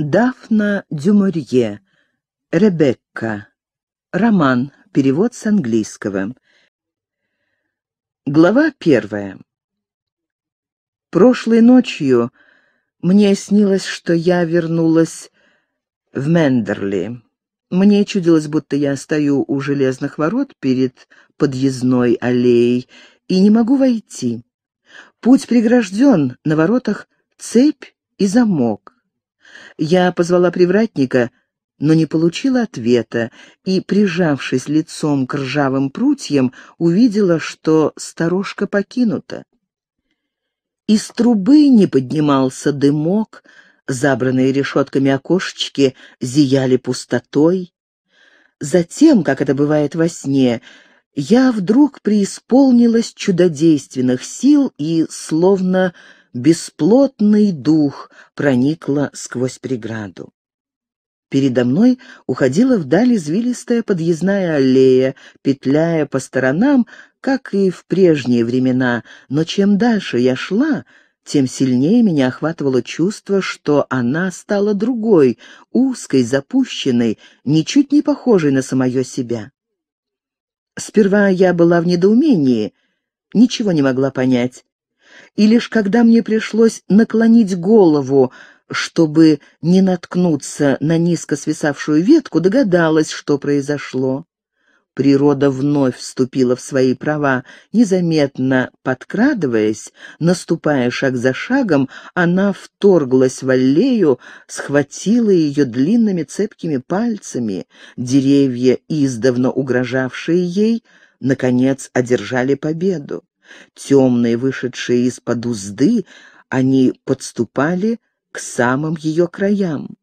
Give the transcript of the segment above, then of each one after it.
Дафна Дюморье. Ребекка. Роман. Перевод с английского. Глава первая. Прошлой ночью мне снилось, что я вернулась в Мендерли. Мне чудилось, будто я стою у железных ворот перед подъездной аллеей и не могу войти. Путь прегражден, на воротах цепь и замок. Я позвала привратника, но не получила ответа, и, прижавшись лицом к ржавым прутьям, увидела, что сторожка покинута. Из трубы не поднимался дымок, забранные решетками окошечки зияли пустотой. Затем, как это бывает во сне, я вдруг преисполнилась чудодейственных сил и, словно бесплотный дух проникла сквозь преграду. Передо мной уходила вдаль извилистая подъездная аллея, петляя по сторонам, как и в прежние времена, но чем дальше я шла, тем сильнее меня охватывало чувство, что она стала другой, узкой, запущенной, ничуть не похожей на самое себя. Сперва я была в недоумении, ничего не могла понять, и лишь когда мне пришлось наклонить голову, чтобы не наткнуться на низко свисавшую ветку, догадалась, что произошло. Природа вновь вступила в свои права. Незаметно подкрадываясь, наступая шаг за шагом, она вторглась в аллею, схватила ее длинными цепкими пальцами. Деревья, издавна угрожавшие ей, наконец одержали победу. Темные, вышедшие из-под узды, они подступали к самым ее краям.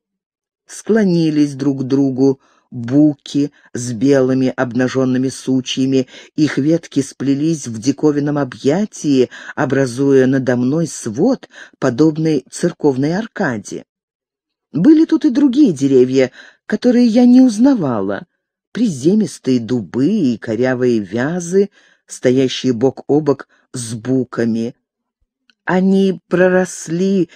Склонились друг к другу буки с белыми обнаженными сучьями, их ветки сплелись в диковинном объятии, образуя надо мной свод, подобный церковной аркаде. Были тут и другие деревья, которые я не узнавала. Приземистые дубы и корявые вязы — стоящие бок о бок с буками. Они проросли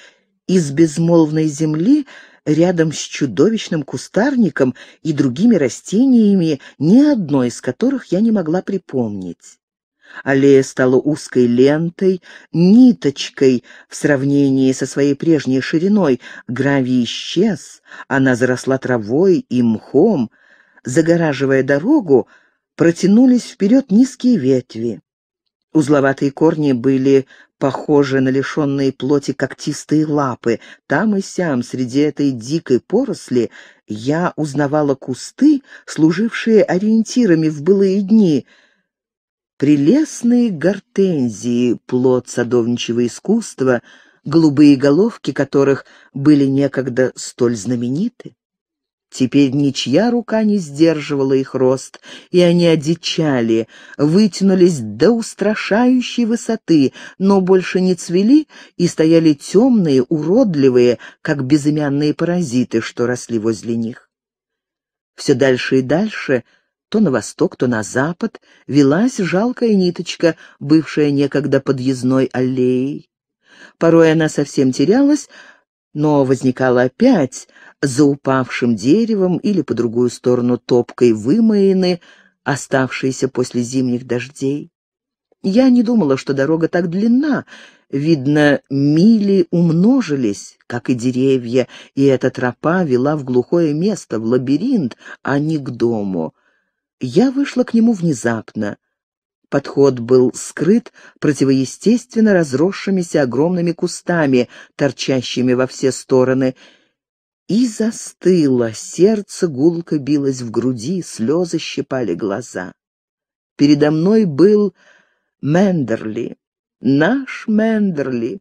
из безмолвной земли рядом с чудовищным кустарником и другими растениями, ни одно из которых я не могла припомнить. Аллея стала узкой лентой, ниточкой в сравнении со своей прежней шириной. Гравий исчез, она заросла травой и мхом, загораживая дорогу, протянулись вперед низкие ветви. Узловатые корни были похожи на лишенные плоти когтистые лапы. Там и сям, среди этой дикой поросли, я узнавала кусты, служившие ориентирами в былые дни. Прелестные гортензии, плод садовничьего искусства, голубые головки которых были некогда столь знамениты. Теперь ничья рука не сдерживала их рост, и они одичали, вытянулись до устрашающей высоты, но больше не цвели и стояли темные, уродливые, как безымянные паразиты, что росли возле них. Все дальше и дальше, то на восток, то на запад, велась жалкая ниточка, бывшая некогда подъездной аллеей. Порой она совсем терялась, но возникала опять, за упавшим деревом или по другую сторону топкой вымоены, оставшиеся после зимних дождей. Я не думала, что дорога так длинна. Видно, мили умножились, как и деревья, и эта тропа вела в глухое место, в лабиринт, а не к дому. Я вышла к нему внезапно. Подход был скрыт противоестественно разросшимися огромными кустами, торчащими во все стороны, и застыла, сердце гулко билось в груди, слезы щипали глаза. Передо мной был Мендерли, наш Мендерли,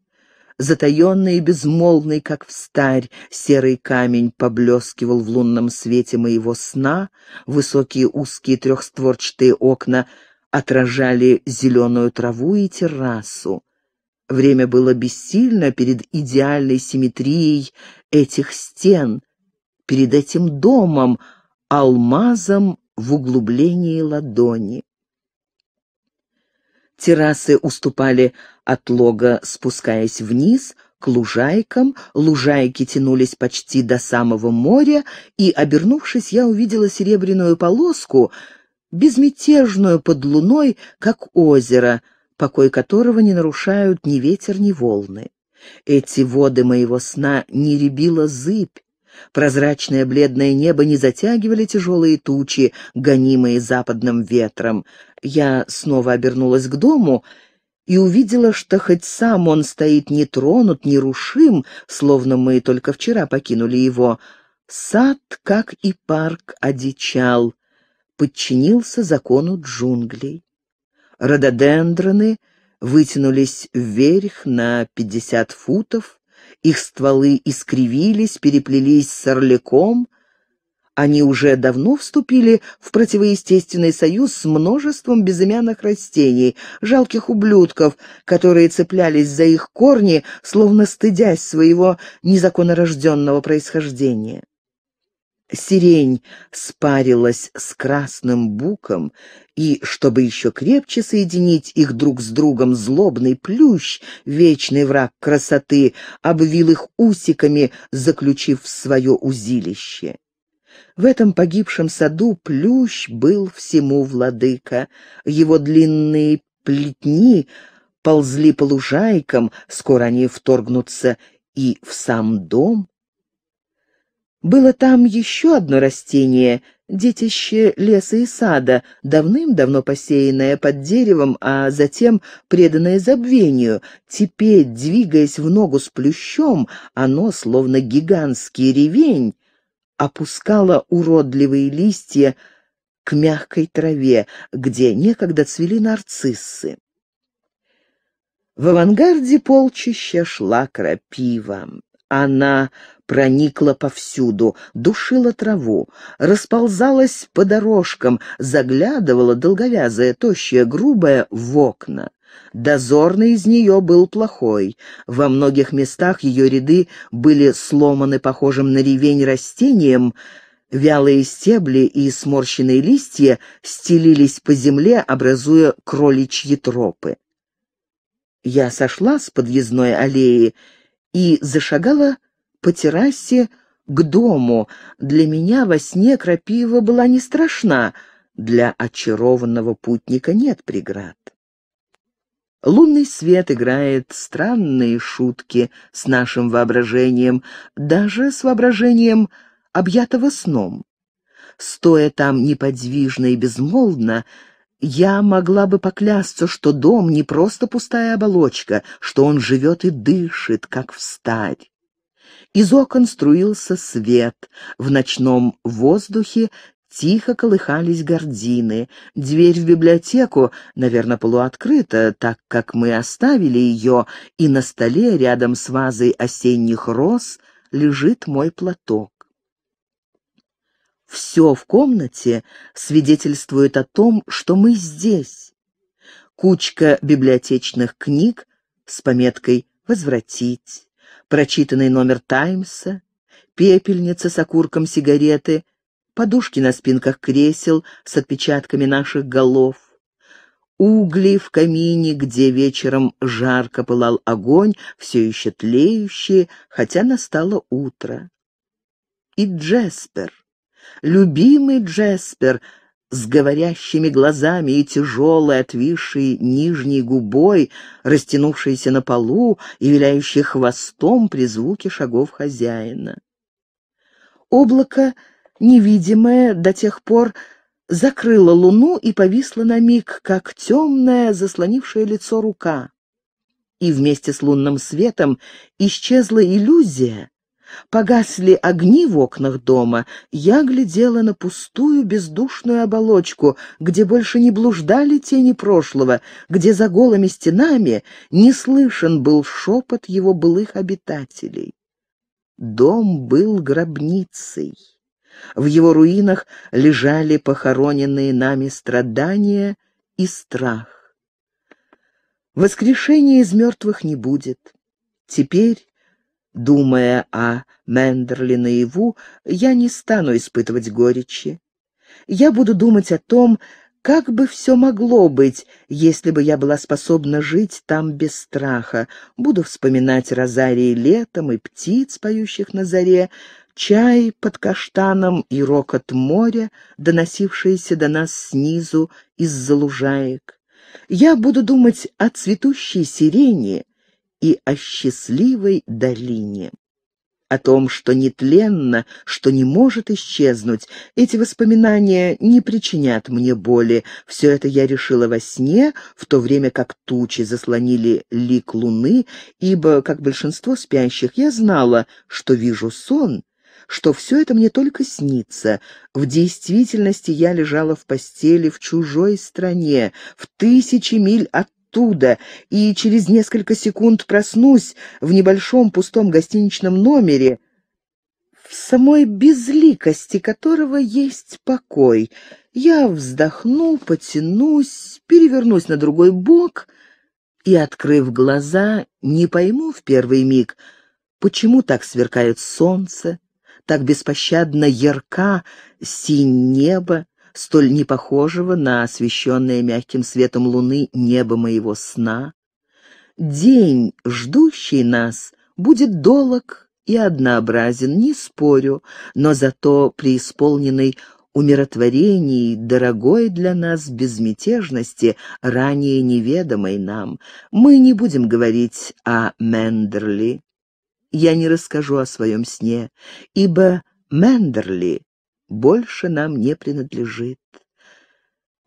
затаенный и безмолвный, как встарь, серый камень поблескивал в лунном свете моего сна, высокие узкие трехстворчатые окна отражали зеленую траву и террасу. Время было бессильно перед идеальной симметрией этих стен, перед этим домом, алмазом в углублении ладони. Террасы уступали от лога, спускаясь вниз, к лужайкам, лужайки тянулись почти до самого моря, и, обернувшись, я увидела серебряную полоску, безмятежную под луной, как озеро — покой которого не нарушают ни ветер, ни волны. Эти воды моего сна не ребила зыбь, прозрачное бледное небо не затягивали тяжелые тучи, гонимые западным ветром. Я снова обернулась к дому и увидела, что хоть сам он стоит нетронут, нерушим, словно мы только вчера покинули его, сад, как и парк, одичал, подчинился закону джунглей. Рододендроны вытянулись вверх на пятьдесят футов, их стволы искривились, переплелись с орляком. Они уже давно вступили в противоестественный союз с множеством безымянных растений, жалких ублюдков, которые цеплялись за их корни, словно стыдясь своего незаконнорожденного происхождения. Сирень спарилась с красным буком, и, чтобы еще крепче соединить их друг с другом, злобный плющ, вечный враг красоты, обвил их усиками, заключив свое узилище. В этом погибшем саду плющ был всему владыка. Его длинные плетни ползли по лужайкам, скоро они вторгнутся и в сам дом, было там еще одно растение, детище леса и сада, давным-давно посеянное под деревом, а затем преданное забвению. Теперь, двигаясь в ногу с плющом, оно, словно гигантский ревень, опускало уродливые листья к мягкой траве, где некогда цвели нарциссы. В авангарде полчища шла крапива. Она проникла повсюду, душила траву, расползалась по дорожкам, заглядывала долговязая, тощая, грубая в окна. Дозорный из нее был плохой. Во многих местах ее ряды были сломаны похожим на ревень растением, Вялые стебли и сморщенные листья стелились по земле, образуя кроличьи тропы. Я сошла с подъездной аллеи и зашагала по террасе к дому. Для меня во сне крапива была не страшна, для очарованного путника нет преград. Лунный свет играет странные шутки с нашим воображением, даже с воображением объятого сном. Стоя там неподвижно и безмолвно, я могла бы поклясться, что дом не просто пустая оболочка, что он живет и дышит, как встать. Из окон струился свет, в ночном воздухе Тихо колыхались гордины. Дверь в библиотеку, наверное, полуоткрыта, так как мы оставили ее, и на столе рядом с вазой осенних роз лежит мой платок. Все в комнате свидетельствует о том, что мы здесь. Кучка библиотечных книг с пометкой «Возвратить» прочитанный номер «Таймса», пепельница с окурком сигареты, подушки на спинках кресел с отпечатками наших голов, угли в камине, где вечером жарко пылал огонь, все еще тлеющие, хотя настало утро. И Джеспер, любимый Джеспер, с говорящими глазами и тяжелой, отвисшей нижней губой, растянувшейся на полу и виляющей хвостом при звуке шагов хозяина. Облако, невидимое до тех пор, закрыло луну и повисло на миг, как темная, заслонившая лицо рука. И вместе с лунным светом исчезла иллюзия, Погасли огни в окнах дома, я глядела на пустую бездушную оболочку, где больше не блуждали тени прошлого, где за голыми стенами не слышен был шепот его былых обитателей. Дом был гробницей. В его руинах лежали похороненные нами страдания и страх. Воскрешения из мертвых не будет. Теперь Думая о Мендерли наяву, я не стану испытывать горечи. Я буду думать о том, как бы все могло быть, если бы я была способна жить там без страха? Буду вспоминать розарии летом и птиц, поющих на заре, чай под каштаном и рокот моря, доносившиеся до нас снизу из-за лужаек. Я буду думать о цветущей сирени, и о счастливой долине. О том, что нетленно, что не может исчезнуть, эти воспоминания не причинят мне боли. Все это я решила во сне, в то время как тучи заслонили лик луны, ибо, как большинство спящих, я знала, что вижу сон — что все это мне только снится. В действительности я лежала в постели в чужой стране, в тысячи миль от оттуда, и через несколько секунд проснусь в небольшом пустом гостиничном номере, в самой безликости которого есть покой. Я вздохну, потянусь, перевернусь на другой бок и, открыв глаза, не пойму в первый миг, почему так сверкает солнце, так беспощадно ярка синь небо, столь непохожего на освещенное мягким светом луны небо моего сна. День, ждущий нас, будет долог и однообразен, не спорю, но зато преисполненный умиротворений, дорогой для нас безмятежности, ранее неведомой нам. Мы не будем говорить о Мендерли. Я не расскажу о своем сне, ибо Мендерли больше нам не принадлежит.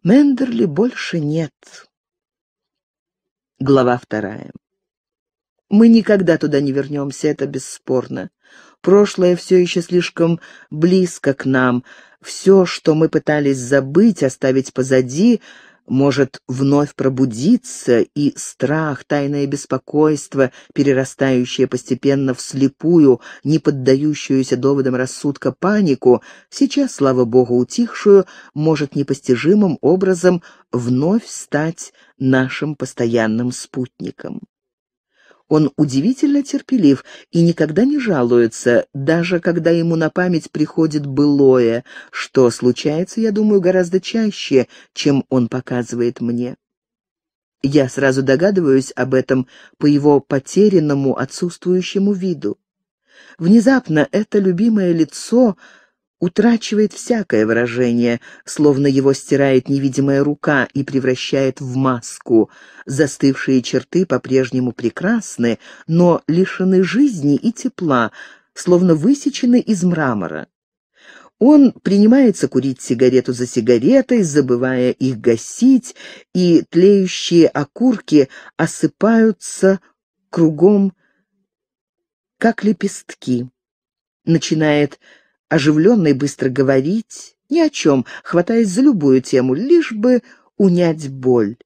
Мендерли больше нет. Глава вторая. Мы никогда туда не вернемся, это бесспорно. Прошлое все еще слишком близко к нам. Все, что мы пытались забыть, оставить позади, может вновь пробудиться, и страх, тайное беспокойство, перерастающее постепенно в слепую, не поддающуюся доводам рассудка панику, сейчас, слава богу, утихшую, может непостижимым образом вновь стать нашим постоянным спутником. Он удивительно терпелив и никогда не жалуется, даже когда ему на память приходит былое, что случается, я думаю, гораздо чаще, чем он показывает мне. Я сразу догадываюсь об этом по его потерянному, отсутствующему виду. Внезапно это любимое лицо утрачивает всякое выражение, словно его стирает невидимая рука и превращает в маску. Застывшие черты по-прежнему прекрасны, но лишены жизни и тепла, словно высечены из мрамора. Он принимается курить сигарету за сигаретой, забывая их гасить, и тлеющие окурки осыпаются кругом, как лепестки. Начинает Оживленной быстро говорить, ни о чем, хватаясь за любую тему, лишь бы унять боль.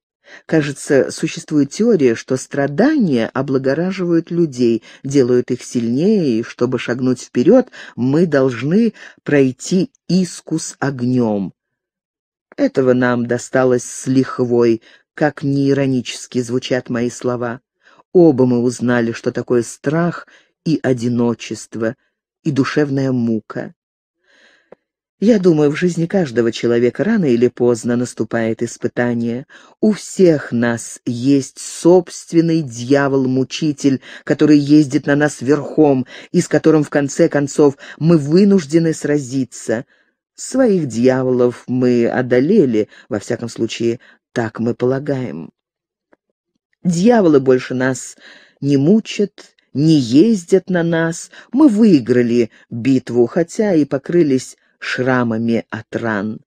Кажется, существует теория, что страдания облагораживают людей, делают их сильнее, и чтобы шагнуть вперед, мы должны пройти искус огнем. Этого нам досталось с лихвой, как неиронически звучат мои слова. Оба мы узнали, что такое страх и одиночество, и душевная мука. Я думаю, в жизни каждого человека рано или поздно наступает испытание. У всех нас есть собственный дьявол-мучитель, который ездит на нас верхом и с которым, в конце концов, мы вынуждены сразиться. Своих дьяволов мы одолели, во всяком случае, так мы полагаем. Дьяволы больше нас не мучат, не ездят на нас. Мы выиграли битву, хотя и покрылись шрамами от ран.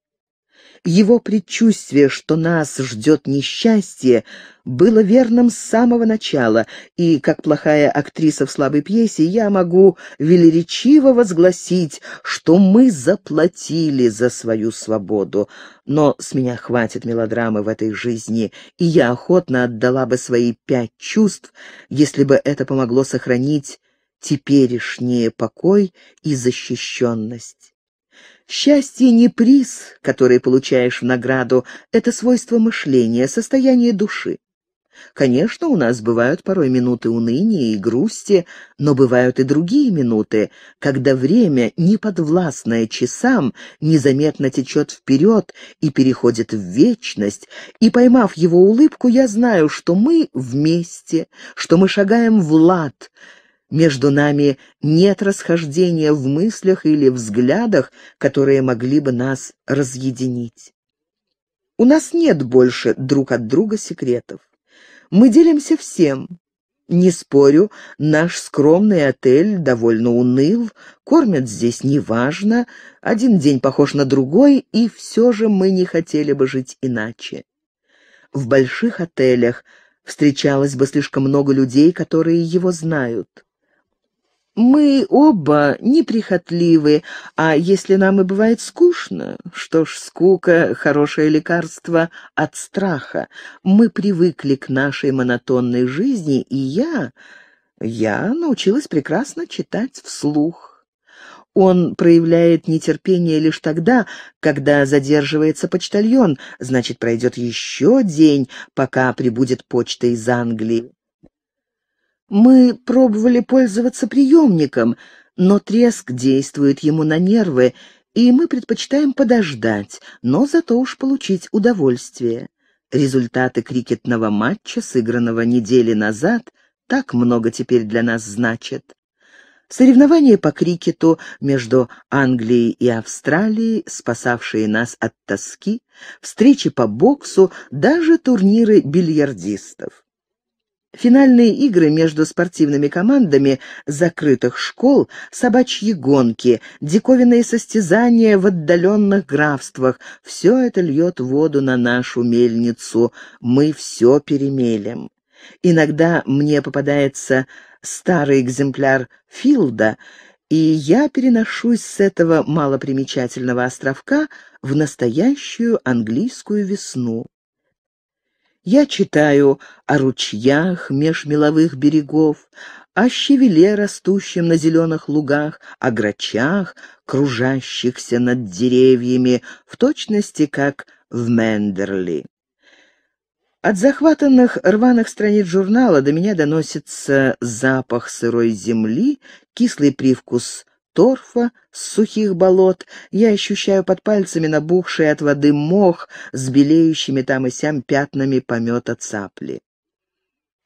Его предчувствие, что нас ждет несчастье, было верным с самого начала, и, как плохая актриса в слабой пьесе, я могу велеречиво возгласить, что мы заплатили за свою свободу. Но с меня хватит мелодрамы в этой жизни, и я охотно отдала бы свои пять чувств, если бы это помогло сохранить теперешний покой и защищенность. Счастье не приз, который получаешь в награду, это свойство мышления, состояние души. Конечно, у нас бывают порой минуты уныния и грусти, но бывают и другие минуты, когда время, не подвластное часам, незаметно течет вперед и переходит в вечность, и, поймав его улыбку, я знаю, что мы вместе, что мы шагаем в лад — между нами нет расхождения в мыслях или взглядах, которые могли бы нас разъединить. У нас нет больше друг от друга секретов. Мы делимся всем. Не спорю, наш скромный отель довольно уныл, кормят здесь неважно, один день похож на другой, и все же мы не хотели бы жить иначе. В больших отелях встречалось бы слишком много людей, которые его знают. Мы оба неприхотливы, а если нам и бывает скучно, что ж, скука — хорошее лекарство от страха. Мы привыкли к нашей монотонной жизни, и я... я научилась прекрасно читать вслух. Он проявляет нетерпение лишь тогда, когда задерживается почтальон, значит, пройдет еще день, пока прибудет почта из Англии. Мы пробовали пользоваться приемником, но треск действует ему на нервы, и мы предпочитаем подождать, но зато уж получить удовольствие. Результаты крикетного матча, сыгранного недели назад, так много теперь для нас значат. Соревнования по крикету между Англией и Австралией, спасавшие нас от тоски, встречи по боксу, даже турниры бильярдистов. Финальные игры между спортивными командами закрытых школ, собачьи гонки, диковинные состязания в отдаленных графствах — все это льет воду на нашу мельницу. Мы все перемелем. Иногда мне попадается старый экземпляр Филда, и я переношусь с этого малопримечательного островка в настоящую английскую весну. Я читаю о ручьях меж меловых берегов, о щевеле, растущем на зеленых лугах, о грачах, кружащихся над деревьями, в точности как в Мендерли. От захватанных рваных страниц журнала до меня доносится запах сырой земли, кислый привкус торфа с сухих болот, я ощущаю под пальцами набухший от воды мох с белеющими там и сям пятнами помета цапли.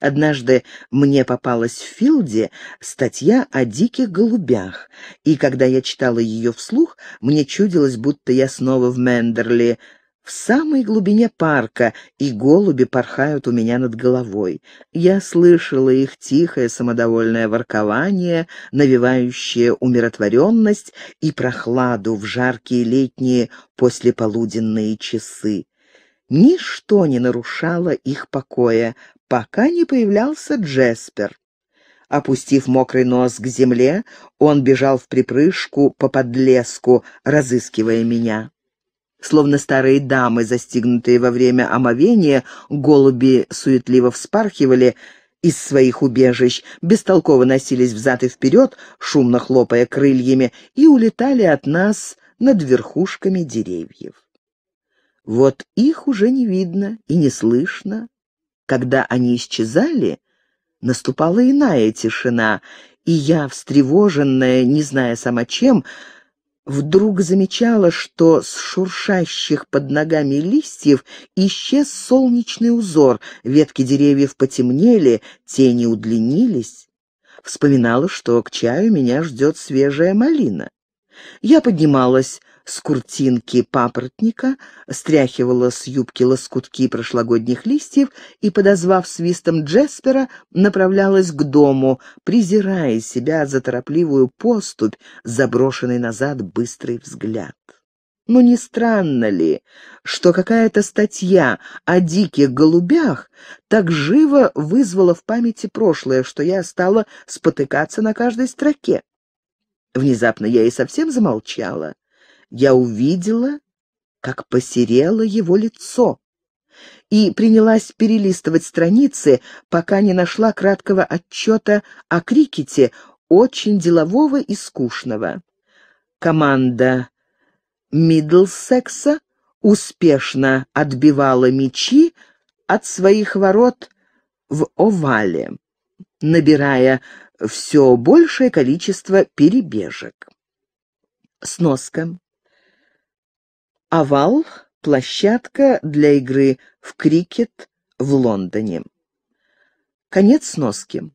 Однажды мне попалась в Филде статья о диких голубях, и когда я читала ее вслух, мне чудилось, будто я снова в Мендерли — в самой глубине парка, и голуби порхают у меня над головой. Я слышала их тихое самодовольное воркование, навевающее умиротворенность и прохладу в жаркие летние послеполуденные часы. Ничто не нарушало их покоя, пока не появлялся Джеспер. Опустив мокрый нос к земле, он бежал в припрыжку по подлеску, разыскивая меня. Словно старые дамы, застигнутые во время омовения, голуби суетливо вспархивали из своих убежищ, бестолково носились взад и вперед, шумно хлопая крыльями, и улетали от нас над верхушками деревьев. Вот их уже не видно и не слышно. Когда они исчезали, наступала иная тишина, и я, встревоженная, не зная сама чем, вдруг замечала, что с шуршащих под ногами листьев исчез солнечный узор, ветки деревьев потемнели, тени удлинились. Вспоминала, что к чаю меня ждет свежая малина. Я поднималась с куртинки папоротника, стряхивала с юбки лоскутки прошлогодних листьев и, подозвав свистом Джеспера, направлялась к дому, презирая себя за торопливую поступь, заброшенный назад быстрый взгляд. Но ну, не странно ли, что какая-то статья о диких голубях так живо вызвала в памяти прошлое, что я стала спотыкаться на каждой строке? Внезапно я и совсем замолчала я увидела, как посерело его лицо и принялась перелистывать страницы, пока не нашла краткого отчета о крикете, очень делового и скучного. Команда Миддлсекса успешно отбивала мячи от своих ворот в овале, набирая все большее количество перебежек. Сноска овал – площадка для игры в крикет в Лондоне. Конец сноски.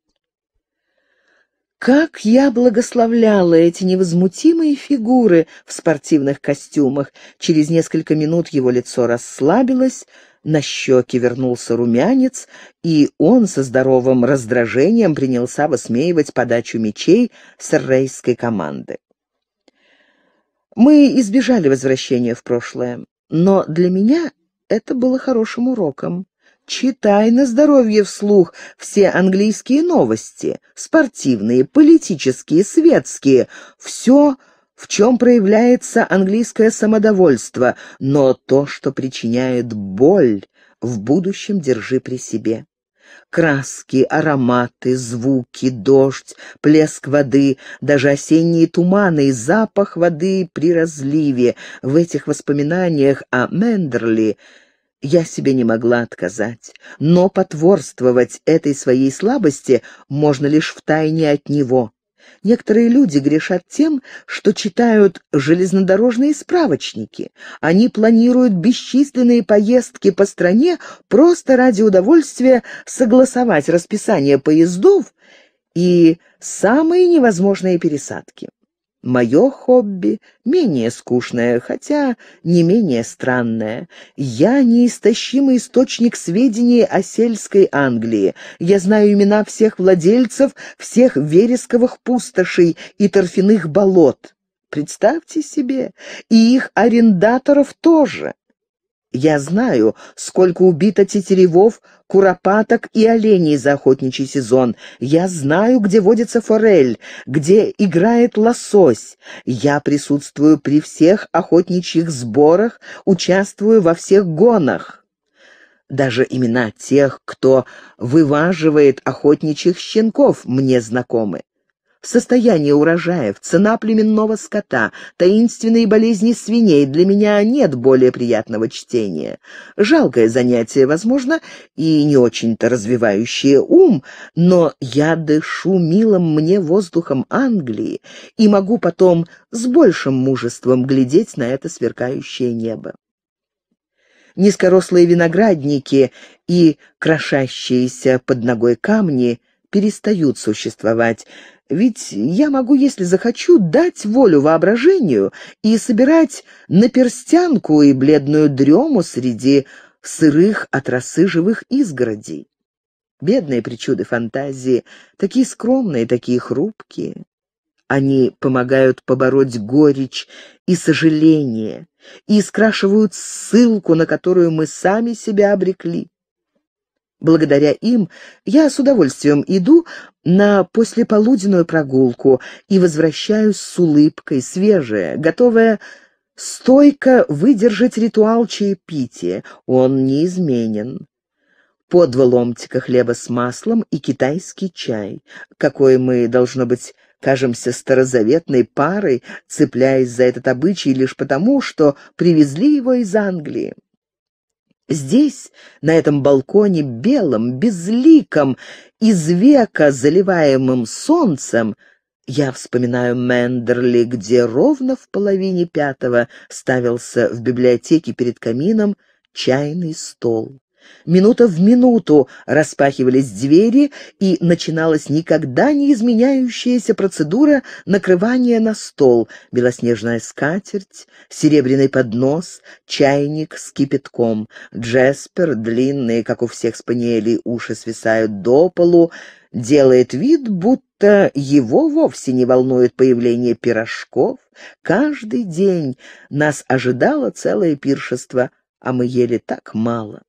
Как я благословляла эти невозмутимые фигуры в спортивных костюмах. Через несколько минут его лицо расслабилось, на щеки вернулся румянец, и он со здоровым раздражением принялся высмеивать подачу мячей срейской команды. Мы избежали возвращения в прошлое, но для меня это было хорошим уроком. Читай на здоровье вслух все английские новости, спортивные, политические, светские, все, в чем проявляется английское самодовольство, но то, что причиняет боль, в будущем держи при себе. Краски, ароматы, звуки, дождь, плеск воды, даже осенние туманы и запах воды при разливе. В этих воспоминаниях о Мендерли я себе не могла отказать. Но потворствовать этой своей слабости можно лишь втайне от него. Некоторые люди грешат тем, что читают железнодорожные справочники. Они планируют бесчисленные поездки по стране просто ради удовольствия согласовать расписание поездов и самые невозможные пересадки. Мое хобби менее скучное, хотя не менее странное. Я неистощимый источник сведений о сельской Англии. Я знаю имена всех владельцев, всех вересковых пустошей и торфяных болот. Представьте себе, и их арендаторов тоже. Я знаю, сколько убито тетеревов, куропаток и оленей за охотничий сезон. Я знаю, где водится форель, где играет лосось. Я присутствую при всех охотничьих сборах, участвую во всех гонах. Даже имена тех, кто вываживает охотничьих щенков, мне знакомы. Состояние урожаев, цена племенного скота, таинственные болезни свиней для меня нет более приятного чтения. Жалкое занятие, возможно, и не очень-то развивающее ум, но я дышу милым мне воздухом Англии и могу потом с большим мужеством глядеть на это сверкающее небо низкорослые виноградники и крошащиеся под ногой камни перестают существовать. Ведь я могу, если захочу, дать волю воображению и собирать наперстянку и бледную дрему среди сырых от живых изгородей. Бедные причуды фантазии, такие скромные, такие хрупкие. Они помогают побороть горечь и сожаление, и скрашивают ссылку, на которую мы сами себя обрекли. Благодаря им я с удовольствием иду на послеполуденную прогулку и возвращаюсь с улыбкой, свежая, готовая стойко выдержать ритуал чаепития. Он неизменен. По два ломтика хлеба с маслом и китайский чай, какой мы, должно быть, кажемся старозаветной парой, цепляясь за этот обычай лишь потому, что привезли его из Англии. Здесь, на этом балконе, белом, безликом, из века заливаемым солнцем, я вспоминаю Мендерли, где ровно в половине пятого ставился в библиотеке перед камином чайный стол. Минута в минуту распахивались двери, и начиналась никогда не изменяющаяся процедура накрывания на стол. Белоснежная скатерть, серебряный поднос, чайник с кипятком. Джеспер, длинные, как у всех спаниелей, уши свисают до полу, делает вид, будто его вовсе не волнует появление пирожков. Каждый день нас ожидало целое пиршество, а мы ели так мало.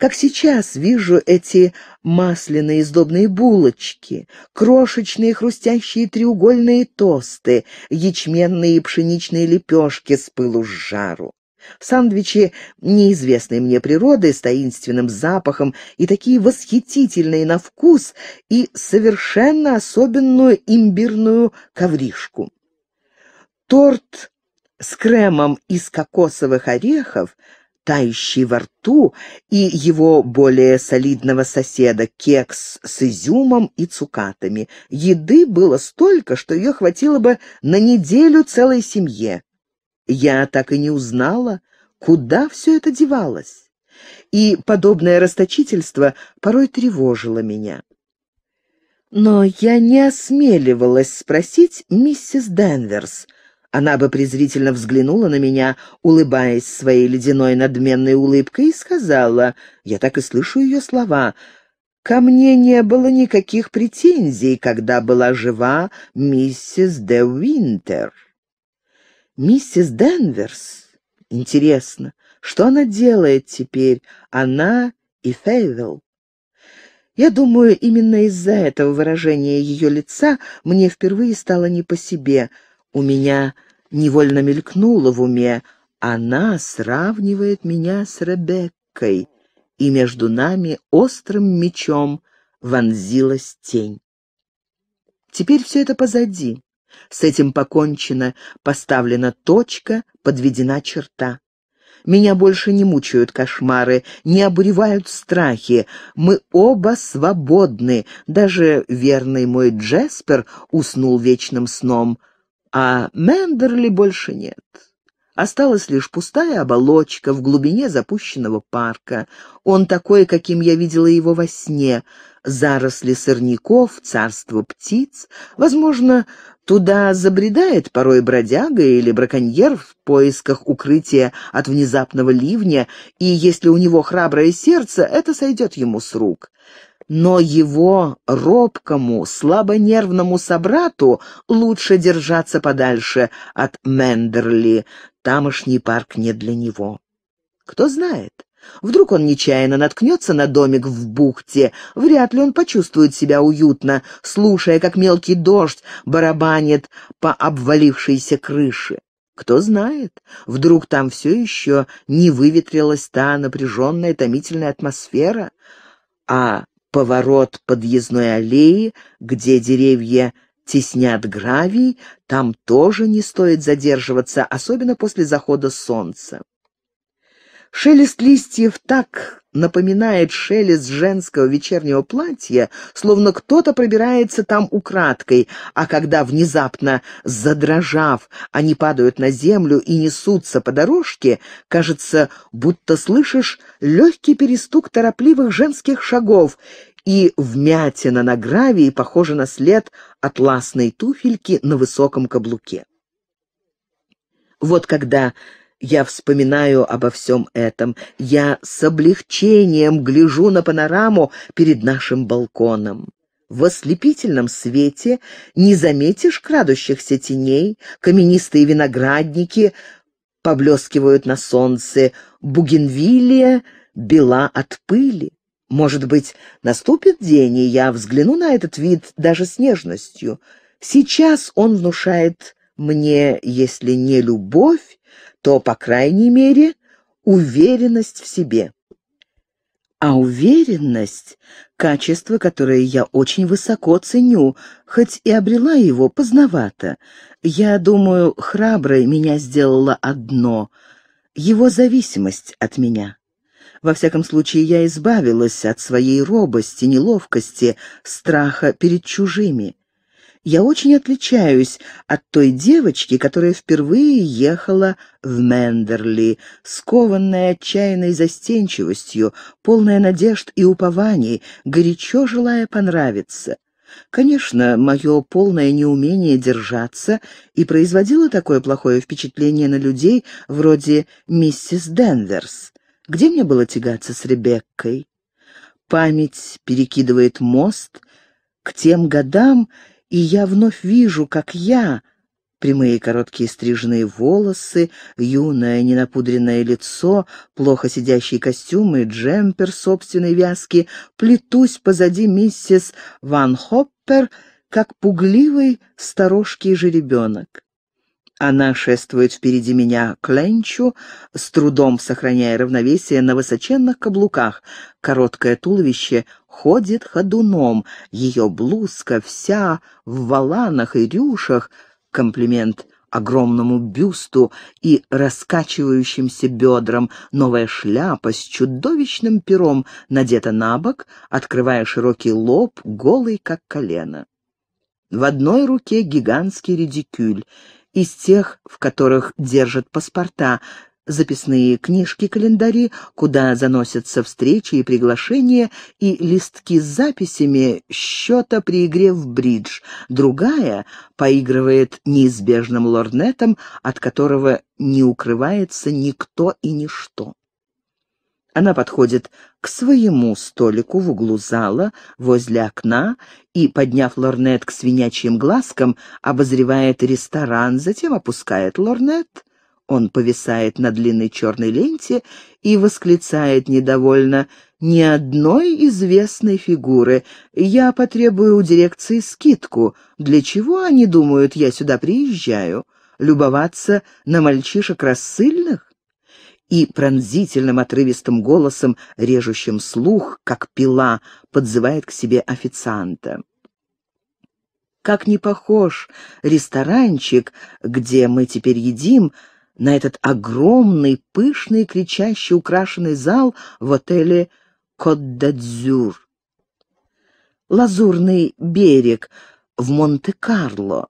Как сейчас вижу эти масляные сдобные булочки, крошечные хрустящие треугольные тосты, ячменные пшеничные лепешки с пылу с жару. сандвичи неизвестной мне природы с таинственным запахом и такие восхитительные на вкус и совершенно особенную имбирную ковришку. Торт с кремом из кокосовых орехов тающий во рту, и его более солидного соседа — кекс с изюмом и цукатами. Еды было столько, что ее хватило бы на неделю целой семье. Я так и не узнала, куда все это девалось. И подобное расточительство порой тревожило меня. Но я не осмеливалась спросить миссис Денверс — она бы презрительно взглянула на меня, улыбаясь своей ледяной надменной улыбкой, и сказала, я так и слышу ее слова, «Ко мне не было никаких претензий, когда была жива миссис де Винтер». «Миссис Денверс? Интересно, что она делает теперь, она и Фейвел. Я думаю, именно из-за этого выражения ее лица мне впервые стало не по себе — у меня невольно мелькнуло в уме, она сравнивает меня с Ребеккой, и между нами острым мечом вонзилась тень. Теперь все это позади. С этим покончено, поставлена точка, подведена черта. Меня больше не мучают кошмары, не обуревают страхи. Мы оба свободны. Даже верный мой Джеспер уснул вечным сном — а Мендерли больше нет. Осталась лишь пустая оболочка в глубине запущенного парка. Он такой, каким я видела его во сне. Заросли сорняков, царство птиц. Возможно, туда забредает порой бродяга или браконьер в поисках укрытия от внезапного ливня, и если у него храброе сердце, это сойдет ему с рук но его робкому, слабонервному собрату лучше держаться подальше от Мендерли. Тамошний парк не для него. Кто знает, вдруг он нечаянно наткнется на домик в бухте. Вряд ли он почувствует себя уютно, слушая, как мелкий дождь барабанит по обвалившейся крыше. Кто знает, вдруг там все еще не выветрилась та напряженная, томительная атмосфера, а поворот подъездной аллеи, где деревья теснят гравий, там тоже не стоит задерживаться, особенно после захода солнца. Шелест листьев так напоминает шелест женского вечернего платья, словно кто-то пробирается там украдкой, а когда, внезапно задрожав, они падают на землю и несутся по дорожке, кажется, будто слышишь легкий перестук торопливых женских шагов, и вмятина на гравии похожа на след атласной туфельки на высоком каблуке. Вот когда я вспоминаю обо всем этом. Я с облегчением гляжу на панораму перед нашим балконом. В ослепительном свете не заметишь крадущихся теней, каменистые виноградники поблескивают на солнце, бугенвилия бела от пыли. Может быть, наступит день, и я взгляну на этот вид даже с нежностью. Сейчас он внушает мне, если не любовь, то, по крайней мере, уверенность в себе. А уверенность — качество, которое я очень высоко ценю, хоть и обрела его поздновато. Я думаю, храброй меня сделало одно — его зависимость от меня. Во всяком случае, я избавилась от своей робости, неловкости, страха перед чужими я очень отличаюсь от той девочки, которая впервые ехала в Мендерли, скованная отчаянной застенчивостью, полная надежд и упований, горячо желая понравиться. Конечно, мое полное неумение держаться и производило такое плохое впечатление на людей вроде миссис Денверс. Где мне было тягаться с Ребеккой? Память перекидывает мост к тем годам, и я вновь вижу, как я, Прямые короткие стрижные волосы, юное ненапудренное лицо, плохо сидящие костюмы, джемпер собственной вязки, плетусь позади миссис Ван Хоппер, как пугливый сторожкий жеребенок. Она шествует впереди меня к ленчу, с трудом сохраняя равновесие на высоченных каблуках. Короткое туловище ходит ходуном, ее блузка вся в валанах и рюшах, комплимент огромному бюсту и раскачивающимся бедрам, новая шляпа с чудовищным пером надета на бок, открывая широкий лоб, голый как колено. В одной руке гигантский редикюль — из тех, в которых держат паспорта, записные книжки, календари, куда заносятся встречи и приглашения, и листки с записями счета при игре в бридж. Другая поигрывает неизбежным лорнетом, от которого не укрывается никто и ничто. Она подходит к своему столику в углу зала, возле окна, и, подняв лорнет к свинячьим глазкам, обозревает ресторан, затем опускает лорнет. Он повисает на длинной черной ленте и восклицает недовольно «Ни одной известной фигуры. Я потребую у дирекции скидку. Для чего они думают, я сюда приезжаю? Любоваться на мальчишек рассыльных?» и пронзительным отрывистым голосом, режущим слух, как пила, подзывает к себе официанта. Как не похож ресторанчик, где мы теперь едим, на этот огромный, пышный, кричащий, украшенный зал в отеле «Кот-д'Адзюр». Лазурный берег в Монте-Карло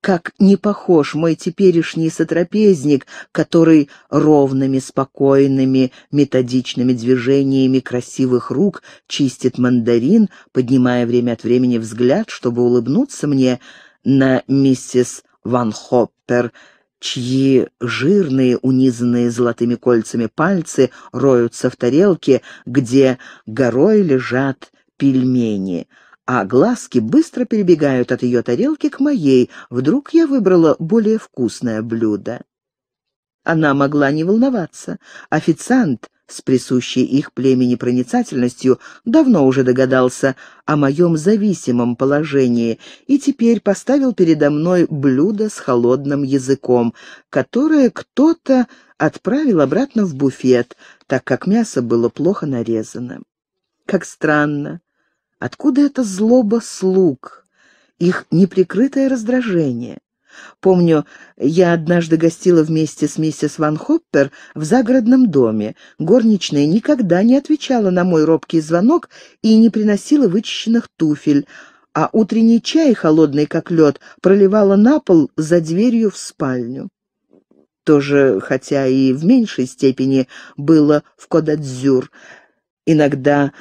как не похож мой теперешний сотрапезник, который ровными, спокойными, методичными движениями красивых рук чистит мандарин, поднимая время от времени взгляд, чтобы улыбнуться мне на миссис Ван Хоппер, чьи жирные, унизанные золотыми кольцами пальцы роются в тарелке, где горой лежат пельмени — а глазки быстро перебегают от ее тарелки к моей. Вдруг я выбрала более вкусное блюдо. Она могла не волноваться. Официант с присущей их племени проницательностью давно уже догадался о моем зависимом положении и теперь поставил передо мной блюдо с холодным языком, которое кто-то отправил обратно в буфет, так как мясо было плохо нарезано. Как странно. Откуда эта злоба слуг, их неприкрытое раздражение? Помню, я однажды гостила вместе с миссис Ван Хоппер в загородном доме. Горничная никогда не отвечала на мой робкий звонок и не приносила вычищенных туфель, а утренний чай, холодный как лед, проливала на пол за дверью в спальню. Тоже, хотя и в меньшей степени, было в Кодадзюр. Иногда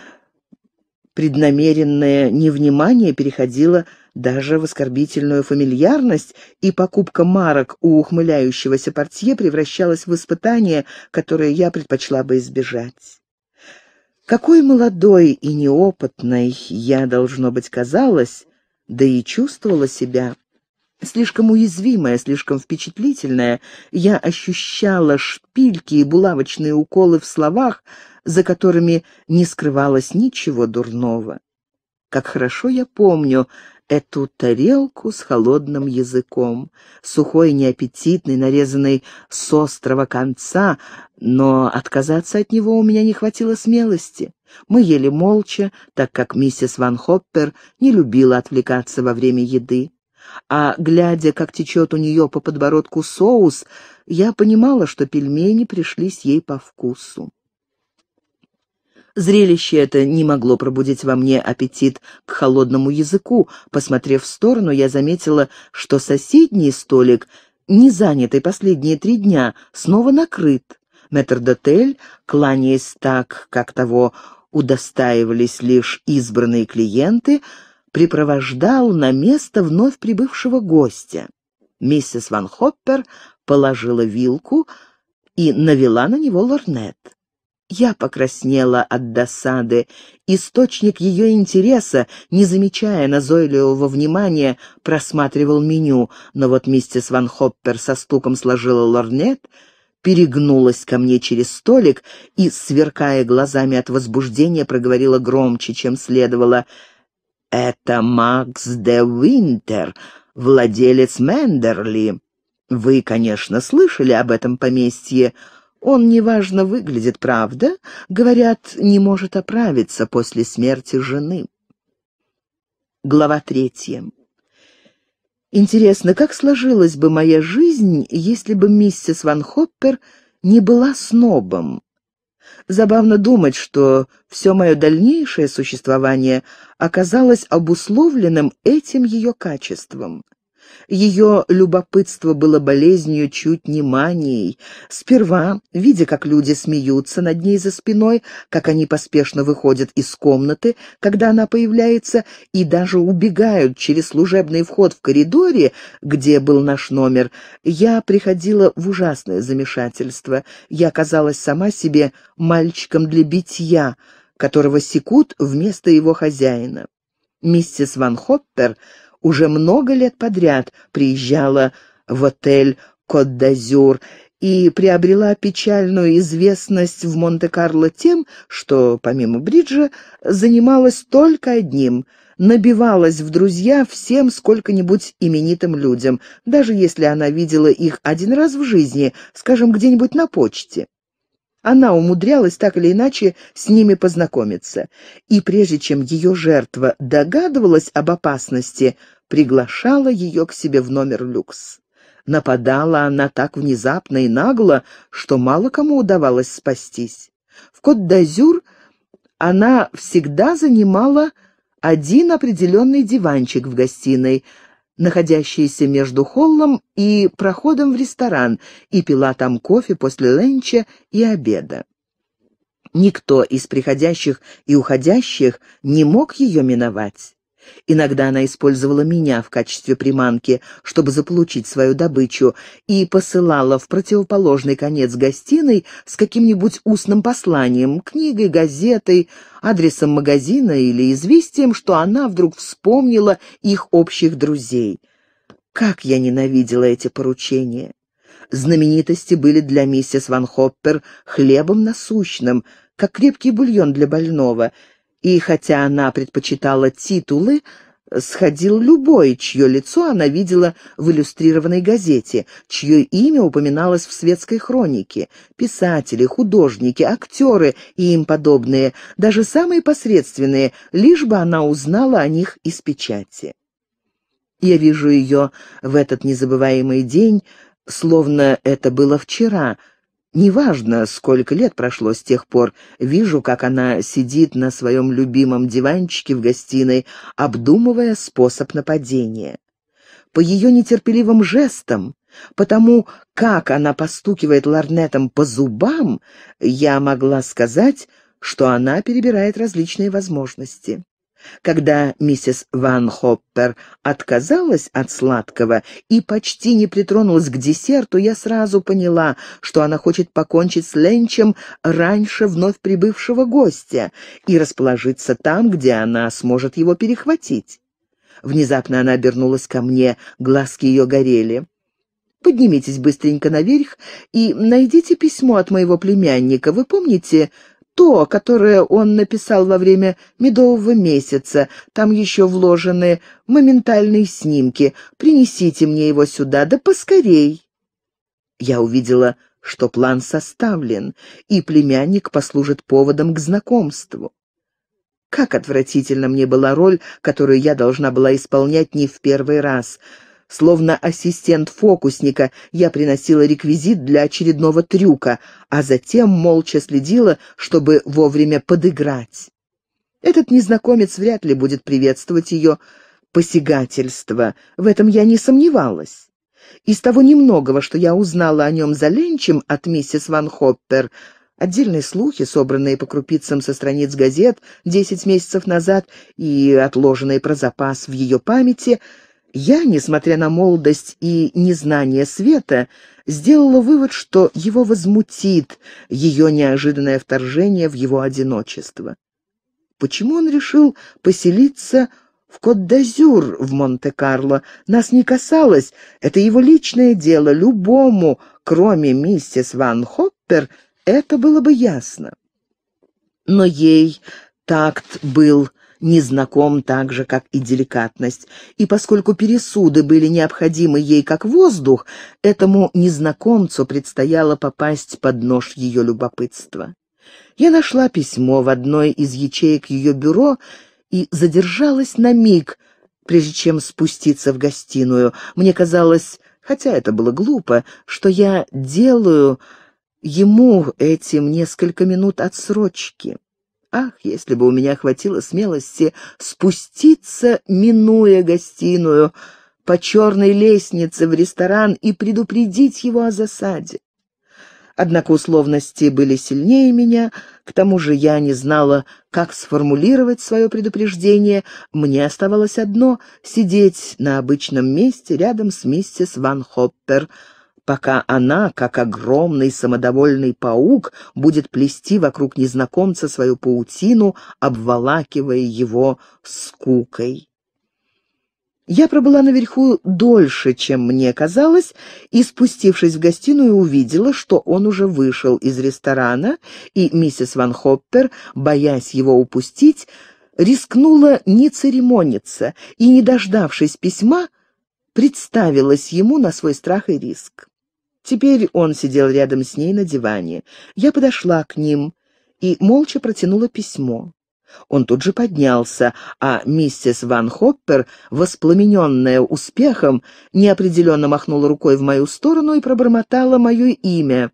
Преднамеренное невнимание переходило даже в оскорбительную фамильярность, и покупка марок у ухмыляющегося портье превращалась в испытание, которое я предпочла бы избежать. Какой молодой и неопытной я, должно быть, казалась, да и чувствовала себя Слишком уязвимая, слишком впечатлительная, я ощущала шпильки и булавочные уколы в словах, за которыми не скрывалось ничего дурного. Как хорошо я помню эту тарелку с холодным языком, сухой, неаппетитный, нарезанный с острого конца, но отказаться от него у меня не хватило смелости. Мы ели молча, так как миссис Ван Хоппер не любила отвлекаться во время еды а, глядя, как течет у нее по подбородку соус, я понимала, что пельмени пришлись ей по вкусу. Зрелище это не могло пробудить во мне аппетит к холодному языку. Посмотрев в сторону, я заметила, что соседний столик, не занятый последние три дня, снова накрыт. Метрдотель, кланяясь так, как того удостаивались лишь избранные клиенты, — припровождал на место вновь прибывшего гостя. Миссис Ван Хоппер положила вилку и навела на него лорнет. Я покраснела от досады. Источник ее интереса, не замечая назойливого внимания, просматривал меню, но вот миссис Ван Хоппер со стуком сложила лорнет, перегнулась ко мне через столик и, сверкая глазами от возбуждения, проговорила громче, чем следовало — «Это Макс де Винтер, владелец Мендерли. Вы, конечно, слышали об этом поместье. Он неважно выглядит, правда? Говорят, не может оправиться после смерти жены». Глава третья. Интересно, как сложилась бы моя жизнь, если бы миссис Ван Хоппер не была снобом? Забавно думать, что все мое дальнейшее существование оказалось обусловленным этим ее качеством. Ее любопытство было болезнью чуть не манией. Сперва, видя, как люди смеются над ней за спиной, как они поспешно выходят из комнаты, когда она появляется, и даже убегают через служебный вход в коридоре, где был наш номер, я приходила в ужасное замешательство. Я казалась сама себе мальчиком для битья, которого секут вместо его хозяина. Миссис Ван Хоппер — уже много лет подряд приезжала в отель «Кот-д'Азюр» и приобрела печальную известность в Монте-Карло тем, что, помимо бриджа, занималась только одним — набивалась в друзья всем сколько-нибудь именитым людям, даже если она видела их один раз в жизни, скажем, где-нибудь на почте. Она умудрялась так или иначе с ними познакомиться. И прежде чем ее жертва догадывалась об опасности, приглашала ее к себе в номер люкс. Нападала она так внезапно и нагло, что мало кому удавалось спастись. В Кот-д'Азюр она всегда занимала один определенный диванчик в гостиной — Находящаяся между холлом и проходом в ресторан, и пила там кофе после ленча и обеда. Никто из приходящих и уходящих не мог ее миновать. Иногда она использовала меня в качестве приманки, чтобы заполучить свою добычу, и посылала в противоположный конец гостиной с каким-нибудь устным посланием, книгой, газетой, адресом магазина или известием, что она вдруг вспомнила их общих друзей. Как я ненавидела эти поручения! Знаменитости были для миссис Ван Хоппер хлебом насущным, как крепкий бульон для больного — и хотя она предпочитала титулы, сходил любой, чье лицо она видела в иллюстрированной газете, чье имя упоминалось в светской хронике. Писатели, художники, актеры и им подобные, даже самые посредственные, лишь бы она узнала о них из печати. Я вижу ее в этот незабываемый день, словно это было вчера — Неважно, сколько лет прошло с тех пор, вижу, как она сидит на своем любимом диванчике в гостиной, обдумывая способ нападения. По ее нетерпеливым жестам, потому как она постукивает ларнетом по зубам, я могла сказать, что она перебирает различные возможности. Когда миссис Ван Хоппер отказалась от сладкого и почти не притронулась к десерту, я сразу поняла, что она хочет покончить с Ленчем раньше вновь прибывшего гостя и расположиться там, где она сможет его перехватить. Внезапно она обернулась ко мне, глазки ее горели. «Поднимитесь быстренько наверх и найдите письмо от моего племянника. Вы помните то, которое он написал во время медового месяца. Там еще вложены моментальные снимки. Принесите мне его сюда, да поскорей. Я увидела, что план составлен, и племянник послужит поводом к знакомству. Как отвратительно мне была роль, которую я должна была исполнять не в первый раз — Словно ассистент фокусника, я приносила реквизит для очередного трюка, а затем молча следила, чтобы вовремя подыграть. Этот незнакомец вряд ли будет приветствовать ее посягательство, в этом я не сомневалась. Из того немногого, что я узнала о нем за ленчем от миссис Ван Хоппер, Отдельные слухи, собранные по крупицам со страниц газет десять месяцев назад и отложенные про запас в ее памяти, я, несмотря на молодость и незнание света, сделала вывод, что его возмутит ее неожиданное вторжение в его одиночество. Почему он решил поселиться в Кот-д'Азюр в Монте-Карло? Нас не касалось, это его личное дело, любому, кроме миссис Ван Хоппер, это было бы ясно. Но ей такт был незнаком так же, как и деликатность, и поскольку пересуды были необходимы ей как воздух, этому незнакомцу предстояло попасть под нож ее любопытства. Я нашла письмо в одной из ячеек ее бюро и задержалась на миг, прежде чем спуститься в гостиную. Мне казалось, хотя это было глупо, что я делаю ему этим несколько минут отсрочки. Ах, если бы у меня хватило смелости спуститься, минуя гостиную, по черной лестнице в ресторан и предупредить его о засаде. Однако условности были сильнее меня, к тому же я не знала, как сформулировать свое предупреждение. Мне оставалось одно — сидеть на обычном месте рядом с миссис Ван Хоппер — пока она, как огромный самодовольный паук, будет плести вокруг незнакомца свою паутину, обволакивая его скукой. Я пробыла наверху дольше, чем мне казалось, и, спустившись в гостиную, увидела, что он уже вышел из ресторана, и миссис Ван Хоппер, боясь его упустить, рискнула не церемониться и, не дождавшись письма, представилась ему на свой страх и риск. Теперь он сидел рядом с ней на диване. Я подошла к ним и молча протянула письмо. Он тут же поднялся, а миссис Ван Хоппер, воспламененная успехом, неопределенно махнула рукой в мою сторону и пробормотала мое имя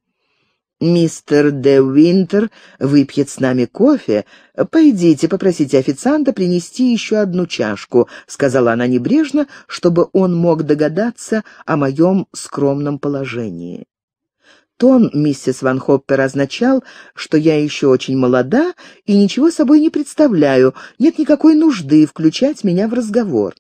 мистер де Уинтер выпьет с нами кофе. Пойдите, попросите официанта принести еще одну чашку», — сказала она небрежно, чтобы он мог догадаться о моем скромном положении. Тон миссис Ван Хоппер означал, что я еще очень молода и ничего собой не представляю, нет никакой нужды включать меня в разговор.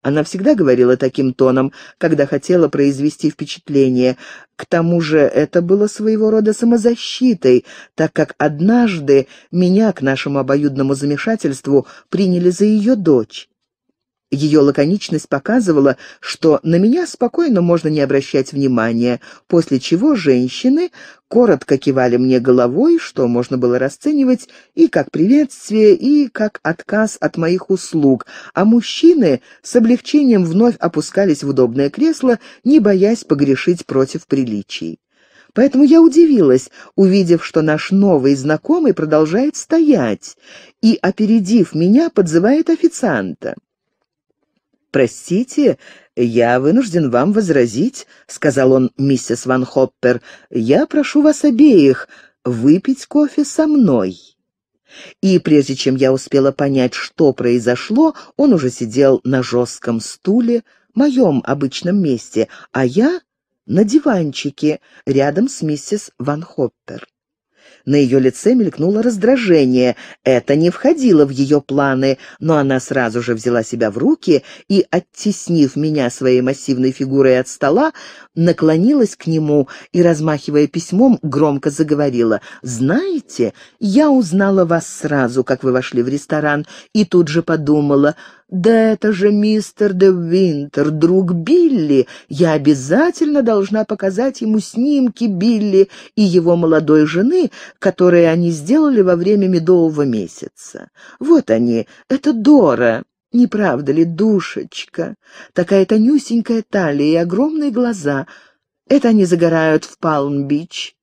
Она всегда говорила таким тоном, когда хотела произвести впечатление. К тому же это было своего рода самозащитой, так как однажды меня к нашему обоюдному замешательству приняли за ее дочь. Ее лаконичность показывала, что на меня спокойно можно не обращать внимания, после чего женщины коротко кивали мне головой, что можно было расценивать и как приветствие, и как отказ от моих услуг, а мужчины с облегчением вновь опускались в удобное кресло, не боясь погрешить против приличий. Поэтому я удивилась, увидев, что наш новый знакомый продолжает стоять и, опередив меня, подзывает официанта. «Простите, я вынужден вам возразить», — сказал он миссис Ван Хоппер. «Я прошу вас обеих выпить кофе со мной». И прежде чем я успела понять, что произошло, он уже сидел на жестком стуле, моем обычном месте, а я на диванчике рядом с миссис Ван Хоппер. На ее лице мелькнуло раздражение. Это не входило в ее планы, но она сразу же взяла себя в руки и, оттеснив меня своей массивной фигурой от стола, наклонилась к нему и, размахивая письмом, громко заговорила. «Знаете, я узнала вас сразу, как вы вошли в ресторан, и тут же подумала, «Да это же мистер де Винтер, друг Билли! Я обязательно должна показать ему снимки Билли и его молодой жены, которые они сделали во время медового месяца. Вот они, это Дора, не правда ли, душечка? Такая тонюсенькая талия и огромные глаза. Это они загорают в Палм-Бич.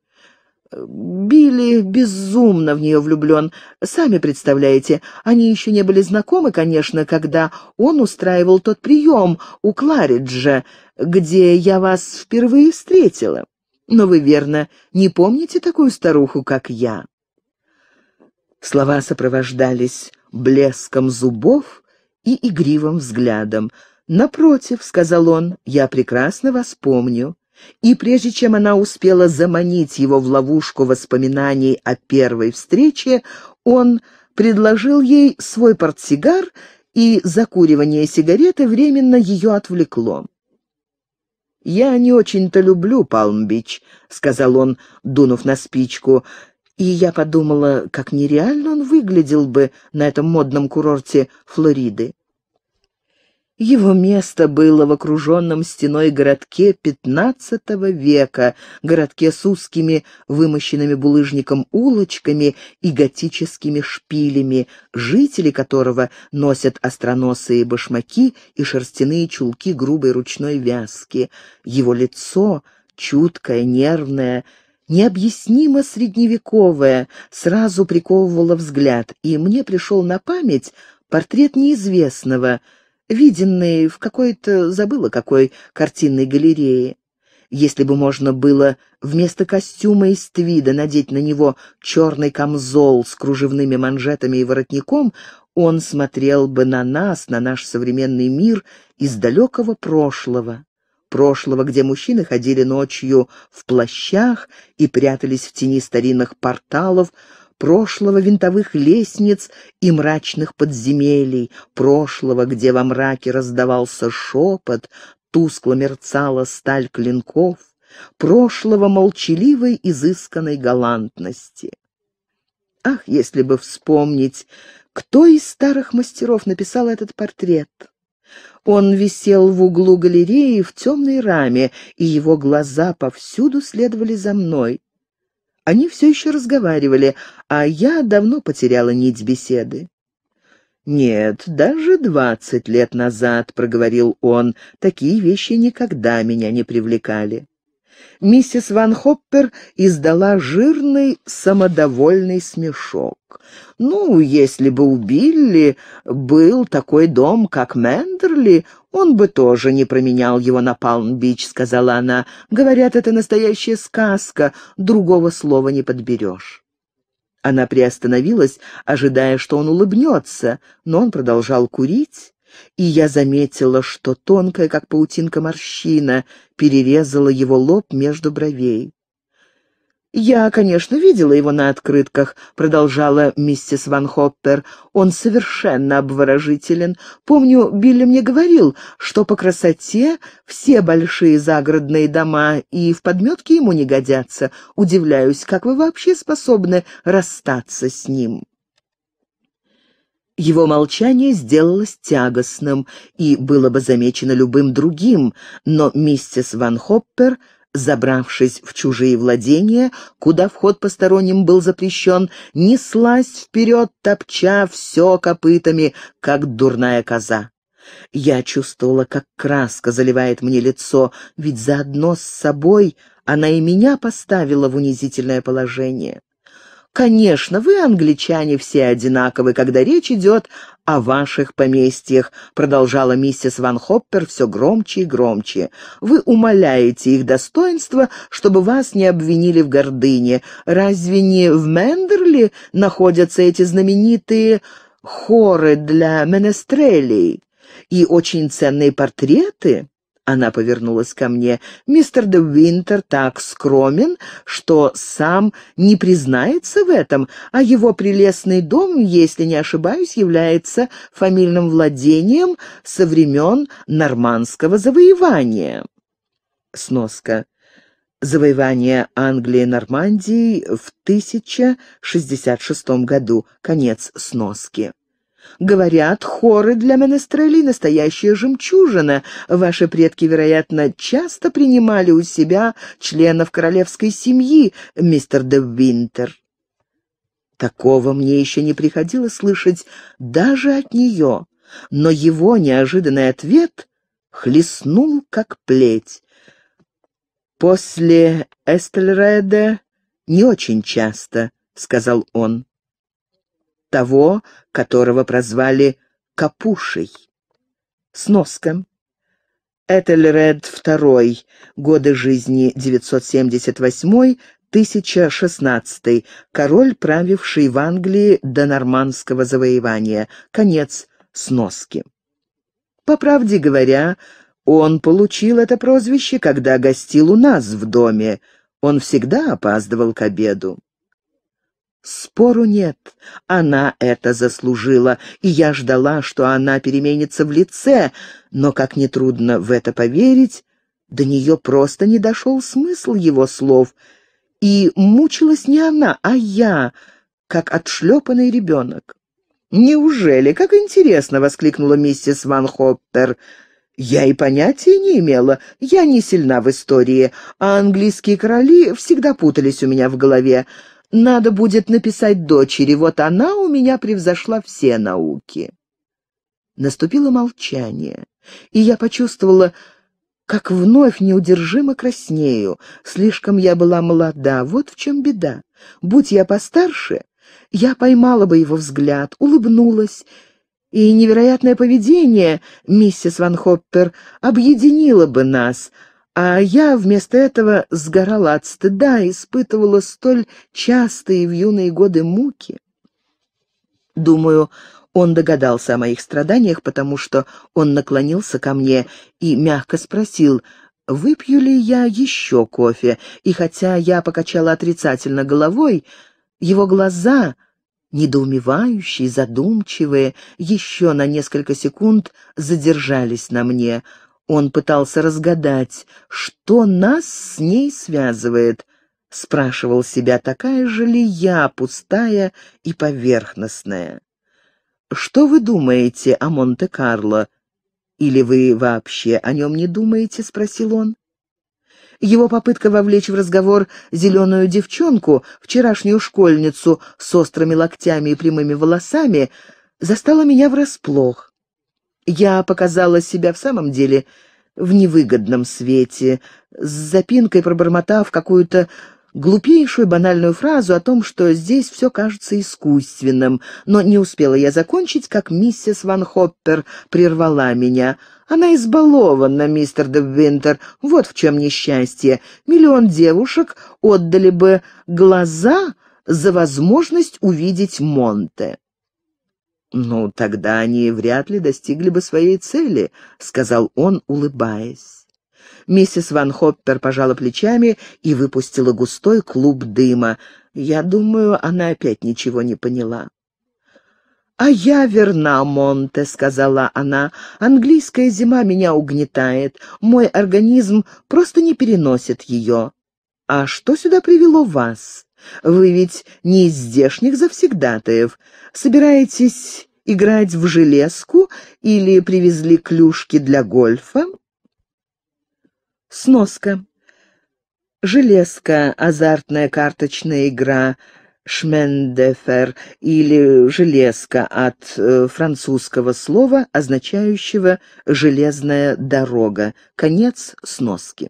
Билли безумно в нее влюблен. Сами представляете, они еще не были знакомы, конечно, когда он устраивал тот прием у Клариджа, где я вас впервые встретила. Но вы, верно, не помните такую старуху, как я?» Слова сопровождались блеском зубов и игривым взглядом. «Напротив», — сказал он, — «я прекрасно вас помню». И прежде чем она успела заманить его в ловушку воспоминаний о первой встрече, он предложил ей свой портсигар, и закуривание сигареты временно ее отвлекло. «Я не очень-то люблю Палмбич, сказал он, дунув на спичку, и я подумала, как нереально он выглядел бы на этом модном курорте Флориды. Его место было в окруженном стеной городке XV века, городке с узкими, вымощенными булыжником улочками и готическими шпилями, жители которого носят остроносые башмаки и шерстяные чулки грубой ручной вязки. Его лицо, чуткое, нервное, необъяснимо средневековое, сразу приковывало взгляд, и мне пришел на память портрет неизвестного — виденные в какой-то, забыла какой, картинной галерее. Если бы можно было вместо костюма из твида надеть на него черный камзол с кружевными манжетами и воротником, он смотрел бы на нас, на наш современный мир из далекого прошлого. Прошлого, где мужчины ходили ночью в плащах и прятались в тени старинных порталов, прошлого винтовых лестниц и мрачных подземелий, прошлого, где во мраке раздавался шепот, тускло мерцала сталь клинков, прошлого молчаливой изысканной галантности. Ах, если бы вспомнить, кто из старых мастеров написал этот портрет? Он висел в углу галереи в темной раме, и его глаза повсюду следовали за мной. Они все еще разговаривали, а я давно потеряла нить беседы. «Нет, даже двадцать лет назад», — проговорил он, — «такие вещи никогда меня не привлекали». Миссис Ван Хоппер издала жирный самодовольный смешок. «Ну, если бы у Билли был такой дом, как Мендерли, он бы тоже не променял его на Палм-Бич», — сказала она. «Говорят, это настоящая сказка, другого слова не подберешь». Она приостановилась, ожидая, что он улыбнется, но он продолжал курить и я заметила, что тонкая, как паутинка, морщина перерезала его лоб между бровей. «Я, конечно, видела его на открытках», — продолжала миссис Ван Хоппер. «Он совершенно обворожителен. Помню, Билли мне говорил, что по красоте все большие загородные дома и в подметке ему не годятся. Удивляюсь, как вы вообще способны расстаться с ним». Его молчание сделалось тягостным и было бы замечено любым другим, но миссис Ван Хоппер, забравшись в чужие владения, куда вход посторонним был запрещен, неслась вперед, топча все копытами, как дурная коза. Я чувствовала, как краска заливает мне лицо, ведь заодно с собой она и меня поставила в унизительное положение. «Конечно, вы, англичане, все одинаковы, когда речь идет о ваших поместьях», продолжала миссис Ван Хоппер все громче и громче. «Вы умоляете их достоинство, чтобы вас не обвинили в гордыне. Разве не в Мендерли находятся эти знаменитые хоры для менестрелей и очень ценные портреты?» Она повернулась ко мне. «Мистер де Винтер так скромен, что сам не признается в этом, а его прелестный дом, если не ошибаюсь, является фамильным владением со времен нормандского завоевания». Сноска. Завоевание Англии Нормандии в 1066 году. Конец сноски. Говорят, хоры для менестрелей — настоящая жемчужина. Ваши предки, вероятно, часто принимали у себя членов королевской семьи, мистер де Винтер. Такого мне еще не приходило слышать даже от нее, но его неожиданный ответ хлестнул, как плеть. «После Эстельреда не очень часто», — сказал он того, которого прозвали Капушей. Сноска. Этельред II. Годы жизни 978-1016. Король, правивший в Англии до нормандского завоевания. Конец сноски. По правде говоря, он получил это прозвище, когда гостил у нас в доме. Он всегда опаздывал к обеду. Спору нет, она это заслужила, и я ждала, что она переменится в лице, но, как нетрудно в это поверить, до нее просто не дошел смысл его слов, и мучилась не она, а я, как отшлепанный ребенок. «Неужели? Как интересно!» — воскликнула миссис Ван Хоппер. «Я и понятия не имела. Я не сильна в истории, а английские короли всегда путались у меня в голове. Надо будет написать дочери, вот она у меня превзошла все науки. Наступило молчание, и я почувствовала, как вновь неудержимо краснею. Слишком я была молода, вот в чем беда. Будь я постарше, я поймала бы его взгляд, улыбнулась, и невероятное поведение миссис Ван Хоппер объединило бы нас — а я вместо этого сгорала от стыда, испытывала столь частые в юные годы муки. Думаю, он догадался о моих страданиях, потому что он наклонился ко мне и мягко спросил, выпью ли я еще кофе, и хотя я покачала отрицательно головой, его глаза, недоумевающие, задумчивые, еще на несколько секунд задержались на мне — он пытался разгадать, что нас с ней связывает. Спрашивал себя, такая же ли я, пустая и поверхностная. «Что вы думаете о Монте-Карло? Или вы вообще о нем не думаете?» — спросил он. Его попытка вовлечь в разговор зеленую девчонку, вчерашнюю школьницу с острыми локтями и прямыми волосами, застала меня врасплох. Я показала себя в самом деле в невыгодном свете, с запинкой пробормотав какую-то глупейшую банальную фразу о том, что здесь все кажется искусственным, но не успела я закончить, как миссис Ван Хоппер прервала меня. «Она избалована, мистер де Винтер, вот в чем несчастье. Миллион девушек отдали бы глаза за возможность увидеть Монте». «Ну, тогда они вряд ли достигли бы своей цели», — сказал он, улыбаясь. Миссис Ван Хоппер пожала плечами и выпустила густой клуб дыма. Я думаю, она опять ничего не поняла. «А я верна, Монте», — сказала она. «Английская зима меня угнетает. Мой организм просто не переносит ее». «А что сюда привело вас?» Вы ведь не из здешних завсегдатаев. Собираетесь играть в железку или привезли клюшки для гольфа?» Сноска. Железка — азартная карточная игра «шмендефер» или «железка» от э, французского слова, означающего «железная дорога». Конец сноски.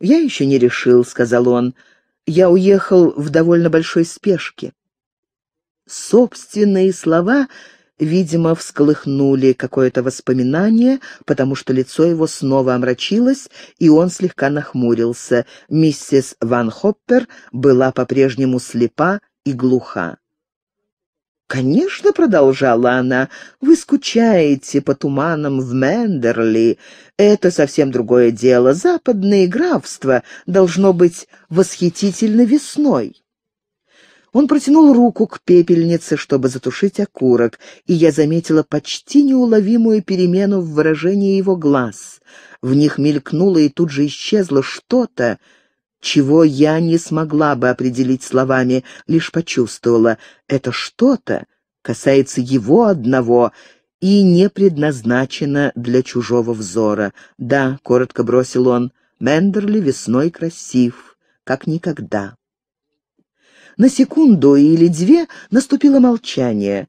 «Я еще не решил», — сказал он, — я уехал в довольно большой спешке. Собственные слова, видимо, всколыхнули какое-то воспоминание, потому что лицо его снова омрачилось, и он слегка нахмурился. Миссис Ван Хоппер была по-прежнему слепа и глуха. «Конечно, — продолжала она, — вы скучаете по туманам в Мендерли. Это совсем другое дело. Западное графство должно быть восхитительно весной». Он протянул руку к пепельнице, чтобы затушить окурок, и я заметила почти неуловимую перемену в выражении его глаз. В них мелькнуло и тут же исчезло что-то, чего я не смогла бы определить словами, лишь почувствовала, это что-то касается его одного и не предназначено для чужого взора. Да, коротко бросил он, Мендерли весной красив, как никогда. На секунду или две наступило молчание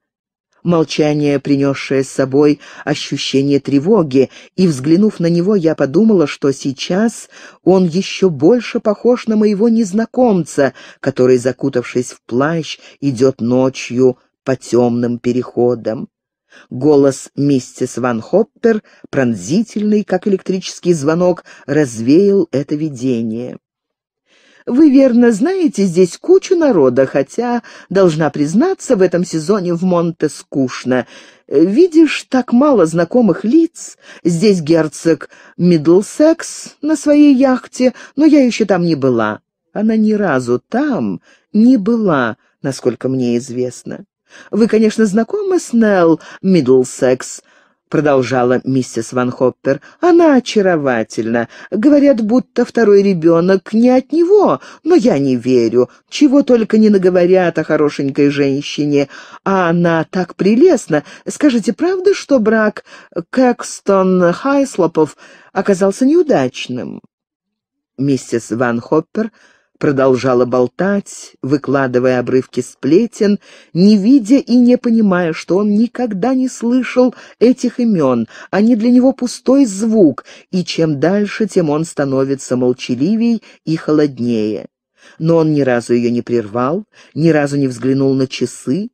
молчание, принесшее с собой ощущение тревоги, и, взглянув на него, я подумала, что сейчас он еще больше похож на моего незнакомца, который, закутавшись в плащ, идет ночью по темным переходам. Голос миссис Ван Хоппер, пронзительный, как электрический звонок, развеял это видение. Вы, верно, знаете здесь кучу народа, хотя, должна признаться, в этом сезоне в Монте скучно. Э, видишь, так мало знакомых лиц. Здесь герцог Мидлсекс на своей яхте, но я еще там не была. Она ни разу там не была, насколько мне известно. Вы, конечно, знакомы с Нелл Мидлсекс, продолжала миссис Ван Хоппер. «Она очаровательна. Говорят, будто второй ребенок не от него, но я не верю. Чего только не наговорят о хорошенькой женщине. А она так прелестна. Скажите, правда, что брак Кэкстон-Хайслопов оказался неудачным?» Миссис Ван Хоппер продолжала болтать, выкладывая обрывки сплетен, не видя и не понимая, что он никогда не слышал этих имен, они для него пустой звук, и чем дальше, тем он становится молчаливей и холоднее. Но он ни разу ее не прервал, ни разу не взглянул на часы.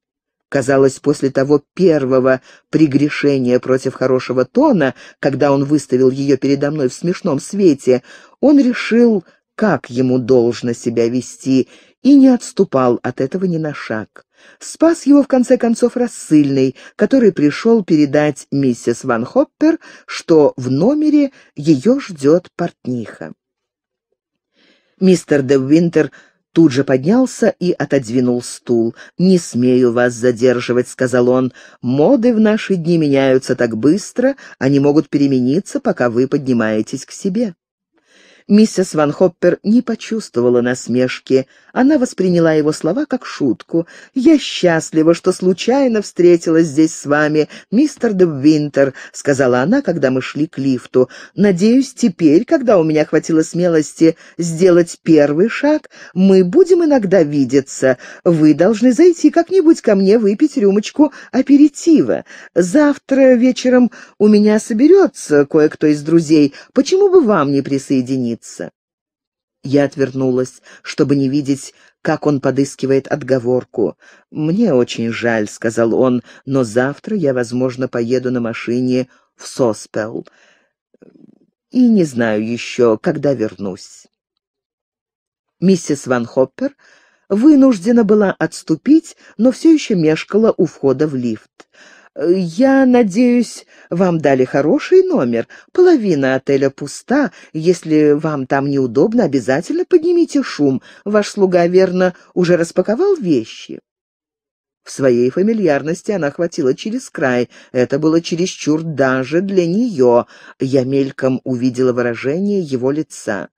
Казалось, после того первого прегрешения против хорошего тона, когда он выставил ее передо мной в смешном свете, он решил как ему должно себя вести, и не отступал от этого ни на шаг. Спас его, в конце концов, рассыльный, который пришел передать миссис Ван Хоппер, что в номере ее ждет портниха. Мистер де Винтер тут же поднялся и отодвинул стул. «Не смею вас задерживать», — сказал он. «Моды в наши дни меняются так быстро, они могут перемениться, пока вы поднимаетесь к себе». Миссис Ван Хоппер не почувствовала насмешки. Она восприняла его слова как шутку. «Я счастлива, что случайно встретилась здесь с вами, мистер Де Винтер», — сказала она, когда мы шли к лифту. «Надеюсь, теперь, когда у меня хватило смелости сделать первый шаг, мы будем иногда видеться. Вы должны зайти как-нибудь ко мне выпить рюмочку аперитива. Завтра вечером у меня соберется кое-кто из друзей. Почему бы вам не присоединиться?» останется. Я отвернулась, чтобы не видеть, как он подыскивает отговорку. «Мне очень жаль», — сказал он, — «но завтра я, возможно, поеду на машине в Соспел. И не знаю еще, когда вернусь». Миссис Ван Хоппер вынуждена была отступить, но все еще мешкала у входа в лифт. Э, «Я надеюсь, вам дали хороший номер. Половина отеля пуста. Если вам там неудобно, обязательно поднимите шум. Ваш слуга, верно, уже распаковал вещи». В своей фамильярности она хватила через край. Это было чересчур даже для нее. Я мельком увидела выражение его лица.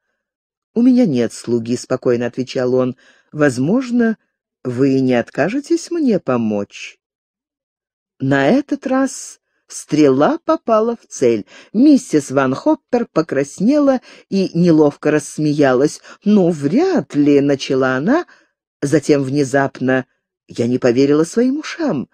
«У меня нет слуги», — спокойно отвечал он. «Возможно, вы не откажетесь мне помочь?» На этот раз стрела попала в цель. Миссис Ван Хоппер покраснела и неловко рассмеялась. «Ну, вряд ли», — начала она, затем внезапно. Я не поверила своим ушам.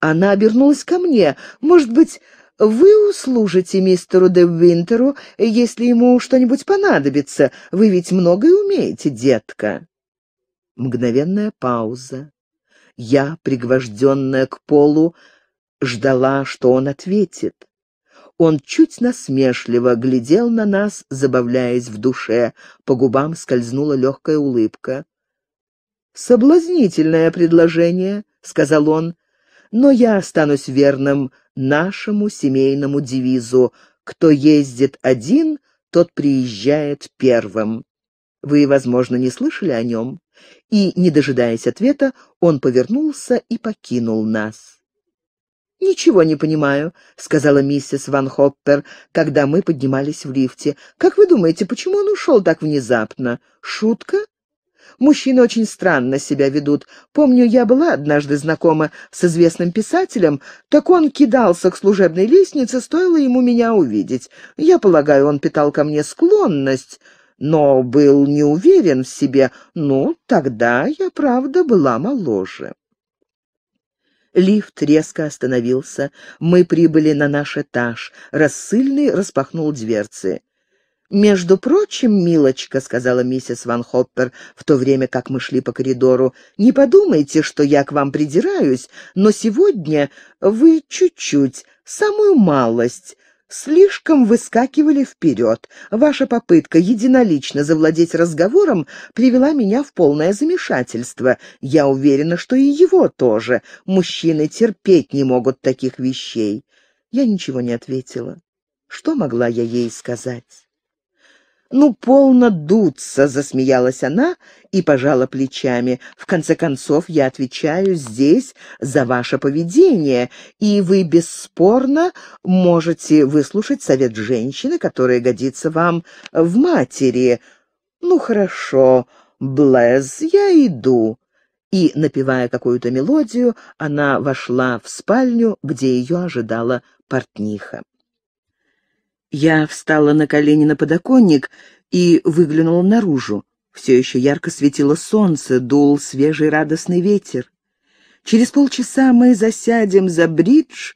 Она обернулась ко мне. «Может быть...» «Вы услужите мистеру де Винтеру, если ему что-нибудь понадобится. Вы ведь многое умеете, детка». Мгновенная пауза. Я, пригвожденная к полу, ждала, что он ответит. Он чуть насмешливо глядел на нас, забавляясь в душе. По губам скользнула легкая улыбка. «Соблазнительное предложение», — сказал он, — «но я останусь верным нашему семейному девизу. Кто ездит один, тот приезжает первым». Вы, возможно, не слышали о нем? И, не дожидаясь ответа, он повернулся и покинул нас. «Ничего не понимаю», — сказала миссис Ван Хоппер, когда мы поднимались в лифте. «Как вы думаете, почему он ушел так внезапно? Шутка?» Мужчины очень странно себя ведут. Помню, я была однажды знакома с известным писателем, так он кидался к служебной лестнице, стоило ему меня увидеть. Я полагаю, он питал ко мне склонность, но был не уверен в себе. Ну, тогда я, правда, была моложе. Лифт резко остановился. Мы прибыли на наш этаж. Рассыльный распахнул дверцы. «Между прочим, милочка», — сказала миссис Ван Хоппер, в то время как мы шли по коридору, — «не подумайте, что я к вам придираюсь, но сегодня вы чуть-чуть, самую малость, слишком выскакивали вперед. Ваша попытка единолично завладеть разговором привела меня в полное замешательство. Я уверена, что и его тоже. Мужчины терпеть не могут таких вещей. Я ничего не ответила. Что могла я ей сказать? «Ну, полно дуться!» — засмеялась она и пожала плечами. «В конце концов, я отвечаю здесь за ваше поведение, и вы бесспорно можете выслушать совет женщины, которая годится вам в матери. Ну, хорошо, Блэз, я иду». И, напевая какую-то мелодию, она вошла в спальню, где ее ожидала портниха. Я встала на колени на подоконник и выглянула наружу. Все еще ярко светило солнце, дул свежий радостный ветер. Через полчаса мы засядем за бридж,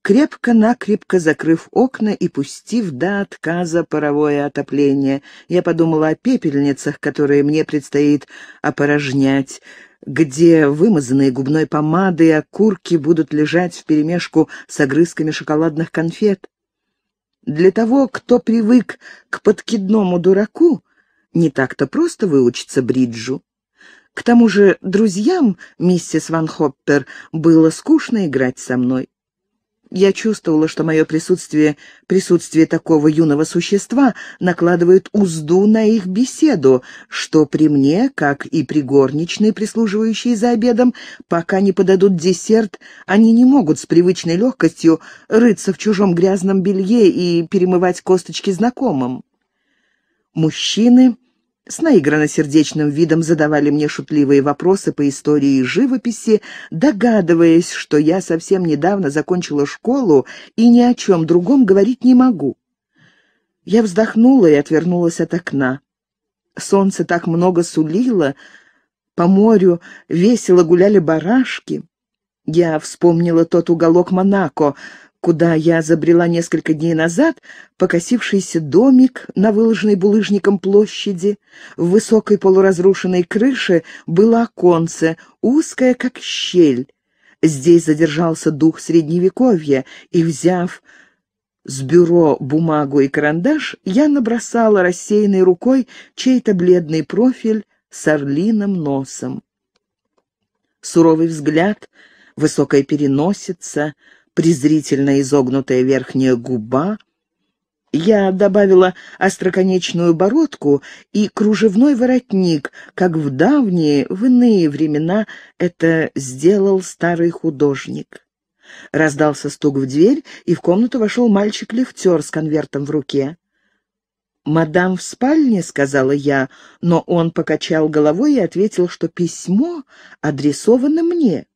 крепко-накрепко закрыв окна и пустив до отказа паровое отопление. Я подумала о пепельницах, которые мне предстоит опорожнять, где вымазанные губной помадой окурки будут лежать вперемешку с огрызками шоколадных конфет. Для того, кто привык к подкидному дураку, не так-то просто выучиться бриджу. К тому же друзьям миссис Ван Хоппер было скучно играть со мной. Я чувствовала, что мое присутствие, присутствие такого юного существа накладывает узду на их беседу, что при мне, как и при горничной, прислуживающей за обедом, пока не подадут десерт, они не могут с привычной легкостью рыться в чужом грязном белье и перемывать косточки знакомым. Мужчины с наигранно-сердечным видом задавали мне шутливые вопросы по истории и живописи, догадываясь, что я совсем недавно закончила школу и ни о чем другом говорить не могу. Я вздохнула и отвернулась от окна. Солнце так много сулило, по морю весело гуляли барашки. Я вспомнила тот уголок Монако — куда я забрела несколько дней назад, покосившийся домик на выложенной булыжником площади. В высокой полуразрушенной крыше было оконце, узкое, как щель. Здесь задержался дух Средневековья, и, взяв с бюро бумагу и карандаш, я набросала рассеянной рукой чей-то бледный профиль с орлиным носом. Суровый взгляд, высокая переносица — презрительно изогнутая верхняя губа. Я добавила остроконечную бородку и кружевной воротник, как в давние, в иные времена это сделал старый художник. Раздался стук в дверь, и в комнату вошел мальчик-лифтер с конвертом в руке. «Мадам в спальне», — сказала я, но он покачал головой и ответил, что письмо адресовано мне.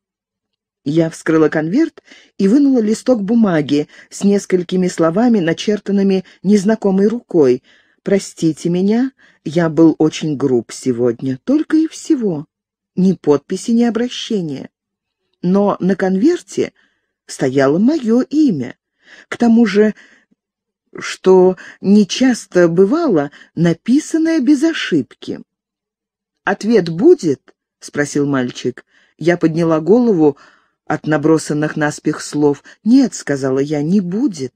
Я вскрыла конверт и вынула листок бумаги с несколькими словами, начертанными незнакомой рукой. «Простите меня, я был очень груб сегодня, только и всего. Ни подписи, ни обращения. Но на конверте стояло мое имя. К тому же, что нечасто бывало, написанное без ошибки». «Ответ будет?» — спросил мальчик. Я подняла голову, — от набросанных наспех слов. «Нет», — сказала я, — «не будет».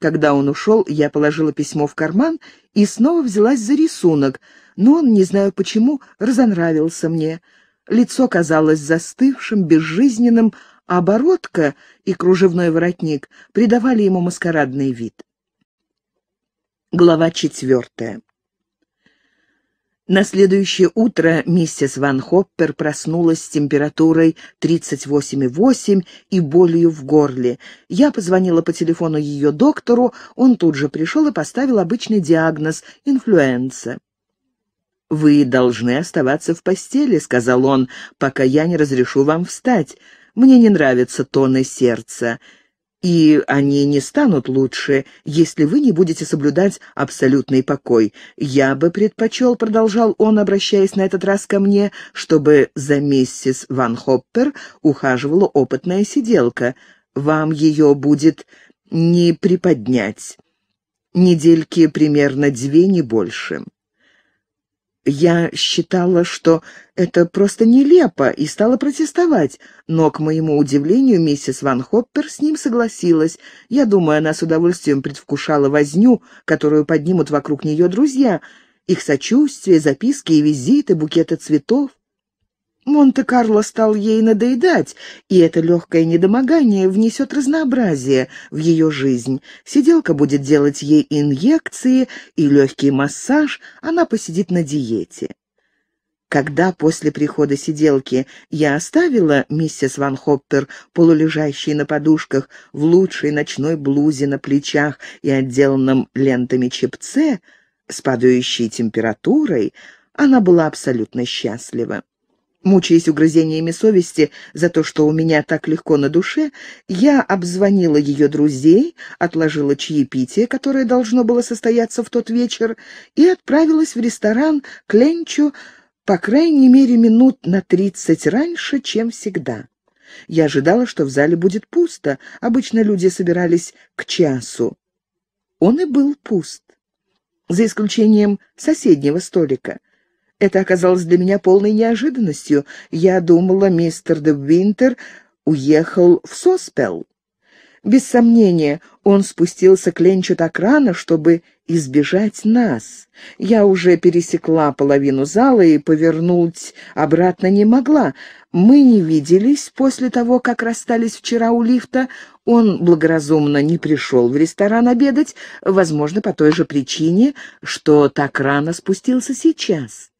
Когда он ушел, я положила письмо в карман и снова взялась за рисунок, но он, не знаю почему, разонравился мне. Лицо казалось застывшим, безжизненным, а бородка и кружевной воротник придавали ему маскарадный вид. Глава четвертая. На следующее утро миссис Ван Хоппер проснулась с температурой 38,8 и болью в горле. Я позвонила по телефону ее доктору, он тут же пришел и поставил обычный диагноз – инфлюенса. «Вы должны оставаться в постели», — сказал он, — «пока я не разрешу вам встать. Мне не нравятся тоны сердца и они не станут лучше, если вы не будете соблюдать абсолютный покой. Я бы предпочел, — продолжал он, обращаясь на этот раз ко мне, — чтобы за миссис Ван Хоппер ухаживала опытная сиделка. Вам ее будет не приподнять. Недельки примерно две, не больше. Я считала, что это просто нелепо, и стала протестовать, но, к моему удивлению, миссис Ван Хоппер с ним согласилась. Я думаю, она с удовольствием предвкушала возню, которую поднимут вокруг нее друзья, их сочувствие, записки и визиты, букеты цветов. Монте-Карло стал ей надоедать, и это легкое недомогание внесет разнообразие в ее жизнь. Сиделка будет делать ей инъекции и легкий массаж, она посидит на диете. Когда после прихода сиделки я оставила миссис Ван Хоппер, полулежащей на подушках, в лучшей ночной блузе на плечах и отделанном лентами чепце, с падающей температурой, она была абсолютно счастлива. Мучаясь угрызениями совести за то, что у меня так легко на душе, я обзвонила ее друзей, отложила чаепитие, которое должно было состояться в тот вечер, и отправилась в ресторан к Ленчу по крайней мере минут на тридцать раньше, чем всегда. Я ожидала, что в зале будет пусто, обычно люди собирались к часу. Он и был пуст, за исключением соседнего столика — это оказалось для меня полной неожиданностью. Я думала, мистер де Винтер уехал в Соспел. Без сомнения, он спустился к Ленчу так рано, чтобы избежать нас. Я уже пересекла половину зала и повернуть обратно не могла. Мы не виделись после того, как расстались вчера у лифта. Он благоразумно не пришел в ресторан обедать, возможно, по той же причине, что так рано спустился сейчас.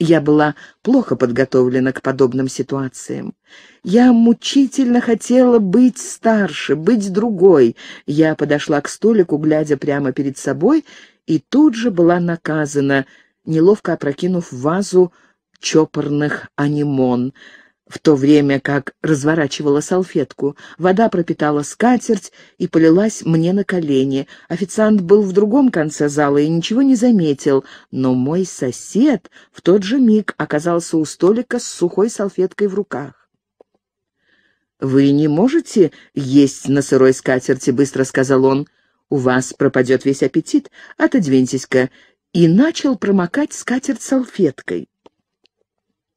Я была плохо подготовлена к подобным ситуациям. Я мучительно хотела быть старше, быть другой. Я подошла к столику, глядя прямо перед собой, и тут же была наказана, неловко опрокинув вазу чопорных анимон — в то время как разворачивала салфетку. Вода пропитала скатерть и полилась мне на колени. Официант был в другом конце зала и ничего не заметил, но мой сосед в тот же миг оказался у столика с сухой салфеткой в руках. «Вы не можете есть на сырой скатерти», — быстро сказал он. «У вас пропадет весь аппетит. Отодвиньтесь-ка». И начал промокать скатерть салфеткой.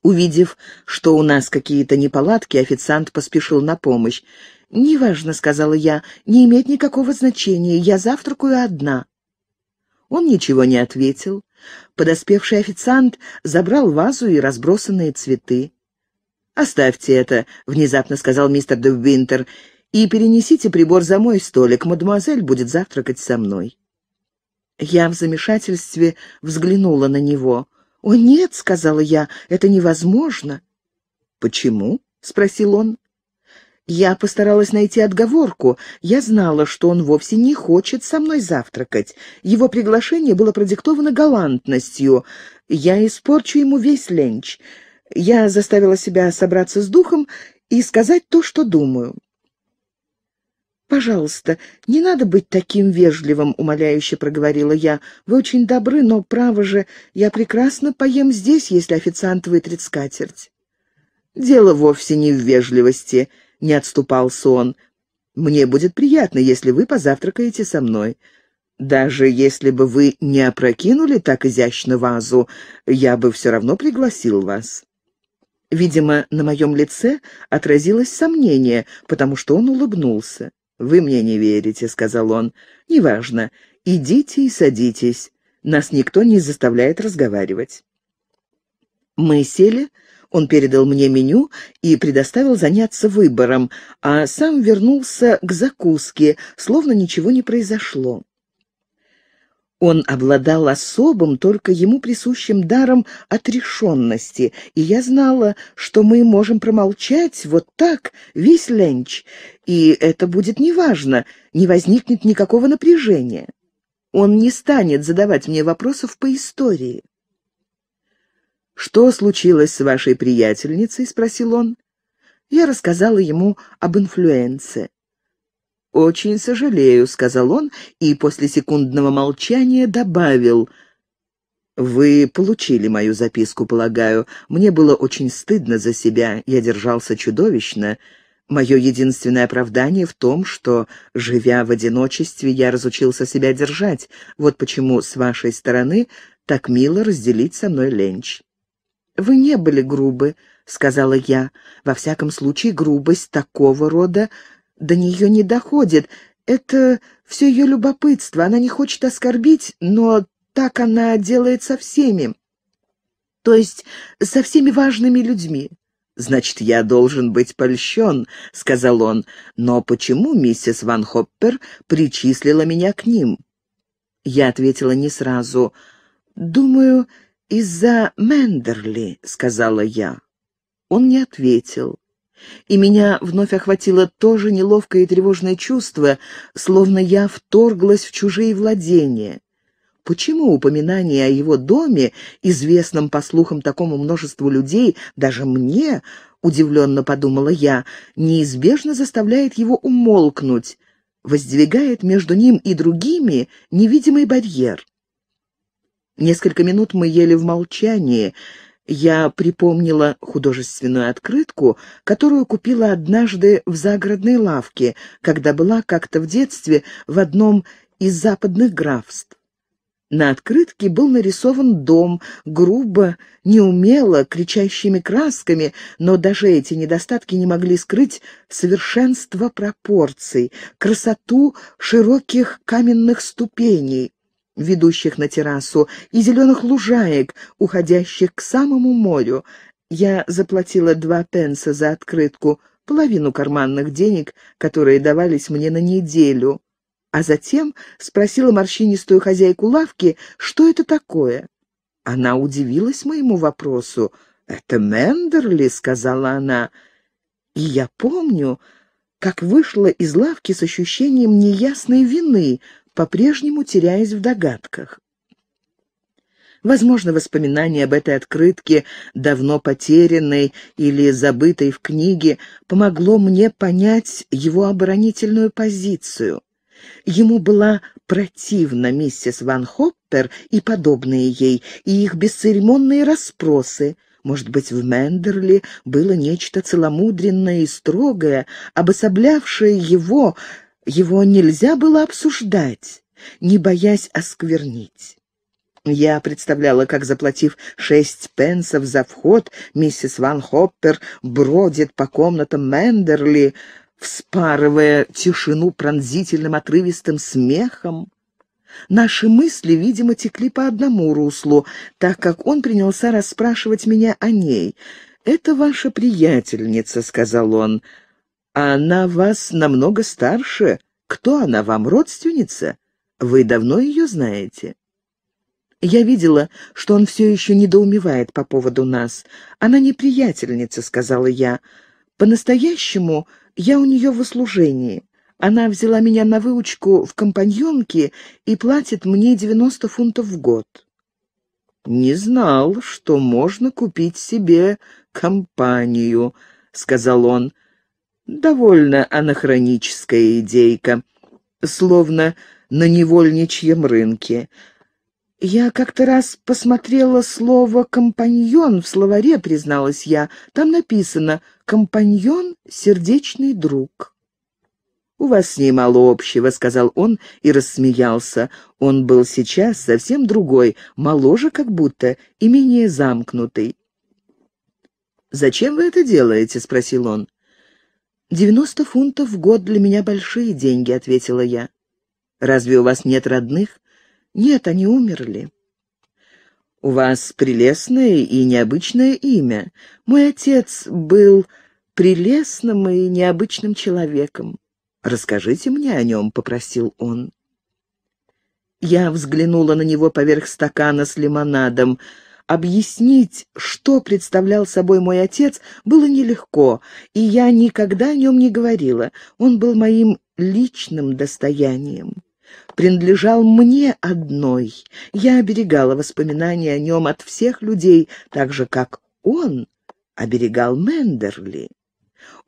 Увидев, что у нас какие-то неполадки, официант поспешил на помощь. «Неважно», — сказала я, — «не имеет никакого значения, я завтракаю одна». Он ничего не ответил. Подоспевший официант забрал вазу и разбросанные цветы. «Оставьте это», — внезапно сказал мистер де Винтер, — «и перенесите прибор за мой столик, мадемуазель будет завтракать со мной». Я в замешательстве взглянула на него. «О, нет», — сказала я, — «это невозможно». «Почему?» — спросил он. Я постаралась найти отговорку. Я знала, что он вовсе не хочет со мной завтракать. Его приглашение было продиктовано галантностью. Я испорчу ему весь ленч. Я заставила себя собраться с духом и сказать то, что думаю. «Пожалуйста, не надо быть таким вежливым», — умоляюще проговорила я. «Вы очень добры, но, право же, я прекрасно поем здесь, если официант вытрет скатерть». «Дело вовсе не в вежливости», — не отступался он. «Мне будет приятно, если вы позавтракаете со мной. Даже если бы вы не опрокинули так изящно вазу, я бы все равно пригласил вас». Видимо, на моем лице отразилось сомнение, потому что он улыбнулся. «Вы мне не верите», — сказал он. «Неважно. Идите и садитесь. Нас никто не заставляет разговаривать». Мы сели, он передал мне меню и предоставил заняться выбором, а сам вернулся к закуске, словно ничего не произошло. Он обладал особым, только ему присущим даром отрешенности, и я знала, что мы можем промолчать вот так весь ленч, и это будет неважно, не возникнет никакого напряжения. Он не станет задавать мне вопросов по истории. «Что случилось с вашей приятельницей?» — спросил он. Я рассказала ему об инфлюенции. «Очень сожалею», — сказал он и после секундного молчания добавил. «Вы получили мою записку, полагаю. Мне было очень стыдно за себя, я держался чудовищно. Мое единственное оправдание в том, что, живя в одиночестве, я разучился себя держать. Вот почему с вашей стороны так мило разделить со мной ленч». «Вы не были грубы», — сказала я. «Во всяком случае, грубость такого рода до нее не доходит. Это все ее любопытство. Она не хочет оскорбить, но так она делает со всеми. То есть со всеми важными людьми. «Значит, я должен быть польщен», — сказал он. «Но почему миссис Ван Хоппер причислила меня к ним?» Я ответила не сразу. «Думаю, из-за Мендерли», — сказала я. Он не ответил и меня вновь охватило то же неловкое и тревожное чувство, словно я вторглась в чужие владения. Почему упоминание о его доме, известном по слухам такому множеству людей, даже мне, удивленно подумала я, неизбежно заставляет его умолкнуть, воздвигает между ним и другими невидимый барьер? Несколько минут мы ели в молчании — я припомнила художественную открытку, которую купила однажды в загородной лавке, когда была как-то в детстве в одном из западных графств. На открытке был нарисован дом, грубо, неумело, кричащими красками, но даже эти недостатки не могли скрыть совершенство пропорций, красоту широких каменных ступеней, ведущих на террасу, и зеленых лужаек, уходящих к самому морю. Я заплатила два пенса за открытку, половину карманных денег, которые давались мне на неделю. А затем спросила морщинистую хозяйку лавки, что это такое. Она удивилась моему вопросу. «Это Мендерли», — сказала она. И я помню, как вышла из лавки с ощущением неясной вины — по-прежнему теряясь в догадках. Возможно, воспоминания об этой открытке, давно потерянной или забытой в книге, помогло мне понять его оборонительную позицию. Ему была противна миссис Ван Хоппер и подобные ей, и их бесцеремонные расспросы. Может быть, в Мендерли было нечто целомудренное и строгое, обособлявшее его его нельзя было обсуждать, не боясь осквернить. Я представляла, как, заплатив шесть пенсов за вход, миссис Ван Хоппер бродит по комнатам Мендерли, вспарывая тишину пронзительным отрывистым смехом. Наши мысли, видимо, текли по одному руслу, так как он принялся расспрашивать меня о ней. «Это ваша приятельница», — сказал он, — она вас намного старше. Кто она вам, родственница? Вы давно ее знаете?» Я видела, что он все еще недоумевает по поводу нас. «Она не приятельница», — сказала я. «По-настоящему я у нее в услужении. Она взяла меня на выучку в компаньонке и платит мне 90 фунтов в год». «Не знал, что можно купить себе компанию», — сказал он довольно анахроническая идейка, словно на невольничьем рынке. «Я как-то раз посмотрела слово «компаньон» в словаре, призналась я. Там написано «компаньон — сердечный друг». «У вас с ней мало общего», — сказал он и рассмеялся. Он был сейчас совсем другой, моложе как будто и менее замкнутый. «Зачем вы это делаете?» — спросил он. «Девяносто фунтов в год для меня большие деньги», — ответила я. «Разве у вас нет родных?» «Нет, они умерли». «У вас прелестное и необычное имя. Мой отец был прелестным и необычным человеком. Расскажите мне о нем», — попросил он. Я взглянула на него поверх стакана с лимонадом — Объяснить, что представлял собой мой отец, было нелегко, и я никогда о нем не говорила. Он был моим личным достоянием. Принадлежал мне одной. Я оберегала воспоминания о нем от всех людей, так же, как он оберегал Мендерли.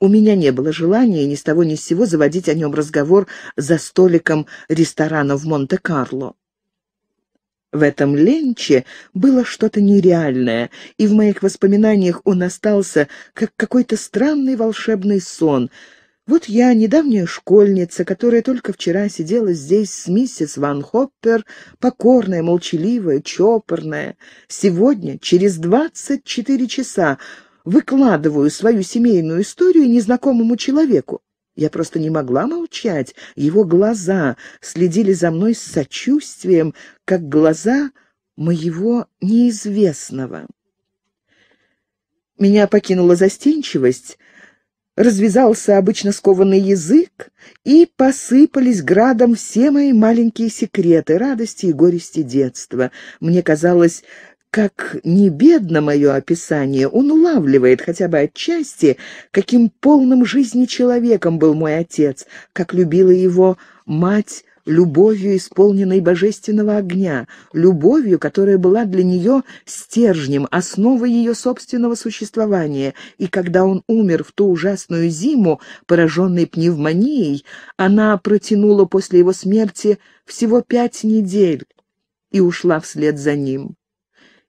У меня не было желания ни с того ни с сего заводить о нем разговор за столиком ресторана в Монте-Карло. В этом ленче было что-то нереальное, и в моих воспоминаниях он остался, как какой-то странный волшебный сон. Вот я, недавняя школьница, которая только вчера сидела здесь с миссис Ван Хоппер, покорная, молчаливая, чопорная. Сегодня, через двадцать четыре часа, выкладываю свою семейную историю незнакомому человеку. Я просто не могла молчать. Его глаза следили за мной с сочувствием, как глаза моего неизвестного. Меня покинула застенчивость, развязался обычно скованный язык, и посыпались градом все мои маленькие секреты, радости и горести детства. Мне казалось, как не бедно мое описание, он улавливает хотя бы отчасти, каким полным жизни человеком был мой отец, как любила его мать любовью, исполненной божественного огня, любовью, которая была для нее стержнем, основой ее собственного существования, и когда он умер в ту ужасную зиму, пораженный пневмонией, она протянула после его смерти всего пять недель и ушла вслед за ним.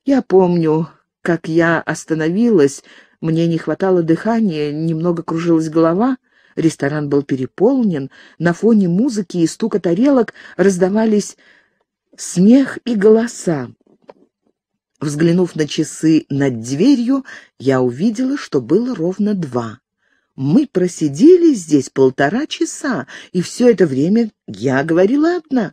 Я помню, как я остановилась, мне не хватало дыхания, немного кружилась голова. Ресторан был переполнен, на фоне музыки и стука тарелок раздавались смех и голоса. Взглянув на часы над дверью, я увидела, что было ровно два. Мы просидели здесь полтора часа, и все это время я говорила одна.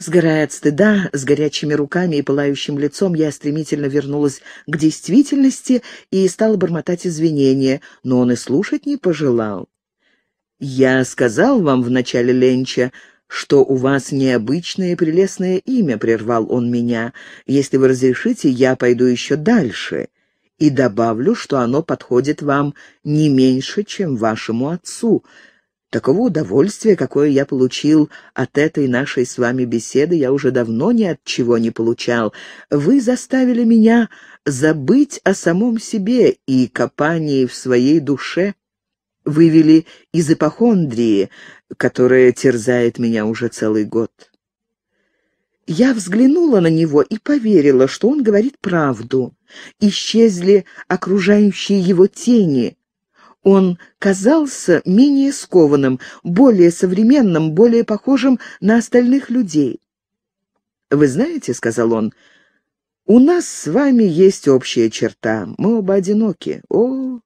Сгорая от стыда, с горячими руками и пылающим лицом, я стремительно вернулась к действительности и стала бормотать извинения, но он и слушать не пожелал. «Я сказал вам в начале Ленча, что у вас необычное и прелестное имя», — прервал он меня. «Если вы разрешите, я пойду еще дальше и добавлю, что оно подходит вам не меньше, чем вашему отцу. Такого удовольствия, какое я получил от этой нашей с вами беседы, я уже давно ни от чего не получал. Вы заставили меня забыть о самом себе и копании в своей душе. Вывели из эпохондрии, которая терзает меня уже целый год. Я взглянула на него и поверила, что он говорит правду. Исчезли окружающие его тени — он казался менее скованным, более современным, более похожим на остальных людей. «Вы знаете, — сказал он, — у нас с вами есть общая черта. Мы оба одиноки. О,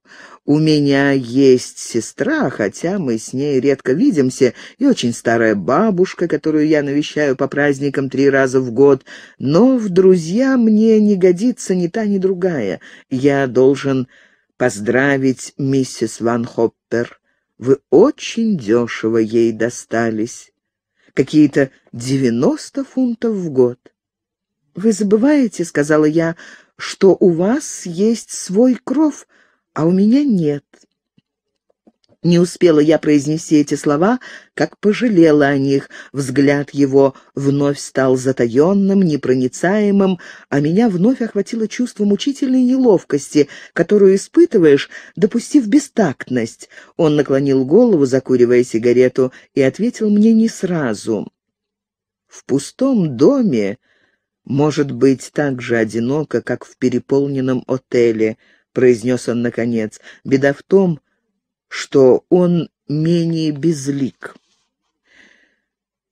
у меня есть сестра, хотя мы с ней редко видимся, и очень старая бабушка, которую я навещаю по праздникам три раза в год. Но в друзья мне не годится ни та, ни другая. Я должен поздравить миссис Ван Хоппер. Вы очень дешево ей достались. Какие-то девяносто фунтов в год. «Вы забываете, — сказала я, — что у вас есть свой кров, а у меня нет. Не успела я произнести эти слова, как пожалела о них. Взгляд его вновь стал затаенным, непроницаемым, а меня вновь охватило чувство мучительной неловкости, которую испытываешь, допустив бестактность. Он наклонил голову, закуривая сигарету, и ответил мне не сразу. «В пустом доме может быть так же одиноко, как в переполненном отеле», — произнес он наконец. «Беда в том, что он менее безлик.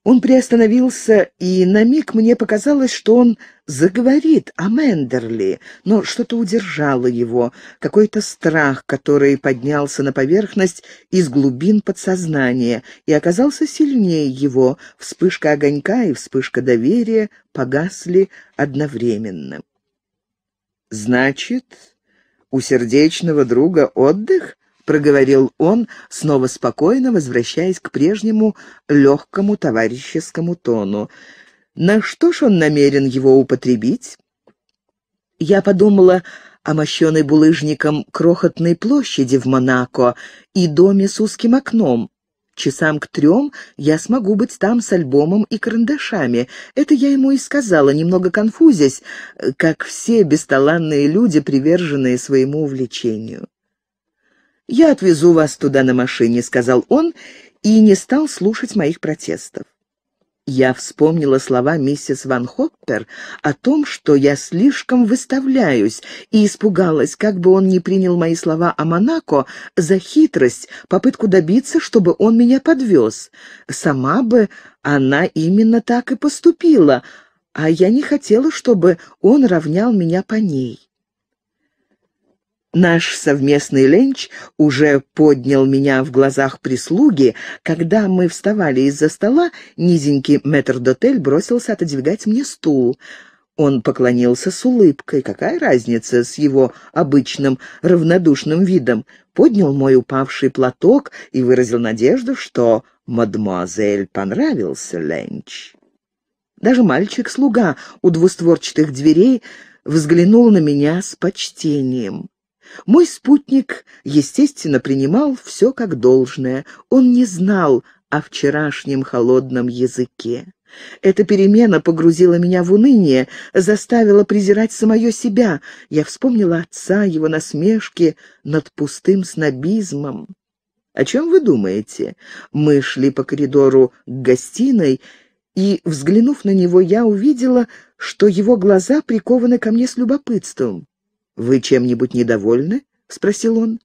Он приостановился, и на миг мне показалось, что он заговорит о Мендерли, но что-то удержало его, какой-то страх, который поднялся на поверхность из глубин подсознания и оказался сильнее его. Вспышка огонька и вспышка доверия погасли одновременно. «Значит, у сердечного друга отдых?» — проговорил он, снова спокойно возвращаясь к прежнему легкому товарищескому тону. «На что ж он намерен его употребить?» Я подумала о мощенной булыжником крохотной площади в Монако и доме с узким окном. Часам к трем я смогу быть там с альбомом и карандашами. Это я ему и сказала, немного конфузясь, как все бесталанные люди, приверженные своему увлечению. «Я отвезу вас туда на машине», — сказал он, и не стал слушать моих протестов. Я вспомнила слова миссис Ван Хоппер о том, что я слишком выставляюсь, и испугалась, как бы он не принял мои слова о Монако за хитрость, попытку добиться, чтобы он меня подвез. Сама бы она именно так и поступила, а я не хотела, чтобы он равнял меня по ней. Наш совместный ленч уже поднял меня в глазах прислуги. Когда мы вставали из-за стола, низенький метрдотель бросился отодвигать мне стул. Он поклонился с улыбкой. Какая разница с его обычным равнодушным видом? Поднял мой упавший платок и выразил надежду, что мадемуазель понравился ленч. Даже мальчик-слуга у двустворчатых дверей взглянул на меня с почтением. Мой спутник, естественно, принимал все как должное. Он не знал о вчерашнем холодном языке. Эта перемена погрузила меня в уныние, заставила презирать самое себя. Я вспомнила отца, его насмешки над пустым снобизмом. «О чем вы думаете?» Мы шли по коридору к гостиной, и, взглянув на него, я увидела, что его глаза прикованы ко мне с любопытством. «Вы чем-нибудь недовольны?» — спросил он.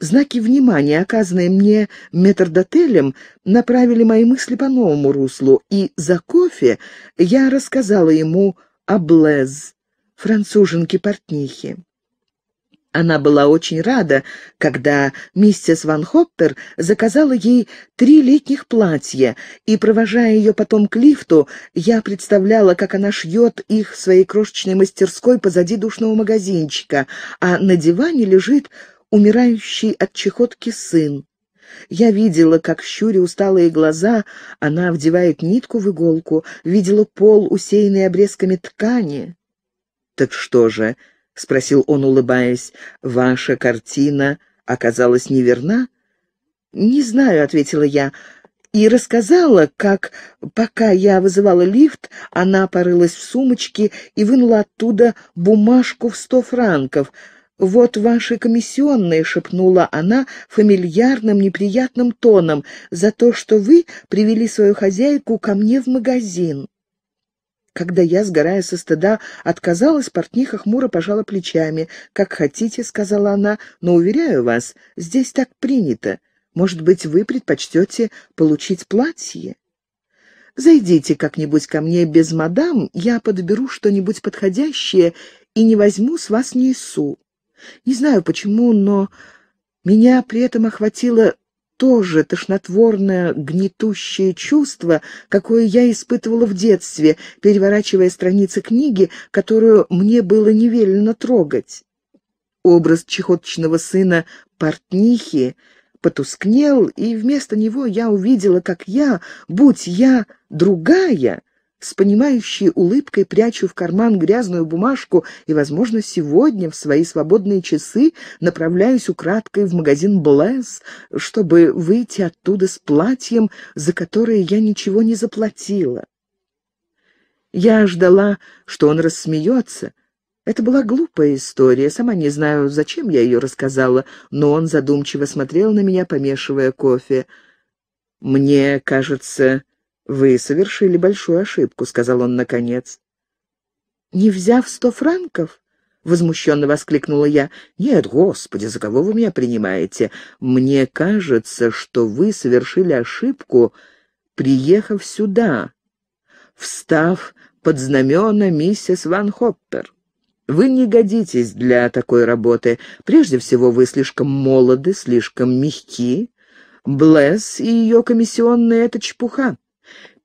Знаки внимания, оказанные мне метрдотелем, направили мои мысли по новому руслу, и за кофе я рассказала ему о Блэз, француженке-портнихе. Она была очень рада, когда миссис Ван Хоптер заказала ей три летних платья, и, провожая ее потом к лифту, я представляла, как она шьет их в своей крошечной мастерской позади душного магазинчика, а на диване лежит умирающий от чехотки сын. Я видела, как щуря усталые глаза, она вдевает нитку в иголку, видела пол, усеянный обрезками ткани. «Так что же?» — спросил он, улыбаясь. «Ваша картина оказалась неверна?» «Не знаю», — ответила я. И рассказала, как, пока я вызывала лифт, она порылась в сумочке и вынула оттуда бумажку в сто франков. «Вот ваши комиссионные», — шепнула она фамильярным неприятным тоном, «за то, что вы привели свою хозяйку ко мне в магазин». Когда я, сгорая со стыда, отказалась, портниха хмуро пожала плечами. «Как хотите», — сказала она, — «но, уверяю вас, здесь так принято. Может быть, вы предпочтете получить платье?» «Зайдите как-нибудь ко мне без мадам, я подберу что-нибудь подходящее и не возьму с вас ни су. Не знаю почему, но меня при этом охватило то же тошнотворное, гнетущее чувство, какое я испытывала в детстве, переворачивая страницы книги, которую мне было невелено трогать. Образ чехоточного сына портнихи потускнел, и вместо него я увидела, как я, будь я другая, с понимающей улыбкой прячу в карман грязную бумажку и, возможно, сегодня в свои свободные часы направляюсь украдкой в магазин Блэс, чтобы выйти оттуда с платьем, за которое я ничего не заплатила. Я ждала, что он рассмеется. Это была глупая история, сама не знаю, зачем я ее рассказала, но он задумчиво смотрел на меня, помешивая кофе. «Мне кажется, «Вы совершили большую ошибку», — сказал он наконец. «Не взяв сто франков?» — возмущенно воскликнула я. «Нет, Господи, за кого вы меня принимаете? Мне кажется, что вы совершили ошибку, приехав сюда, встав под знамена миссис Ван Хоппер. Вы не годитесь для такой работы. Прежде всего, вы слишком молоды, слишком мягки. Блэс и ее комиссионные это чепуха.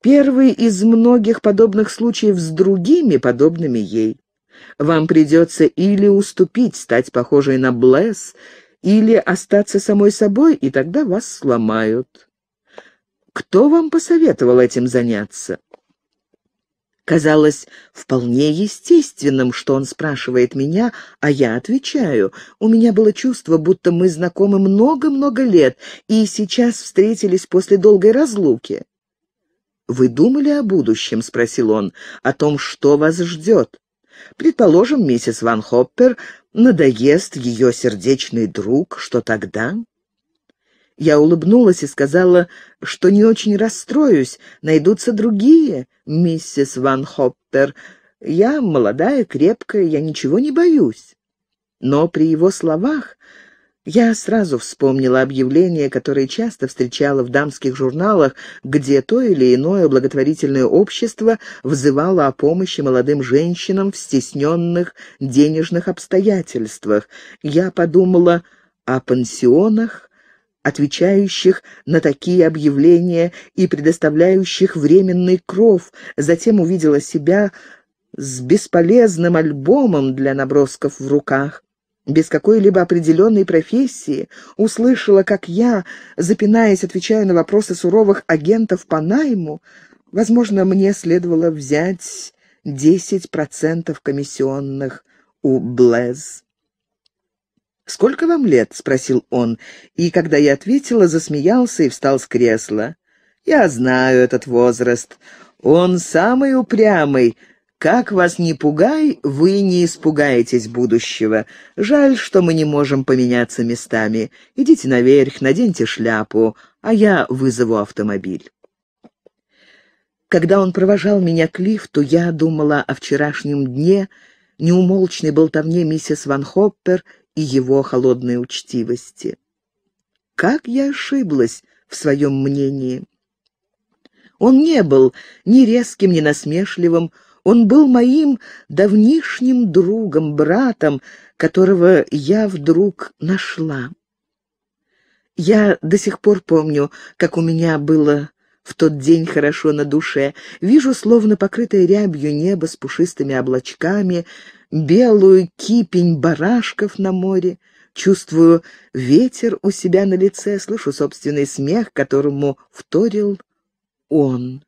Первый из многих подобных случаев с другими, подобными ей. Вам придется или уступить, стать похожей на Блэс, или остаться самой собой, и тогда вас сломают. Кто вам посоветовал этим заняться? Казалось вполне естественным, что он спрашивает меня, а я отвечаю. У меня было чувство, будто мы знакомы много-много лет и сейчас встретились после долгой разлуки. «Вы думали о будущем?» — спросил он. «О том, что вас ждет?» «Предположим, миссис Ван Хоппер надоест ее сердечный друг. Что тогда?» Я улыбнулась и сказала, что не очень расстроюсь, найдутся другие, миссис Ван Хоппер. Я молодая, крепкая, я ничего не боюсь. Но при его словах я сразу вспомнила объявление, которое часто встречала в дамских журналах, где то или иное благотворительное общество взывало о помощи молодым женщинам в стесненных денежных обстоятельствах. Я подумала о пансионах, отвечающих на такие объявления и предоставляющих временный кров, затем увидела себя с бесполезным альбомом для набросков в руках без какой-либо определенной профессии, услышала, как я, запинаясь, отвечая на вопросы суровых агентов по найму, возможно, мне следовало взять 10% комиссионных у Блэз. «Сколько вам лет?» — спросил он, и, когда я ответила, засмеялся и встал с кресла. «Я знаю этот возраст. Он самый упрямый как вас не пугай, вы не испугаетесь будущего. Жаль, что мы не можем поменяться местами. Идите наверх, наденьте шляпу, а я вызову автомобиль. Когда он провожал меня к лифту, я думала о вчерашнем дне, неумолчной болтовне миссис Ван Хоппер и его холодной учтивости. Как я ошиблась в своем мнении! Он не был ни резким, ни насмешливым, он был моим давнишним другом, братом, которого я вдруг нашла. Я до сих пор помню, как у меня было в тот день хорошо на душе. Вижу, словно покрытое рябью небо с пушистыми облачками, белую кипень барашков на море. Чувствую ветер у себя на лице, слышу собственный смех, которому вторил он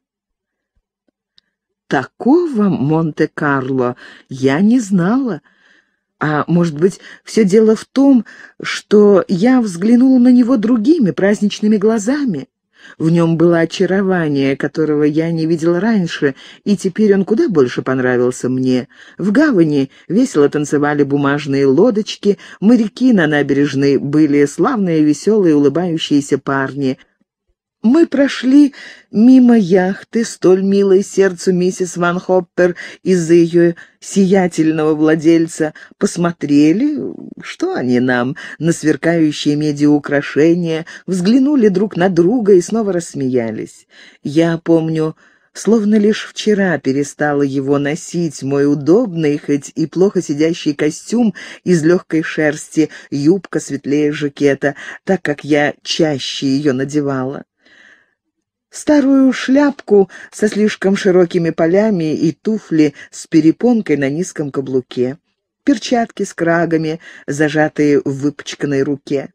такого Монте-Карло я не знала. А может быть, все дело в том, что я взглянула на него другими праздничными глазами? В нем было очарование, которого я не видела раньше, и теперь он куда больше понравился мне. В гавани весело танцевали бумажные лодочки, моряки на набережной были славные, веселые, улыбающиеся парни. Мы прошли мимо яхты, столь милой сердцу миссис Ван Хоппер из-за ее сиятельного владельца, посмотрели, что они нам, на сверкающие меди украшения, взглянули друг на друга и снова рассмеялись. Я помню, словно лишь вчера перестала его носить, мой удобный, хоть и плохо сидящий костюм из легкой шерсти, юбка светлее жакета, так как я чаще ее надевала. Старую шляпку со слишком широкими полями и туфли с перепонкой на низком каблуке. Перчатки с крагами, зажатые в выпачканной руке.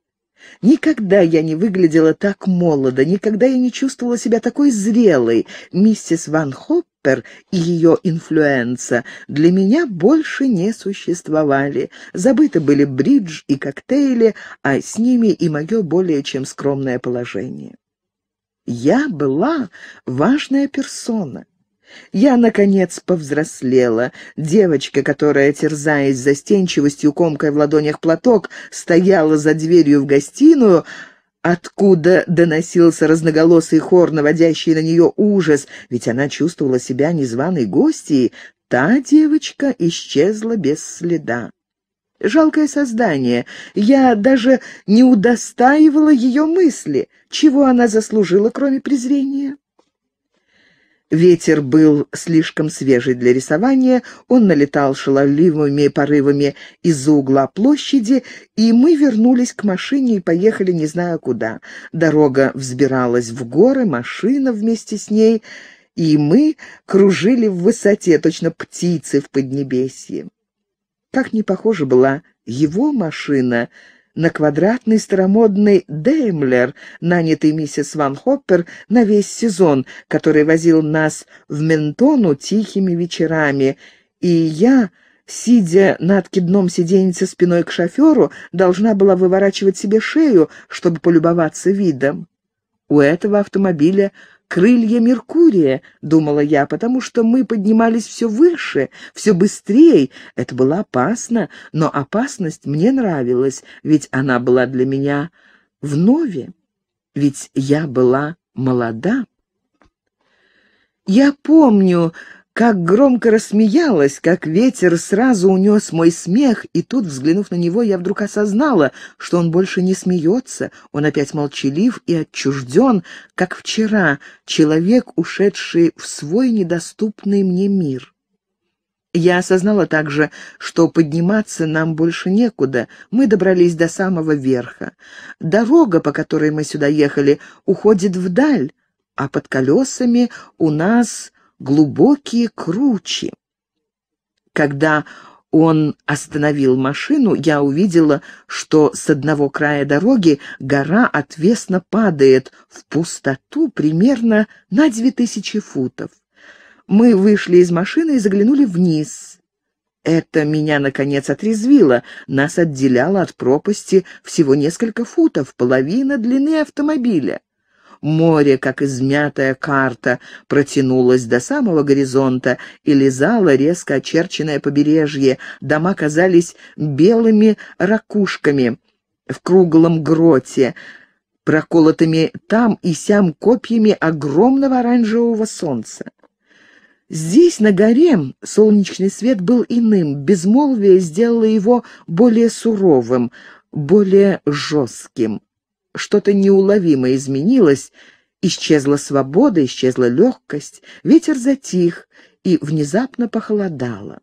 Никогда я не выглядела так молодо, никогда я не чувствовала себя такой зрелой. Миссис Ван Хоппер и ее инфлюенса для меня больше не существовали. Забыты были бридж и коктейли, а с ними и мое более чем скромное положение. Я была важная персона. Я, наконец, повзрослела. Девочка, которая, терзаясь застенчивостью, комкой в ладонях платок, стояла за дверью в гостиную, откуда доносился разноголосый хор, наводящий на нее ужас, ведь она чувствовала себя незваной гостьей, та девочка исчезла без следа. Жалкое создание. Я даже не удостаивала ее мысли, чего она заслужила, кроме презрения. Ветер был слишком свежий для рисования, он налетал шаловливыми порывами из-за угла площади, и мы вернулись к машине и поехали не знаю куда. Дорога взбиралась в горы, машина вместе с ней, и мы кружили в высоте, точно птицы в Поднебесье. Как не похожа была его машина на квадратный старомодный Деймлер, нанятый миссис Ван Хоппер на весь сезон, который возил нас в Ментону тихими вечерами, и я сидя на откидном сиденье спиной к шоферу, должна была выворачивать себе шею, чтобы полюбоваться видом. У этого автомобиля крылья Меркурия, думала я, потому что мы поднимались все выше, все быстрее. Это было опасно, но опасность мне нравилась, ведь она была для меня вновь, ведь я была молода. Я помню, как громко рассмеялась, как ветер сразу унес мой смех, и тут, взглянув на него, я вдруг осознала, что он больше не смеется, он опять молчалив и отчужден, как вчера, человек, ушедший в свой недоступный мне мир. Я осознала также, что подниматься нам больше некуда, мы добрались до самого верха. Дорога, по которой мы сюда ехали, уходит вдаль, а под колесами у нас глубокие кручи. Когда он остановил машину, я увидела, что с одного края дороги гора отвесно падает в пустоту примерно на две тысячи футов. Мы вышли из машины и заглянули вниз. Это меня, наконец, отрезвило. Нас отделяло от пропасти всего несколько футов, половина длины автомобиля. Море, как измятая карта, протянулось до самого горизонта и лизало резко очерченное побережье. Дома казались белыми ракушками в круглом гроте, проколотыми там и сям копьями огромного оранжевого солнца. Здесь, на горе, солнечный свет был иным, безмолвие сделало его более суровым, более жестким что-то неуловимо изменилось, исчезла свобода, исчезла легкость, ветер затих и внезапно похолодало.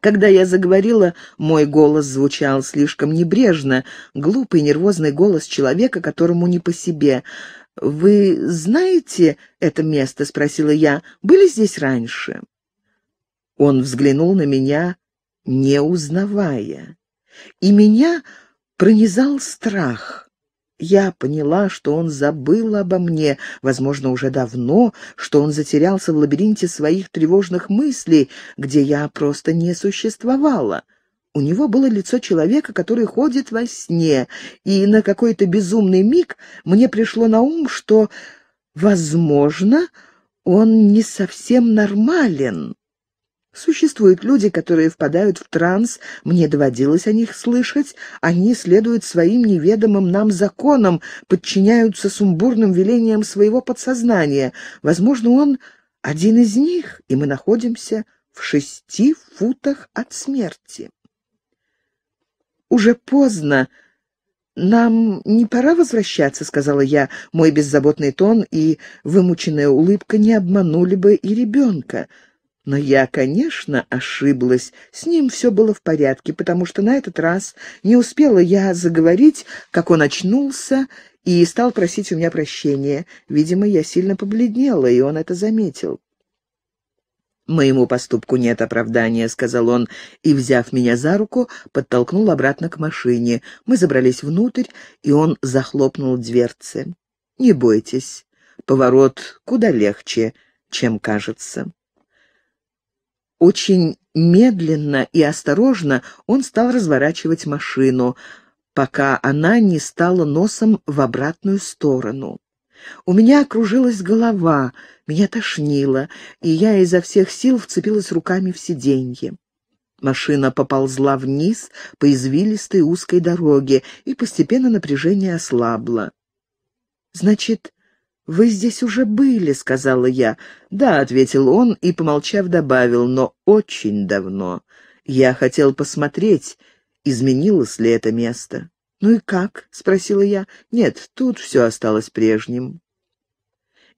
Когда я заговорила, мой голос звучал слишком небрежно, глупый нервозный голос человека, которому не по себе. «Вы знаете это место?» — спросила я. «Были здесь раньше?» Он взглянул на меня, не узнавая. И меня пронизал страх. Я поняла, что он забыл обо мне, возможно, уже давно, что он затерялся в лабиринте своих тревожных мыслей, где я просто не существовала. У него было лицо человека, который ходит во сне, и на какой-то безумный миг мне пришло на ум, что, возможно, он не совсем нормален. Существуют люди, которые впадают в транс, мне доводилось о них слышать, они следуют своим неведомым нам законам, подчиняются сумбурным велениям своего подсознания. Возможно, он один из них, и мы находимся в шести футах от смерти. «Уже поздно. Нам не пора возвращаться», — сказала я. Мой беззаботный тон и вымученная улыбка не обманули бы и ребенка. Но я, конечно, ошиблась. С ним все было в порядке, потому что на этот раз не успела я заговорить, как он очнулся и стал просить у меня прощения. Видимо, я сильно побледнела, и он это заметил. «Моему поступку нет оправдания», — сказал он, и, взяв меня за руку, подтолкнул обратно к машине. Мы забрались внутрь, и он захлопнул дверцы. «Не бойтесь, поворот куда легче, чем кажется». Очень медленно и осторожно он стал разворачивать машину, пока она не стала носом в обратную сторону. У меня окружилась голова, меня тошнило, и я изо всех сил вцепилась руками в сиденье. Машина поползла вниз по извилистой узкой дороге, и постепенно напряжение ослабло. «Значит, «Вы здесь уже были», — сказала я. «Да», — ответил он и, помолчав, добавил, «но очень давно. Я хотел посмотреть, изменилось ли это место». «Ну и как?» — спросила я. «Нет, тут все осталось прежним».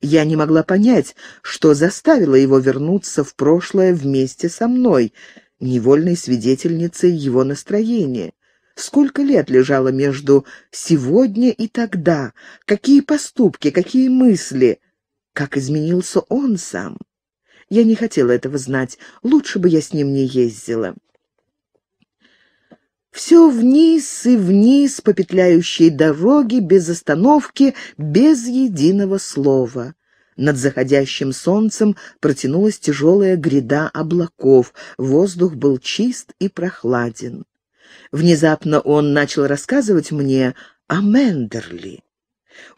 Я не могла понять, что заставило его вернуться в прошлое вместе со мной, невольной свидетельницей его настроения. Сколько лет лежало между сегодня и тогда? Какие поступки, какие мысли? Как изменился он сам? Я не хотела этого знать. Лучше бы я с ним не ездила. Все вниз и вниз по петляющей дороге, без остановки, без единого слова. Над заходящим солнцем протянулась тяжелая гряда облаков, воздух был чист и прохладен. Внезапно он начал рассказывать мне о Мендерли.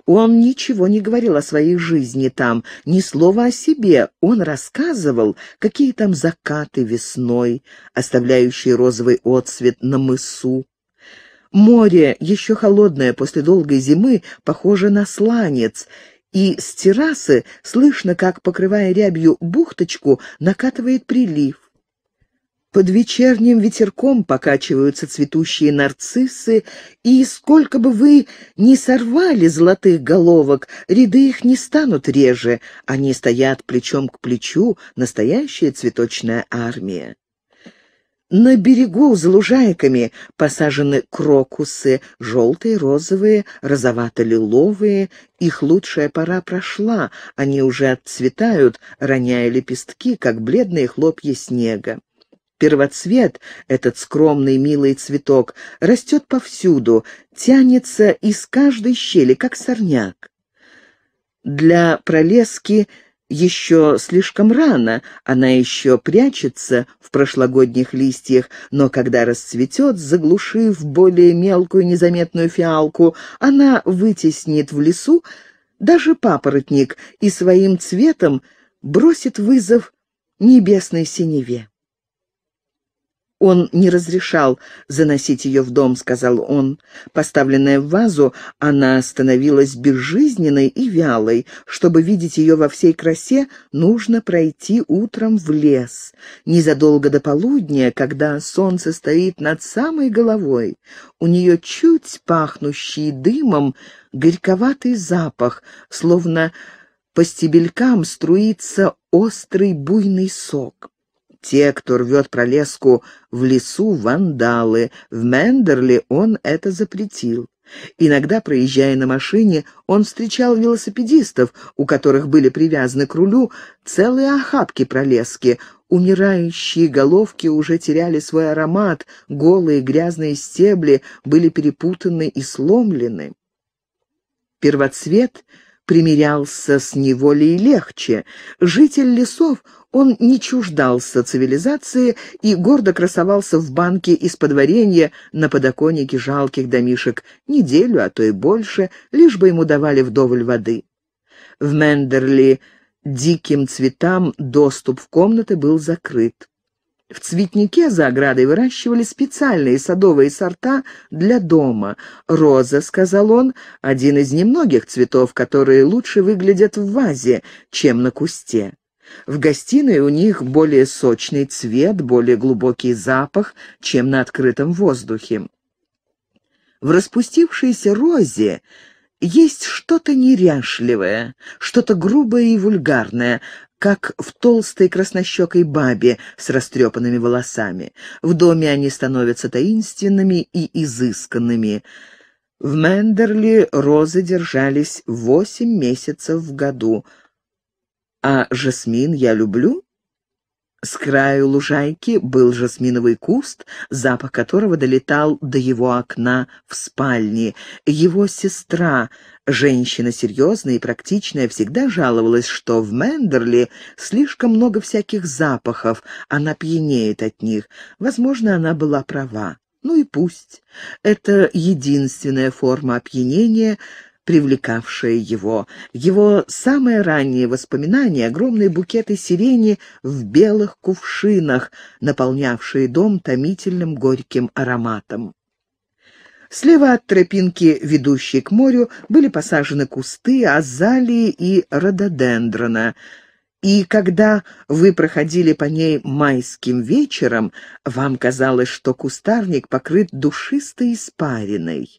Он ничего не говорил о своей жизни там, ни слова о себе. Он рассказывал, какие там закаты весной, оставляющие розовый отсвет на мысу. Море, еще холодное после долгой зимы, похоже на сланец, и с террасы слышно, как, покрывая рябью бухточку, накатывает прилив. Под вечерним ветерком покачиваются цветущие нарциссы, и сколько бы вы ни сорвали золотых головок, ряды их не станут реже, они стоят плечом к плечу, настоящая цветочная армия. На берегу за лужайками посажены крокусы, желтые, розовые, розовато-лиловые. Их лучшая пора прошла, они уже отцветают, роняя лепестки, как бледные хлопья снега. Первоцвет, этот скромный милый цветок, растет повсюду, тянется из каждой щели, как сорняк. Для пролески еще слишком рано, она еще прячется в прошлогодних листьях, но когда расцветет, заглушив более мелкую незаметную фиалку, она вытеснит в лесу даже папоротник и своим цветом бросит вызов небесной синеве. «Он не разрешал заносить ее в дом», — сказал он. Поставленная в вазу, она становилась безжизненной и вялой. Чтобы видеть ее во всей красе, нужно пройти утром в лес. Незадолго до полудня, когда солнце стоит над самой головой, у нее чуть пахнущий дымом горьковатый запах, словно по стебелькам струится острый буйный сок те, кто рвет пролеску в лесу, вандалы. В Мендерли он это запретил. Иногда, проезжая на машине, он встречал велосипедистов, у которых были привязаны к рулю целые охапки пролески. Умирающие головки уже теряли свой аромат, голые грязные стебли были перепутаны и сломлены. Первоцвет — примирялся с неволей легче. Житель лесов, он не чуждался цивилизации и гордо красовался в банке из-под на подоконнике жалких домишек неделю, а то и больше, лишь бы ему давали вдоволь воды. В Мендерли диким цветам доступ в комнаты был закрыт. В цветнике за оградой выращивали специальные садовые сорта для дома. «Роза», — сказал он, — один из немногих цветов, которые лучше выглядят в вазе, чем на кусте. В гостиной у них более сочный цвет, более глубокий запах, чем на открытом воздухе. В распустившейся розе есть что-то неряшливое, что-то грубое и вульгарное как в толстой краснощекой бабе с растрепанными волосами. В доме они становятся таинственными и изысканными. В Мендерли розы держались восемь месяцев в году. А жасмин я люблю с краю лужайки был жасминовый куст, запах которого долетал до его окна в спальне. Его сестра, женщина серьезная и практичная, всегда жаловалась, что в Мендерли слишком много всяких запахов, она пьянеет от них. Возможно, она была права. Ну и пусть. Это единственная форма опьянения, привлекавшее его. Его самое раннее воспоминание — огромные букеты сирени в белых кувшинах, наполнявшие дом томительным горьким ароматом. Слева от тропинки, ведущей к морю, были посажены кусты азалии и рододендрона. И когда вы проходили по ней майским вечером, вам казалось, что кустарник покрыт душистой испариной.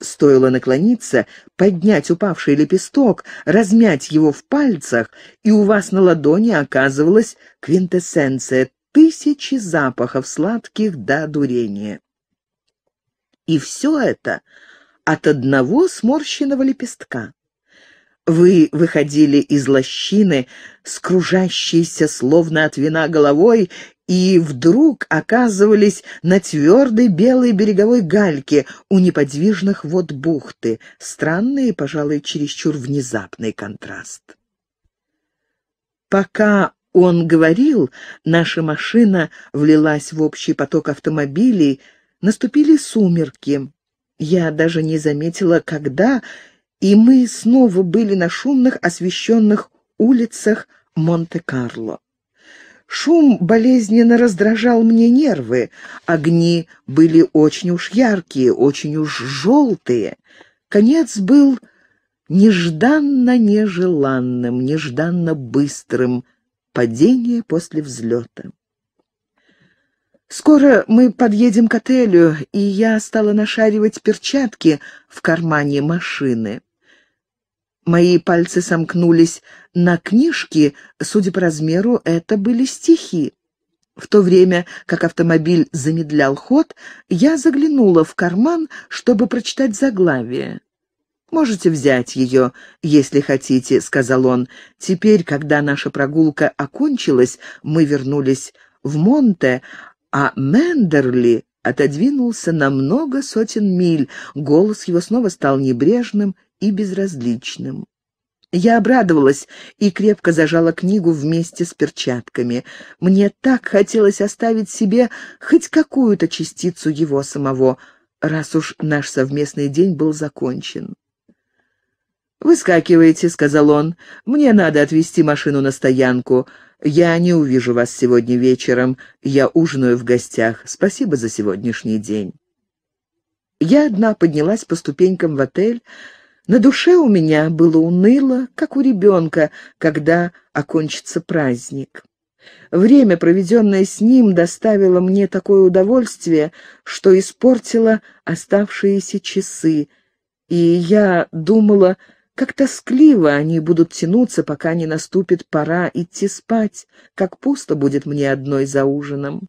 Стоило наклониться, поднять упавший лепесток, размять его в пальцах, и у вас на ладони оказывалась квинтэссенция тысячи запахов сладких до дурения. И все это от одного сморщенного лепестка. Вы выходили из лощины, скружащейся словно от вина головой, и вдруг оказывались на твердой белой береговой гальке у неподвижных вод бухты. Странный и, пожалуй, чересчур внезапный контраст. Пока он говорил, наша машина влилась в общий поток автомобилей, наступили сумерки. Я даже не заметила, когда, и мы снова были на шумных освещенных улицах Монте-Карло. Шум болезненно раздражал мне нервы. Огни были очень уж яркие, очень уж желтые. Конец был нежданно-нежеланным, нежданно-быстрым. Падение после взлета. Скоро мы подъедем к отелю, и я стала нашаривать перчатки в кармане машины. Мои пальцы сомкнулись на книжке, судя по размеру, это были стихи. В то время, как автомобиль замедлял ход, я заглянула в карман, чтобы прочитать заглавие. «Можете взять ее, если хотите», — сказал он. «Теперь, когда наша прогулка окончилась, мы вернулись в Монте, а Мендерли отодвинулся на много сотен миль. Голос его снова стал небрежным и безразличным. Я обрадовалась и крепко зажала книгу вместе с перчатками. Мне так хотелось оставить себе хоть какую-то частицу его самого, раз уж наш совместный день был закончен. «Выскакивайте», — сказал он, — «мне надо отвезти машину на стоянку. Я не увижу вас сегодня вечером, я ужинаю в гостях. Спасибо за сегодняшний день». Я одна поднялась по ступенькам в отель, — на душе у меня было уныло, как у ребенка, когда окончится праздник. Время, проведенное с ним, доставило мне такое удовольствие, что испортило оставшиеся часы, и я думала, как тоскливо они будут тянуться, пока не наступит пора идти спать, как пусто будет мне одной за ужином.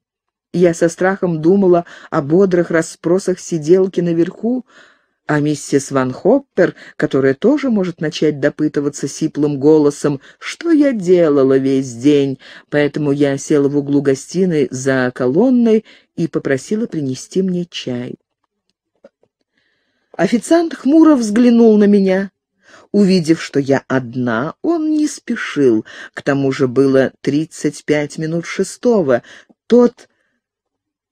Я со страхом думала о бодрых расспросах сиделки наверху, а миссис Ван Хоппер, которая тоже может начать допытываться сиплым голосом, что я делала весь день, поэтому я села в углу гостиной за колонной и попросила принести мне чай. Официант хмуро взглянул на меня. Увидев, что я одна, он не спешил, к тому же было тридцать пять минут шестого. Тот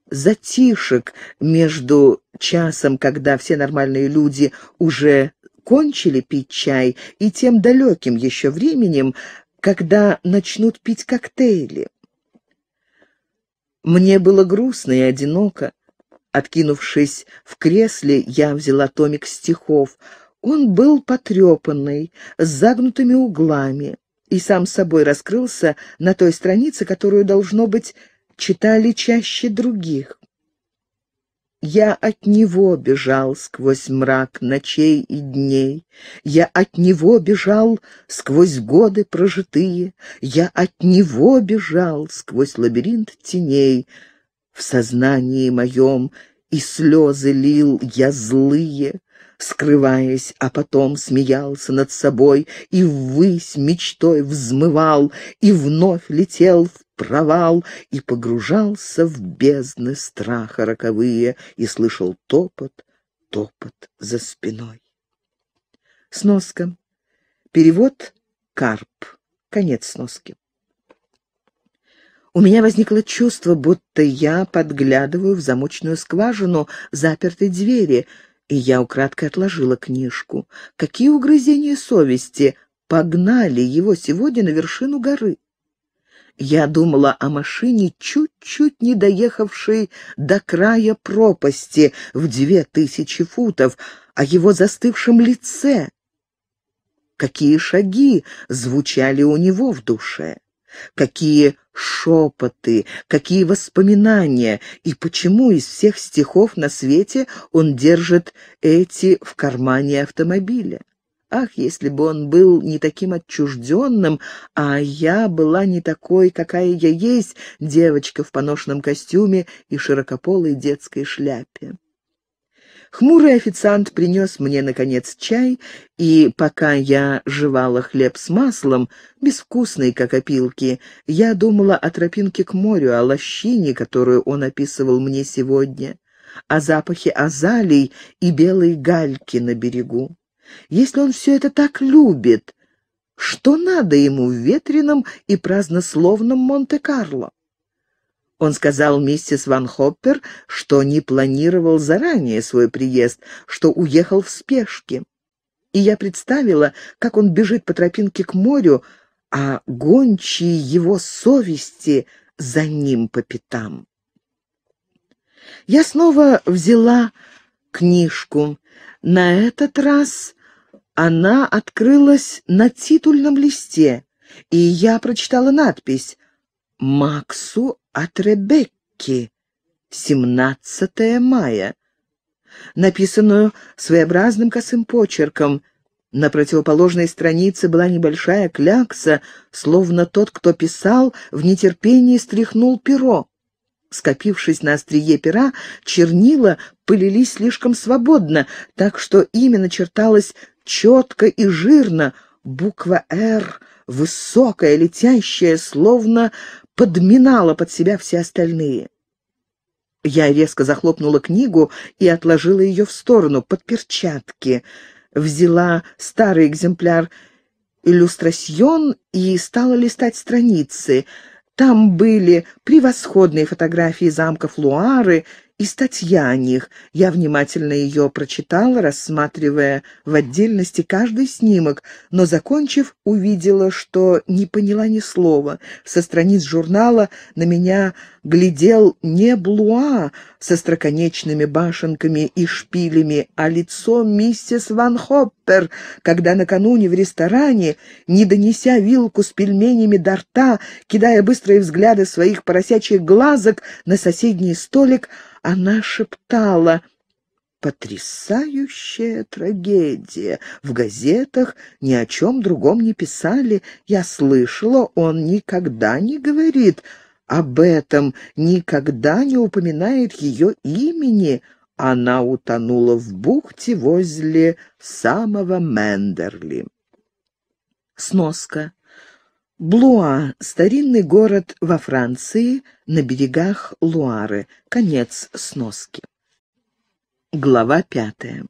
затишек между часом, когда все нормальные люди уже кончили пить чай, и тем далеким еще временем, когда начнут пить коктейли. Мне было грустно и одиноко. Откинувшись в кресле, я взяла томик стихов. Он был потрепанный, с загнутыми углами, и сам собой раскрылся на той странице, которую, должно быть, читали чаще других. Я от него бежал сквозь мрак ночей и дней, Я от него бежал сквозь годы прожитые, Я от него бежал сквозь лабиринт теней. В сознании моем и слезы лил я злые, скрываясь, а потом смеялся над собой и ввысь мечтой взмывал, и вновь летел в провал и погружался в бездны страха роковые и слышал топот, топот за спиной. Сноска. Перевод «Карп». Конец сноски. У меня возникло чувство, будто я подглядываю в замочную скважину запертой двери, и я украдкой отложила книжку. Какие угрызения совести погнали его сегодня на вершину горы? Я думала о машине, чуть-чуть не доехавшей до края пропасти в две тысячи футов, о его застывшем лице. Какие шаги звучали у него в душе? Какие шепоты, какие воспоминания, и почему из всех стихов на свете он держит эти в кармане автомобиля? Ах, если бы он был не таким отчужденным, а я была не такой, какая я есть, девочка в поношенном костюме и широкополой детской шляпе. Хмурый официант принес мне, наконец, чай, и пока я жевала хлеб с маслом, безвкусный, как опилки, я думала о тропинке к морю, о лощине, которую он описывал мне сегодня, о запахе азалий и белой гальки на берегу. Если он все это так любит, что надо ему в ветреном и празднословном Монте-Карло? Он сказал миссис Ван Хоппер, что не планировал заранее свой приезд, что уехал в спешке. И я представила, как он бежит по тропинке к морю, а гончие его совести за ним по пятам. Я снова взяла книжку. На этот раз она открылась на титульном листе, и я прочитала надпись Максу от Ребекки, 17 мая, написанную своеобразным косым почерком. На противоположной странице была небольшая клякса, словно тот, кто писал, в нетерпении стряхнул перо. Скопившись на острие пера, чернила пылились слишком свободно, так что имя начерталось четко и жирно, буква «Р», высокая, летящая, словно подминала под себя все остальные. Я резко захлопнула книгу и отложила ее в сторону, под перчатки. Взяла старый экземпляр «Иллюстрасьон» и стала листать страницы. Там были превосходные фотографии замков Луары, и статья о них. Я внимательно ее прочитала, рассматривая в отдельности каждый снимок, но, закончив, увидела, что не поняла ни слова. Со страниц журнала на меня глядел не Блуа со строконечными башенками и шпилями, а лицо миссис Ван Хоппер, когда накануне в ресторане, не донеся вилку с пельменями до рта, кидая быстрые взгляды своих поросячьих глазок на соседний столик, она шептала «Потрясающая трагедия! В газетах ни о чем другом не писали. Я слышала, он никогда не говорит об этом, никогда не упоминает ее имени». Она утонула в бухте возле самого Мендерли. Сноска. Блуа — старинный город во Франции на берегах Луары. Конец сноски. Глава пятая.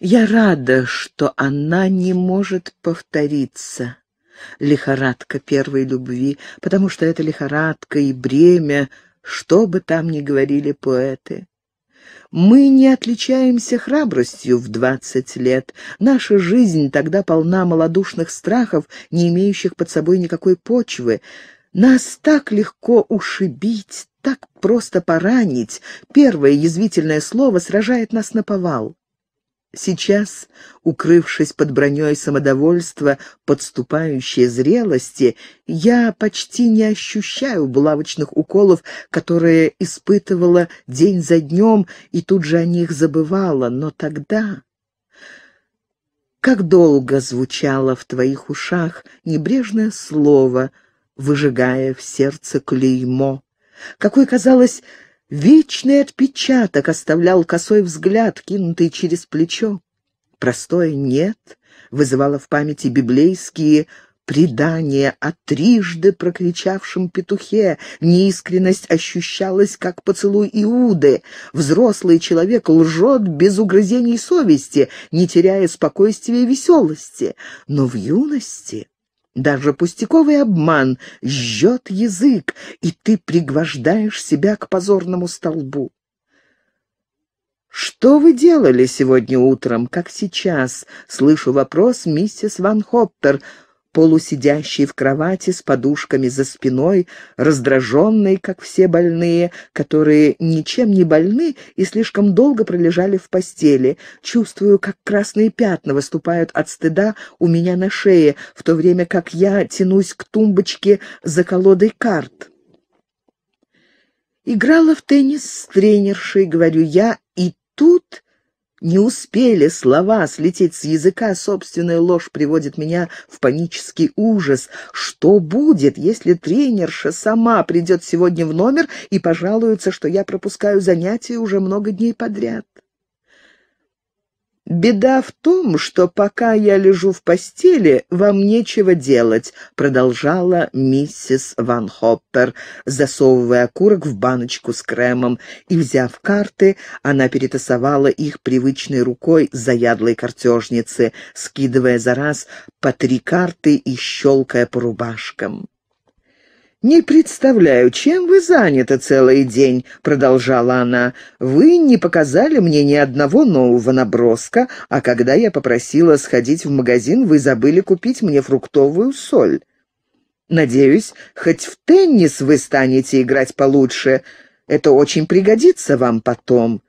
«Я рада, что она не может повториться. Лихорадка первой любви, потому что это лихорадка и бремя, что бы там ни говорили поэты. Мы не отличаемся храбростью в двадцать лет. Наша жизнь тогда полна малодушных страхов, не имеющих под собой никакой почвы. Нас так легко ушибить, так просто поранить. Первое язвительное слово сражает нас на повал. Сейчас, укрывшись под броней самодовольства, подступающей зрелости, я почти не ощущаю булавочных уколов, которые испытывала день за днем и тут же о них забывала, но тогда... Как долго звучало в твоих ушах небрежное слово, выжигая в сердце клеймо. Какой, казалось, Вечный отпечаток оставлял косой взгляд, кинутый через плечо. Простое «нет» вызывало в памяти библейские предания о трижды прокричавшем петухе, неискренность ощущалась, как поцелуй Иуды. Взрослый человек лжет без угрызений совести, не теряя спокойствия и веселости. Но в юности даже пустяковый обман жжет язык, и ты пригвождаешь себя к позорному столбу. «Что вы делали сегодня утром, как сейчас?» — слышу вопрос миссис Ван Хоппер — полусидящий в кровати с подушками за спиной, раздраженный, как все больные, которые ничем не больны и слишком долго пролежали в постели. Чувствую, как красные пятна выступают от стыда у меня на шее, в то время как я тянусь к тумбочке за колодой карт. Играла в теннис с тренершей, говорю я, и тут не успели слова слететь с языка, собственная ложь приводит меня в панический ужас. Что будет, если тренерша сама придет сегодня в номер и пожалуется, что я пропускаю занятия уже много дней подряд? «Беда в том, что пока я лежу в постели, вам нечего делать», — продолжала миссис Ван Хоппер, засовывая окурок в баночку с кремом, и, взяв карты, она перетасовала их привычной рукой заядлой картежницы, скидывая за раз по три карты и щелкая по рубашкам. «Не представляю, чем вы заняты целый день», — продолжала она. «Вы не показали мне ни одного нового наброска, а когда я попросила сходить в магазин, вы забыли купить мне фруктовую соль. Надеюсь, хоть в теннис вы станете играть получше. Это очень пригодится вам потом».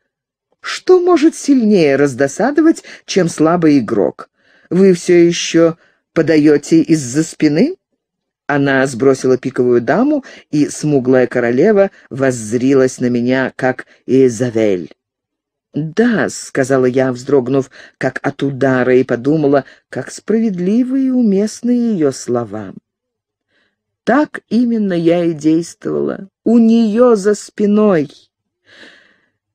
Что может сильнее раздосадовать, чем слабый игрок? Вы все еще подаете из-за спины? Она сбросила пиковую даму, и смуглая королева воззрилась на меня, как Изавель. «Да», — сказала я, вздрогнув, как от удара, и подумала, как справедливы и уместны ее слова. Так именно я и действовала. У нее за спиной.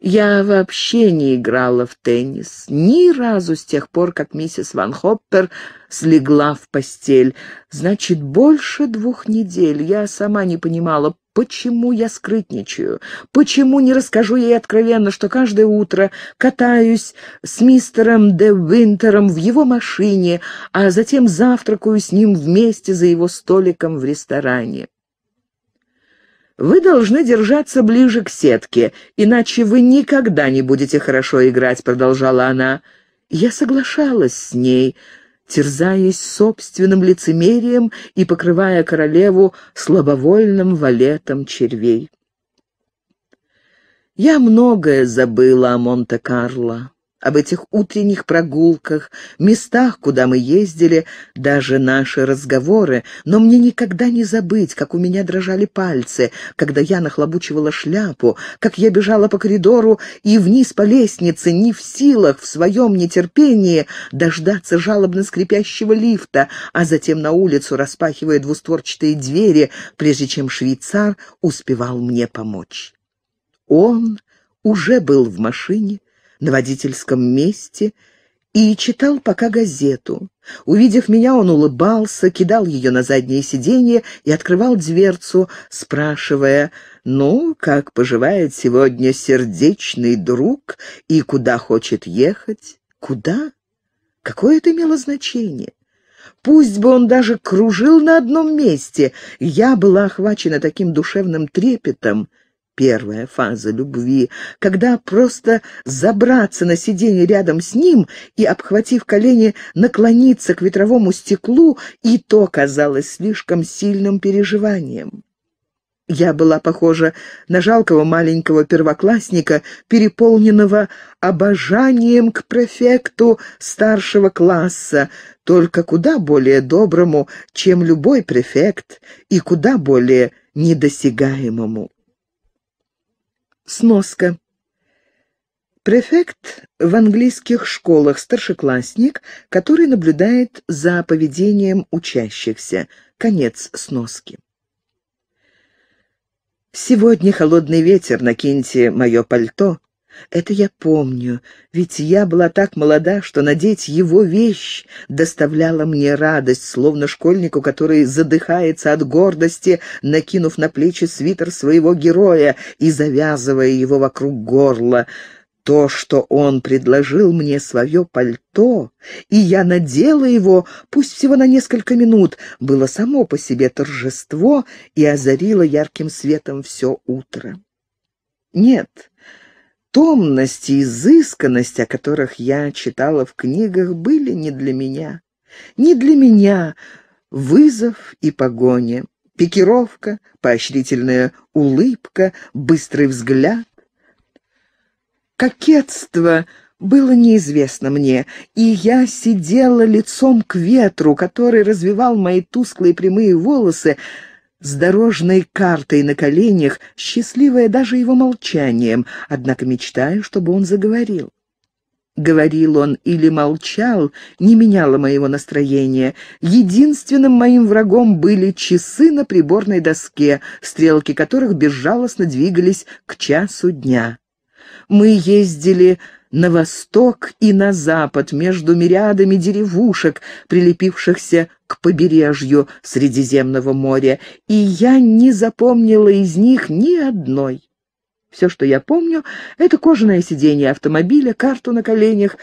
Я вообще не играла в теннис ни разу с тех пор, как миссис Ван Хоппер слегла в постель. Значит, больше двух недель. Я сама не понимала, почему я скрытничаю, почему не расскажу ей откровенно, что каждое утро катаюсь с мистером Де Винтером в его машине, а затем завтракаю с ним вместе за его столиком в ресторане. Вы должны держаться ближе к сетке, иначе вы никогда не будете хорошо играть», — продолжала она. Я соглашалась с ней, терзаясь собственным лицемерием и покрывая королеву слабовольным валетом червей. Я многое забыла о Монте-Карло об этих утренних прогулках, местах, куда мы ездили, даже наши разговоры, но мне никогда не забыть, как у меня дрожали пальцы, когда я нахлобучивала шляпу, как я бежала по коридору и вниз по лестнице, не в силах в своем нетерпении дождаться жалобно скрипящего лифта, а затем на улицу, распахивая двустворчатые двери, прежде чем швейцар успевал мне помочь. Он уже был в машине, на водительском месте и читал пока газету. Увидев меня, он улыбался, кидал ее на заднее сиденье и открывал дверцу, спрашивая, «Ну, как поживает сегодня сердечный друг и куда хочет ехать?» «Куда?» Какое это имело значение? Пусть бы он даже кружил на одном месте, я была охвачена таким душевным трепетом, Первая фаза любви, когда просто забраться на сиденье рядом с ним и, обхватив колени, наклониться к ветровому стеклу, и то казалось слишком сильным переживанием. Я была похожа на жалкого маленького первоклассника, переполненного обожанием к префекту старшего класса, только куда более доброму, чем любой префект, и куда более недосягаемому. Сноска. Префект в английских школах – старшеклассник, который наблюдает за поведением учащихся. Конец сноски. «Сегодня холодный ветер, накиньте мое пальто», это я помню, ведь я была так молода, что надеть его вещь доставляла мне радость, словно школьнику, который задыхается от гордости, накинув на плечи свитер своего героя и завязывая его вокруг горла. То, что он предложил мне свое пальто, и я надела его, пусть всего на несколько минут, было само по себе торжество и озарило ярким светом все утро. Нет, — томность и изысканность, о которых я читала в книгах, были не для меня. Не для меня вызов и погоня, пикировка, поощрительная улыбка, быстрый взгляд. Кокетство было неизвестно мне, и я сидела лицом к ветру, который развивал мои тусклые прямые волосы, с дорожной картой на коленях, счастливая даже его молчанием, однако мечтаю, чтобы он заговорил. Говорил он или молчал, не меняло моего настроения. Единственным моим врагом были часы на приборной доске, стрелки которых безжалостно двигались к часу дня. Мы ездили на восток и на запад, между мириадами деревушек, прилепившихся к побережью Средиземного моря, и я не запомнила из них ни одной. Все, что я помню, — это кожаное сиденье автомобиля, карту на коленях,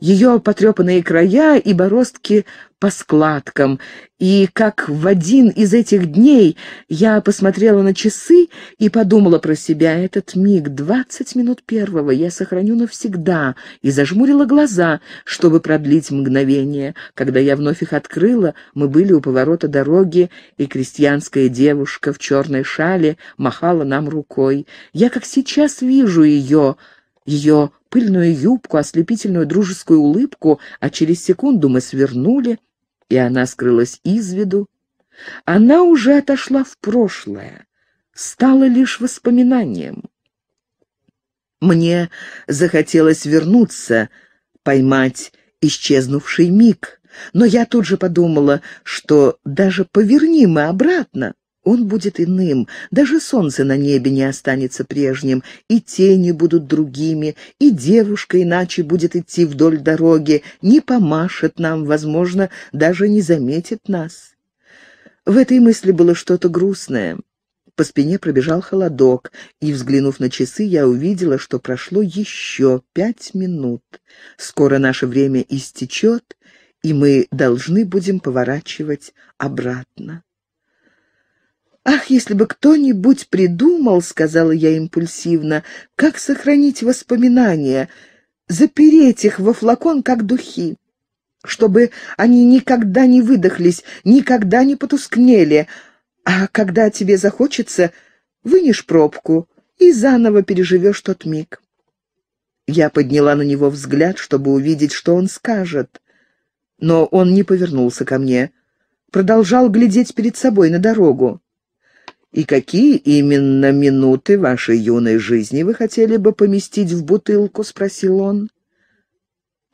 ее потрепанные края и бороздки по складкам, и как в один из этих дней я посмотрела на часы и подумала про себя, этот миг, двадцать минут первого, я сохраню навсегда, и зажмурила глаза, чтобы продлить мгновение. Когда я вновь их открыла, мы были у поворота дороги, и крестьянская девушка в черной шале махала нам рукой. Я как сейчас вижу ее, ее пыльную юбку, ослепительную дружескую улыбку, а через секунду мы свернули и она скрылась из виду, она уже отошла в прошлое, стала лишь воспоминанием. Мне захотелось вернуться, поймать исчезнувший миг, но я тут же подумала, что даже поверни мы обратно, он будет иным, даже солнце на небе не останется прежним, и тени будут другими, и девушка иначе будет идти вдоль дороги, не помашет нам, возможно, даже не заметит нас. В этой мысли было что-то грустное. По спине пробежал холодок, и, взглянув на часы, я увидела, что прошло еще пять минут. Скоро наше время истечет, и мы должны будем поворачивать обратно. «Ах, если бы кто-нибудь придумал, — сказала я импульсивно, — как сохранить воспоминания, запереть их во флакон, как духи, чтобы они никогда не выдохлись, никогда не потускнели, а когда тебе захочется, вынешь пробку и заново переживешь тот миг». Я подняла на него взгляд, чтобы увидеть, что он скажет. Но он не повернулся ко мне, продолжал глядеть перед собой на дорогу и какие именно минуты вашей юной жизни вы хотели бы поместить в бутылку?» — спросил он.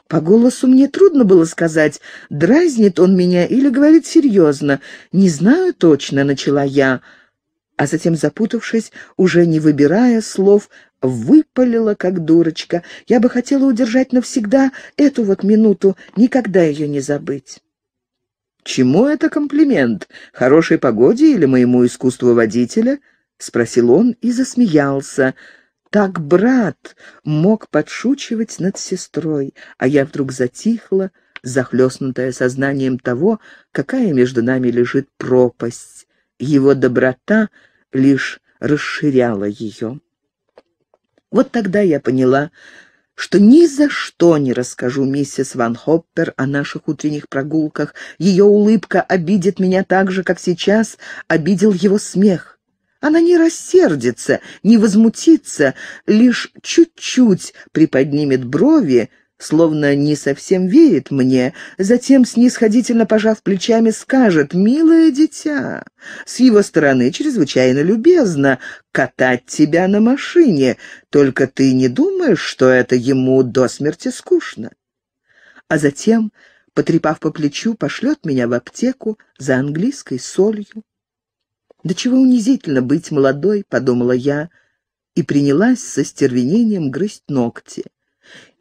По голосу мне трудно было сказать, дразнит он меня или говорит серьезно. «Не знаю точно», — начала я, а затем, запутавшись, уже не выбирая слов, выпалила, как дурочка. «Я бы хотела удержать навсегда эту вот минуту, никогда ее не забыть». «Чему это комплимент? Хорошей погоде или моему искусству водителя?» — спросил он и засмеялся. Так брат мог подшучивать над сестрой, а я вдруг затихла, захлестнутая сознанием того, какая между нами лежит пропасть. Его доброта лишь расширяла ее. Вот тогда я поняла, что ни за что не расскажу миссис Ван Хоппер о наших утренних прогулках. Ее улыбка обидит меня так же, как сейчас обидел его смех. Она не рассердится, не возмутится, лишь чуть-чуть приподнимет брови, словно не совсем верит мне, затем, снисходительно пожав плечами, скажет «Милое дитя, с его стороны чрезвычайно любезно катать тебя на машине, только ты не думаешь, что это ему до смерти скучно?» А затем, потрепав по плечу, пошлет меня в аптеку за английской солью. «Да чего унизительно быть молодой», — подумала я, и принялась со стервенением грызть ногти.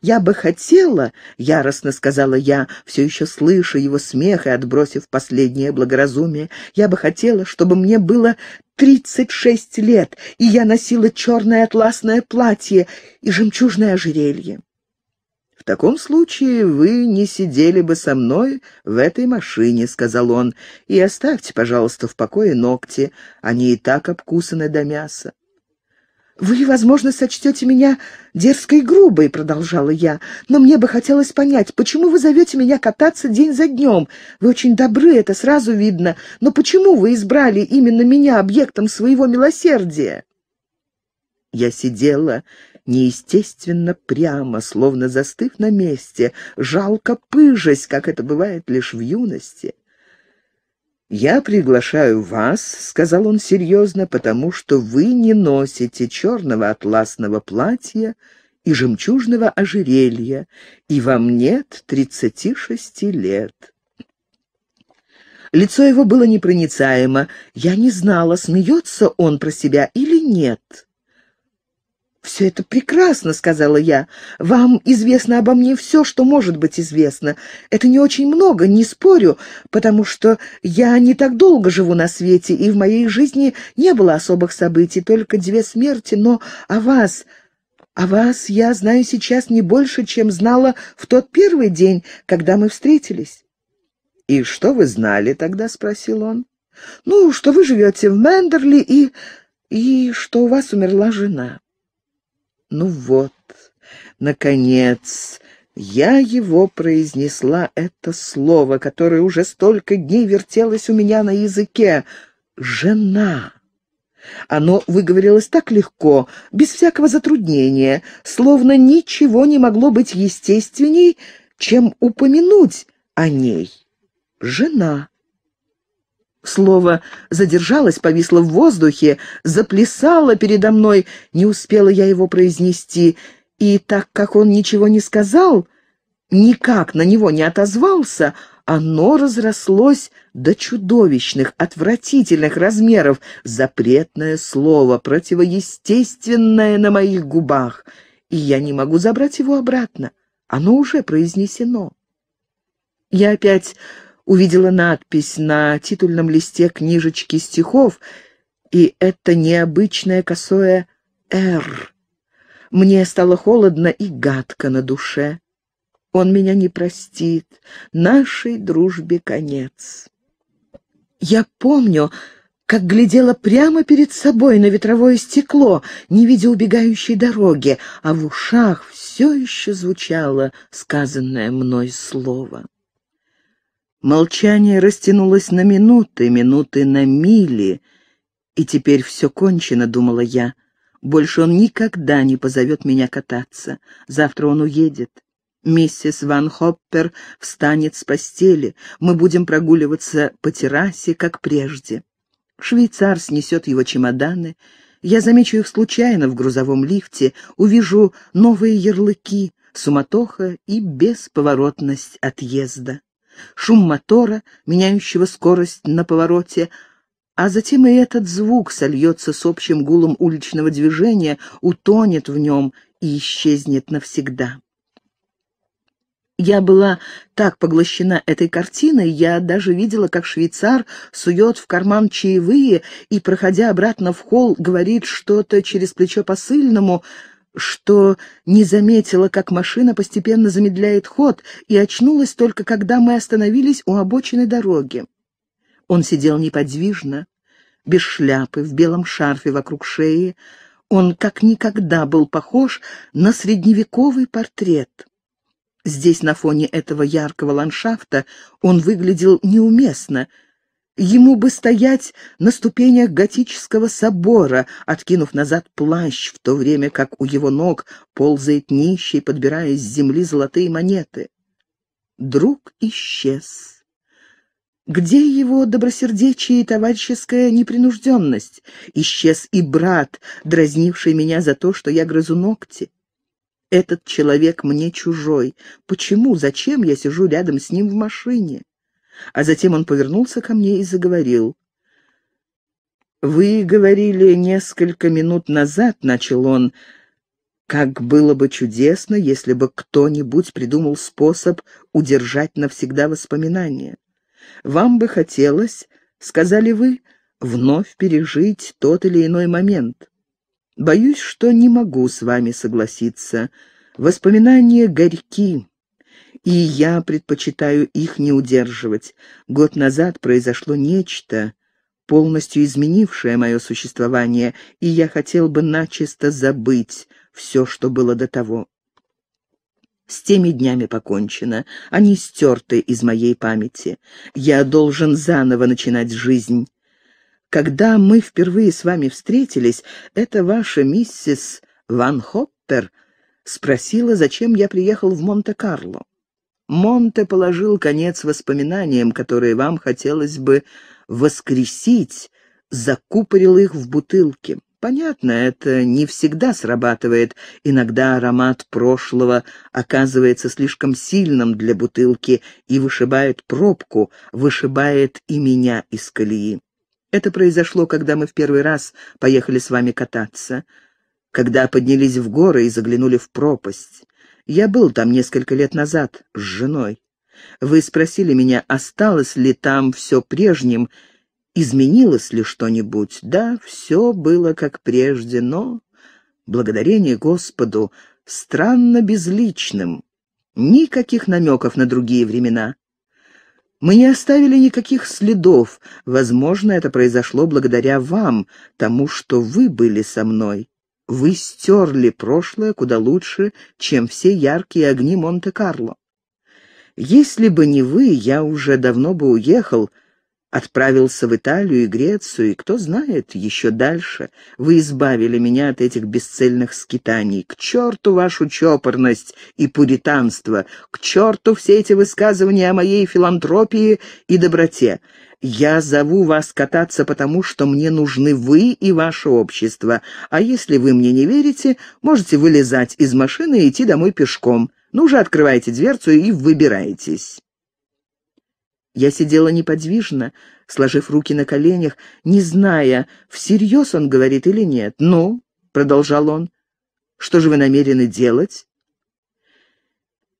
«Я бы хотела», — яростно сказала я, все еще слыша его смех и отбросив последнее благоразумие, «я бы хотела, чтобы мне было тридцать шесть лет, и я носила черное атласное платье и жемчужное ожерелье». «В таком случае вы не сидели бы со мной в этой машине», — сказал он, «и оставьте, пожалуйста, в покое ногти, они и так обкусаны до мяса». «Вы, возможно, сочтете меня дерзкой и грубой», — продолжала я, «но мне бы хотелось понять, почему вы зовете меня кататься день за днем? Вы очень добры, это сразу видно, но почему вы избрали именно меня объектом своего милосердия?» Я сидела неестественно прямо, словно застыв на месте, жалко пыжась, как это бывает лишь в юности. «Я приглашаю вас», — сказал он серьезно, — «потому что вы не носите черного атласного платья и жемчужного ожерелья, и вам нет тридцати шести лет». Лицо его было непроницаемо. Я не знала, смеется он про себя или нет. «Все это прекрасно», — сказала я. «Вам известно обо мне все, что может быть известно. Это не очень много, не спорю, потому что я не так долго живу на свете, и в моей жизни не было особых событий, только две смерти, но о вас...» «О вас я знаю сейчас не больше, чем знала в тот первый день, когда мы встретились». «И что вы знали тогда?» — спросил он. «Ну, что вы живете в Мендерли и... и что у вас умерла жена». Ну вот, наконец, я его произнесла это слово, которое уже столько дней вертелось у меня на языке. «Жена». Оно выговорилось так легко, без всякого затруднения, словно ничего не могло быть естественней, чем упомянуть о ней. «Жена». Слово задержалось, повисло в воздухе, заплясало передо мной, не успела я его произнести, и так как он ничего не сказал, никак на него не отозвался, оно разрослось до чудовищных, отвратительных размеров, запретное слово, противоестественное на моих губах, и я не могу забрать его обратно, оно уже произнесено. Я опять увидела надпись на титульном листе книжечки стихов, и это необычное косое «Р». Мне стало холодно и гадко на душе. Он меня не простит. Нашей дружбе конец. Я помню, как глядела прямо перед собой на ветровое стекло, не видя убегающей дороги, а в ушах все еще звучало сказанное мной слово. Молчание растянулось на минуты, минуты на мили. И теперь все кончено, думала я. Больше он никогда не позовет меня кататься. Завтра он уедет. Миссис Ван Хоппер встанет с постели. Мы будем прогуливаться по террасе, как прежде. Швейцар снесет его чемоданы. Я замечу их случайно в грузовом лифте, увижу новые ярлыки, суматоха и бесповоротность отъезда шум мотора, меняющего скорость на повороте, а затем и этот звук сольется с общим гулом уличного движения, утонет в нем и исчезнет навсегда. Я была так поглощена этой картиной, я даже видела, как швейцар сует в карман чаевые и, проходя обратно в холл, говорит что-то через плечо посыльному — что не заметила, как машина постепенно замедляет ход, и очнулась только, когда мы остановились у обочины дороги. Он сидел неподвижно, без шляпы, в белом шарфе вокруг шеи. Он как никогда был похож на средневековый портрет. Здесь, на фоне этого яркого ландшафта, он выглядел неуместно — Ему бы стоять на ступенях готического собора, откинув назад плащ, в то время как у его ног ползает нищий, подбирая с земли золотые монеты. Друг исчез. Где его добросердечие и товарищеская непринужденность? Исчез и брат, дразнивший меня за то, что я грызу ногти. Этот человек мне чужой. Почему, зачем я сижу рядом с ним в машине? А затем он повернулся ко мне и заговорил. «Вы говорили несколько минут назад, — начал он, — как было бы чудесно, если бы кто-нибудь придумал способ удержать навсегда воспоминания. Вам бы хотелось, — сказали вы, — вновь пережить тот или иной момент. Боюсь, что не могу с вами согласиться. Воспоминания горьки, и я предпочитаю их не удерживать. Год назад произошло нечто, полностью изменившее мое существование, и я хотел бы начисто забыть все, что было до того. С теми днями покончено, они стерты из моей памяти. Я должен заново начинать жизнь. Когда мы впервые с вами встретились, это ваша миссис Ван Хоппер — спросила, зачем я приехал в Монте-Карло. Монте положил конец воспоминаниям, которые вам хотелось бы воскресить, закупорил их в бутылке. Понятно, это не всегда срабатывает. Иногда аромат прошлого оказывается слишком сильным для бутылки и вышибает пробку, вышибает и меня из колеи. Это произошло, когда мы в первый раз поехали с вами кататься, когда поднялись в горы и заглянули в пропасть. Я был там несколько лет назад с женой. Вы спросили меня, осталось ли там все прежним, изменилось ли что-нибудь. Да, все было как прежде, но, благодарение Господу, странно безличным. Никаких намеков на другие времена. Мы не оставили никаких следов. Возможно, это произошло благодаря вам, тому, что вы были со мной вы стерли прошлое куда лучше, чем все яркие огни Монте-Карло. Если бы не вы, я уже давно бы уехал, отправился в Италию и Грецию, и, кто знает, еще дальше. Вы избавили меня от этих бесцельных скитаний. К черту вашу чопорность и пуританство, к черту все эти высказывания о моей филантропии и доброте. Я зову вас кататься, потому что мне нужны вы и ваше общество. А если вы мне не верите, можете вылезать из машины и идти домой пешком. Ну же, открывайте дверцу и выбирайтесь». Я сидела неподвижно, сложив руки на коленях, не зная, всерьез он говорит или нет. «Ну», — продолжал он, — «что же вы намерены делать?»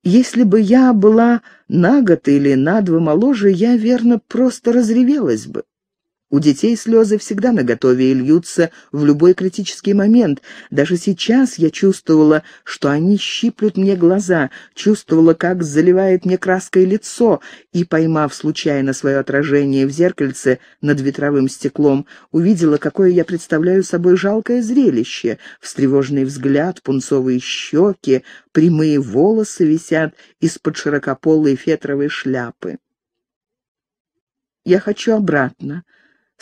Если бы я была на год или на два моложе, я, верно, просто разревелась бы. У детей слезы всегда наготове и льются в любой критический момент. Даже сейчас я чувствовала, что они щиплют мне глаза, чувствовала, как заливает мне краской лицо, и, поймав случайно свое отражение в зеркальце над ветровым стеклом, увидела, какое я представляю собой жалкое зрелище. встревожный взгляд, пунцовые щеки, прямые волосы висят из-под широкополой фетровой шляпы. «Я хочу обратно»,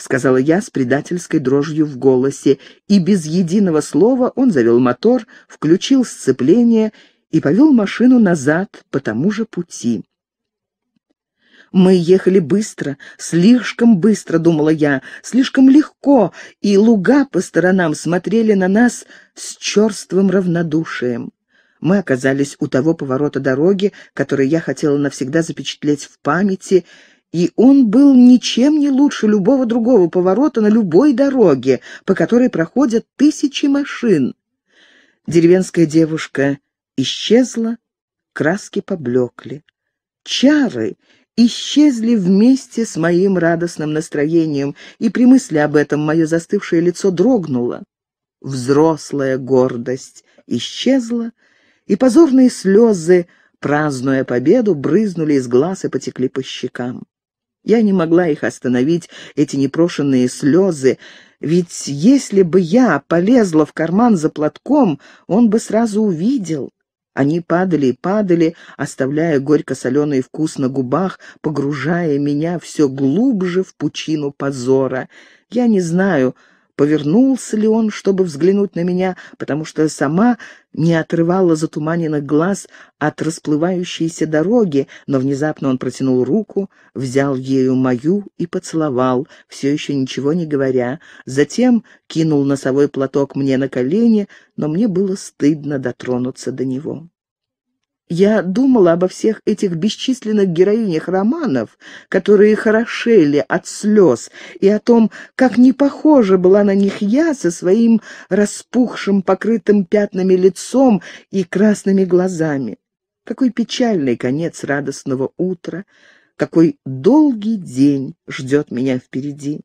— сказала я с предательской дрожью в голосе, и без единого слова он завел мотор, включил сцепление и повел машину назад по тому же пути. Мы ехали быстро, слишком быстро, думала я, слишком легко, и луга по сторонам смотрели на нас с черствым равнодушием. Мы оказались у того поворота дороги, который я хотела навсегда запечатлеть в памяти — и он был ничем не лучше любого другого поворота на любой дороге, по которой проходят тысячи машин. Деревенская девушка исчезла, краски поблекли. Чары исчезли вместе с моим радостным настроением, и при мысли об этом мое застывшее лицо дрогнуло. Взрослая гордость исчезла, и позорные слезы, празднуя победу, брызнули из глаз и потекли по щекам. Я не могла их остановить, эти непрошенные слезы, ведь если бы я полезла в карман за платком, он бы сразу увидел. Они падали и падали, оставляя горько-соленый вкус на губах, погружая меня все глубже в пучину позора. Я не знаю, повернулся ли он, чтобы взглянуть на меня, потому что сама не отрывала затуманенных глаз от расплывающейся дороги, но внезапно он протянул руку, взял ею мою и поцеловал, все еще ничего не говоря. Затем кинул носовой платок мне на колени, но мне было стыдно дотронуться до него. Я думала обо всех этих бесчисленных героинях романов, которые хорошели от слез, и о том, как не похожа была на них я со своим распухшим, покрытым пятнами лицом и красными глазами. Какой печальный конец радостного утра, какой долгий день ждет меня впереди.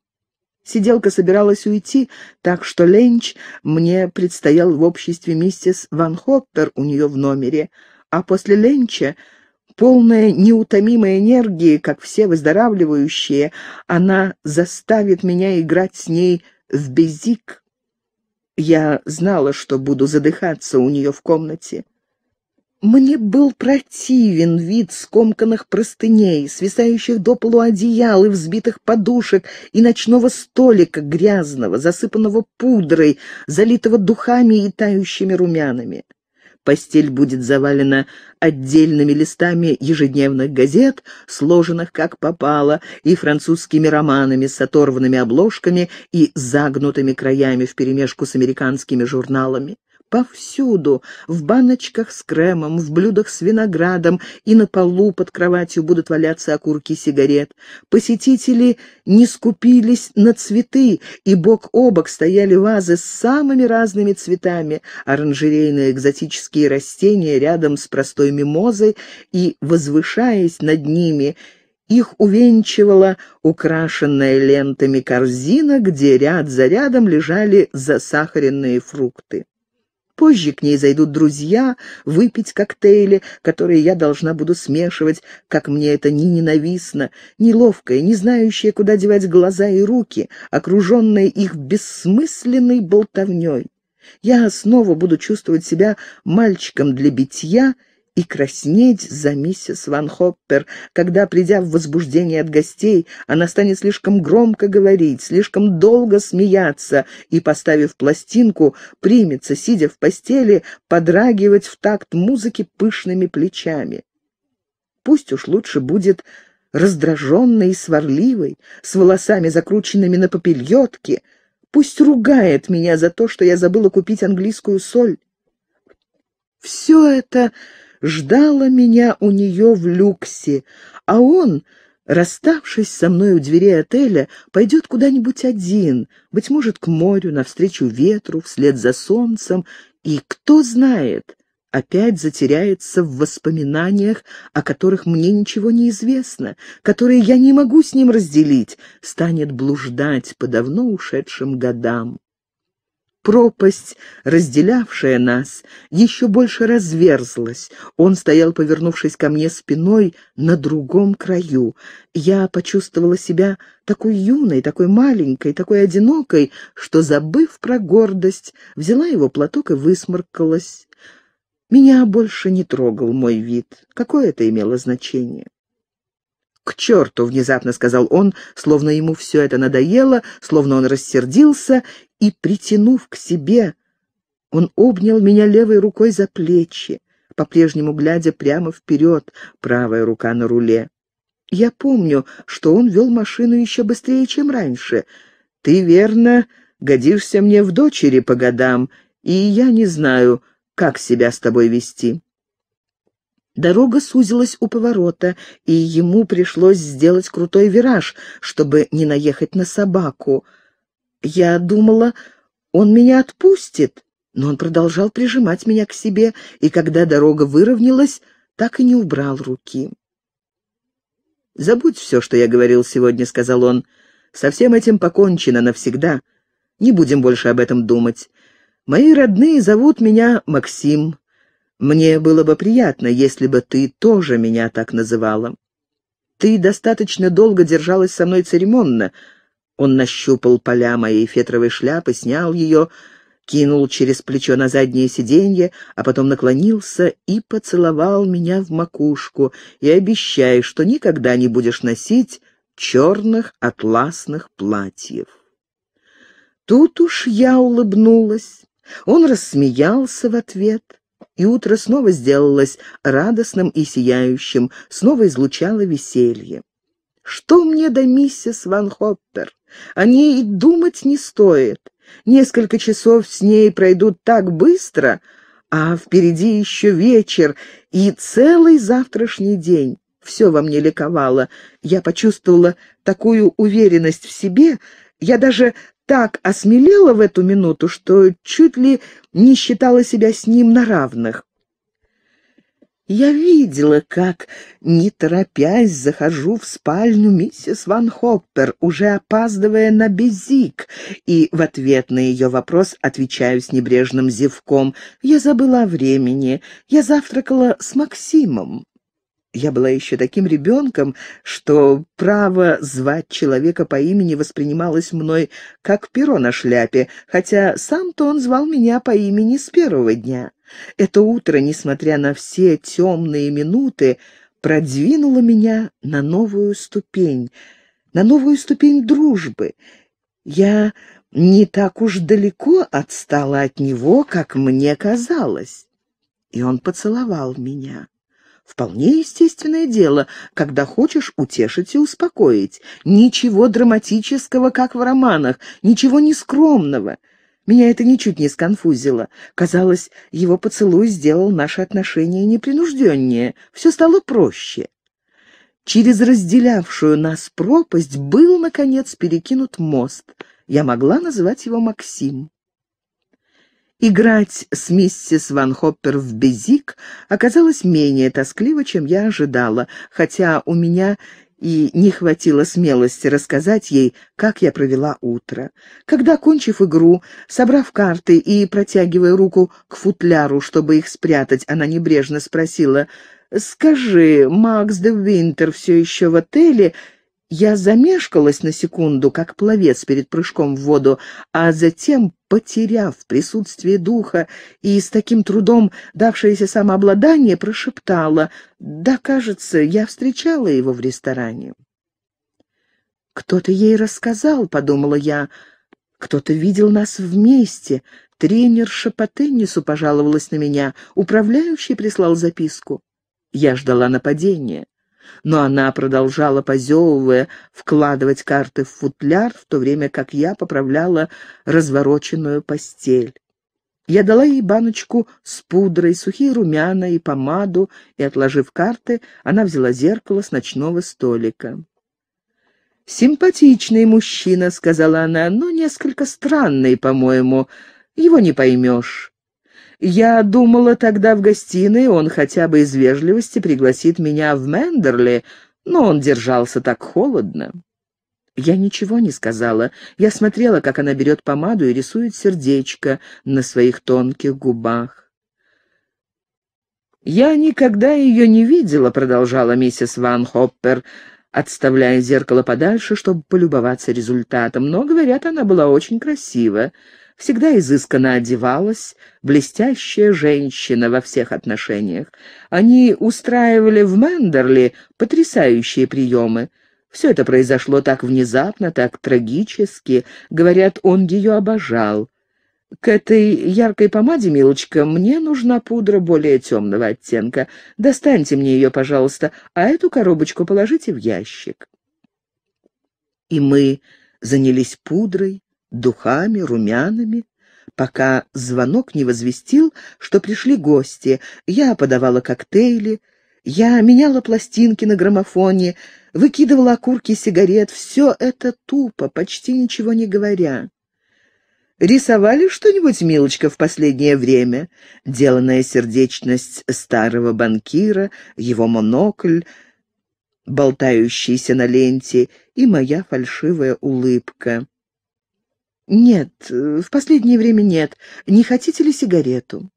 Сиделка собиралась уйти, так что Ленч мне предстоял в обществе миссис Ван Хоппер у нее в номере — а после ленча, полная неутомимой энергии, как все выздоравливающие, она заставит меня играть с ней в безик. Я знала, что буду задыхаться у нее в комнате. Мне был противен вид скомканных простыней, свисающих до полуодеял и взбитых подушек, и ночного столика грязного, засыпанного пудрой, залитого духами и тающими румянами. Постель будет завалена отдельными листами ежедневных газет, сложенных как попало, и французскими романами с оторванными обложками и загнутыми краями вперемешку с американскими журналами повсюду, в баночках с кремом, в блюдах с виноградом и на полу под кроватью будут валяться окурки сигарет. Посетители не скупились на цветы, и бок о бок стояли вазы с самыми разными цветами, оранжерейные экзотические растения рядом с простой мимозой и, возвышаясь над ними, их увенчивала украшенная лентами корзина, где ряд за рядом лежали засахаренные фрукты. Позже к ней зайдут друзья выпить коктейли, которые я должна буду смешивать, как мне это не ненавистно, неловкая, не знающая, куда девать глаза и руки, окруженная их бессмысленной болтовней. Я снова буду чувствовать себя мальчиком для битья и краснеть за миссис Ван Хоппер, когда, придя в возбуждение от гостей, она станет слишком громко говорить, слишком долго смеяться и, поставив пластинку, примется, сидя в постели, подрагивать в такт музыки пышными плечами. Пусть уж лучше будет раздраженной и сварливой, с волосами закрученными на попельотке, пусть ругает меня за то, что я забыла купить английскую соль. Все это ждала меня у нее в люксе, а он, расставшись со мной у дверей отеля, пойдет куда-нибудь один, быть может, к морю, навстречу ветру, вслед за солнцем, и, кто знает, опять затеряется в воспоминаниях, о которых мне ничего не известно, которые я не могу с ним разделить, станет блуждать по давно ушедшим годам. Пропасть, разделявшая нас, еще больше разверзлась. Он стоял, повернувшись ко мне спиной, на другом краю. Я почувствовала себя такой юной, такой маленькой, такой одинокой, что, забыв про гордость, взяла его платок и высморкалась. Меня больше не трогал мой вид. Какое это имело значение? «К черту!» — внезапно сказал он, словно ему все это надоело, словно он рассердился, и, притянув к себе, он обнял меня левой рукой за плечи, по-прежнему глядя прямо вперед, правая рука на руле. Я помню, что он вел машину еще быстрее, чем раньше. Ты, верно, годишься мне в дочери по годам, и я не знаю, как себя с тобой вести. Дорога сузилась у поворота, и ему пришлось сделать крутой вираж, чтобы не наехать на собаку — я думала, он меня отпустит, но он продолжал прижимать меня к себе, и когда дорога выровнялась, так и не убрал руки. «Забудь все, что я говорил сегодня», — сказал он. «Со всем этим покончено навсегда. Не будем больше об этом думать. Мои родные зовут меня Максим. Мне было бы приятно, если бы ты тоже меня так называла. Ты достаточно долго держалась со мной церемонно, он нащупал поля моей фетровой шляпы, снял ее, кинул через плечо на заднее сиденье, а потом наклонился и поцеловал меня в макушку. И обещая, что никогда не будешь носить черных атласных платьев. Тут уж я улыбнулась. Он рассмеялся в ответ. И утро снова сделалось радостным и сияющим, снова излучало веселье. Что мне до миссис Ван Хоппер? О ней и думать не стоит. Несколько часов с ней пройдут так быстро, а впереди еще вечер и целый завтрашний день. Все во мне ликовало. Я почувствовала такую уверенность в себе. Я даже так осмелела в эту минуту, что чуть ли не считала себя с ним на равных. Я видела, как, не торопясь, захожу в спальню миссис Ван Хоппер, уже опаздывая на безик, и в ответ на ее вопрос отвечаю с небрежным зевком. Я забыла о времени. Я завтракала с Максимом. Я была еще таким ребенком, что право звать человека по имени воспринималось мной как перо на шляпе, хотя сам-то он звал меня по имени с первого дня. Это утро, несмотря на все темные минуты, продвинуло меня на новую ступень, на новую ступень дружбы. Я не так уж далеко отстала от него, как мне казалось. И он поцеловал меня. Вполне естественное дело, когда хочешь утешить и успокоить. Ничего драматического, как в романах, ничего нескромного. Меня это ничуть не сконфузило. Казалось, его поцелуй сделал наши отношения непринужденнее. Все стало проще. Через разделявшую нас пропасть был, наконец, перекинут мост. Я могла называть его Максим. Играть с миссис Ван Хоппер в безик оказалось менее тоскливо, чем я ожидала, хотя у меня и не хватило смелости рассказать ей, как я провела утро. Когда, кончив игру, собрав карты и протягивая руку к футляру, чтобы их спрятать, она небрежно спросила «Скажи, Макс де Винтер все еще в отеле?» Я замешкалась на секунду, как пловец перед прыжком в воду, а затем, потеряв присутствие духа и с таким трудом давшееся самообладание, прошептала. «Да, кажется, я встречала его в ресторане». «Кто-то ей рассказал», — подумала я. «Кто-то видел нас вместе. Тренерша по теннису пожаловалась на меня. Управляющий прислал записку. Я ждала нападения». Но она продолжала, позевывая, вкладывать карты в футляр, в то время как я поправляла развороченную постель. Я дала ей баночку с пудрой, сухие румяна и помаду, и, отложив карты, она взяла зеркало с ночного столика. «Симпатичный мужчина», — сказала она, — «но несколько странный, по-моему. Его не поймешь. Я думала тогда в гостиной, он хотя бы из вежливости пригласит меня в Мендерли, но он держался так холодно. Я ничего не сказала. Я смотрела, как она берет помаду и рисует сердечко на своих тонких губах. «Я никогда ее не видела», — продолжала миссис Ван Хоппер, отставляя зеркало подальше, чтобы полюбоваться результатом. «Но, говорят, она была очень красива всегда изысканно одевалась, блестящая женщина во всех отношениях. Они устраивали в Мендерли потрясающие приемы. Все это произошло так внезапно, так трагически. Говорят, он ее обожал. К этой яркой помаде, милочка, мне нужна пудра более темного оттенка. Достаньте мне ее, пожалуйста, а эту коробочку положите в ящик. И мы занялись пудрой, духами, румянами, пока звонок не возвестил, что пришли гости. Я подавала коктейли, я меняла пластинки на граммофоне, выкидывала окурки сигарет. Все это тупо, почти ничего не говоря. «Рисовали что-нибудь, милочка, в последнее время?» Деланная сердечность старого банкира, его монокль, болтающийся на ленте, и моя фальшивая улыбка. «Нет, э, в последнее время нет. Не хотите ли сигарету?»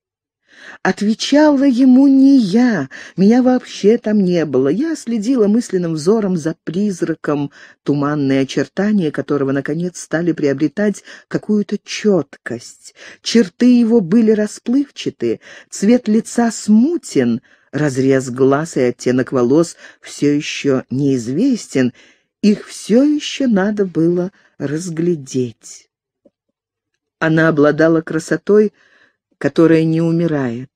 Отвечала ему не я, меня вообще там не было. Я следила мысленным взором за призраком, туманные очертания которого, наконец, стали приобретать какую-то четкость. Черты его были расплывчаты, цвет лица смутен, разрез глаз и оттенок волос все еще неизвестен, их все еще надо было разглядеть. Она обладала красотой, которая не умирает,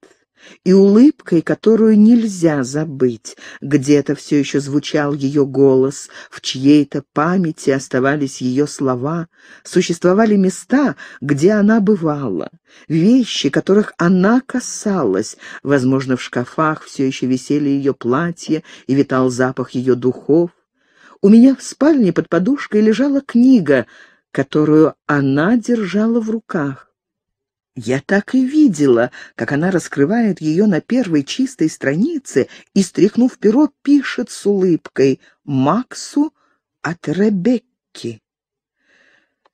и улыбкой, которую нельзя забыть. Где-то все еще звучал ее голос, в чьей-то памяти оставались ее слова, существовали места, где она бывала, вещи, которых она касалась. Возможно, в шкафах все еще висели ее платья и витал запах ее духов. У меня в спальне под подушкой лежала книга — которую она держала в руках. Я так и видела, как она раскрывает ее на первой чистой странице и, стряхнув перо, пишет с улыбкой «Максу от Ребекки».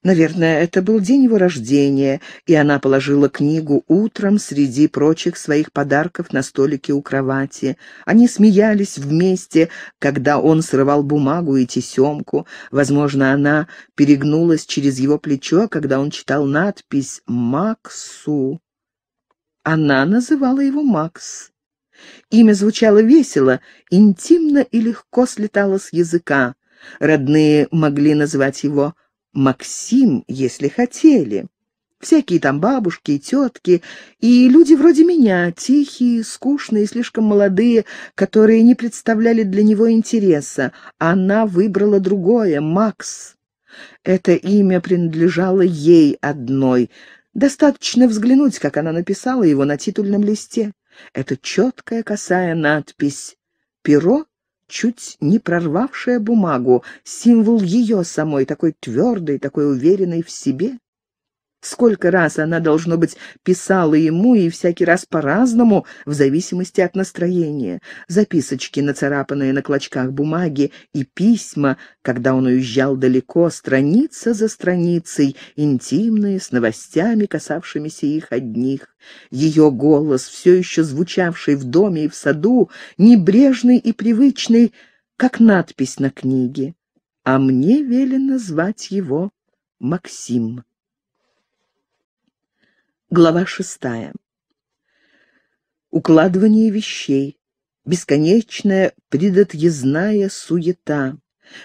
Наверное, это был день его рождения, и она положила книгу утром среди прочих своих подарков на столике у кровати. Они смеялись вместе, когда он срывал бумагу и тесемку. Возможно, она перегнулась через его плечо, когда он читал надпись «Максу». Она называла его Макс. Имя звучало весело, интимно и легко слетало с языка. Родные могли называть его Макс. Максим, если хотели. Всякие там бабушки и тетки, и люди вроде меня, тихие, скучные, слишком молодые, которые не представляли для него интереса. Она выбрала другое — Макс. Это имя принадлежало ей одной. Достаточно взглянуть, как она написала его на титульном листе. Это четкая косая надпись. Перо чуть не прорвавшая бумагу, символ ее самой, такой твердой, такой уверенной в себе. Сколько раз она, должно быть, писала ему, и всякий раз по-разному, в зависимости от настроения. Записочки, нацарапанные на клочках бумаги, и письма, когда он уезжал далеко, страница за страницей, интимные, с новостями, касавшимися их одних. Ее голос, все еще звучавший в доме и в саду, небрежный и привычный, как надпись на книге. А мне велено звать его Максим. Глава шестая. Укладывание вещей, бесконечная предотъездная суета,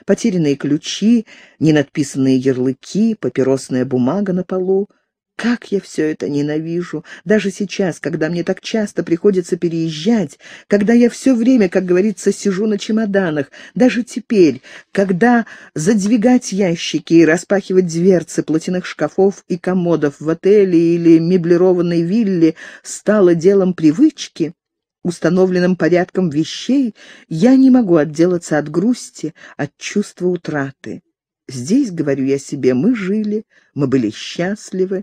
потерянные ключи, ненадписанные ярлыки, папиросная бумага на полу, как я все это ненавижу! Даже сейчас, когда мне так часто приходится переезжать, когда я все время, как говорится, сижу на чемоданах, даже теперь, когда задвигать ящики и распахивать дверцы платяных шкафов и комодов в отеле или меблированной вилле стало делом привычки, установленным порядком вещей, я не могу отделаться от грусти, от чувства утраты. Здесь, говорю я себе, мы жили, мы были счастливы,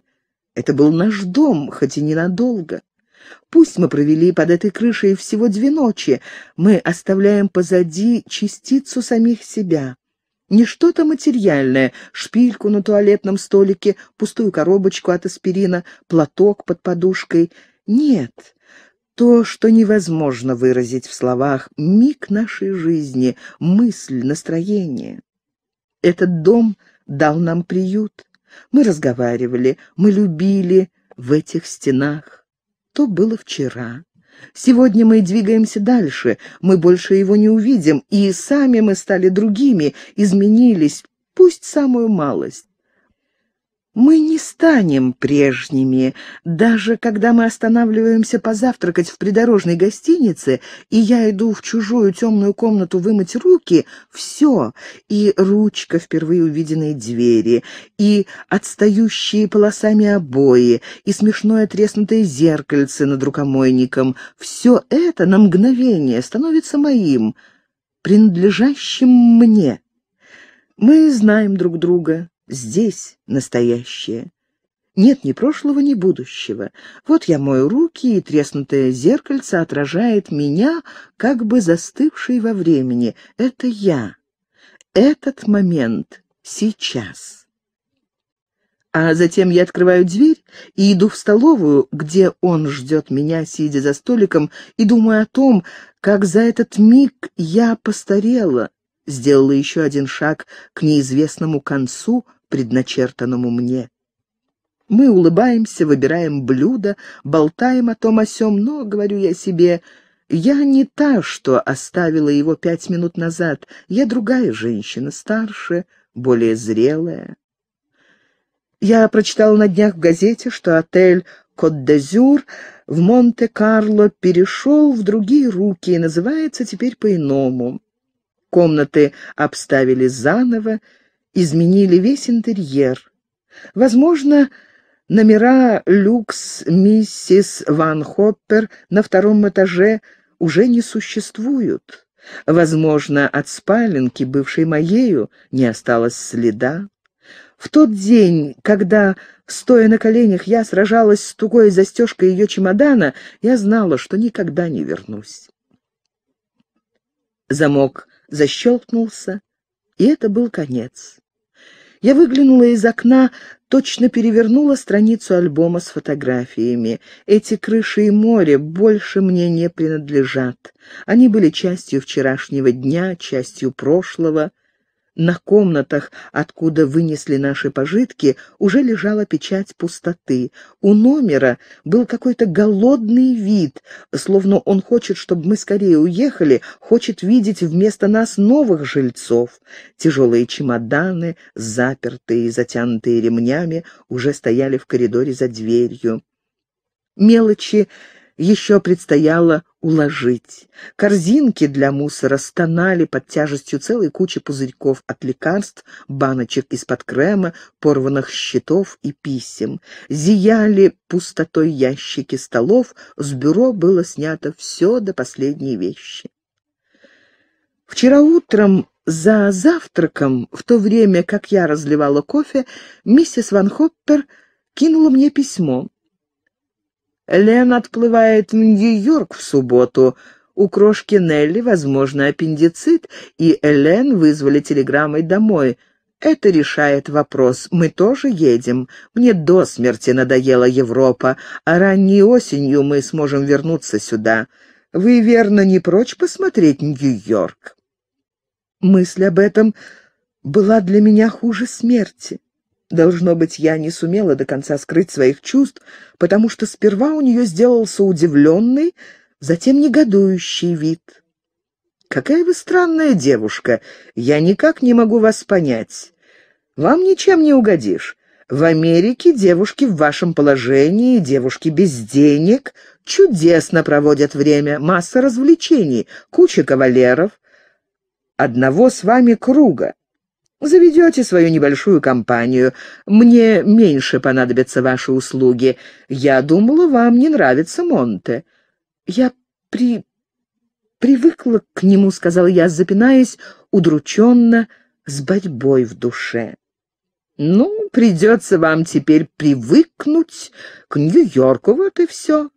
это был наш дом, хоть и ненадолго. Пусть мы провели под этой крышей всего две ночи, мы оставляем позади частицу самих себя. Не что-то материальное, шпильку на туалетном столике, пустую коробочку от аспирина, платок под подушкой. Нет, то, что невозможно выразить в словах, миг нашей жизни, мысль, настроение. Этот дом дал нам приют. Мы разговаривали, мы любили в этих стенах. То было вчера. Сегодня мы двигаемся дальше, мы больше его не увидим, и сами мы стали другими, изменились, пусть самую малость. Мы не станем прежними, даже когда мы останавливаемся позавтракать в придорожной гостинице, и я иду в чужую темную комнату вымыть руки, все, и ручка впервые увиденной двери, и отстающие полосами обои, и смешное треснутое зеркальце над рукомойником, все это на мгновение становится моим, принадлежащим мне. Мы знаем друг друга, Здесь настоящее. Нет ни прошлого, ни будущего. Вот я мою руки, и треснутое зеркальце отражает меня, как бы застывший во времени. Это я. Этот момент. Сейчас. А затем я открываю дверь и иду в столовую, где он ждет меня, сидя за столиком, и думаю о том, как за этот миг я постарела, сделала еще один шаг к неизвестному концу предначертанному мне. Мы улыбаемся, выбираем блюдо, болтаем о том о сём, но, говорю я себе, я не та, что оставила его пять минут назад, я другая женщина, старше, более зрелая. Я прочитала на днях в газете, что отель «Кот-д'Азюр» в Монте-Карло перешел в другие руки и называется теперь по-иному. Комнаты обставили заново, изменили весь интерьер. Возможно, номера люкс миссис Ван Хоппер на втором этаже уже не существуют. Возможно, от спаленки, бывшей моею, не осталось следа. В тот день, когда, стоя на коленях, я сражалась с тугой застежкой ее чемодана, я знала, что никогда не вернусь. Замок защелкнулся, и это был конец. Я выглянула из окна, точно перевернула страницу альбома с фотографиями. Эти крыши и море больше мне не принадлежат. Они были частью вчерашнего дня, частью прошлого. На комнатах, откуда вынесли наши пожитки, уже лежала печать пустоты. У номера был какой-то голодный вид, словно он хочет, чтобы мы скорее уехали, хочет видеть вместо нас новых жильцов. Тяжелые чемоданы, запертые и затянутые ремнями, уже стояли в коридоре за дверью. Мелочи еще предстояло уложить. Корзинки для мусора стонали под тяжестью целой кучи пузырьков от лекарств, баночек из-под крема, порванных щитов и писем. Зияли пустотой ящики столов, с бюро было снято все до последней вещи. Вчера утром за завтраком, в то время, как я разливала кофе, миссис Ван Хоппер кинула мне письмо. Лен отплывает в Нью-Йорк в субботу. У крошки Нелли, возможно, аппендицит, и Элен вызвали телеграммой домой. Это решает вопрос. Мы тоже едем. Мне до смерти надоела Европа, а ранней осенью мы сможем вернуться сюда. Вы, верно, не прочь посмотреть Нью-Йорк? Мысль об этом была для меня хуже смерти. Должно быть, я не сумела до конца скрыть своих чувств, потому что сперва у нее сделался удивленный, затем негодующий вид. «Какая вы странная девушка! Я никак не могу вас понять. Вам ничем не угодишь. В Америке девушки в вашем положении, девушки без денег, чудесно проводят время, масса развлечений, куча кавалеров. Одного с вами круга. Заведете свою небольшую компанию. Мне меньше понадобятся ваши услуги. Я думала, вам не нравится Монте. Я при... привыкла к нему, — сказала я, запинаясь, удрученно, с борьбой в душе. Ну, придется вам теперь привыкнуть к Нью-Йорку, вот и все.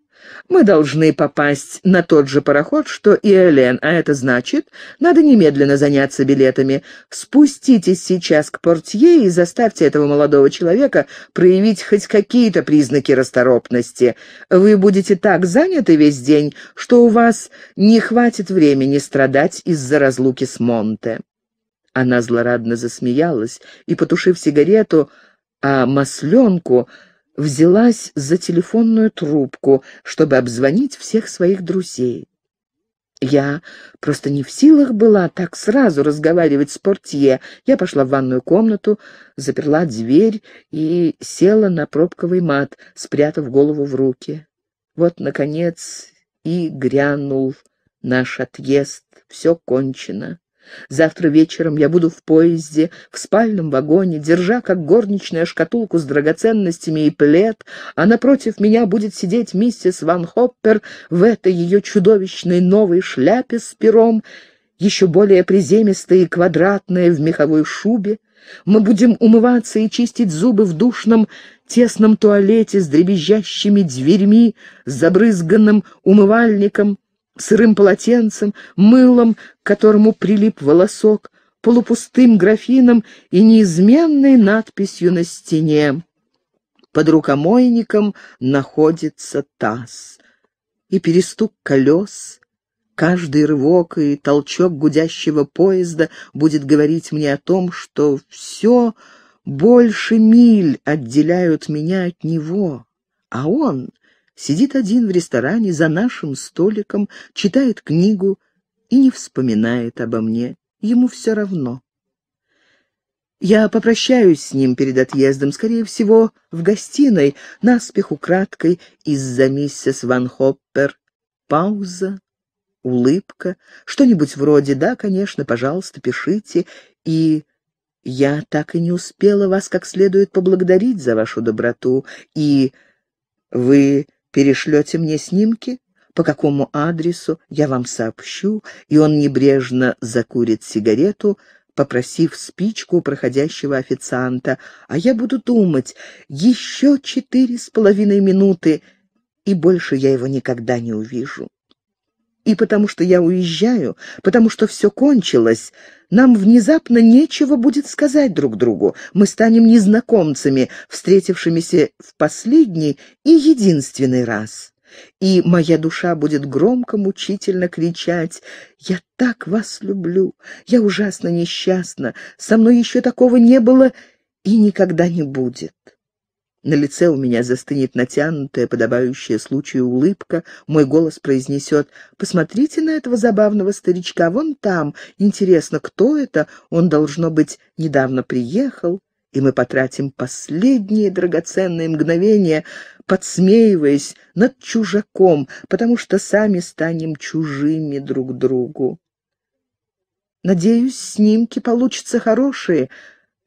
Мы должны попасть на тот же пароход, что и Элен, а это значит, надо немедленно заняться билетами. Спуститесь сейчас к портье и заставьте этого молодого человека проявить хоть какие-то признаки расторопности. Вы будете так заняты весь день, что у вас не хватит времени страдать из-за разлуки с Монте». Она злорадно засмеялась и, потушив сигарету, а масленку взялась за телефонную трубку, чтобы обзвонить всех своих друзей. Я просто не в силах была так сразу разговаривать с портье. Я пошла в ванную комнату, заперла дверь и села на пробковый мат, спрятав голову в руки. Вот, наконец, и грянул наш отъезд. Все кончено. Завтра вечером я буду в поезде, в спальном вагоне, держа как горничная шкатулку с драгоценностями и плед, а напротив меня будет сидеть миссис Ван Хоппер в этой ее чудовищной новой шляпе с пером, еще более приземистая и квадратная в меховой шубе. Мы будем умываться и чистить зубы в душном тесном туалете с дребезжащими дверьми, с забрызганным умывальником, сырым полотенцем, мылом, к которому прилип волосок, полупустым графином и неизменной надписью на стене. Под рукомойником находится таз. И перестук колес, каждый рывок и толчок гудящего поезда будет говорить мне о том, что все больше миль отделяют меня от него, а он сидит один в ресторане за нашим столиком, читает книгу и не вспоминает обо мне. Ему все равно. Я попрощаюсь с ним перед отъездом, скорее всего, в гостиной, наспех украдкой, из-за миссис Ван Хоппер. Пауза, улыбка, что-нибудь вроде «да, конечно, пожалуйста, пишите» и «я так и не успела вас как следует поблагодарить за вашу доброту» и «вы Перешлете мне снимки? По какому адресу? Я вам сообщу». И он небрежно закурит сигарету, попросив спичку проходящего официанта. «А я буду думать. Еще четыре с половиной минуты, и больше я его никогда не увижу». И потому что я уезжаю, потому что все кончилось, нам внезапно нечего будет сказать друг другу. Мы станем незнакомцами, встретившимися в последний и единственный раз. И моя душа будет громко, мучительно кричать «Я так вас люблю! Я ужасно несчастна! Со мной еще такого не было и никогда не будет!» На лице у меня застынет натянутая, подобающая случаю улыбка. Мой голос произнесет «Посмотрите на этого забавного старичка, вон там. Интересно, кто это? Он, должно быть, недавно приехал». И мы потратим последние драгоценные мгновения, подсмеиваясь над чужаком, потому что сами станем чужими друг другу. «Надеюсь, снимки получатся хорошие»,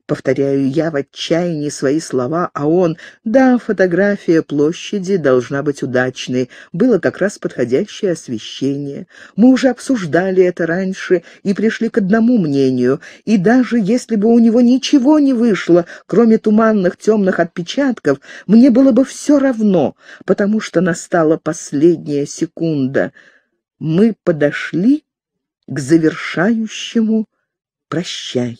Повторяю я в отчаянии свои слова, а он... Да, фотография площади должна быть удачной. Было как раз подходящее освещение. Мы уже обсуждали это раньше и пришли к одному мнению. И даже если бы у него ничего не вышло, кроме туманных темных отпечатков, мне было бы все равно, потому что настала последняя секунда. Мы подошли к завершающему «прощай».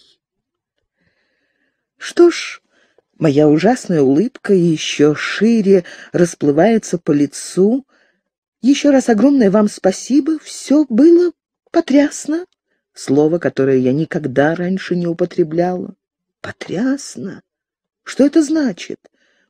Что ж, моя ужасная улыбка еще шире расплывается по лицу. Еще раз огромное вам спасибо, все было потрясно. Слово, которое я никогда раньше не употребляла. Потрясно? Что это значит?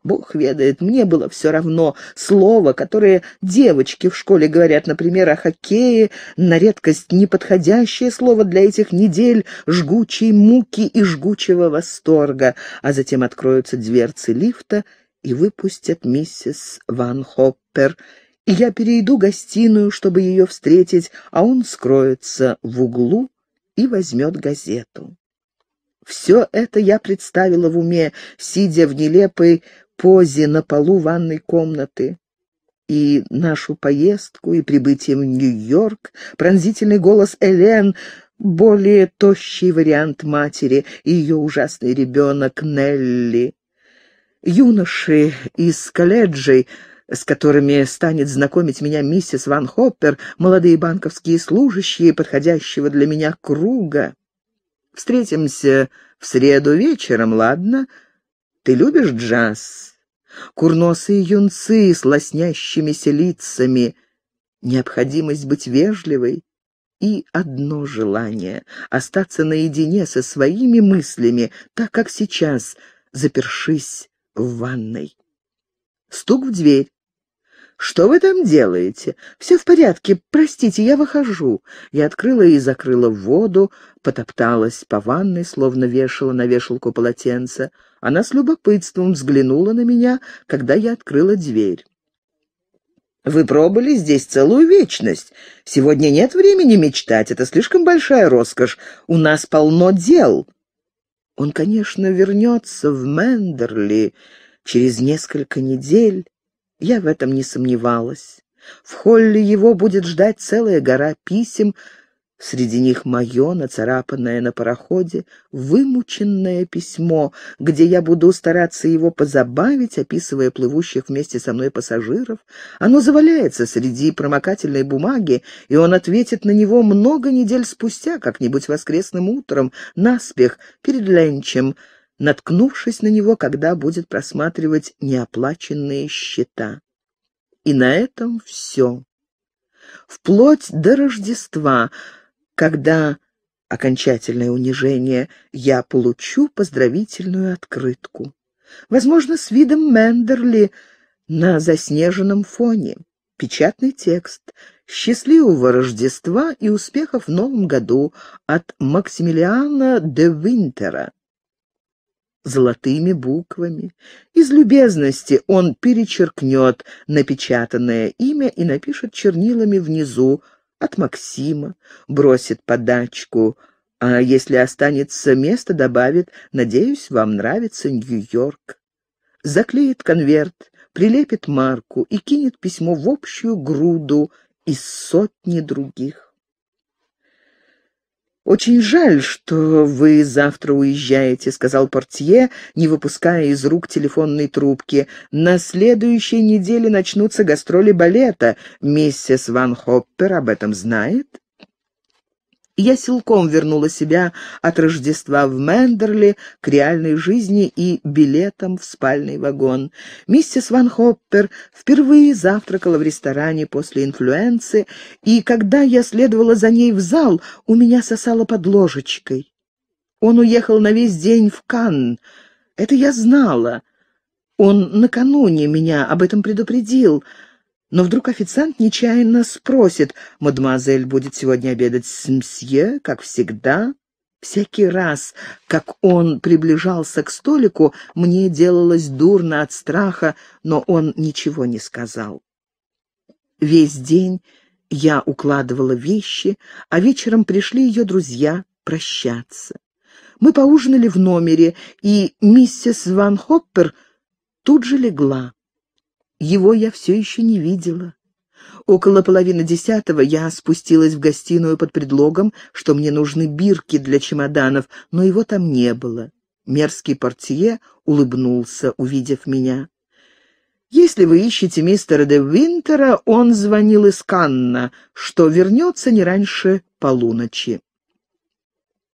Бог ведает, мне было все равно. Слово, которое девочки в школе говорят, например, о хоккее, на редкость неподходящее слово для этих недель жгучей муки и жгучего восторга. А затем откроются дверцы лифта и выпустят миссис Ван Хоппер. И я перейду гостиную, чтобы ее встретить, а он скроется в углу и возьмет газету. Все это я представила в уме, сидя в нелепой позе на полу ванной комнаты. И нашу поездку, и прибытие в Нью-Йорк, пронзительный голос Элен, более тощий вариант матери и ее ужасный ребенок Нелли. Юноши из колледжей с которыми станет знакомить меня миссис Ван Хоппер, молодые банковские служащие подходящего для меня круга. Встретимся в среду вечером, ладно?» Ты любишь джаз? Курносые юнцы с лоснящимися лицами, необходимость быть вежливой и одно желание — остаться наедине со своими мыслями, так как сейчас, запершись в ванной. Стук в дверь. «Что вы там делаете?» «Все в порядке. Простите, я выхожу». Я открыла и закрыла воду, потопталась по ванной, словно вешала на вешалку полотенце. Она с любопытством взглянула на меня, когда я открыла дверь. «Вы пробыли здесь целую вечность. Сегодня нет времени мечтать. Это слишком большая роскошь. У нас полно дел». Он, конечно, вернется в Мендерли через несколько недель я в этом не сомневалась. В холле его будет ждать целая гора писем, Среди них мое, нацарапанное на пароходе, вымученное письмо, где я буду стараться его позабавить, описывая плывущих вместе со мной пассажиров. Оно заваляется среди промокательной бумаги, и он ответит на него много недель спустя, как-нибудь воскресным утром, наспех, перед ленчем, наткнувшись на него, когда будет просматривать неоплаченные счета. И на этом все. Вплоть до Рождества, когда окончательное унижение, я получу поздравительную открытку. Возможно, с видом Мендерли на заснеженном фоне. Печатный текст. «Счастливого Рождества и успехов в Новом году» от Максимилиана де Винтера золотыми буквами. Из любезности он перечеркнет напечатанное имя и напишет чернилами внизу «От Максима», бросит подачку, а если останется место, добавит «Надеюсь, вам нравится Нью-Йорк». Заклеит конверт, прилепит марку и кинет письмо в общую груду из сотни других. «Очень жаль, что вы завтра уезжаете», — сказал портье, не выпуская из рук телефонной трубки. «На следующей неделе начнутся гастроли балета. Миссис Ван Хоппер об этом знает?» Я силком вернула себя от Рождества в Мендерли к реальной жизни и билетам в спальный вагон. Миссис Ван Хоппер впервые завтракала в ресторане после инфлюенции, и когда я следовала за ней в зал, у меня сосало под ложечкой. Он уехал на весь день в Канн. Это я знала. Он накануне меня об этом предупредил — но вдруг официант нечаянно спросит, «Мадемуазель будет сегодня обедать с мсье, как всегда?» Всякий раз, как он приближался к столику, мне делалось дурно от страха, но он ничего не сказал. Весь день я укладывала вещи, а вечером пришли ее друзья прощаться. Мы поужинали в номере, и миссис Ван Хоппер тут же легла. Его я все еще не видела. Около половины десятого я спустилась в гостиную под предлогом, что мне нужны бирки для чемоданов, но его там не было. Мерзкий портье улыбнулся, увидев меня. «Если вы ищете мистера де Винтера, он звонил из Канна, что вернется не раньше полуночи».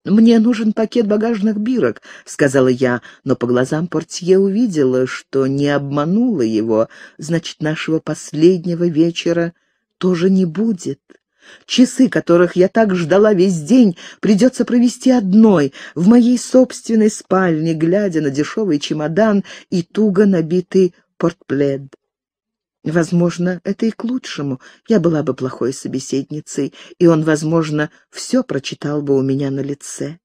«Мне нужен пакет багажных бирок», — сказала я, но по глазам портье увидела, что не обманула его, значит, нашего последнего вечера тоже не будет. Часы, которых я так ждала весь день, придется провести одной, в моей собственной спальне, глядя на дешевый чемодан и туго набитый портплед. Возможно, это и к лучшему. Я была бы плохой собеседницей, и он, возможно, все прочитал бы у меня на лице.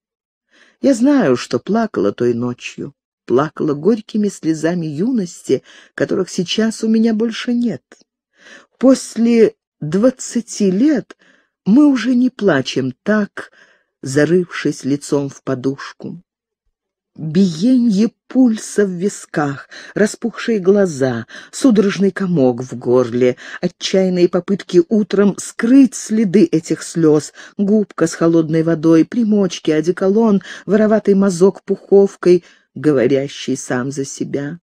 Я знаю, что плакала той ночью, плакала горькими слезами юности, которых сейчас у меня больше нет. После двадцати лет мы уже не плачем так, зарывшись лицом в подушку биенье пульса в висках, распухшие глаза, судорожный комок в горле, отчаянные попытки утром скрыть следы этих слез, губка с холодной водой, примочки, одеколон, вороватый мазок пуховкой, говорящий сам за себя.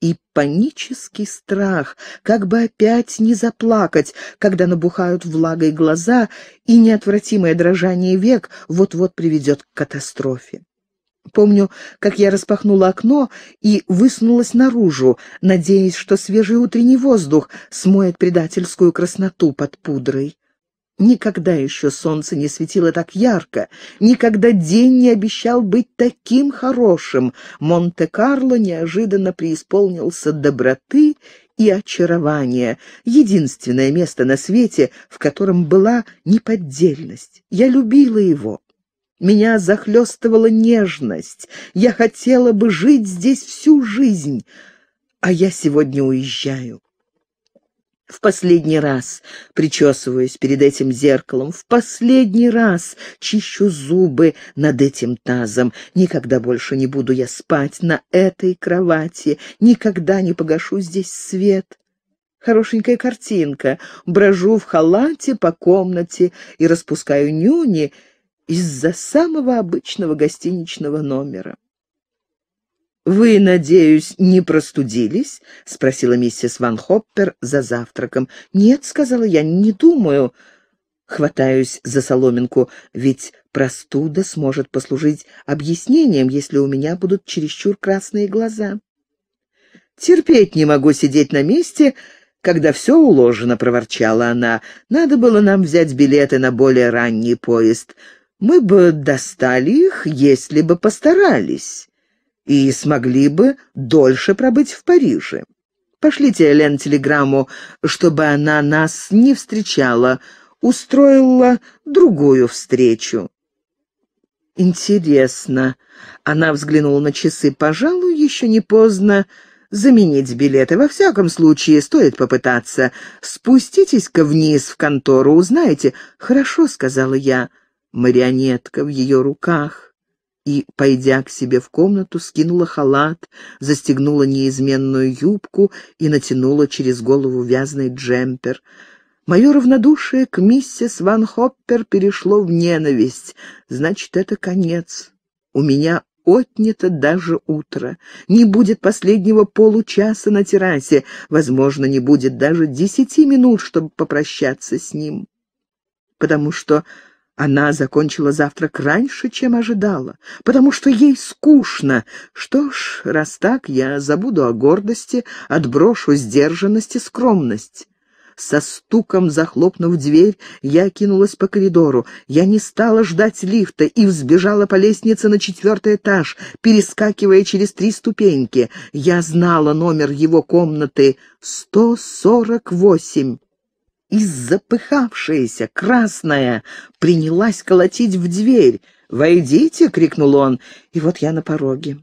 И панический страх, как бы опять не заплакать, когда набухают влагой глаза, и неотвратимое дрожание век вот-вот приведет к катастрофе. Помню, как я распахнула окно и высунулась наружу, надеясь, что свежий утренний воздух смоет предательскую красноту под пудрой. Никогда еще солнце не светило так ярко, никогда день не обещал быть таким хорошим. Монте-Карло неожиданно преисполнился доброты и очарования, единственное место на свете, в котором была неподдельность. Я любила его. Меня захлестывала нежность. Я хотела бы жить здесь всю жизнь, а я сегодня уезжаю. В последний раз причесываюсь перед этим зеркалом, в последний раз чищу зубы над этим тазом. Никогда больше не буду я спать на этой кровати, никогда не погашу здесь свет. Хорошенькая картинка. Брожу в халате по комнате и распускаю нюни — из-за самого обычного гостиничного номера. «Вы, надеюсь, не простудились?» — спросила миссис Ван Хоппер за завтраком. «Нет», — сказала я, — «не думаю». Хватаюсь за соломинку, ведь простуда сможет послужить объяснением, если у меня будут чересчур красные глаза. «Терпеть не могу сидеть на месте», когда все уложено, — проворчала она. — Надо было нам взять билеты на более ранний поезд мы бы достали их, если бы постарались, и смогли бы дольше пробыть в Париже. Пошлите Элен телеграмму, чтобы она нас не встречала, устроила другую встречу. Интересно. Она взглянула на часы. Пожалуй, еще не поздно заменить билеты. Во всяком случае, стоит попытаться. Спуститесь-ка вниз в контору, узнаете. Хорошо, сказала я марионетка в ее руках, и, пойдя к себе в комнату, скинула халат, застегнула неизменную юбку и натянула через голову вязный джемпер. Мое равнодушие к миссис Ван Хоппер перешло в ненависть. Значит, это конец. У меня отнято даже утро. Не будет последнего получаса на террасе. Возможно, не будет даже десяти минут, чтобы попрощаться с ним. Потому что она закончила завтрак раньше, чем ожидала, потому что ей скучно. Что ж, раз так, я забуду о гордости, отброшу сдержанность и скромность. Со стуком захлопнув дверь, я кинулась по коридору. Я не стала ждать лифта и взбежала по лестнице на четвертый этаж, перескакивая через три ступеньки. Я знала номер его комнаты — 148 и запыхавшаяся, красная, принялась колотить в дверь. «Войдите!» — крикнул он, и вот я на пороге.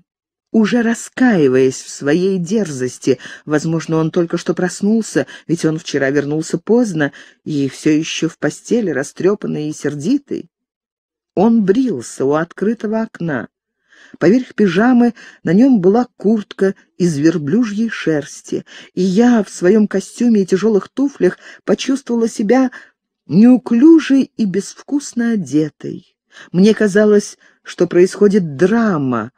Уже раскаиваясь в своей дерзости, возможно, он только что проснулся, ведь он вчера вернулся поздно и все еще в постели, растрепанный и сердитый. Он брился у открытого окна. Поверх пижамы на нем была куртка из верблюжьей шерсти, и я в своем костюме и тяжелых туфлях почувствовала себя неуклюжей и безвкусно одетой. Мне казалось, что происходит драма,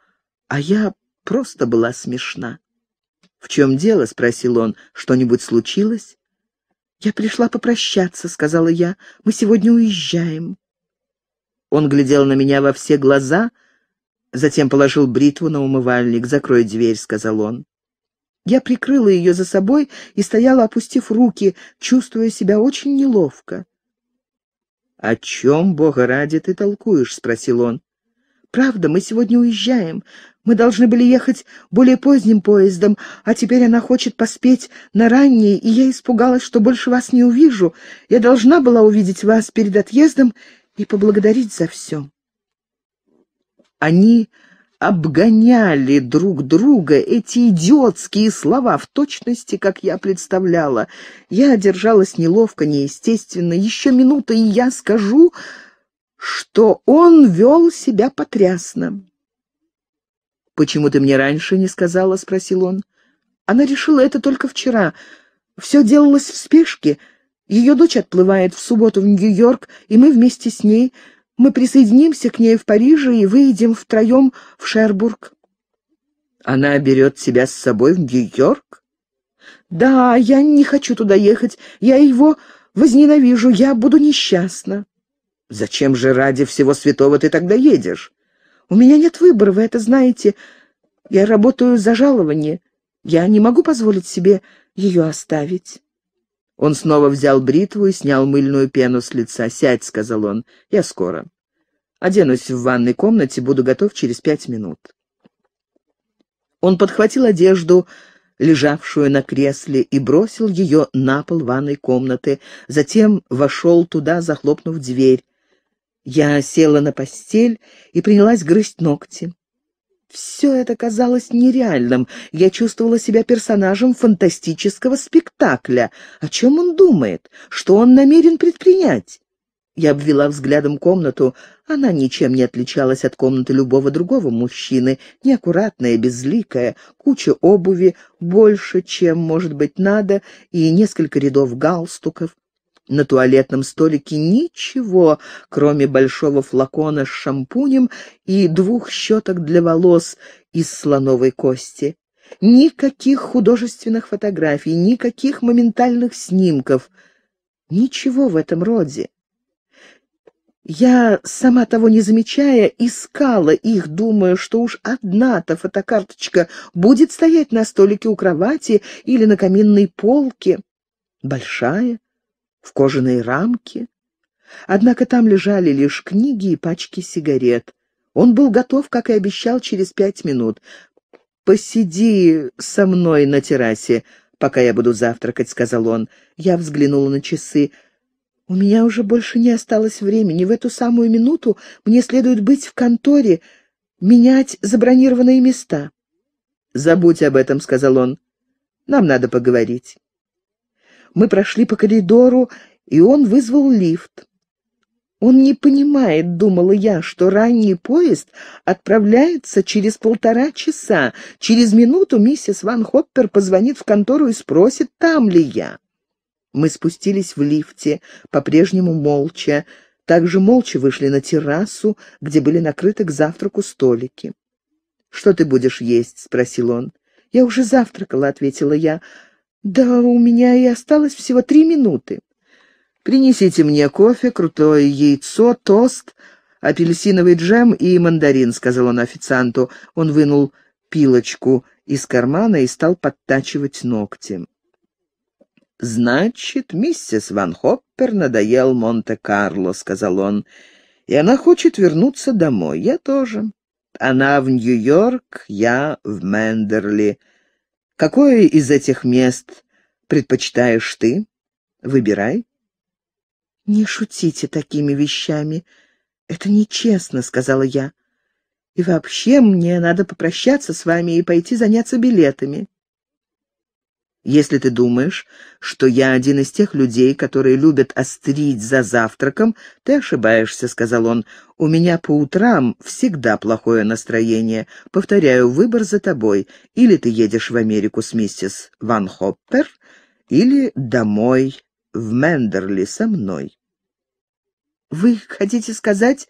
а я просто была смешна. «В чем дело?» — спросил он. «Что-нибудь случилось?» «Я пришла попрощаться», — сказала я. «Мы сегодня уезжаем». Он глядел на меня во все глаза — Затем положил бритву на умывальник. «Закрой дверь», — сказал он. Я прикрыла ее за собой и стояла, опустив руки, чувствуя себя очень неловко. «О чем, Бога ради, ты толкуешь?» — спросил он. «Правда, мы сегодня уезжаем. Мы должны были ехать более поздним поездом, а теперь она хочет поспеть на раннее, и я испугалась, что больше вас не увижу. Я должна была увидеть вас перед отъездом и поблагодарить за все». Они обгоняли друг друга эти идиотские слова в точности, как я представляла. Я держалась неловко, неестественно. Еще минута, и я скажу, что он вел себя потрясно. «Почему ты мне раньше не сказала?» — спросил он. «Она решила это только вчера. Все делалось в спешке. Ее дочь отплывает в субботу в Нью-Йорк, и мы вместе с ней...» Мы присоединимся к ней в Париже и выйдем втроем в Шербург». «Она берет себя с собой в Нью-Йорк?» «Да, я не хочу туда ехать. Я его возненавижу. Я буду несчастна». «Зачем же ради всего святого ты тогда едешь?» «У меня нет выбора, вы это знаете. Я работаю за жалование. Я не могу позволить себе ее оставить». Он снова взял бритву и снял мыльную пену с лица. «Сядь», — сказал он, — «я скоро. Оденусь в ванной комнате, буду готов через пять минут». Он подхватил одежду, лежавшую на кресле, и бросил ее на пол ванной комнаты, затем вошел туда, захлопнув дверь. Я села на постель и принялась грызть ногти. Все это казалось нереальным. Я чувствовала себя персонажем фантастического спектакля. О чем он думает? Что он намерен предпринять? Я обвела взглядом комнату. Она ничем не отличалась от комнаты любого другого мужчины. Неаккуратная, безликая, куча обуви, больше, чем, может быть, надо, и несколько рядов галстуков на туалетном столике ничего, кроме большого флакона с шампунем и двух щеток для волос из слоновой кости. Никаких художественных фотографий, никаких моментальных снимков. Ничего в этом роде. Я, сама того не замечая, искала их, думая, что уж одна-то фотокарточка будет стоять на столике у кровати или на каминной полке. Большая, в кожаной рамке. Однако там лежали лишь книги и пачки сигарет. Он был готов, как и обещал, через пять минут. «Посиди со мной на террасе, пока я буду завтракать», — сказал он. Я взглянула на часы. «У меня уже больше не осталось времени. В эту самую минуту мне следует быть в конторе, менять забронированные места». «Забудь об этом», — сказал он. «Нам надо поговорить». Мы прошли по коридору, и он вызвал лифт. «Он не понимает, — думала я, — что ранний поезд отправляется через полтора часа. Через минуту миссис Ван Хоппер позвонит в контору и спросит, там ли я». Мы спустились в лифте, по-прежнему молча. Также молча вышли на террасу, где были накрыты к завтраку столики. «Что ты будешь есть?» — спросил он. «Я уже завтракала», — ответила я. «Да у меня и осталось всего три минуты. Принесите мне кофе, крутое яйцо, тост, апельсиновый джем и мандарин», — сказал он официанту. Он вынул пилочку из кармана и стал подтачивать ногти. «Значит, миссис Ван Хоппер надоел Монте-Карло», — сказал он, — «и она хочет вернуться домой. Я тоже. Она в Нью-Йорк, я в Мендерли. Какое из этих мест предпочитаешь ты? Выбирай. Не шутите такими вещами. Это нечестно, сказала я. И вообще мне надо попрощаться с вами и пойти заняться билетами. Если ты думаешь, что я один из тех людей, которые любят острить за завтраком, ты ошибаешься», — сказал он. «У меня по утрам всегда плохое настроение. Повторяю, выбор за тобой. Или ты едешь в Америку с миссис Ван Хоппер, или домой, в Мендерли, со мной». «Вы хотите сказать...»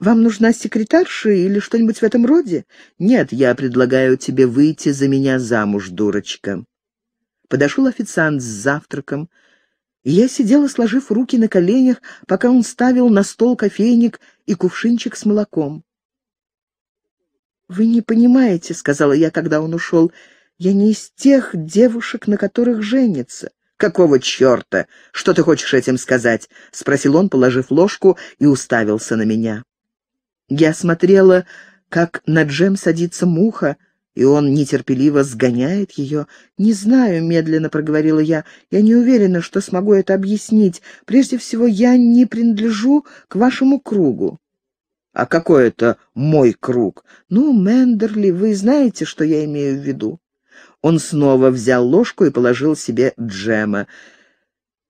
Вам нужна секретарша или что-нибудь в этом роде? Нет, я предлагаю тебе выйти за меня замуж, дурочка. Подошел официант с завтраком. И я сидела, сложив руки на коленях, пока он ставил на стол кофейник и кувшинчик с молоком. «Вы не понимаете», — сказала я, когда он ушел, — «я не из тех девушек, на которых женится». «Какого черта? Что ты хочешь этим сказать?» — спросил он, положив ложку и уставился на меня. Я смотрела, как на джем садится муха, и он нетерпеливо сгоняет ее. «Не знаю», — медленно проговорила я, — «я не уверена, что смогу это объяснить. Прежде всего, я не принадлежу к вашему кругу». «А какой это мой круг?» «Ну, Мендерли, вы знаете, что я имею в виду?» Он снова взял ложку и положил себе джема.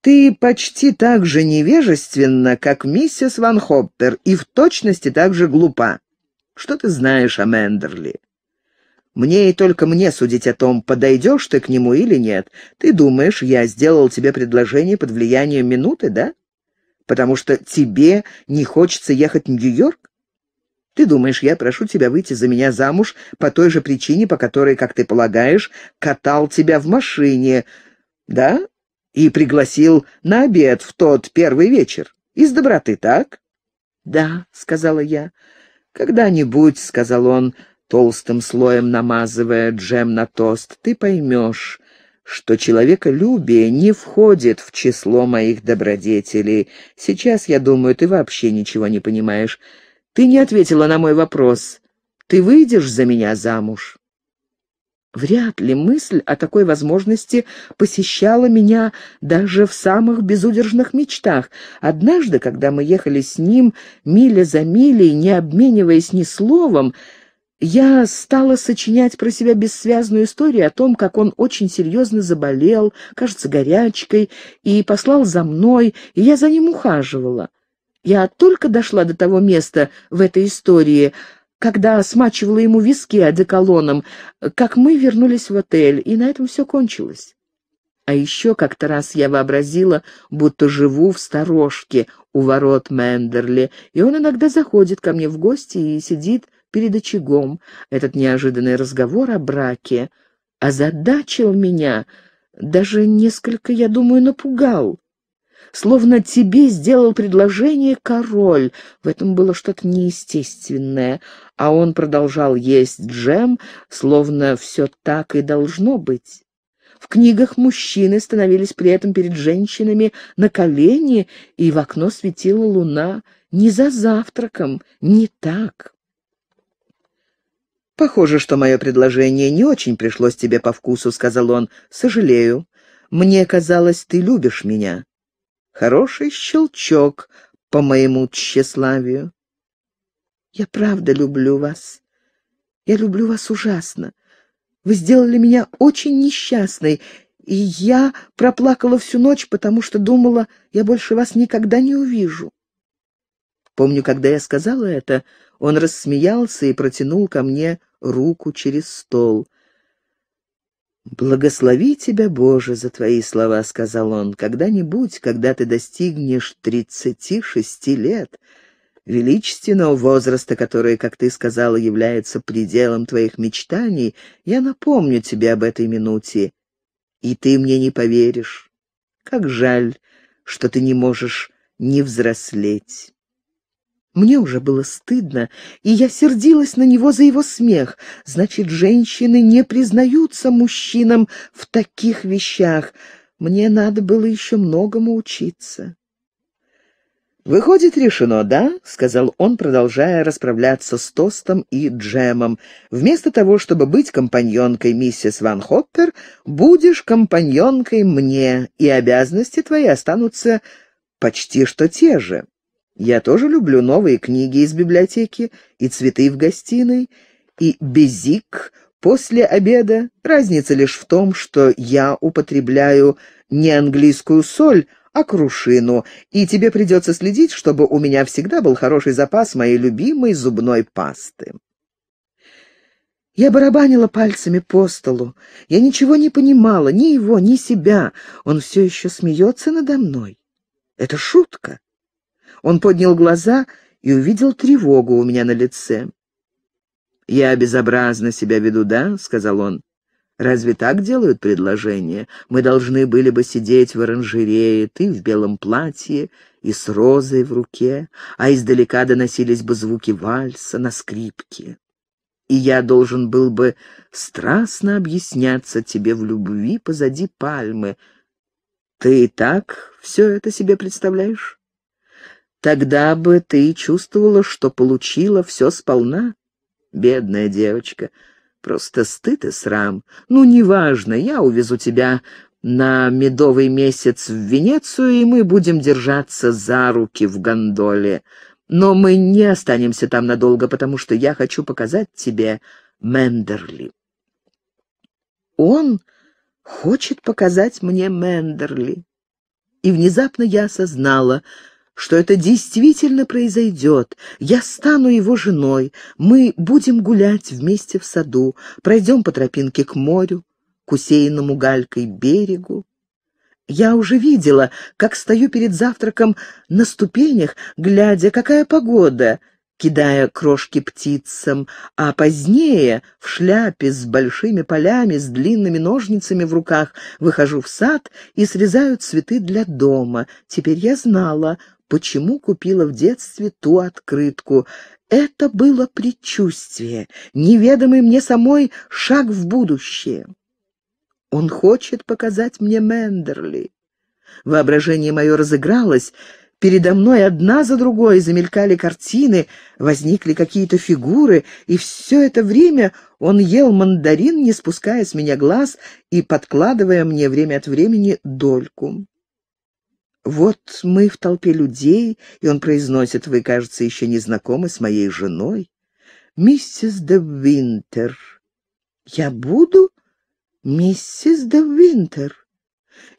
«Ты почти так же невежественна, как миссис Ван Хоппер, и в точности так же глупа. Что ты знаешь о Мендерли?» Мне и только мне судить о том, подойдешь ты к нему или нет. Ты думаешь, я сделал тебе предложение под влиянием минуты, да? Потому что тебе не хочется ехать в Нью-Йорк? Ты думаешь, я прошу тебя выйти за меня замуж по той же причине, по которой, как ты полагаешь, катал тебя в машине, да? И пригласил на обед в тот первый вечер. Из доброты, так? «Да», — сказала я. «Когда-нибудь», — сказал он, толстым слоем намазывая джем на тост, ты поймешь, что человеколюбие не входит в число моих добродетелей. Сейчас, я думаю, ты вообще ничего не понимаешь. Ты не ответила на мой вопрос. Ты выйдешь за меня замуж?» Вряд ли мысль о такой возможности посещала меня даже в самых безудержных мечтах. Однажды, когда мы ехали с ним, миля за милей, не обмениваясь ни словом, я стала сочинять про себя бессвязную историю о том, как он очень серьезно заболел, кажется, горячкой, и послал за мной, и я за ним ухаживала. Я только дошла до того места в этой истории, когда смачивала ему виски одеколоном, как мы вернулись в отель, и на этом все кончилось. А еще как-то раз я вообразила, будто живу в сторожке у ворот Мендерли, и он иногда заходит ко мне в гости и сидит, перед очагом. Этот неожиданный разговор о браке озадачил меня, даже несколько, я думаю, напугал. Словно тебе сделал предложение король. В этом было что-то неестественное. А он продолжал есть джем, словно все так и должно быть. В книгах мужчины становились при этом перед женщинами на колени, и в окно светила луна. Не за завтраком, не так. «Похоже, что мое предложение не очень пришлось тебе по вкусу», — сказал он. «Сожалею. Мне казалось, ты любишь меня». «Хороший щелчок по моему тщеславию». «Я правда люблю вас. Я люблю вас ужасно. Вы сделали меня очень несчастной, и я проплакала всю ночь, потому что думала, я больше вас никогда не увижу». Помню, когда я сказала это, — он рассмеялся и протянул ко мне руку через стол. «Благослови тебя, Боже, за твои слова», — сказал он. «Когда-нибудь, когда ты достигнешь тридцати шести лет, величественного возраста, который, как ты сказала, является пределом твоих мечтаний, я напомню тебе об этой минуте, и ты мне не поверишь. Как жаль, что ты не можешь не взрослеть». Мне уже было стыдно, и я сердилась на него за его смех. Значит, женщины не признаются мужчинам в таких вещах. Мне надо было еще многому учиться. «Выходит, решено, да?» — сказал он, продолжая расправляться с тостом и джемом. «Вместо того, чтобы быть компаньонкой миссис Ван Хоппер, будешь компаньонкой мне, и обязанности твои останутся почти что те же». Я тоже люблю новые книги из библиотеки и цветы в гостиной, и безик после обеда. Разница лишь в том, что я употребляю не английскую соль, а крушину, и тебе придется следить, чтобы у меня всегда был хороший запас моей любимой зубной пасты. Я барабанила пальцами по столу. Я ничего не понимала, ни его, ни себя. Он все еще смеется надо мной. Это шутка. Он поднял глаза и увидел тревогу у меня на лице. «Я безобразно себя веду, да?» — сказал он. «Разве так делают предложения? Мы должны были бы сидеть в оранжерее, ты в белом платье и с розой в руке, а издалека доносились бы звуки вальса на скрипке. И я должен был бы страстно объясняться тебе в любви позади пальмы. Ты и так все это себе представляешь?» Тогда бы ты чувствовала, что получила все сполна. Бедная девочка, просто стыд и срам. Ну, неважно, я увезу тебя на медовый месяц в Венецию, и мы будем держаться за руки в гондоле. Но мы не останемся там надолго, потому что я хочу показать тебе Мендерли. Он хочет показать мне Мендерли. И внезапно я осознала — что это действительно произойдет. Я стану его женой, мы будем гулять вместе в саду, пройдем по тропинке к морю, к усеянному галькой берегу. Я уже видела, как стою перед завтраком на ступенях, глядя, какая погода, кидая крошки птицам, а позднее в шляпе с большими полями, с длинными ножницами в руках выхожу в сад и срезаю цветы для дома. Теперь я знала, почему купила в детстве ту открытку. Это было предчувствие, неведомый мне самой шаг в будущее. Он хочет показать мне Мендерли. Воображение мое разыгралось, Передо мной одна за другой замелькали картины, возникли какие-то фигуры, и все это время он ел мандарин, не спуская с меня глаз и подкладывая мне время от времени дольку. Вот мы в толпе людей, и он произносит, вы, кажется, еще не знакомы с моей женой. Миссис де Винтер. Я буду миссис де Винтер.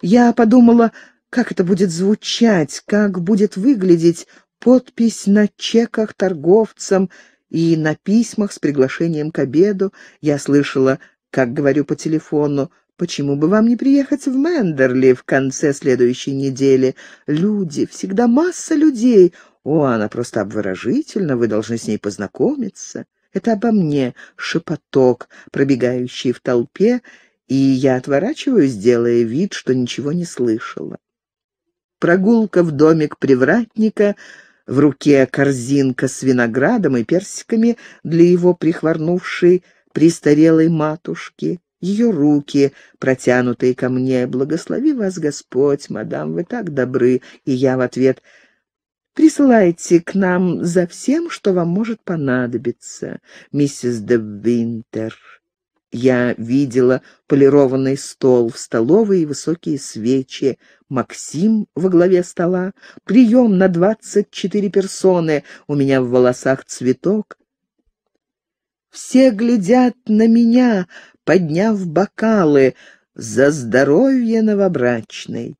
Я подумала, как это будет звучать, как будет выглядеть подпись на чеках торговцам и на письмах с приглашением к обеду. Я слышала, как говорю по телефону, Почему бы вам не приехать в Мендерли в конце следующей недели? Люди, всегда масса людей. О, она просто обворожительна, вы должны с ней познакомиться. Это обо мне шепоток, пробегающий в толпе, и я отворачиваюсь, делая вид, что ничего не слышала. Прогулка в домик привратника, в руке корзинка с виноградом и персиками для его прихворнувшей престарелой матушки — ее руки, протянутые ко мне. «Благослови вас, Господь, мадам, вы так добры!» И я в ответ «Присылайте к нам за всем, что вам может понадобиться, миссис де Винтер». Я видела полированный стол в столовой и высокие свечи. Максим во главе стола. Прием на двадцать четыре персоны. У меня в волосах цветок. Все глядят на меня, подняв бокалы за здоровье новобрачной.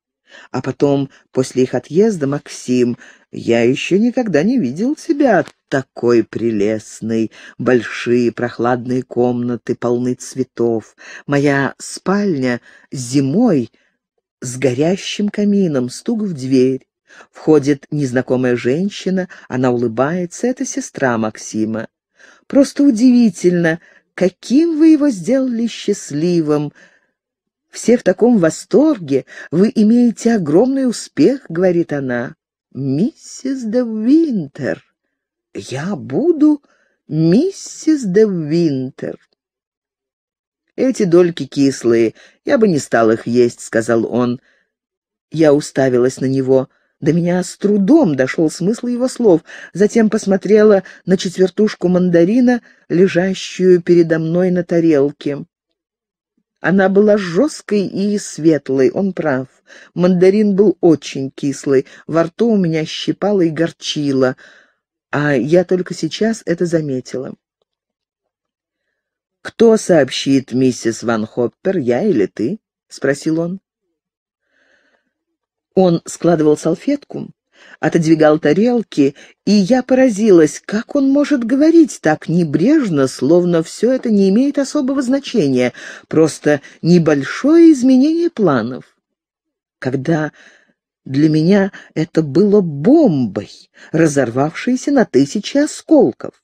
А потом, после их отъезда, Максим, я еще никогда не видел тебя такой прелестной. Большие прохладные комнаты полны цветов. Моя спальня зимой с горящим камином, стук в дверь. Входит незнакомая женщина, она улыбается, это сестра Максима. Просто удивительно, каким вы его сделали счастливым. Все в таком восторге, вы имеете огромный успех, — говорит она. Миссис де Винтер, я буду миссис де Винтер. Эти дольки кислые, я бы не стал их есть, — сказал он. Я уставилась на него. До меня с трудом дошел смысл его слов, затем посмотрела на четвертушку мандарина, лежащую передо мной на тарелке. Она была жесткой и светлой, он прав. Мандарин был очень кислый, во рту у меня щипало и горчило, а я только сейчас это заметила. «Кто сообщит, миссис Ван Хоппер, я или ты?» — спросил он. Он складывал салфетку, отодвигал тарелки, и я поразилась, как он может говорить так небрежно, словно все это не имеет особого значения, просто небольшое изменение планов. Когда для меня это было бомбой, разорвавшейся на тысячи осколков.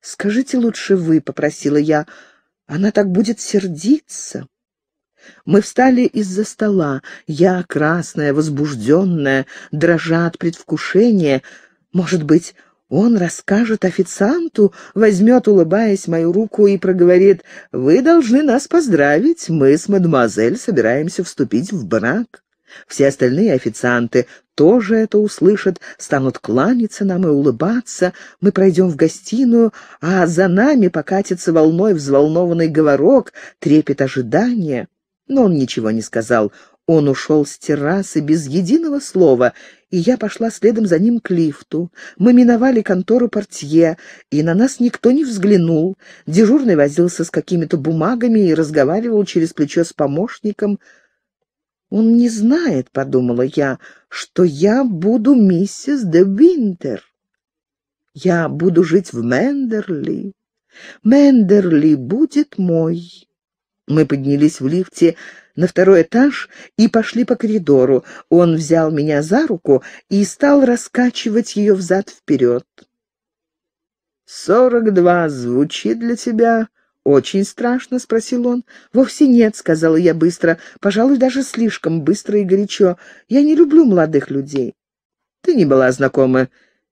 «Скажите лучше вы», — попросила я, — «она так будет сердиться». Мы встали из-за стола. Я красная, возбужденная, дрожа от предвкушения. Может быть, он расскажет официанту, возьмет, улыбаясь, мою руку и проговорит, «Вы должны нас поздравить, мы с мадемуазель собираемся вступить в брак». Все остальные официанты тоже это услышат, станут кланяться нам и улыбаться. Мы пройдем в гостиную, а за нами покатится волной взволнованный говорок, трепет ожидания. Но он ничего не сказал. Он ушел с террасы без единого слова, и я пошла следом за ним к лифту. Мы миновали контору портье, и на нас никто не взглянул. Дежурный возился с какими-то бумагами и разговаривал через плечо с помощником. «Он не знает», — подумала я, — «что я буду миссис де Винтер. Я буду жить в Мендерли. Мендерли будет мой». Мы поднялись в лифте на второй этаж и пошли по коридору. Он взял меня за руку и стал раскачивать ее взад-вперед. «Сорок два звучит для тебя?» «Очень страшно?» — спросил он. «Вовсе нет», — сказала я быстро, «пожалуй, даже слишком быстро и горячо. Я не люблю молодых людей». «Ты не была знакома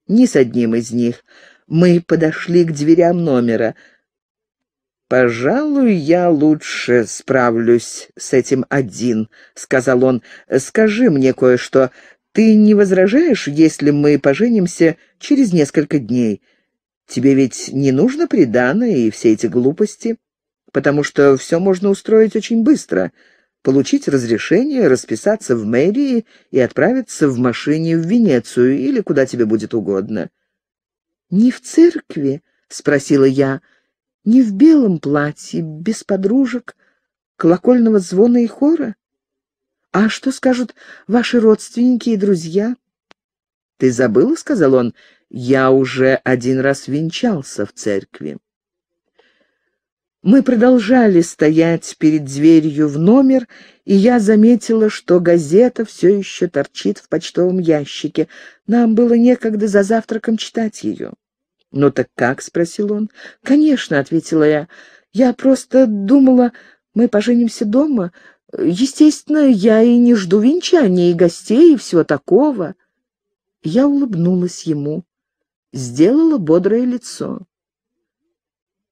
ни с одним из них». Мы подошли к дверям номера. «Пожалуй, я лучше справлюсь с этим один», — сказал он. «Скажи мне кое-что. Ты не возражаешь, если мы поженимся через несколько дней? Тебе ведь не нужно приданое и все эти глупости, потому что все можно устроить очень быстро» получить разрешение, расписаться в мэрии и отправиться в машине в Венецию или куда тебе будет угодно. «Не в церкви?» — спросила я. Не в белом платье, без подружек, колокольного звона и хора? А что скажут ваши родственники и друзья? «Ты забыла?» — сказал он. «Я уже один раз венчался в церкви». Мы продолжали стоять перед дверью в номер, и я заметила, что газета все еще торчит в почтовом ящике. Нам было некогда за завтраком читать ее. «Ну так как?» — спросил он. «Конечно», — ответила я. «Я просто думала, мы поженимся дома. Естественно, я и не жду венчания, и гостей, и всего такого». Я улыбнулась ему, сделала бодрое лицо.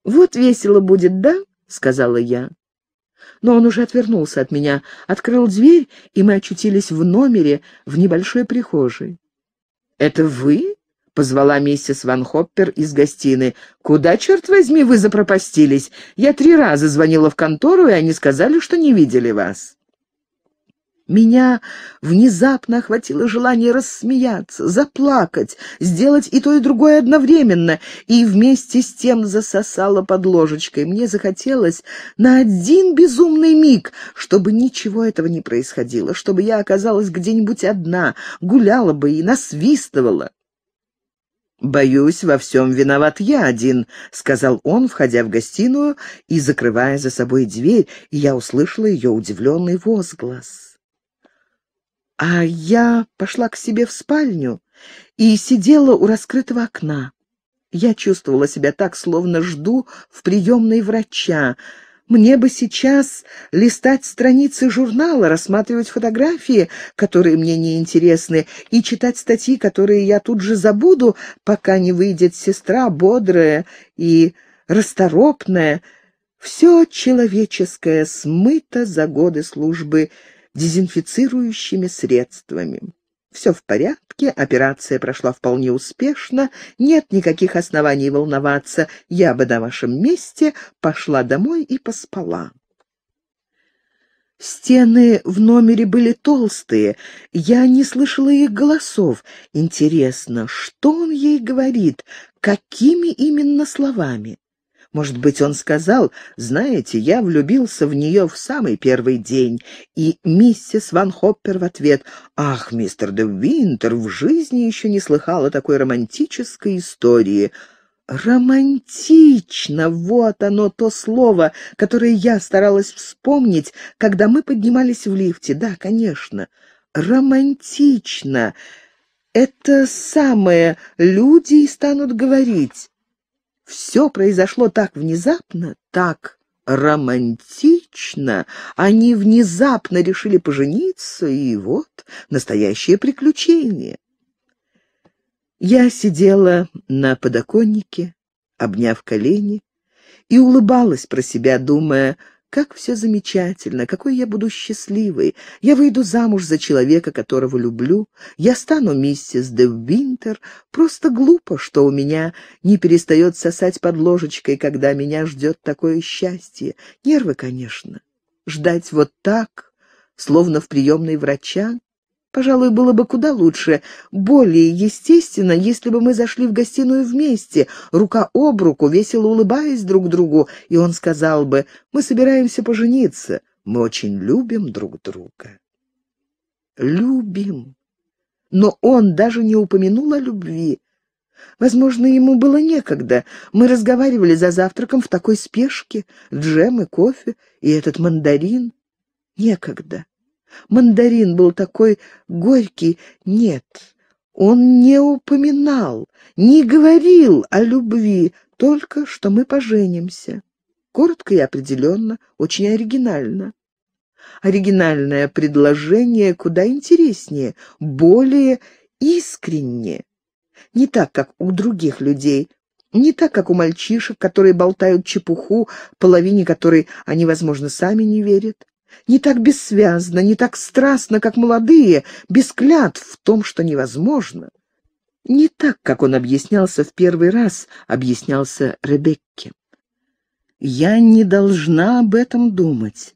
«Вот весело будет, да?» — сказала я. Но он уже отвернулся от меня, открыл дверь, и мы очутились в номере в небольшой прихожей. «Это вы?» — позвала миссис Ван Хоппер из гостиной. «Куда, черт возьми, вы запропастились? Я три раза звонила в контору, и они сказали, что не видели вас». Меня внезапно охватило желание рассмеяться, заплакать, сделать и то, и другое одновременно, и вместе с тем засосало под ложечкой. Мне захотелось на один безумный миг, чтобы ничего этого не происходило, чтобы я оказалась где-нибудь одна, гуляла бы и насвистывала. «Боюсь, во всем виноват я один», — сказал он, входя в гостиную и закрывая за собой дверь, и я услышала ее удивленный возглас. А я пошла к себе в спальню и сидела у раскрытого окна. Я чувствовала себя так, словно жду в приемной врача, мне бы сейчас листать страницы журнала, рассматривать фотографии, которые мне не интересны, и читать статьи, которые я тут же забуду, пока не выйдет сестра бодрая и расторопная. Все человеческое смыто за годы службы дезинфицирующими средствами. Все в порядке, операция прошла вполне успешно, нет никаких оснований волноваться. Я бы на вашем месте пошла домой и поспала. Стены в номере были толстые, я не слышала их голосов. Интересно, что он ей говорит, какими именно словами? Может быть, он сказал, знаете, я влюбился в нее в самый первый день. И миссис Ван Хоппер в ответ, ах, мистер де Винтер, в жизни еще не слыхала такой романтической истории. «Романтично! Вот оно, то слово, которое я старалась вспомнить, когда мы поднимались в лифте. Да, конечно. Романтично! Это самое люди и станут говорить. Все произошло так внезапно, так романтично. Они внезапно решили пожениться, и вот настоящее приключение. Я сидела на подоконнике, обняв колени, и улыбалась про себя, думая, как все замечательно, какой я буду счастливой. Я выйду замуж за человека, которого люблю. Я стану миссис де Винтер. Просто глупо, что у меня не перестает сосать под ложечкой, когда меня ждет такое счастье. Нервы, конечно. Ждать вот так, словно в приемной врача, Пожалуй, было бы куда лучше, более естественно, если бы мы зашли в гостиную вместе, рука об руку, весело улыбаясь друг другу, и он сказал бы, мы собираемся пожениться, мы очень любим друг друга. Любим. Но он даже не упомянул о любви. Возможно, ему было некогда. Мы разговаривали за завтраком в такой спешке, джем и кофе, и этот мандарин. Некогда. Мандарин был такой горький. Нет, он не упоминал, не говорил о любви, только что мы поженимся. Коротко и определенно, очень оригинально. Оригинальное предложение куда интереснее, более искреннее, Не так, как у других людей, не так, как у мальчишек, которые болтают чепуху, половине которой они, возможно, сами не верят не так бессвязно, не так страстно, как молодые, без клятв в том, что невозможно. Не так, как он объяснялся в первый раз, объяснялся Ребекке. «Я не должна об этом думать.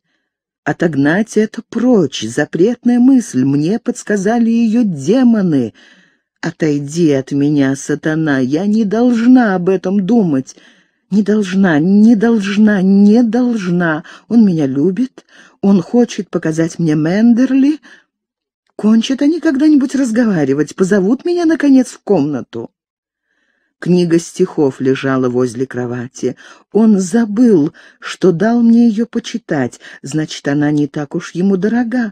Отогнать это прочь, запретная мысль, мне подсказали ее демоны. Отойди от меня, сатана, я не должна об этом думать». Не должна, не должна, не должна. Он меня любит, он хочет показать мне Мендерли. Кончат они когда-нибудь разговаривать, позовут меня, наконец, в комнату. Книга стихов лежала возле кровати. Он забыл, что дал мне ее почитать, значит, она не так уж ему дорога.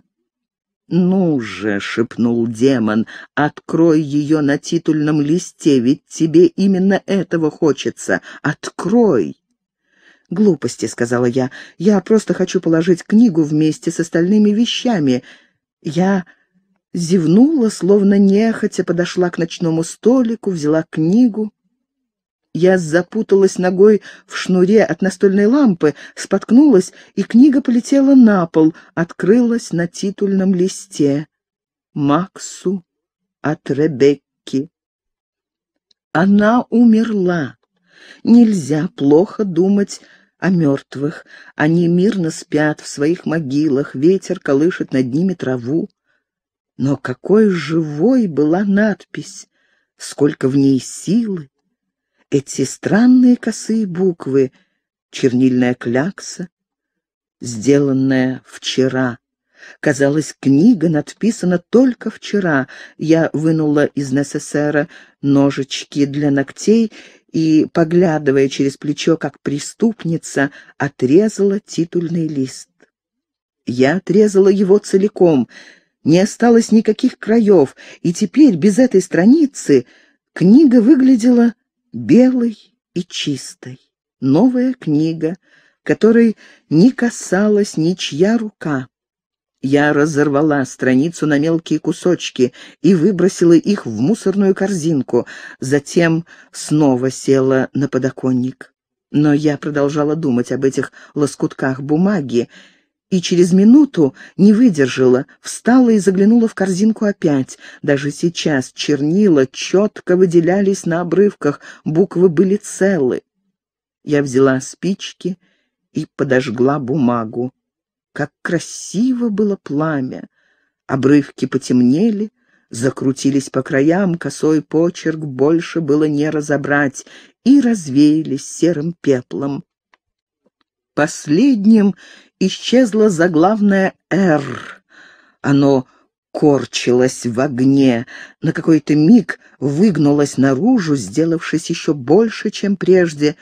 «Ну же!» — шепнул демон. «Открой ее на титульном листе, ведь тебе именно этого хочется. Открой!» «Глупости», — сказала я. «Я просто хочу положить книгу вместе с остальными вещами. Я...» Зевнула, словно нехотя, подошла к ночному столику, взяла книгу, я запуталась ногой в шнуре от настольной лампы, споткнулась, и книга полетела на пол, открылась на титульном листе. Максу от Ребекки. Она умерла. Нельзя плохо думать о мертвых. Они мирно спят в своих могилах, ветер колышет над ними траву. Но какой живой была надпись! Сколько в ней силы, эти странные косые буквы, чернильная клякса, сделанная вчера. Казалось, книга надписана только вчера. Я вынула из НССР ножички для ногтей и, поглядывая через плечо, как преступница, отрезала титульный лист. Я отрезала его целиком, не осталось никаких краев, и теперь без этой страницы книга выглядела белой и чистой. Новая книга, которой не касалась ничья рука. Я разорвала страницу на мелкие кусочки и выбросила их в мусорную корзинку, затем снова села на подоконник. Но я продолжала думать об этих лоскутках бумаги, и через минуту не выдержала, встала и заглянула в корзинку опять. Даже сейчас чернила четко выделялись на обрывках, буквы были целы. Я взяла спички и подожгла бумагу. Как красиво было пламя! Обрывки потемнели, закрутились по краям, косой почерк больше было не разобрать, и развеялись серым пеплом. Последним исчезла заглавная «Р». Оно корчилось в огне, на какой-то миг выгнулось наружу, сделавшись еще больше, чем прежде.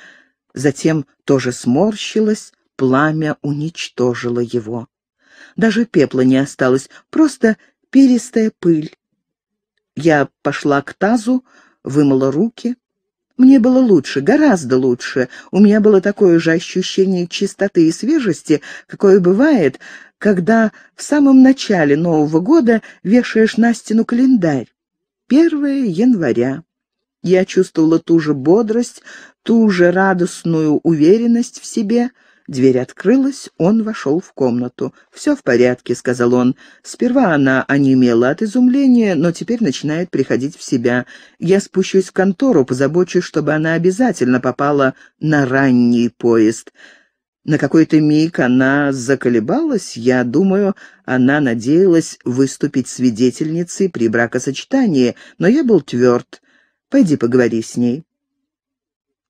Затем тоже сморщилось, пламя уничтожило его. Даже пепла не осталось, просто перистая пыль. Я пошла к тазу, вымыла руки, мне было лучше, гораздо лучше. У меня было такое же ощущение чистоты и свежести, какое бывает, когда в самом начале Нового года вешаешь на стену календарь. Первое января. Я чувствовала ту же бодрость, ту же радостную уверенность в себе — Дверь открылась, он вошел в комнату. «Все в порядке», — сказал он. «Сперва она онемела от изумления, но теперь начинает приходить в себя. Я спущусь в контору, позабочусь, чтобы она обязательно попала на ранний поезд». На какой-то миг она заколебалась, я думаю, она надеялась выступить свидетельницей при бракосочетании, но я был тверд. «Пойди поговори с ней».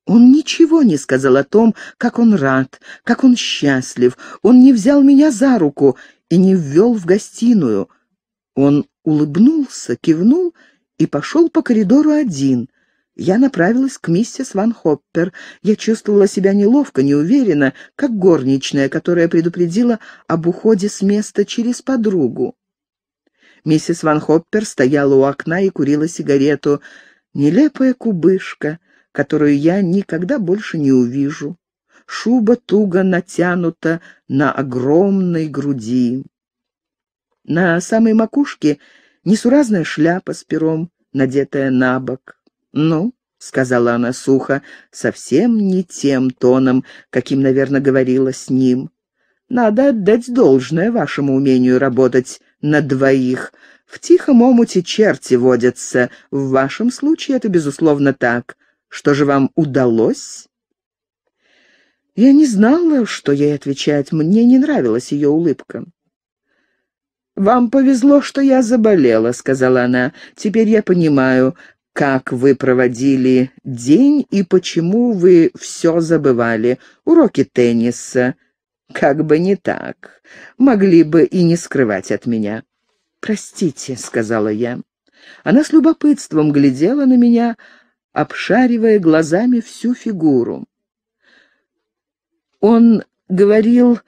Он ничего не сказал о том, как он рад, как он счастлив. Он не взял меня за руку и не ввел в гостиную. Он улыбнулся, кивнул и пошел по коридору один. Я направилась к миссис Ван Хоппер. Я чувствовала себя неловко, неуверенно, как горничная, которая предупредила об уходе с места через подругу. Миссис Ван Хоппер стояла у окна и курила сигарету. Нелепая кубышка, которую я никогда больше не увижу. Шуба туго натянута на огромной груди. На самой макушке несуразная шляпа с пером, надетая на бок. «Ну», — сказала она сухо, совсем не тем тоном, каким, наверное, говорила с ним. «Надо отдать должное вашему умению работать на двоих. В тихом омуте черти водятся. В вашем случае это, безусловно, так. Что же вам удалось?» Я не знала, что ей отвечать. Мне не нравилась ее улыбка. «Вам повезло, что я заболела», — сказала она. «Теперь я понимаю, как вы проводили день и почему вы все забывали. Уроки тенниса. Как бы не так. Могли бы и не скрывать от меня». «Простите», — сказала я. Она с любопытством глядела на меня, — обшаривая глазами всю фигуру. Он говорил,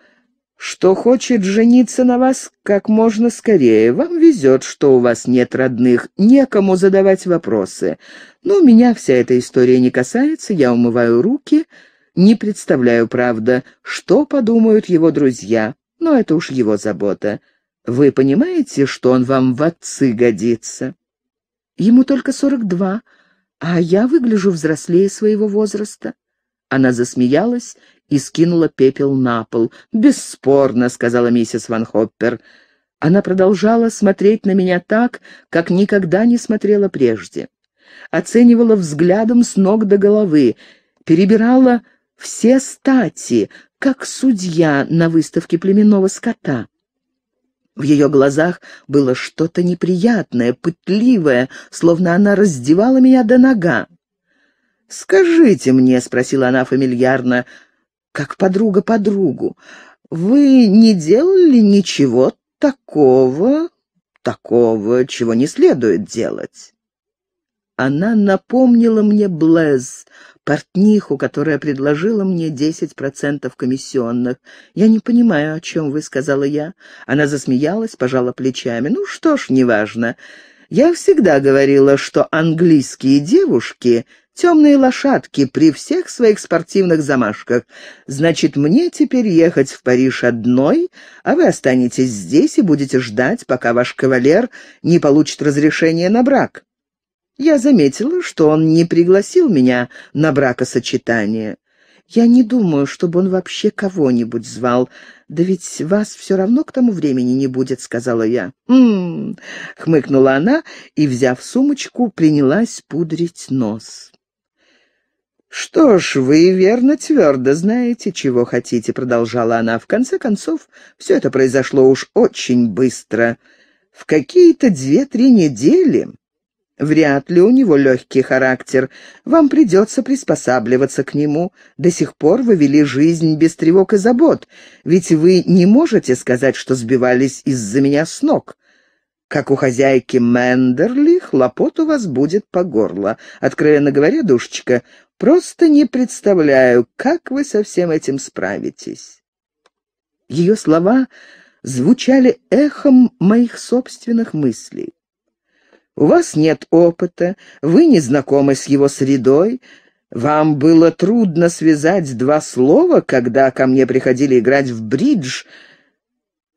что хочет жениться на вас как можно скорее. Вам везет, что у вас нет родных, некому задавать вопросы. Но меня вся эта история не касается, я умываю руки, не представляю, правда, что подумают его друзья, но это уж его забота. Вы понимаете, что он вам в отцы годится? Ему только сорок два, — «А я выгляжу взрослее своего возраста». Она засмеялась и скинула пепел на пол. «Бесспорно», — сказала миссис Ван Хоппер. Она продолжала смотреть на меня так, как никогда не смотрела прежде. Оценивала взглядом с ног до головы, перебирала все стати, как судья на выставке племенного скота. В ее глазах было что-то неприятное, пытливое, словно она раздевала меня до нога. «Скажите мне», — спросила она фамильярно, как подруга подругу, «вы не делали ничего такого, такого, чего не следует делать?» Она напомнила мне Блэз, портниху, которая предложила мне 10% комиссионных. «Я не понимаю, о чем вы», — сказала я. Она засмеялась, пожала плечами. «Ну что ж, неважно. Я всегда говорила, что английские девушки — темные лошадки при всех своих спортивных замашках. Значит, мне теперь ехать в Париж одной, а вы останетесь здесь и будете ждать, пока ваш кавалер не получит разрешение на брак». Я заметила, что он не пригласил меня на бракосочетание. Я не думаю, чтобы он вообще кого-нибудь звал. Да ведь вас все равно к тому времени не будет», — сказала я. «М-м-м», хмыкнула она и, взяв сумочку, принялась пудрить нос. «Что ж, вы верно твердо знаете, чего хотите», — продолжала она. «В конце концов, все это произошло уж очень быстро. В какие-то две-три недели». Вряд ли у него легкий характер. Вам придется приспосабливаться к нему. До сих пор вы вели жизнь без тревог и забот, ведь вы не можете сказать, что сбивались из-за меня с ног. Как у хозяйки Мендерли, хлопот у вас будет по горло. Откровенно говоря, душечка, просто не представляю, как вы со всем этим справитесь». Ее слова звучали эхом моих собственных мыслей. У вас нет опыта, вы не знакомы с его средой. Вам было трудно связать два слова, когда ко мне приходили играть в бридж.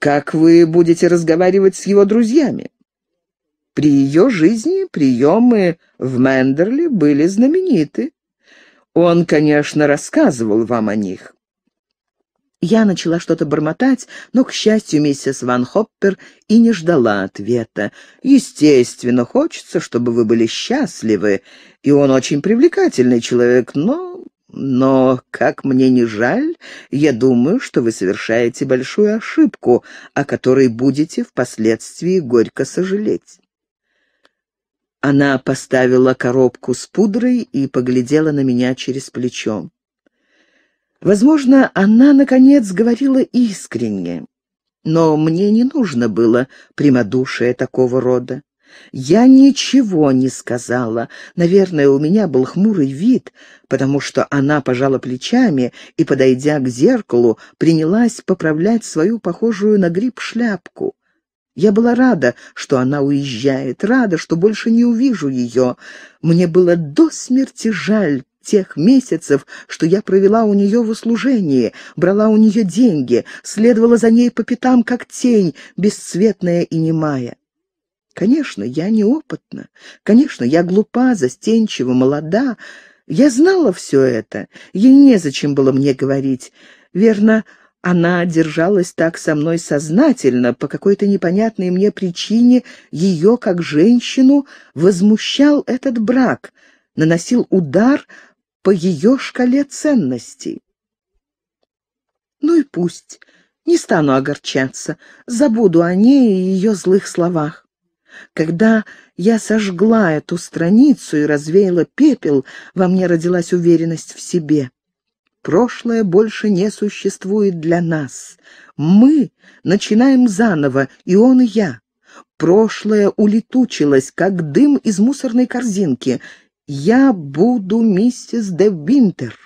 Как вы будете разговаривать с его друзьями? При ее жизни приемы в Мендерли были знамениты. Он, конечно, рассказывал вам о них. Я начала что-то бормотать, но, к счастью, миссис Ван Хоппер и не ждала ответа. «Естественно, хочется, чтобы вы были счастливы, и он очень привлекательный человек, но... но, как мне не жаль, я думаю, что вы совершаете большую ошибку, о которой будете впоследствии горько сожалеть». Она поставила коробку с пудрой и поглядела на меня через плечо. Возможно, она, наконец, говорила искренне. Но мне не нужно было прямодушие такого рода. Я ничего не сказала. Наверное, у меня был хмурый вид, потому что она пожала плечами и, подойдя к зеркалу, принялась поправлять свою похожую на гриб шляпку. Я была рада, что она уезжает, рада, что больше не увижу ее. Мне было до смерти жаль тех месяцев, что я провела у нее в услужении, брала у нее деньги, следовала за ней по пятам, как тень, бесцветная и немая. Конечно, я неопытна, конечно, я глупа, застенчива, молода. Я знала все это, ей незачем было мне говорить. Верно, она держалась так со мной сознательно, по какой-то непонятной мне причине ее, как женщину, возмущал этот брак, наносил удар по ее шкале ценностей. Ну и пусть. Не стану огорчаться. Забуду о ней и ее злых словах. Когда я сожгла эту страницу и развеяла пепел, во мне родилась уверенность в себе. Прошлое больше не существует для нас. Мы начинаем заново, и он, и я. Прошлое улетучилось, как дым из мусорной корзинки. «Я буду миссис де Винтер.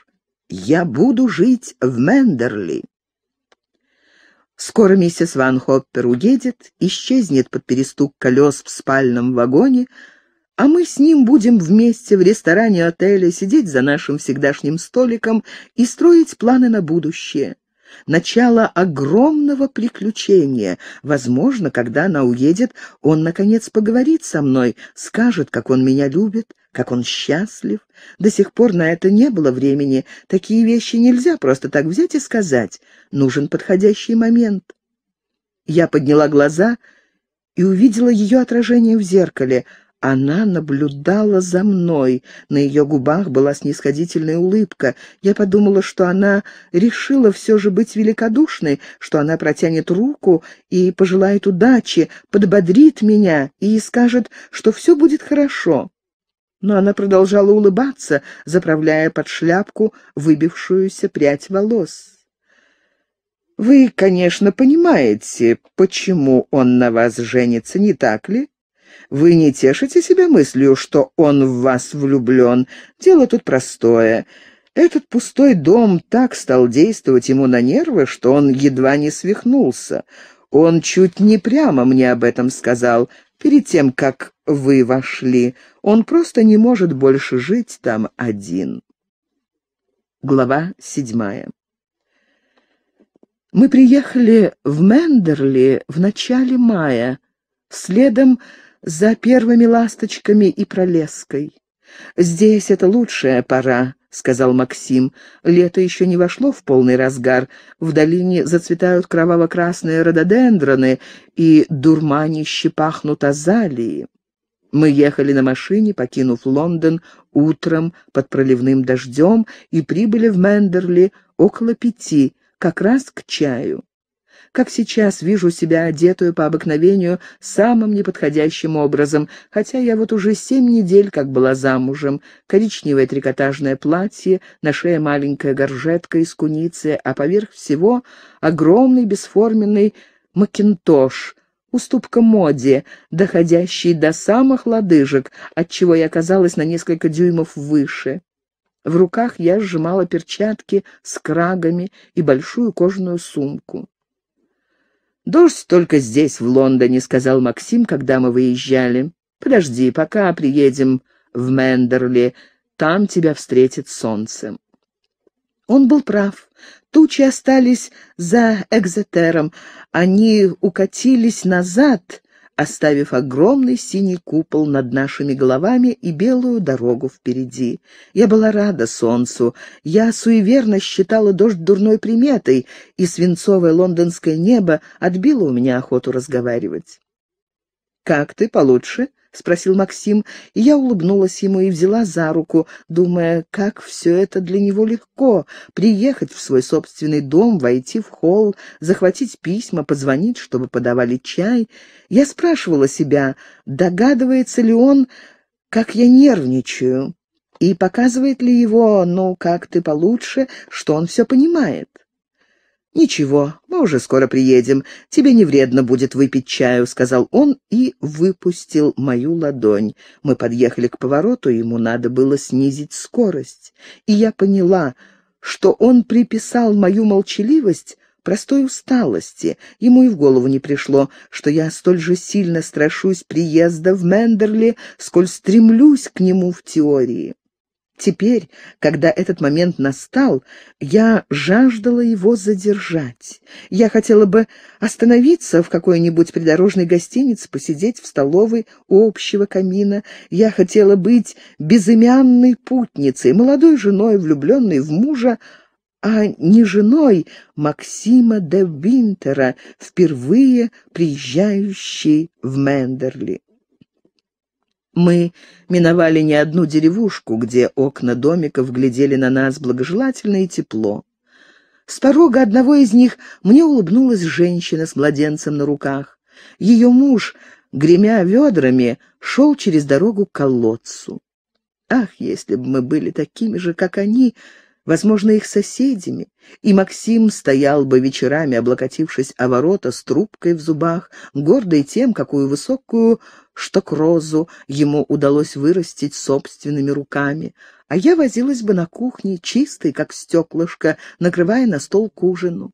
Я буду жить в Мендерли». Скоро миссис Ван Хоппер уедет, исчезнет под перестук колес в спальном вагоне, а мы с ним будем вместе в ресторане отеля сидеть за нашим всегдашним столиком и строить планы на будущее. Начало огромного приключения. Возможно, когда она уедет, он, наконец, поговорит со мной, скажет, как он меня любит, как он счастлив. До сих пор на это не было времени. Такие вещи нельзя просто так взять и сказать. Нужен подходящий момент. Я подняла глаза и увидела ее отражение в зеркале. Она наблюдала за мной. На ее губах была снисходительная улыбка. Я подумала, что она решила все же быть великодушной, что она протянет руку и пожелает удачи, подбодрит меня и скажет, что все будет хорошо но она продолжала улыбаться, заправляя под шляпку выбившуюся прядь волос. «Вы, конечно, понимаете, почему он на вас женится, не так ли? Вы не тешите себя мыслью, что он в вас влюблен. Дело тут простое. Этот пустой дом так стал действовать ему на нервы, что он едва не свихнулся. Он чуть не прямо мне об этом сказал, перед тем, как вы вошли. Он просто не может больше жить там один. Глава седьмая. Мы приехали в Мендерли в начале мая, следом за первыми ласточками и пролеской. «Здесь это лучшая пора», — сказал Максим. «Лето еще не вошло в полный разгар. В долине зацветают кроваво-красные рододендроны и дурманище пахнут азалии». Мы ехали на машине, покинув Лондон утром под проливным дождем и прибыли в Мендерли около пяти, как раз к чаю. Как сейчас вижу себя одетую по обыкновению самым неподходящим образом, хотя я вот уже семь недель как была замужем. Коричневое трикотажное платье, на шее маленькая горжетка из куницы, а поверх всего огромный бесформенный макинтош — уступка моде, доходящей до самых лодыжек, отчего я оказалась на несколько дюймов выше. В руках я сжимала перчатки с крагами и большую кожаную сумку. «Дождь только здесь, в Лондоне», — сказал Максим, когда мы выезжали. «Подожди, пока приедем в Мендерли, там тебя встретит солнце». Он был прав. Тучи остались за экзотером, Они укатились назад, оставив огромный синий купол над нашими головами и белую дорогу впереди. Я была рада солнцу. Я суеверно считала дождь дурной приметой, и свинцовое лондонское небо отбило у меня охоту разговаривать. «Как ты получше?» — спросил Максим, и я улыбнулась ему и взяла за руку, думая, как все это для него легко — приехать в свой собственный дом, войти в холл, захватить письма, позвонить, чтобы подавали чай. Я спрашивала себя, догадывается ли он, как я нервничаю, и показывает ли его, ну, как ты получше, что он все понимает. «Ничего, мы уже скоро приедем. Тебе не вредно будет выпить чаю», — сказал он и выпустил мою ладонь. Мы подъехали к повороту, ему надо было снизить скорость. И я поняла, что он приписал мою молчаливость простой усталости. Ему и в голову не пришло, что я столь же сильно страшусь приезда в Мендерли, сколь стремлюсь к нему в теории. Теперь, когда этот момент настал, я жаждала его задержать. Я хотела бы остановиться в какой-нибудь придорожной гостинице, посидеть в столовой у общего камина. Я хотела быть безымянной путницей, молодой женой, влюбленной в мужа, а не женой Максима де Винтера, впервые приезжающей в Мендерли. Мы миновали не одну деревушку, где окна домиков глядели на нас благожелательно и тепло. С порога одного из них мне улыбнулась женщина с младенцем на руках. Ее муж, гремя ведрами, шел через дорогу к колодцу. Ах, если бы мы были такими же, как они, возможно, их соседями, и Максим стоял бы вечерами, облокотившись о ворота с трубкой в зубах, гордый тем, какую высокую штокрозу ему удалось вырастить собственными руками, а я возилась бы на кухне, чистой, как стеклышко, накрывая на стол к ужину.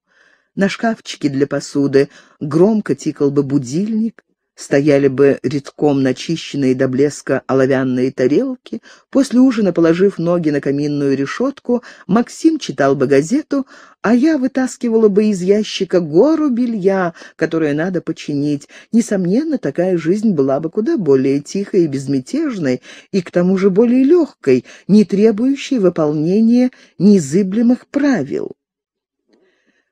На шкафчике для посуды громко тикал бы будильник, стояли бы редком начищенные до блеска оловянные тарелки. После ужина, положив ноги на каминную решетку, Максим читал бы газету, а я вытаскивала бы из ящика гору белья, которое надо починить. Несомненно, такая жизнь была бы куда более тихой и безмятежной, и к тому же более легкой, не требующей выполнения незыблемых правил.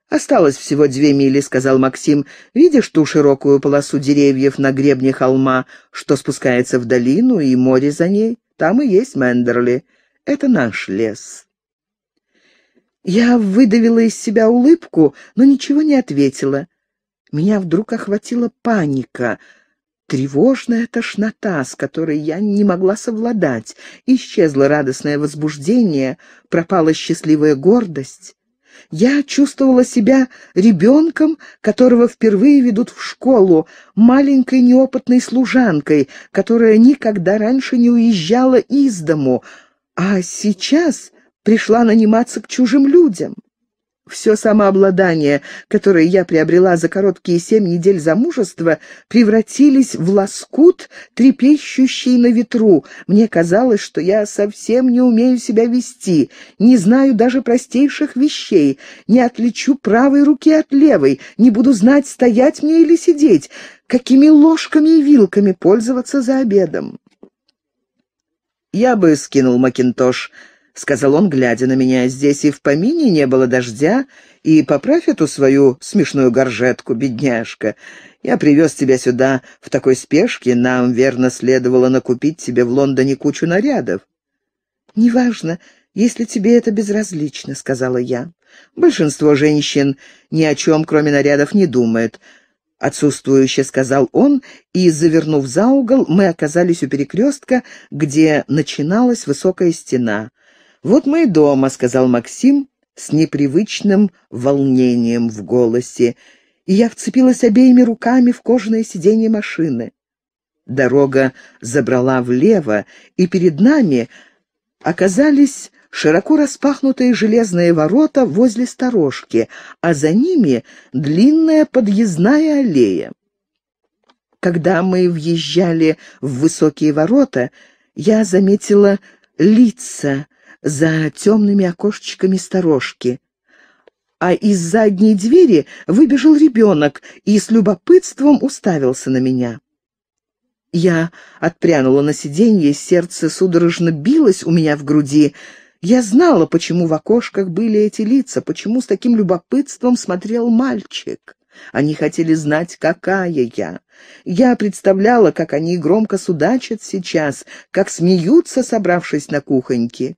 «Осталось всего две мили», — сказал Максим. «Видишь ту широкую полосу деревьев на гребне холма, что спускается в долину и море за ней? Там и есть Мендерли. Это наш лес». Я выдавила из себя улыбку, но ничего не ответила. Меня вдруг охватила паника, тревожная тошнота, с которой я не могла совладать. Исчезло радостное возбуждение, пропала счастливая гордость. Я чувствовала себя ребенком, которого впервые ведут в школу, маленькой неопытной служанкой, которая никогда раньше не уезжала из дому, а сейчас пришла наниматься к чужим людям. Все самообладание, которое я приобрела за короткие семь недель замужества, превратились в лоскут, трепещущий на ветру. Мне казалось, что я совсем не умею себя вести, не знаю даже простейших вещей, не отличу правой руки от левой, не буду знать, стоять мне или сидеть, какими ложками и вилками пользоваться за обедом. «Я бы скинул макинтош», — сказал он, глядя на меня. «Здесь и в помине не было дождя, и поправь эту свою смешную горжетку, бедняжка. Я привез тебя сюда в такой спешке, нам верно следовало накупить тебе в Лондоне кучу нарядов». «Неважно, если тебе это безразлично», — сказала я. «Большинство женщин ни о чем, кроме нарядов, не думает». Отсутствующе сказал он, и, завернув за угол, мы оказались у перекрестка, где начиналась высокая стена — «Вот мы и дома», — сказал Максим с непривычным волнением в голосе, и я вцепилась обеими руками в кожаное сиденье машины. Дорога забрала влево, и перед нами оказались широко распахнутые железные ворота возле сторожки, а за ними длинная подъездная аллея. Когда мы въезжали в высокие ворота, я заметила лица за темными окошечками сторожки. А из задней двери выбежал ребенок и с любопытством уставился на меня. Я отпрянула на сиденье, сердце судорожно билось у меня в груди. Я знала, почему в окошках были эти лица, почему с таким любопытством смотрел мальчик. Они хотели знать, какая я. Я представляла, как они громко судачат сейчас, как смеются, собравшись на кухоньке.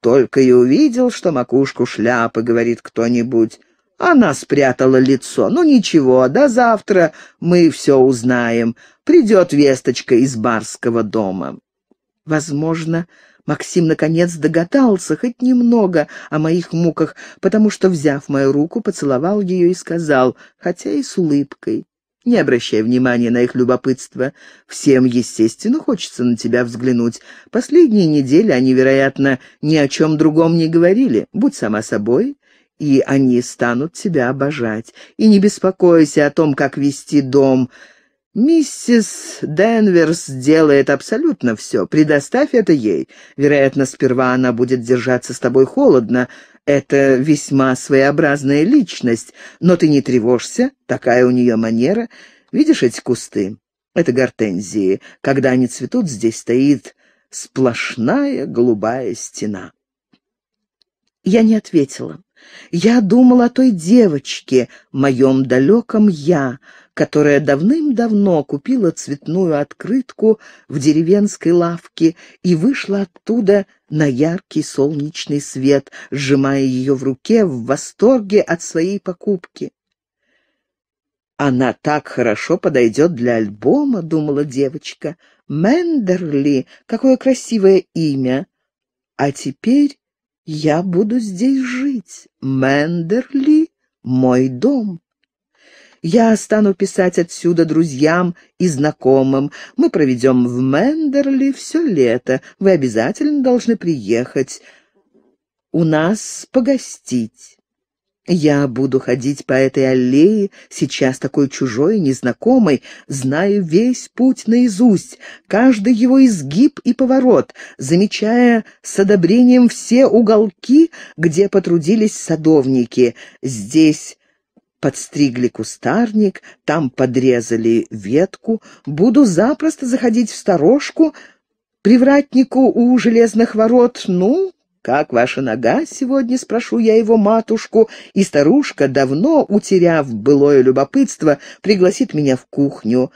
Только и увидел, что макушку шляпы, говорит кто-нибудь. Она спрятала лицо. Ну ничего, до завтра мы все узнаем. Придет весточка из барского дома. Возможно, Максим наконец догадался хоть немного о моих муках, потому что, взяв мою руку, поцеловал ее и сказал, хотя и с улыбкой не обращай внимания на их любопытство. Всем, естественно, хочется на тебя взглянуть. Последние недели они, вероятно, ни о чем другом не говорили. Будь сама собой, и они станут тебя обожать. И не беспокойся о том, как вести дом». Миссис Денверс делает абсолютно все. Предоставь это ей. Вероятно, сперва она будет держаться с тобой холодно. Это весьма своеобразная личность. Но ты не тревожься, такая у нее манера. Видишь эти кусты? Это гортензии. Когда они цветут, здесь стоит сплошная голубая стена. Я не ответила. Я думала о той девочке, моем далеком «я», которая давным-давно купила цветную открытку в деревенской лавке и вышла оттуда на яркий солнечный свет, сжимая ее в руке в восторге от своей покупки. «Она так хорошо подойдет для альбома», — думала девочка. «Мендерли, какое красивое имя! А теперь я буду здесь жить. Мендерли — мой дом». Я стану писать отсюда друзьям и знакомым. Мы проведем в Мендерли все лето. Вы обязательно должны приехать. У нас погостить. Я буду ходить по этой аллее, сейчас такой чужой, незнакомый, знаю весь путь наизусть, каждый его изгиб и поворот, замечая с одобрением все уголки, где потрудились садовники. Здесь Подстригли кустарник, там подрезали ветку. Буду запросто заходить в сторожку, привратнику у железных ворот. Ну, «Как ваша нога сегодня?» — спрошу я его матушку, и старушка, давно утеряв былое любопытство, пригласит меня в кухню.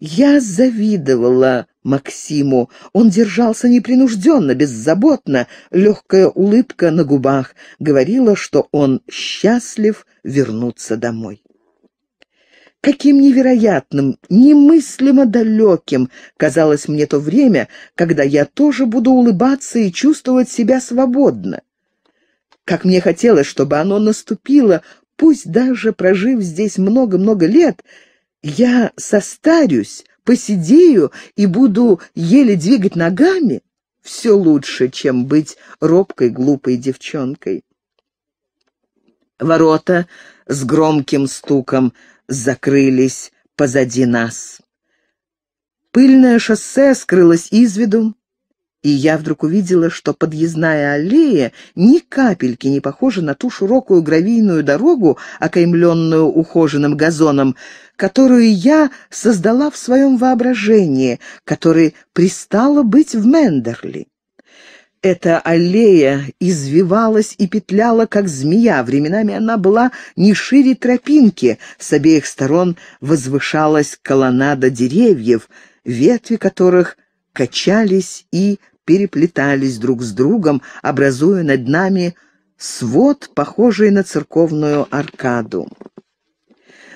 Я завидовала Максиму. Он держался непринужденно, беззаботно. Легкая улыбка на губах говорила, что он счастлив вернуться домой. Каким невероятным, немыслимо далеким казалось мне то время, когда я тоже буду улыбаться и чувствовать себя свободно. Как мне хотелось, чтобы оно наступило, пусть даже прожив здесь много-много лет, я состарюсь, посидею и буду еле двигать ногами, все лучше, чем быть робкой, глупой девчонкой. Ворота с громким стуком закрылись позади нас. Пыльное шоссе скрылось из виду, и я вдруг увидела, что подъездная аллея ни капельки не похожа на ту широкую гравийную дорогу, окаймленную ухоженным газоном, которую я создала в своем воображении, которой пристало быть в Мендерли. Эта аллея извивалась и петляла, как змея. Временами она была не шире тропинки. С обеих сторон возвышалась колоннада деревьев, ветви которых качались и переплетались друг с другом, образуя над нами свод, похожий на церковную аркаду.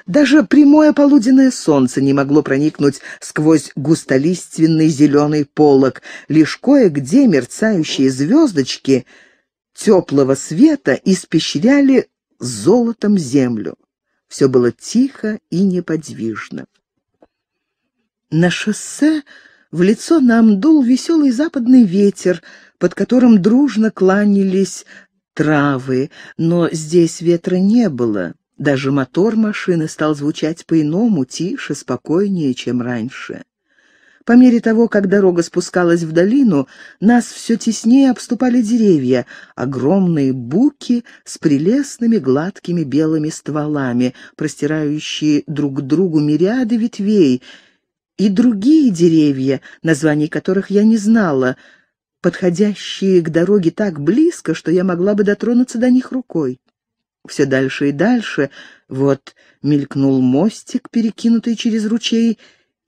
Даже прямое полуденное солнце не могло проникнуть сквозь густолиственный зеленый полог, лишь кое-где мерцающие звездочки теплого света испещряли золотом землю. Все было тихо и неподвижно. На шоссе в лицо нам дул веселый западный ветер, под которым дружно кланялись травы, но здесь ветра не было. Даже мотор машины стал звучать по-иному, тише, спокойнее, чем раньше. По мере того, как дорога спускалась в долину, нас все теснее обступали деревья, огромные буки с прелестными гладкими белыми стволами, простирающие друг к другу мириады ветвей, и другие деревья, названий которых я не знала, подходящие к дороге так близко, что я могла бы дотронуться до них рукой. Все дальше и дальше, вот мелькнул мостик, перекинутый через ручей,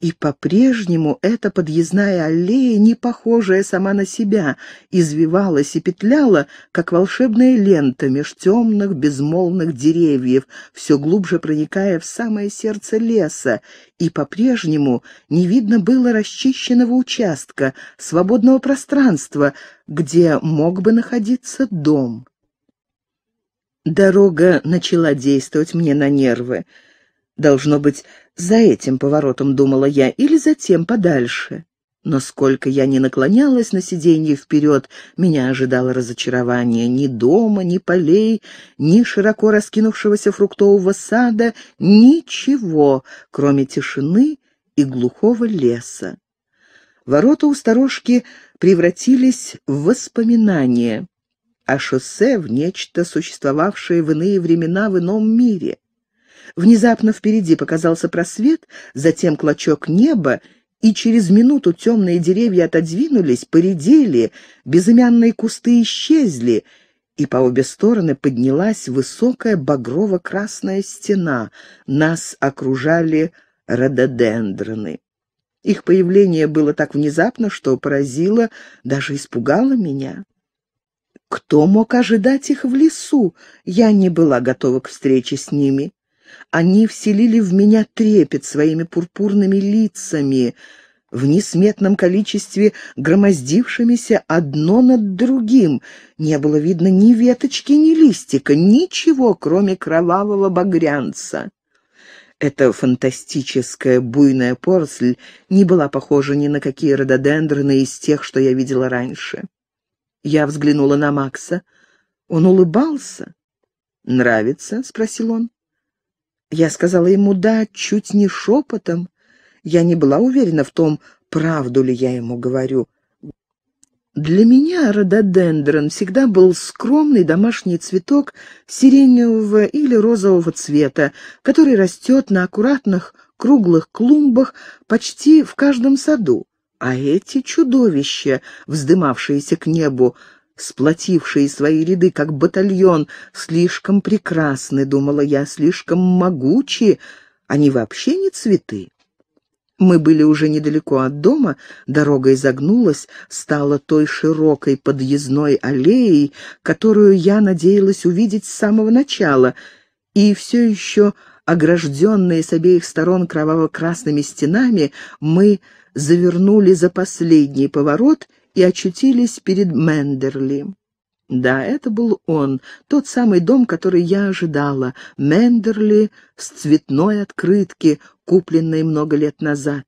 и по-прежнему эта подъездная аллея, не похожая сама на себя, извивалась и петляла, как волшебная лента меж темных безмолвных деревьев, все глубже проникая в самое сердце леса, и по-прежнему не видно было расчищенного участка, свободного пространства, где мог бы находиться дом. Дорога начала действовать мне на нервы. Должно быть, за этим поворотом, думала я, или затем подальше. Но сколько я не наклонялась на сиденье вперед, меня ожидало разочарование ни дома, ни полей, ни широко раскинувшегося фруктового сада, ничего, кроме тишины и глухого леса. Ворота у сторожки превратились в воспоминания, а шоссе — в нечто, существовавшее в иные времена в ином мире. Внезапно впереди показался просвет, затем клочок неба, и через минуту темные деревья отодвинулись, поредели, безымянные кусты исчезли, и по обе стороны поднялась высокая багрово-красная стена. Нас окружали рододендроны. Их появление было так внезапно, что поразило, даже испугало меня. Кто мог ожидать их в лесу? Я не была готова к встрече с ними. Они вселили в меня трепет своими пурпурными лицами, в несметном количестве громоздившимися одно над другим. Не было видно ни веточки, ни листика, ничего, кроме кровавого багрянца. Эта фантастическая буйная поросль не была похожа ни на какие рододендроны из тех, что я видела раньше. Я взглянула на Макса. Он улыбался. «Нравится?» — спросил он. Я сказала ему «да» чуть не шепотом. Я не была уверена в том, правду ли я ему говорю. Для меня рододендрон всегда был скромный домашний цветок сиреневого или розового цвета, который растет на аккуратных круглых клумбах почти в каждом саду. А эти чудовища, вздымавшиеся к небу, сплотившие свои ряды, как батальон, слишком прекрасны, думала я, слишком могучи, они вообще не цветы. Мы были уже недалеко от дома, дорога изогнулась, стала той широкой подъездной аллеей, которую я надеялась увидеть с самого начала, и все еще, огражденные с обеих сторон кроваво-красными стенами, мы завернули за последний поворот — и очутились перед Мендерли. Да, это был он, тот самый дом, который я ожидала, Мендерли с цветной открытки, купленной много лет назад.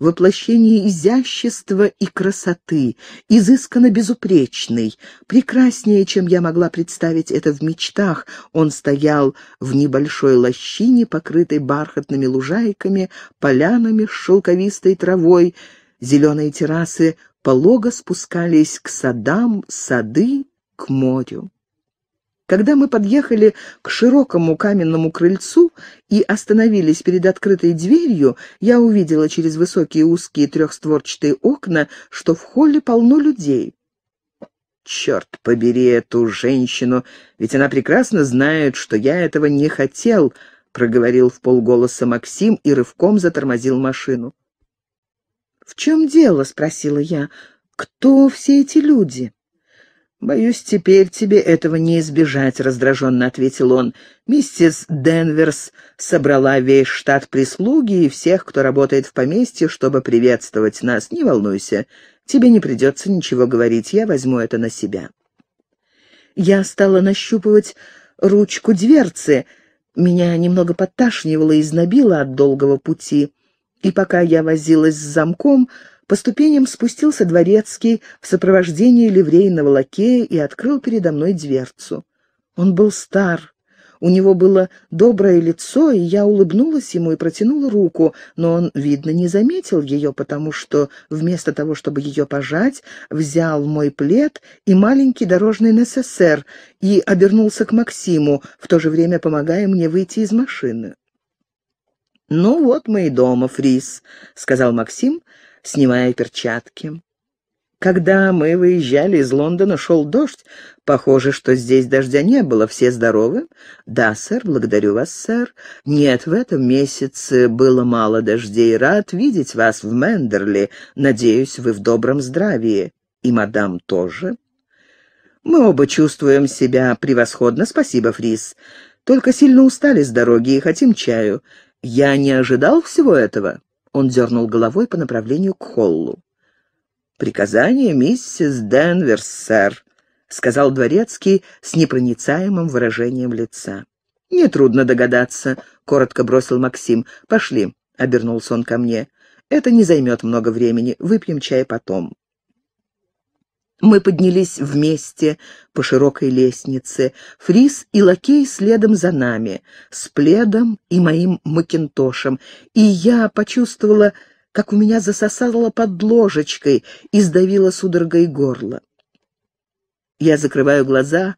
Воплощение изящества и красоты, изысканно безупречный, прекраснее, чем я могла представить это в мечтах, он стоял в небольшой лощине, покрытой бархатными лужайками, полянами с шелковистой травой, зеленые террасы полого спускались к садам, сады, к морю. Когда мы подъехали к широкому каменному крыльцу и остановились перед открытой дверью, я увидела через высокие узкие трехстворчатые окна, что в холле полно людей. «Черт побери эту женщину, ведь она прекрасно знает, что я этого не хотел», — проговорил в полголоса Максим и рывком затормозил машину. «В чем дело?» — спросила я. «Кто все эти люди?» «Боюсь, теперь тебе этого не избежать», — раздраженно ответил он. «Миссис Денверс собрала весь штат прислуги и всех, кто работает в поместье, чтобы приветствовать нас. Не волнуйся, тебе не придется ничего говорить, я возьму это на себя». Я стала нащупывать ручку дверцы. Меня немного подташнивало и знобило от долгого пути. И пока я возилась с замком, по ступеням спустился дворецкий в сопровождении ливрейного лакея и открыл передо мной дверцу. Он был стар, у него было доброе лицо, и я улыбнулась ему и протянула руку, но он, видно, не заметил ее, потому что вместо того, чтобы ее пожать, взял мой плед и маленький дорожный НССР и обернулся к Максиму, в то же время помогая мне выйти из машины. «Ну вот мы и дома, Фрис», — сказал Максим, снимая перчатки. «Когда мы выезжали из Лондона, шел дождь. Похоже, что здесь дождя не было. Все здоровы?» «Да, сэр, благодарю вас, сэр. Нет, в этом месяце было мало дождей. Рад видеть вас в Мендерли. Надеюсь, вы в добром здравии. И мадам тоже». «Мы оба чувствуем себя превосходно. Спасибо, Фрис. Только сильно устали с дороги и хотим чаю. «Я не ожидал всего этого?» Он дернул головой по направлению к холлу. «Приказание миссис Денверс, сэр», — сказал дворецкий с непроницаемым выражением лица. «Нетрудно догадаться», — коротко бросил Максим. «Пошли», — обернулся он ко мне. «Это не займет много времени. Выпьем чай потом». Мы поднялись вместе по широкой лестнице. Фрис и лакей следом за нами, с пледом и моим макинтошем. И я почувствовала, как у меня засосало под ложечкой и сдавило судорогой горло. Я закрываю глаза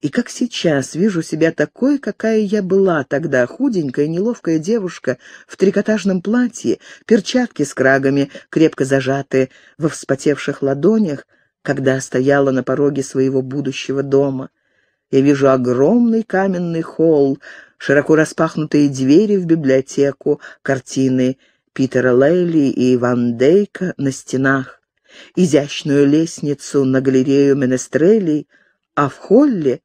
и, как сейчас, вижу себя такой, какая я была тогда, худенькая, неловкая девушка в трикотажном платье, перчатки с крагами, крепко зажатые во вспотевших ладонях — когда стояла на пороге своего будущего дома. Я вижу огромный каменный холл, широко распахнутые двери в библиотеку, картины Питера Лейли и Иван Дейка на стенах, изящную лестницу на галерею Менестрелей, а в холле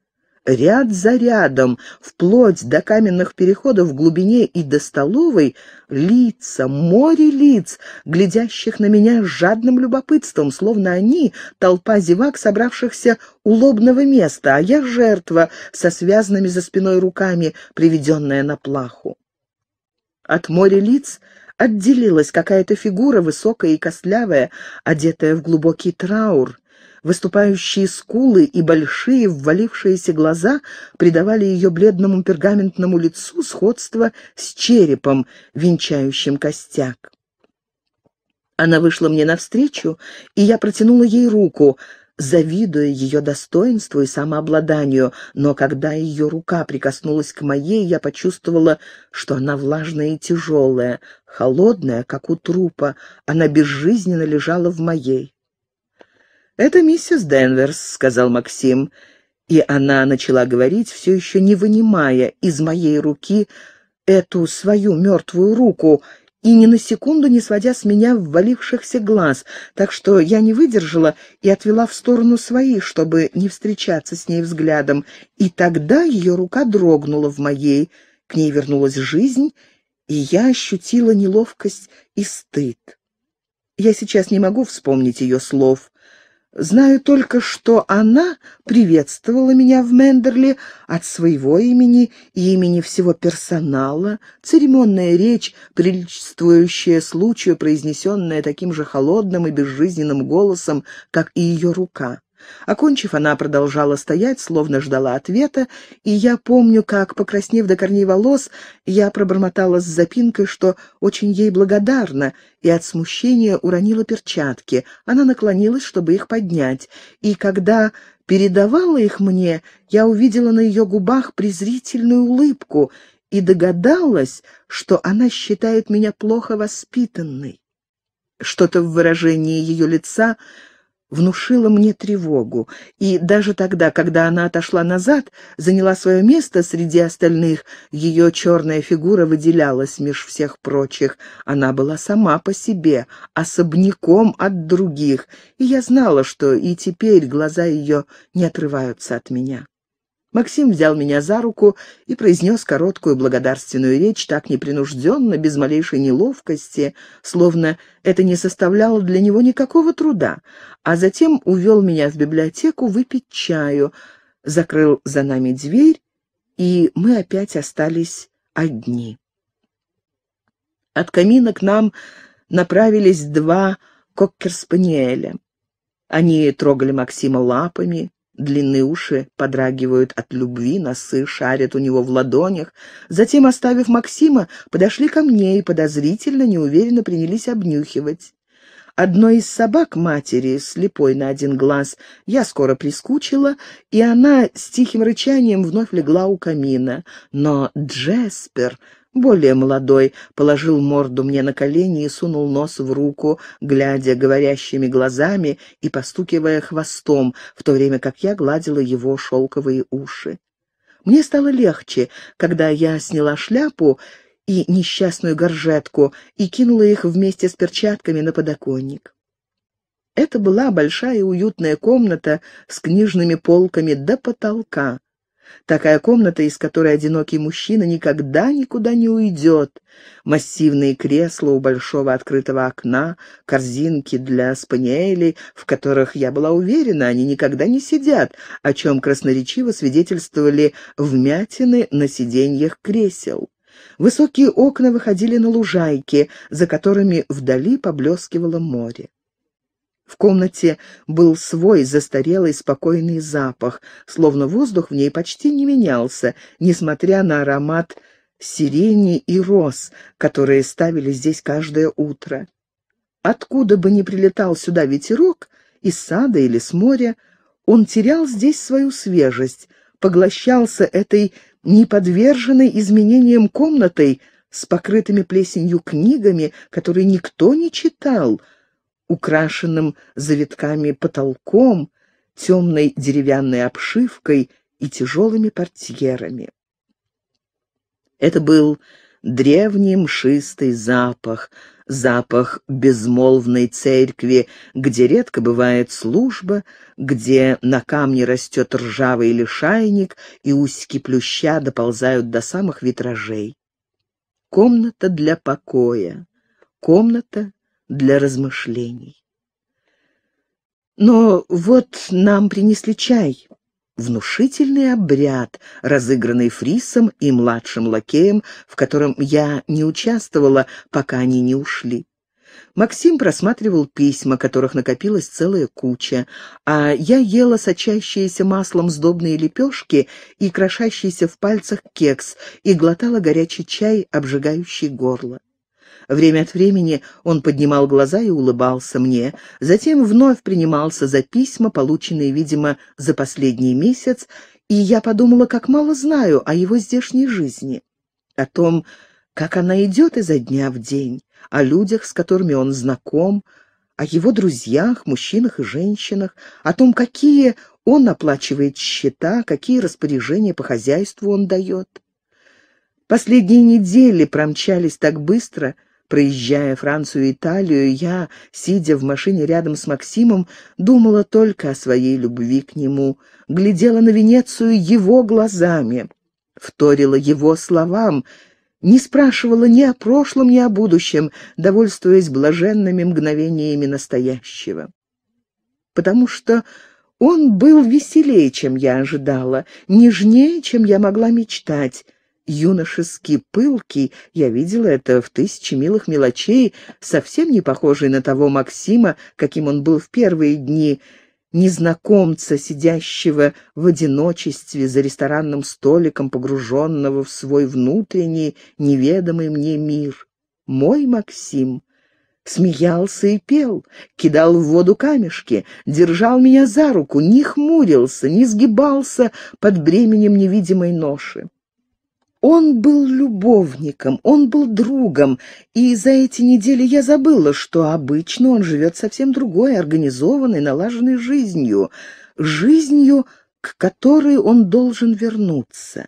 ряд за рядом, вплоть до каменных переходов в глубине и до столовой, лица, море лиц, глядящих на меня с жадным любопытством, словно они — толпа зевак, собравшихся у лобного места, а я — жертва со связанными за спиной руками, приведенная на плаху. От моря лиц отделилась какая-то фигура, высокая и костлявая, одетая в глубокий траур — Выступающие скулы и большие ввалившиеся глаза придавали ее бледному пергаментному лицу сходство с черепом, венчающим костяк. Она вышла мне навстречу, и я протянула ей руку, завидуя ее достоинству и самообладанию, но когда ее рука прикоснулась к моей, я почувствовала, что она влажная и тяжелая, холодная, как у трупа, она безжизненно лежала в моей. «Это миссис Денверс», — сказал Максим. И она начала говорить, все еще не вынимая из моей руки эту свою мертвую руку и ни на секунду не сводя с меня ввалившихся глаз, так что я не выдержала и отвела в сторону свои, чтобы не встречаться с ней взглядом, и тогда ее рука дрогнула в моей, к ней вернулась жизнь, и я ощутила неловкость и стыд. Я сейчас не могу вспомнить ее слов, Знаю только, что она приветствовала меня в Мендерли от своего имени и имени всего персонала. Церемонная речь, приличествующая случаю, произнесенная таким же холодным и безжизненным голосом, как и ее рука. Окончив, она продолжала стоять, словно ждала ответа, и я помню, как, покраснев до корней волос, я пробормотала с запинкой, что очень ей благодарна, и от смущения уронила перчатки. Она наклонилась, чтобы их поднять, и когда передавала их мне, я увидела на ее губах презрительную улыбку и догадалась, что она считает меня плохо воспитанной. Что-то в выражении ее лица внушила мне тревогу, и даже тогда, когда она отошла назад, заняла свое место среди остальных, ее черная фигура выделялась меж всех прочих. Она была сама по себе, особняком от других, и я знала, что и теперь глаза ее не отрываются от меня. Максим взял меня за руку и произнес короткую благодарственную речь так непринужденно, без малейшей неловкости, словно это не составляло для него никакого труда, а затем увел меня в библиотеку выпить чаю, закрыл за нами дверь, и мы опять остались одни. От камина к нам направились два коккерспаниеля. Они трогали Максима лапами, длинные уши подрагивают от любви, носы шарят у него в ладонях. Затем, оставив Максима, подошли ко мне и подозрительно, неуверенно принялись обнюхивать. Одной из собак матери, слепой на один глаз, я скоро прискучила, и она с тихим рычанием вновь легла у камина. Но Джеспер более молодой, положил морду мне на колени и сунул нос в руку, глядя говорящими глазами и постукивая хвостом, в то время как я гладила его шелковые уши. Мне стало легче, когда я сняла шляпу и несчастную горжетку и кинула их вместе с перчатками на подоконник. Это была большая и уютная комната с книжными полками до потолка. Такая комната, из которой одинокий мужчина никогда никуда не уйдет. Массивные кресла у большого открытого окна, корзинки для спаниелей, в которых, я была уверена, они никогда не сидят, о чем красноречиво свидетельствовали вмятины на сиденьях кресел. Высокие окна выходили на лужайки, за которыми вдали поблескивало море. В комнате был свой застарелый спокойный запах, словно воздух в ней почти не менялся, несмотря на аромат сирени и роз, которые ставили здесь каждое утро. Откуда бы ни прилетал сюда ветерок, из сада или с моря, он терял здесь свою свежесть, поглощался этой неподверженной изменениям комнатой с покрытыми плесенью книгами, которые никто не читал — украшенным завитками потолком, темной деревянной обшивкой и тяжелыми портьерами. Это был древний мшистый запах, запах безмолвной церкви, где редко бывает служба, где на камне растет ржавый лишайник и усики плюща доползают до самых витражей. Комната для покоя, комната для размышлений. Но вот нам принесли чай. Внушительный обряд, разыгранный Фрисом и младшим лакеем, в котором я не участвовала, пока они не ушли. Максим просматривал письма, которых накопилась целая куча, а я ела сочащиеся маслом сдобные лепешки и крошащийся в пальцах кекс и глотала горячий чай, обжигающий горло. Время от времени он поднимал глаза и улыбался мне, затем вновь принимался за письма, полученные, видимо, за последний месяц, и я подумала, как мало знаю о его здешней жизни, о том, как она идет изо дня в день, о людях, с которыми он знаком, о его друзьях, мужчинах и женщинах, о том, какие он оплачивает счета, какие распоряжения по хозяйству он дает. Последние недели промчались так быстро, Проезжая Францию и Италию, я, сидя в машине рядом с Максимом, думала только о своей любви к нему, глядела на Венецию его глазами, вторила его словам, не спрашивала ни о прошлом, ни о будущем, довольствуясь блаженными мгновениями настоящего. Потому что он был веселее, чем я ожидала, нежнее, чем я могла мечтать, юношески пылкий, я видела это в тысячи милых мелочей, совсем не похожий на того Максима, каким он был в первые дни, незнакомца, сидящего в одиночестве за ресторанным столиком, погруженного в свой внутренний, неведомый мне мир. Мой Максим смеялся и пел, кидал в воду камешки, держал меня за руку, не хмурился, не сгибался под бременем невидимой ноши. Он был любовником, он был другом, и за эти недели я забыла, что обычно он живет совсем другой, организованной, налаженной жизнью, жизнью, к которой он должен вернуться.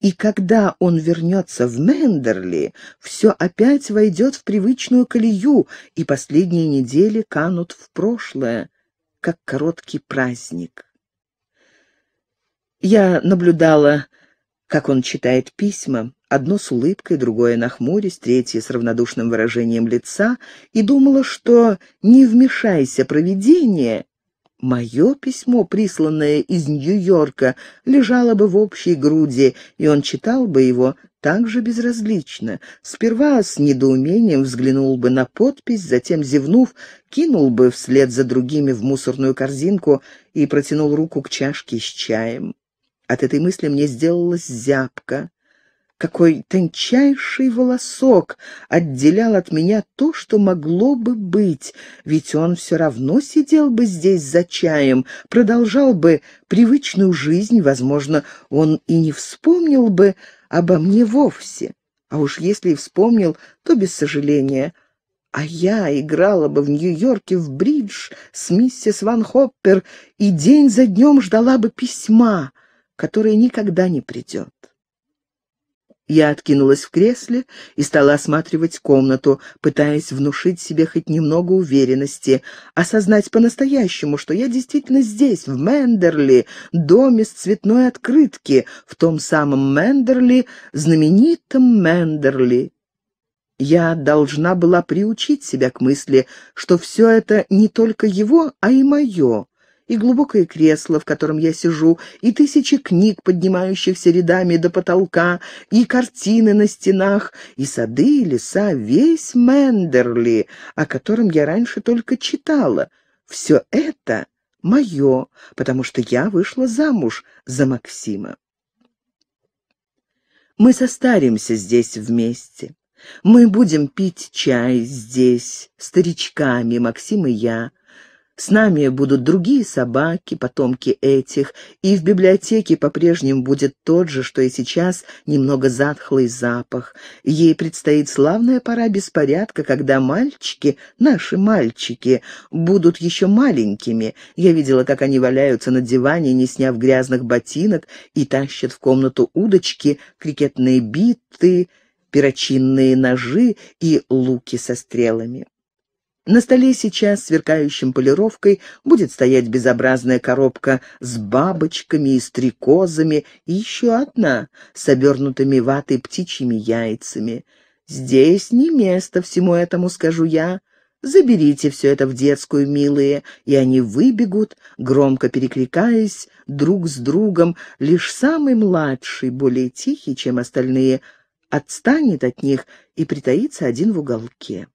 И когда он вернется в Мендерли, все опять войдет в привычную колею, и последние недели канут в прошлое, как короткий праздник. Я наблюдала как он читает письма, одно с улыбкой, другое нахмурясь, третье с равнодушным выражением лица, и думала, что «не вмешайся, провидение», Мое письмо, присланное из Нью-Йорка, лежало бы в общей груди, и он читал бы его так же безразлично. Сперва с недоумением взглянул бы на подпись, затем, зевнув, кинул бы вслед за другими в мусорную корзинку и протянул руку к чашке с чаем. От этой мысли мне сделалась зябка. Какой тончайший волосок отделял от меня то, что могло бы быть, ведь он все равно сидел бы здесь за чаем, продолжал бы привычную жизнь, возможно, он и не вспомнил бы обо мне вовсе. А уж если и вспомнил, то без сожаления — а я играла бы в Нью-Йорке в бридж с миссис Ван Хоппер и день за днем ждала бы письма которое никогда не придет. Я откинулась в кресле и стала осматривать комнату, пытаясь внушить себе хоть немного уверенности, осознать по-настоящему, что я действительно здесь, в Мендерли, доме с цветной открытки, в том самом Мендерли, знаменитом Мендерли. Я должна была приучить себя к мысли, что все это не только его, а и мое, и глубокое кресло, в котором я сижу, и тысячи книг, поднимающихся рядами до потолка, и картины на стенах, и сады, и леса, весь Мендерли, о котором я раньше только читала. Все это мое, потому что я вышла замуж за Максима. Мы состаримся здесь вместе. Мы будем пить чай здесь, старичками, Максим и я. С нами будут другие собаки, потомки этих, и в библиотеке по-прежнему будет тот же, что и сейчас, немного затхлый запах. Ей предстоит славная пора беспорядка, когда мальчики, наши мальчики, будут еще маленькими. Я видела, как они валяются на диване, не сняв грязных ботинок, и тащат в комнату удочки, крикетные биты, перочинные ножи и луки со стрелами. На столе сейчас, сверкающим полировкой, будет стоять безобразная коробка с бабочками и стрекозами, и еще одна с обернутыми ватой птичьими яйцами. «Здесь не место всему этому, скажу я. Заберите все это в детскую, милые». И они выбегут, громко перекликаясь, друг с другом, лишь самый младший, более тихий, чем остальные, отстанет от них и притаится один в уголке.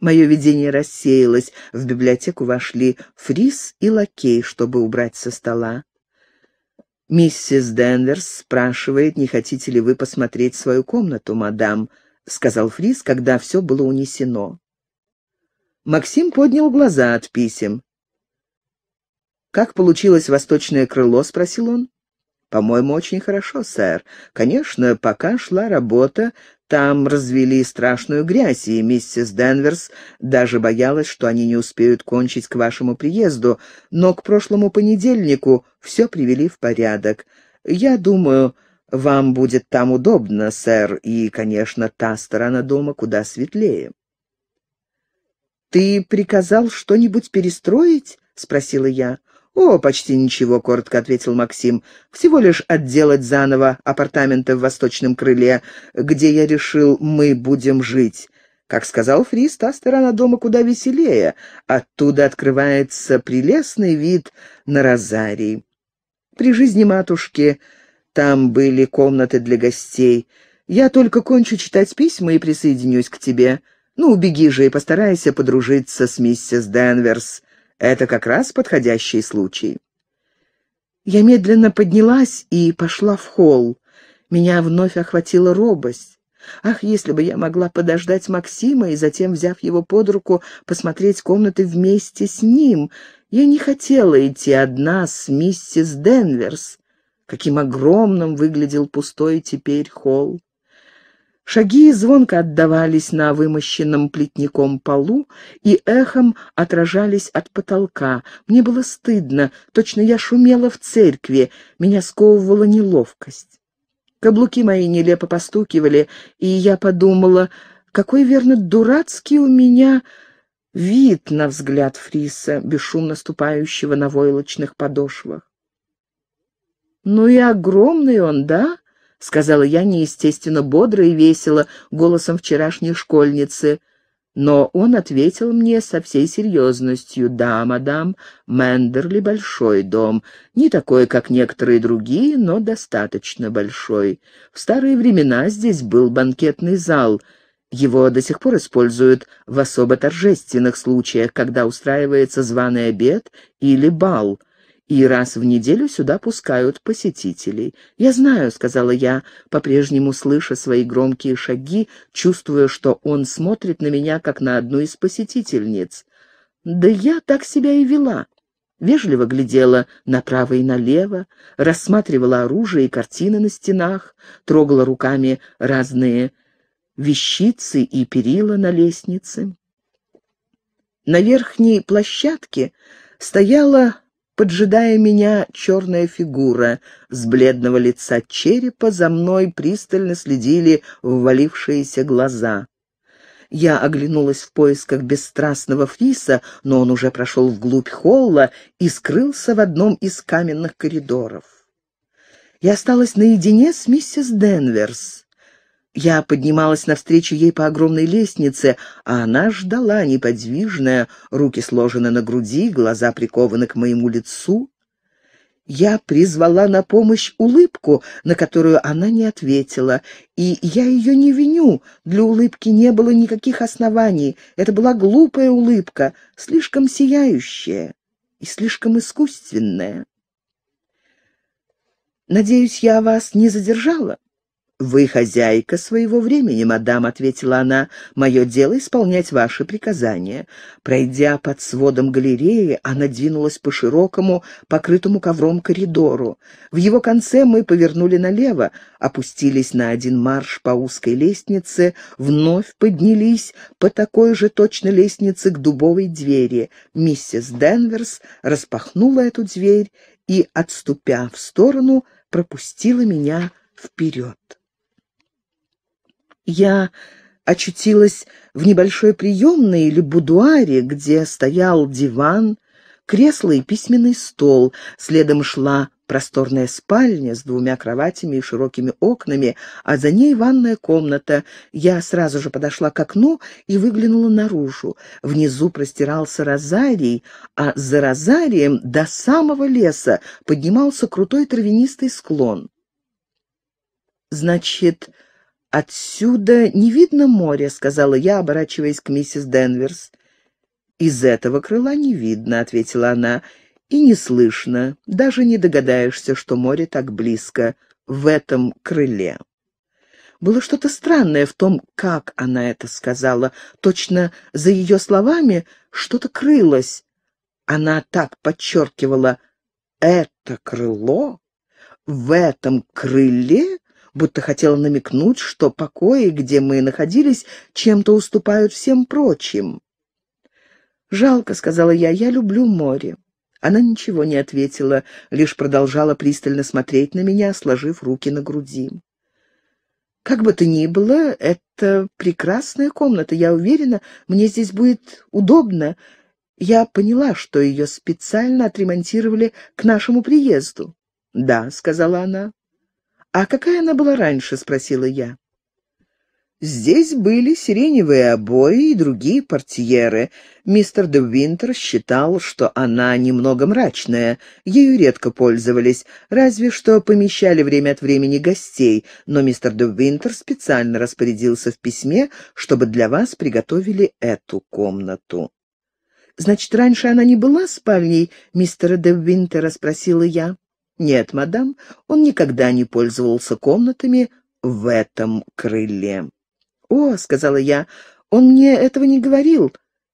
Мое видение рассеялось. В библиотеку вошли Фрис и Лакей, чтобы убрать со стола. «Миссис Денверс спрашивает, не хотите ли вы посмотреть свою комнату, мадам», — сказал Фрис, когда все было унесено. Максим поднял глаза от писем. «Как получилось восточное крыло?» — спросил он. По-моему, очень хорошо, сэр. Конечно, пока шла работа, там развели страшную грязь, и миссис Денверс даже боялась, что они не успеют кончить к вашему приезду, но к прошлому понедельнику все привели в порядок. Я думаю, вам будет там удобно, сэр, и, конечно, та сторона дома куда светлее. «Ты приказал что-нибудь перестроить?» — спросила я. «О, почти ничего», — коротко ответил Максим. «Всего лишь отделать заново апартаменты в восточном крыле, где я решил, мы будем жить». Как сказал Фрис, та сторона дома куда веселее. Оттуда открывается прелестный вид на розарий. При жизни матушки там были комнаты для гостей. Я только кончу читать письма и присоединюсь к тебе. Ну, беги же и постарайся подружиться с миссис Денверс. Это как раз подходящий случай. Я медленно поднялась и пошла в холл. Меня вновь охватила робость. Ах, если бы я могла подождать Максима и затем, взяв его под руку, посмотреть комнаты вместе с ним. Я не хотела идти одна с миссис Денверс. Каким огромным выглядел пустой теперь холл. Шаги звонко отдавались на вымощенном плетником полу и эхом отражались от потолка. Мне было стыдно, точно я шумела в церкви, меня сковывала неловкость. Каблуки мои нелепо постукивали, и я подумала, какой, верно, дурацкий у меня вид на взгляд Фриса, бесшумно ступающего на войлочных подошвах. «Ну и огромный он, да?» — сказала я неестественно бодро и весело голосом вчерашней школьницы. Но он ответил мне со всей серьезностью. «Да, мадам, Мендерли — большой дом. Не такой, как некоторые другие, но достаточно большой. В старые времена здесь был банкетный зал». Его до сих пор используют в особо торжественных случаях, когда устраивается званый обед или бал и раз в неделю сюда пускают посетителей. «Я знаю», — сказала я, по-прежнему слыша свои громкие шаги, чувствуя, что он смотрит на меня, как на одну из посетительниц. «Да я так себя и вела». Вежливо глядела направо и налево, рассматривала оружие и картины на стенах, трогала руками разные вещицы и перила на лестнице. На верхней площадке стояла поджидая меня черная фигура. С бледного лица черепа за мной пристально следили ввалившиеся глаза. Я оглянулась в поисках бесстрастного Фриса, но он уже прошел вглубь холла и скрылся в одном из каменных коридоров. Я осталась наедине с миссис Денверс. Я поднималась навстречу ей по огромной лестнице, а она ждала, неподвижная, руки сложены на груди, глаза прикованы к моему лицу. Я призвала на помощь улыбку, на которую она не ответила, и я ее не виню, для улыбки не было никаких оснований, это была глупая улыбка, слишком сияющая и слишком искусственная. «Надеюсь, я вас не задержала?» «Вы хозяйка своего времени, мадам», — ответила она. «Мое дело исполнять ваши приказания». Пройдя под сводом галереи, она двинулась по широкому, покрытому ковром коридору. В его конце мы повернули налево, опустились на один марш по узкой лестнице, вновь поднялись по такой же точно лестнице к дубовой двери. Миссис Денверс распахнула эту дверь и, отступя в сторону, пропустила меня вперед. Я очутилась в небольшой приемной или будуаре, где стоял диван, кресло и письменный стол. Следом шла просторная спальня с двумя кроватями и широкими окнами, а за ней ванная комната. Я сразу же подошла к окну и выглянула наружу. Внизу простирался розарий, а за розарием до самого леса поднимался крутой травянистый склон. «Значит, — «Отсюда не видно моря, сказала я, оборачиваясь к миссис Денверс. «Из этого крыла не видно», — ответила она, — «и не слышно. Даже не догадаешься, что море так близко, в этом крыле». Было что-то странное в том, как она это сказала. Точно за ее словами что-то крылось. Она так подчеркивала «это крыло», «в этом крыле» будто хотела намекнуть, что покои, где мы находились, чем-то уступают всем прочим. «Жалко», — сказала я, — «я люблю море». Она ничего не ответила, лишь продолжала пристально смотреть на меня, сложив руки на груди. «Как бы то ни было, это прекрасная комната, я уверена, мне здесь будет удобно. Я поняла, что ее специально отремонтировали к нашему приезду». «Да», — сказала она, «А какая она была раньше?» — спросила я. Здесь были сиреневые обои и другие портьеры. Мистер де Винтер считал, что она немного мрачная, ею редко пользовались, разве что помещали время от времени гостей, но мистер де Винтер специально распорядился в письме, чтобы для вас приготовили эту комнату. «Значит, раньше она не была спальней мистера де Винтера?» — спросила я. Нет, мадам, он никогда не пользовался комнатами в этом крыле. «О», — сказала я, — «он мне этого не говорил».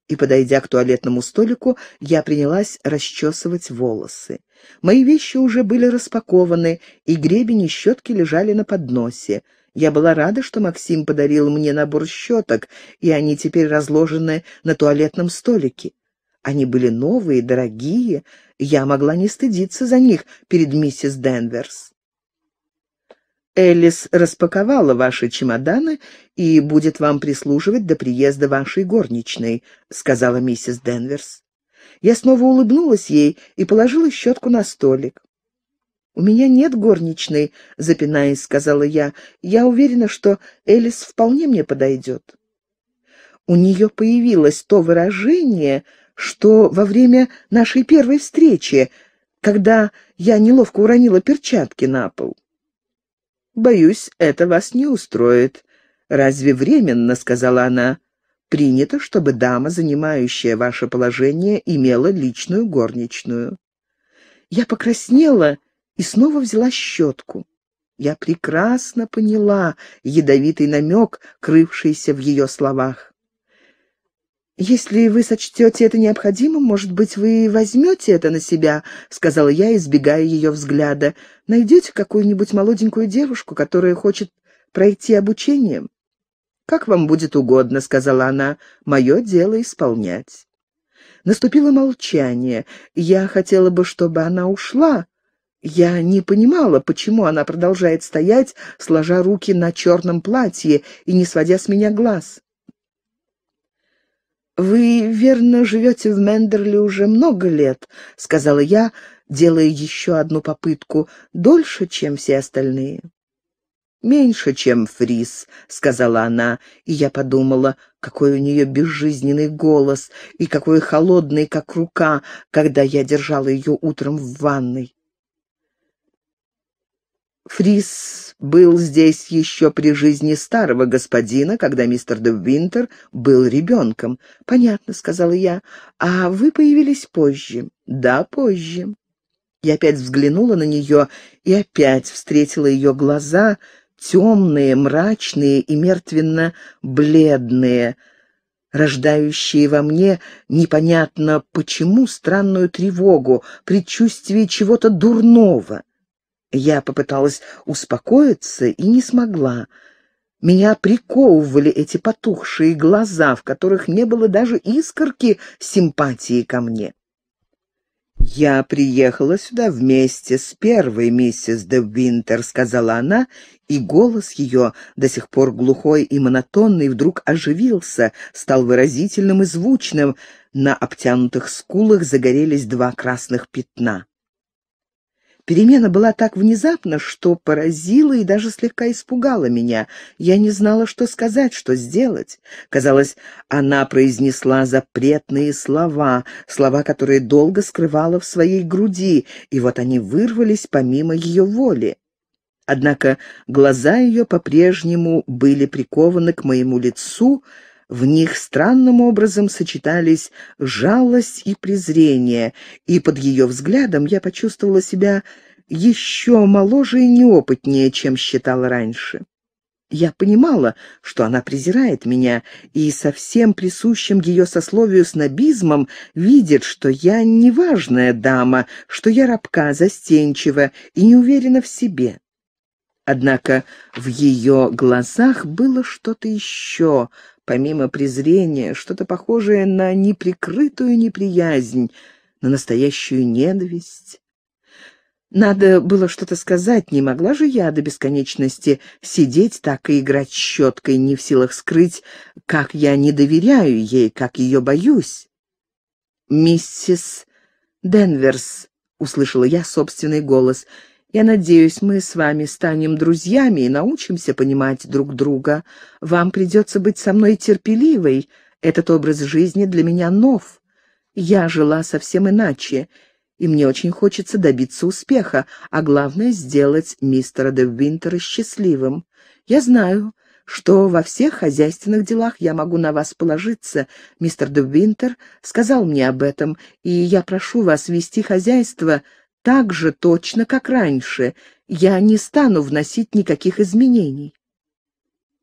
И, подойдя к туалетному столику, я принялась расчесывать волосы. Мои вещи уже были распакованы, и гребень и щетки лежали на подносе. Я была рада, что Максим подарил мне набор щеток, и они теперь разложены на туалетном столике. Они были новые, дорогие. Я могла не стыдиться за них перед миссис Денверс. Элис распаковала ваши чемоданы и будет вам прислуживать до приезда вашей горничной», — сказала миссис Денверс. Я снова улыбнулась ей и положила щетку на столик. «У меня нет горничной», — запинаясь, сказала я. «Я уверена, что Элис вполне мне подойдет». У нее появилось то выражение, — что во время нашей первой встречи, когда я неловко уронила перчатки на пол. «Боюсь, это вас не устроит. Разве временно?» — сказала она. «Принято, чтобы дама, занимающая ваше положение, имела личную горничную». Я покраснела и снова взяла щетку. Я прекрасно поняла ядовитый намек, крывшийся в ее словах. «Если вы сочтете это необходимым, может быть, вы возьмете это на себя», — сказала я, избегая ее взгляда. «Найдете какую-нибудь молоденькую девушку, которая хочет пройти обучение?» «Как вам будет угодно», — сказала она, — «мое дело исполнять». Наступило молчание. Я хотела бы, чтобы она ушла. Я не понимала, почему она продолжает стоять, сложа руки на черном платье и не сводя с меня глаз. «Вы, верно, живете в Мендерле уже много лет», — сказала я, делая еще одну попытку, «дольше, чем все остальные». «Меньше, чем Фрис», — сказала она, и я подумала, какой у нее безжизненный голос и какой холодный, как рука, когда я держала ее утром в ванной. Фрис был здесь еще при жизни старого господина, когда мистер де Винтер был ребенком. «Понятно», — сказала я. «А вы появились позже?» «Да, позже». Я опять взглянула на нее и опять встретила ее глаза, темные, мрачные и мертвенно-бледные, рождающие во мне непонятно почему странную тревогу, предчувствие чего-то дурного. Я попыталась успокоиться и не смогла. Меня приковывали эти потухшие глаза, в которых не было даже искорки симпатии ко мне. «Я приехала сюда вместе с первой миссис де Винтер», — сказала она, и голос ее, до сих пор глухой и монотонный, вдруг оживился, стал выразительным и звучным. На обтянутых скулах загорелись два красных пятна. Перемена была так внезапна, что поразила и даже слегка испугала меня. Я не знала, что сказать, что сделать. Казалось, она произнесла запретные слова, слова, которые долго скрывала в своей груди, и вот они вырвались помимо ее воли. Однако глаза ее по-прежнему были прикованы к моему лицу, — в них странным образом сочетались жалость и презрение, и под ее взглядом я почувствовала себя еще моложе и неопытнее, чем считала раньше. Я понимала, что она презирает меня, и со всем присущим ее сословию снобизмом видит, что я неважная дама, что я рабка, застенчива и не уверена в себе. Однако в ее глазах было что-то еще — помимо презрения, что-то похожее на неприкрытую неприязнь, на настоящую ненависть. Надо было что-то сказать, не могла же я до бесконечности сидеть так и играть щеткой, не в силах скрыть, как я не доверяю ей, как ее боюсь. «Миссис Денверс», — услышала я собственный голос, — я надеюсь, мы с вами станем друзьями и научимся понимать друг друга. Вам придется быть со мной терпеливой. Этот образ жизни для меня нов. Я жила совсем иначе, и мне очень хочется добиться успеха, а главное — сделать мистера де Винтера счастливым. Я знаю, что во всех хозяйственных делах я могу на вас положиться. Мистер де Винтер сказал мне об этом, и я прошу вас вести хозяйство — так же точно, как раньше. Я не стану вносить никаких изменений.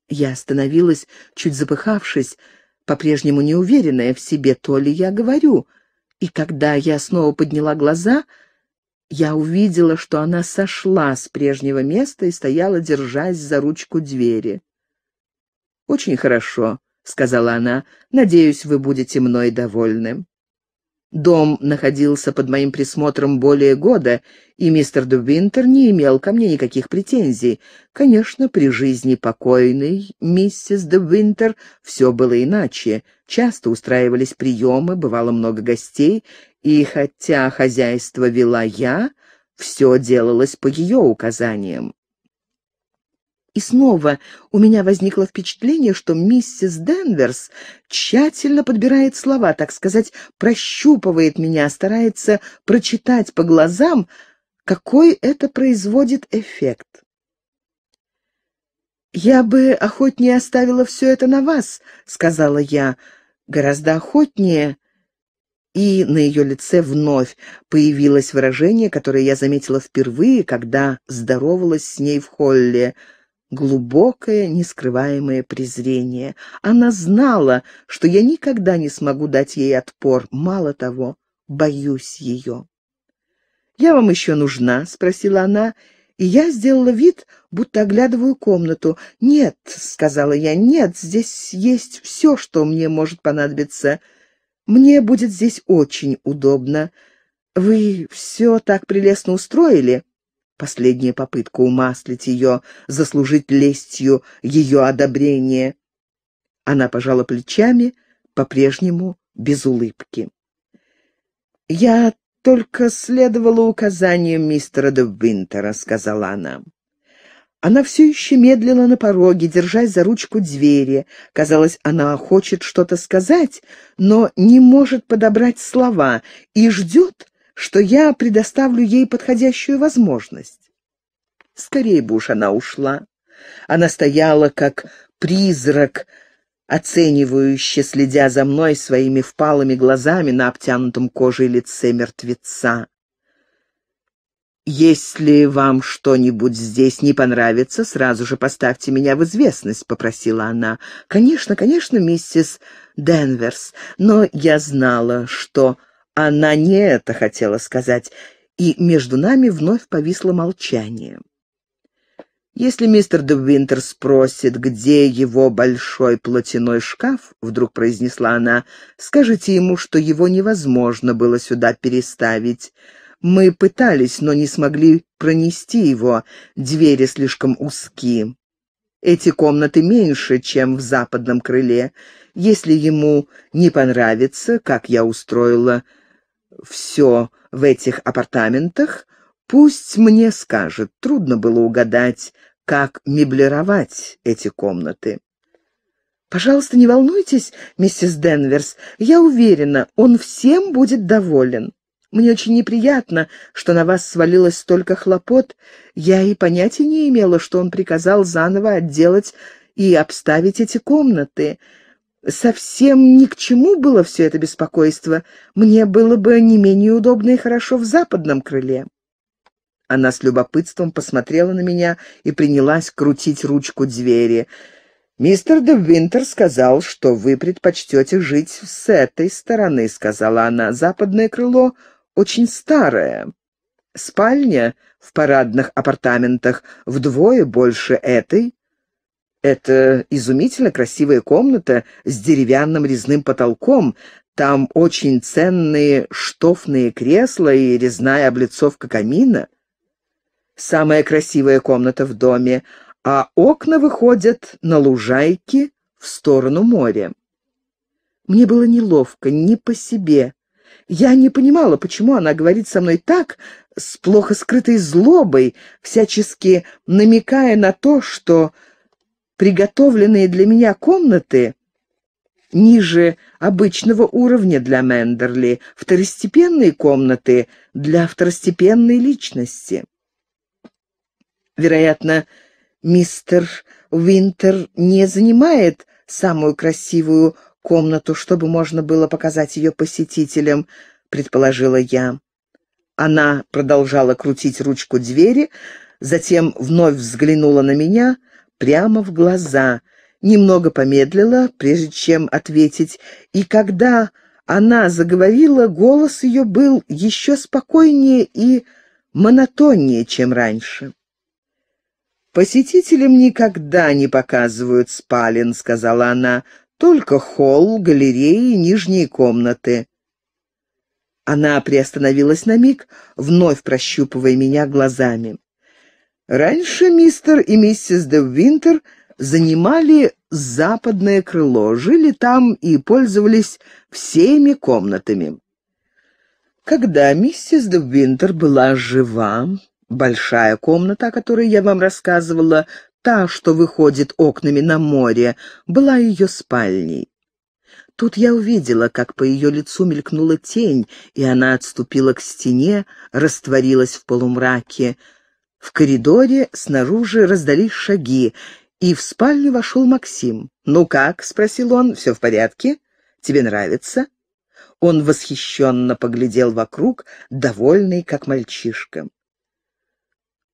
Я остановилась, чуть запыхавшись, по-прежнему неуверенная в себе, то ли я говорю. И когда я снова подняла глаза, я увидела, что она сошла с прежнего места и стояла, держась за ручку двери. «Очень хорошо», — сказала она, — «надеюсь, вы будете мной довольны». Дом находился под моим присмотром более года, и мистер Дубвинтер не имел ко мне никаких претензий. Конечно, при жизни покойной миссис Дубвинтер все было иначе. Часто устраивались приемы, бывало много гостей, и хотя хозяйство вела я, все делалось по ее указаниям. И снова у меня возникло впечатление, что миссис Денверс тщательно подбирает слова, так сказать, прощупывает меня, старается прочитать по глазам, какой это производит эффект. «Я бы охотнее оставила все это на вас», — сказала я, — «гораздо охотнее». И на ее лице вновь появилось выражение, которое я заметила впервые, когда здоровалась с ней в холле — глубокое, нескрываемое презрение. Она знала, что я никогда не смогу дать ей отпор. Мало того, боюсь ее. «Я вам еще нужна?» — спросила она. И я сделала вид, будто оглядываю комнату. «Нет», — сказала я, — «нет, здесь есть все, что мне может понадобиться. Мне будет здесь очень удобно. Вы все так прелестно устроили?» Последняя попытка умаслить ее, заслужить лестью ее одобрение. Она пожала плечами, по-прежнему без улыбки. «Я только следовала указаниям мистера де Винтера», — сказала она. Она все еще медлила на пороге, держась за ручку двери. Казалось, она хочет что-то сказать, но не может подобрать слова и ждет, что я предоставлю ей подходящую возможность. Скорее бы уж она ушла. Она стояла, как призрак, оценивающе следя за мной своими впалыми глазами на обтянутом кожей лице мертвеца. «Если вам что-нибудь здесь не понравится, сразу же поставьте меня в известность», — попросила она. «Конечно, конечно, миссис Денверс, но я знала, что она не это хотела сказать, и между нами вновь повисло молчание. «Если мистер де Винтер спросит, где его большой платяной шкаф, — вдруг произнесла она, — скажите ему, что его невозможно было сюда переставить. Мы пытались, но не смогли пронести его, двери слишком узки. Эти комнаты меньше, чем в западном крыле. Если ему не понравится, как я устроила все в этих апартаментах, пусть мне скажет. Трудно было угадать, как меблировать эти комнаты. «Пожалуйста, не волнуйтесь, миссис Денверс. Я уверена, он всем будет доволен. Мне очень неприятно, что на вас свалилось столько хлопот. Я и понятия не имела, что он приказал заново отделать и обставить эти комнаты совсем ни к чему было все это беспокойство. Мне было бы не менее удобно и хорошо в западном крыле. Она с любопытством посмотрела на меня и принялась крутить ручку двери. «Мистер де Винтер сказал, что вы предпочтете жить с этой стороны», — сказала она. «Западное крыло очень старое. Спальня в парадных апартаментах вдвое больше этой, это изумительно красивая комната с деревянным резным потолком. Там очень ценные штофные кресла и резная облицовка камина. Самая красивая комната в доме, а окна выходят на лужайки в сторону моря. Мне было неловко, не по себе. Я не понимала, почему она говорит со мной так, с плохо скрытой злобой, всячески намекая на то, что приготовленные для меня комнаты ниже обычного уровня для Мендерли, второстепенные комнаты для второстепенной личности. Вероятно, мистер Винтер не занимает самую красивую комнату, чтобы можно было показать ее посетителям, предположила я. Она продолжала крутить ручку двери, затем вновь взглянула на меня — прямо в глаза, немного помедлила, прежде чем ответить, и когда она заговорила, голос ее был еще спокойнее и монотоннее, чем раньше. «Посетителям никогда не показывают спален», — сказала она, — «только холл, галереи, и нижние комнаты». Она приостановилась на миг, вновь прощупывая меня глазами. Раньше мистер и миссис де Винтер занимали западное крыло, жили там и пользовались всеми комнатами. Когда миссис де Винтер была жива, большая комната, о которой я вам рассказывала, та, что выходит окнами на море, была ее спальней. Тут я увидела, как по ее лицу мелькнула тень, и она отступила к стене, растворилась в полумраке. В коридоре снаружи раздались шаги, и в спальню вошел Максим. «Ну как?» — спросил он. «Все в порядке? Тебе нравится?» Он восхищенно поглядел вокруг, довольный, как мальчишка.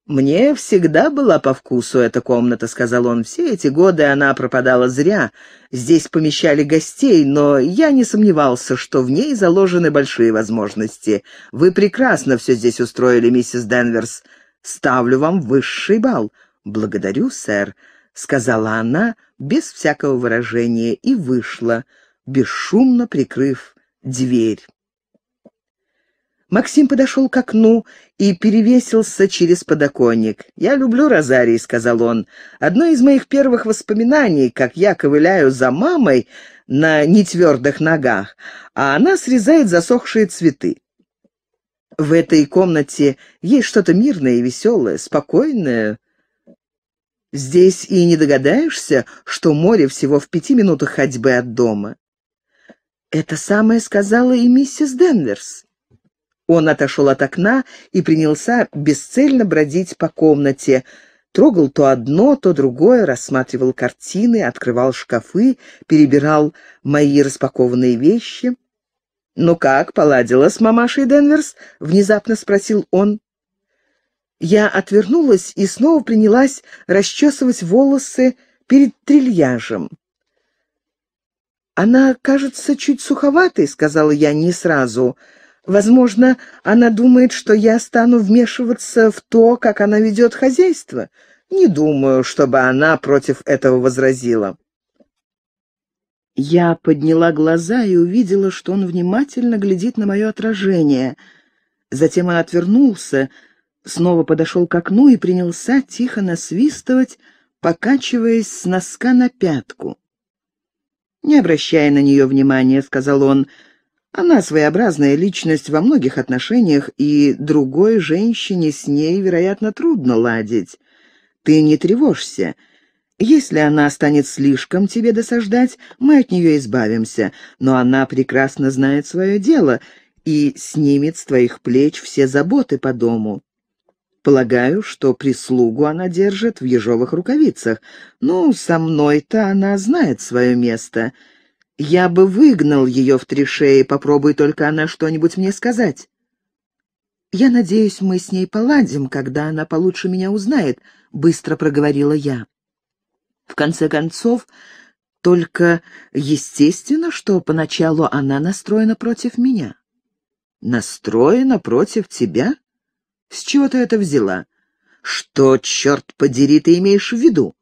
«Мне всегда была по вкусу эта комната», — сказал он. «Все эти годы она пропадала зря. Здесь помещали гостей, но я не сомневался, что в ней заложены большие возможности. Вы прекрасно все здесь устроили, миссис Денверс. Ставлю вам высший бал». «Благодарю, сэр», — сказала она без всякого выражения и вышла, бесшумно прикрыв дверь. Максим подошел к окну и перевесился через подоконник. «Я люблю розарий», — сказал он. «Одно из моих первых воспоминаний, как я ковыляю за мамой на нетвердых ногах, а она срезает засохшие цветы. В этой комнате есть что-то мирное и веселое, спокойное. Здесь и не догадаешься, что море всего в пяти минутах ходьбы от дома. Это самое сказала и миссис Денверс. Он отошел от окна и принялся бесцельно бродить по комнате. Трогал то одно, то другое, рассматривал картины, открывал шкафы, перебирал мои распакованные вещи — «Ну как, поладила с мамашей Денверс?» — внезапно спросил он. Я отвернулась и снова принялась расчесывать волосы перед трильяжем. «Она кажется чуть суховатой», — сказала я не сразу. «Возможно, она думает, что я стану вмешиваться в то, как она ведет хозяйство. Не думаю, чтобы она против этого возразила». Я подняла глаза и увидела, что он внимательно глядит на мое отражение. Затем он отвернулся, снова подошел к окну и принялся тихо насвистывать, покачиваясь с носка на пятку. «Не обращая на нее внимания», — сказал он, — «она своеобразная личность во многих отношениях, и другой женщине с ней, вероятно, трудно ладить. Ты не тревожься». Если она станет слишком тебе досаждать, мы от нее избавимся, но она прекрасно знает свое дело и снимет с твоих плеч все заботы по дому. Полагаю, что прислугу она держит в ежовых рукавицах. Ну, со мной-то она знает свое место. Я бы выгнал ее в три шеи, попробуй только она что-нибудь мне сказать. «Я надеюсь, мы с ней поладим, когда она получше меня узнает», — быстро проговорила я. В конце концов, только естественно, что поначалу она настроена против меня. Настроена против тебя? С чего ты это взяла? Что, черт подери, ты имеешь в виду?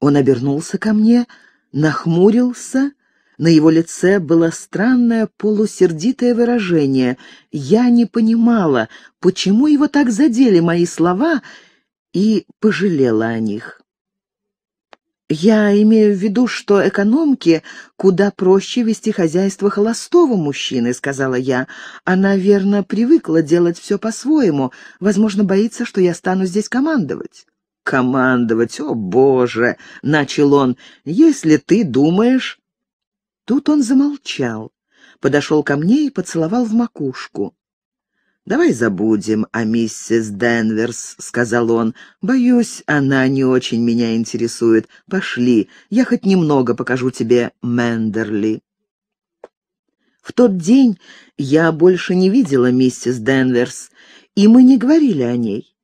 Он обернулся ко мне, нахмурился. На его лице было странное полусердитое выражение. Я не понимала, почему его так задели мои слова, и пожалела о них. Я имею в виду, что экономке куда проще вести хозяйство холостого мужчины, сказала я. Она, верно, привыкла делать все по-своему. Возможно, боится, что я стану здесь командовать. Командовать, о боже, начал он, если ты думаешь... Тут он замолчал, подошел ко мне и поцеловал в макушку. «Давай забудем о миссис Денверс», — сказал он. «Боюсь, она не очень меня интересует. Пошли, я хоть немного покажу тебе Мендерли». В тот день я больше не видела миссис Денверс, и мы не говорили о ней.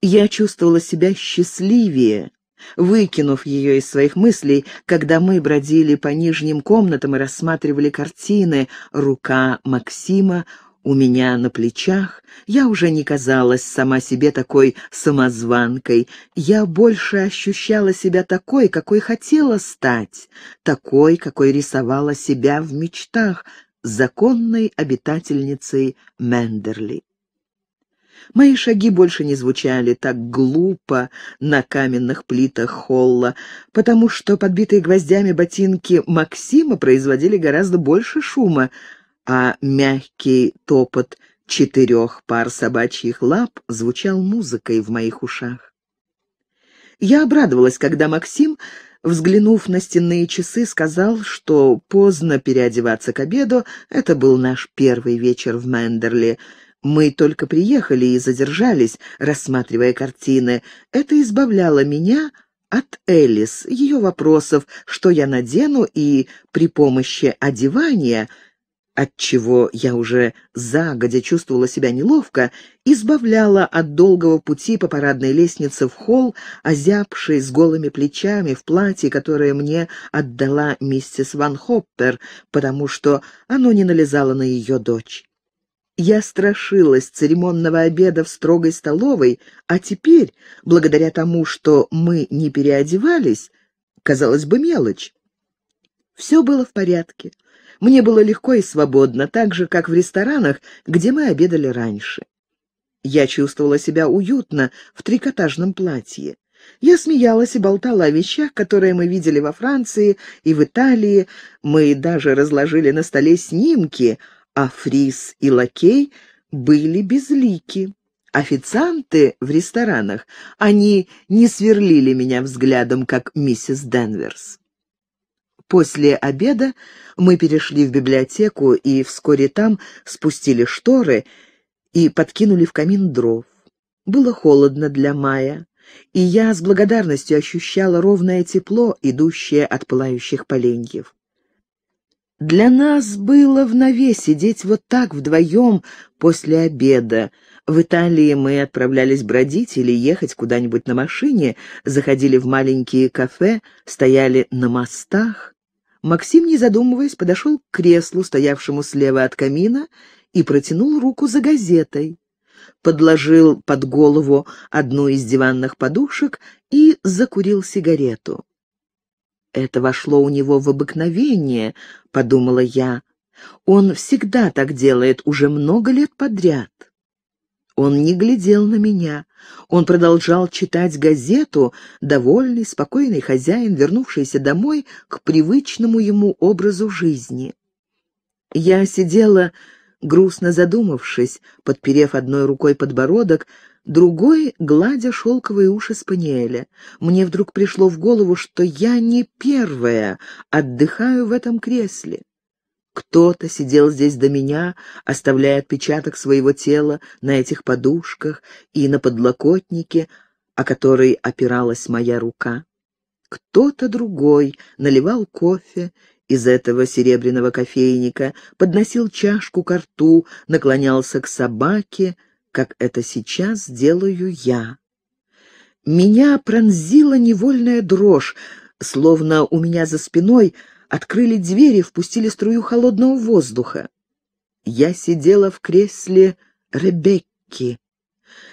Я чувствовала себя счастливее, выкинув ее из своих мыслей, когда мы бродили по нижним комнатам и рассматривали картины «Рука Максима», у меня на плечах, я уже не казалась сама себе такой самозванкой. Я больше ощущала себя такой, какой хотела стать, такой, какой рисовала себя в мечтах, законной обитательницей Мендерли. Мои шаги больше не звучали так глупо на каменных плитах холла, потому что подбитые гвоздями ботинки Максима производили гораздо больше шума, а мягкий топот четырех пар собачьих лап звучал музыкой в моих ушах. Я обрадовалась, когда Максим, взглянув на стенные часы, сказал, что поздно переодеваться к обеду. Это был наш первый вечер в Мендерли. Мы только приехали и задержались, рассматривая картины. Это избавляло меня от Элис, ее вопросов, что я надену, и при помощи одевания — отчего я уже загодя чувствовала себя неловко, избавляла от долгого пути по парадной лестнице в холл, озябшей с голыми плечами в платье, которое мне отдала миссис Ван Хоппер, потому что оно не налезало на ее дочь. Я страшилась церемонного обеда в строгой столовой, а теперь, благодаря тому, что мы не переодевались, казалось бы, мелочь. Все было в порядке. Мне было легко и свободно, так же, как в ресторанах, где мы обедали раньше. Я чувствовала себя уютно в трикотажном платье. Я смеялась и болтала о вещах, которые мы видели во Франции и в Италии. Мы даже разложили на столе снимки, а фриз и Лакей были безлики. Официанты в ресторанах, они не сверлили меня взглядом, как миссис Денверс. После обеда мы перешли в библиотеку и вскоре там спустили шторы и подкинули в камин дров. Было холодно для мая, и я с благодарностью ощущала ровное тепло, идущее от пылающих поленьев. Для нас было в нове сидеть вот так вдвоем после обеда. В Италии мы отправлялись бродить или ехать куда-нибудь на машине, заходили в маленькие кафе, стояли на мостах. Максим, не задумываясь, подошел к креслу, стоявшему слева от камина, и протянул руку за газетой. Подложил под голову одну из диванных подушек и закурил сигарету. «Это вошло у него в обыкновение», — подумала я. «Он всегда так делает уже много лет подряд». Он не глядел на меня. Он продолжал читать газету, довольный, спокойный хозяин, вернувшийся домой к привычному ему образу жизни. Я сидела, грустно задумавшись, подперев одной рукой подбородок, другой гладя шелковые уши спаниеля. Мне вдруг пришло в голову, что я не первая отдыхаю в этом кресле. Кто-то сидел здесь до меня, оставляя отпечаток своего тела на этих подушках и на подлокотнике, о который опиралась моя рука. Кто-то другой наливал кофе из этого серебряного кофейника, подносил чашку ко рту, наклонялся к собаке, как это сейчас делаю я. Меня пронзила невольная дрожь, словно у меня за спиной — открыли двери и впустили струю холодного воздуха. Я сидела в кресле Ребекки.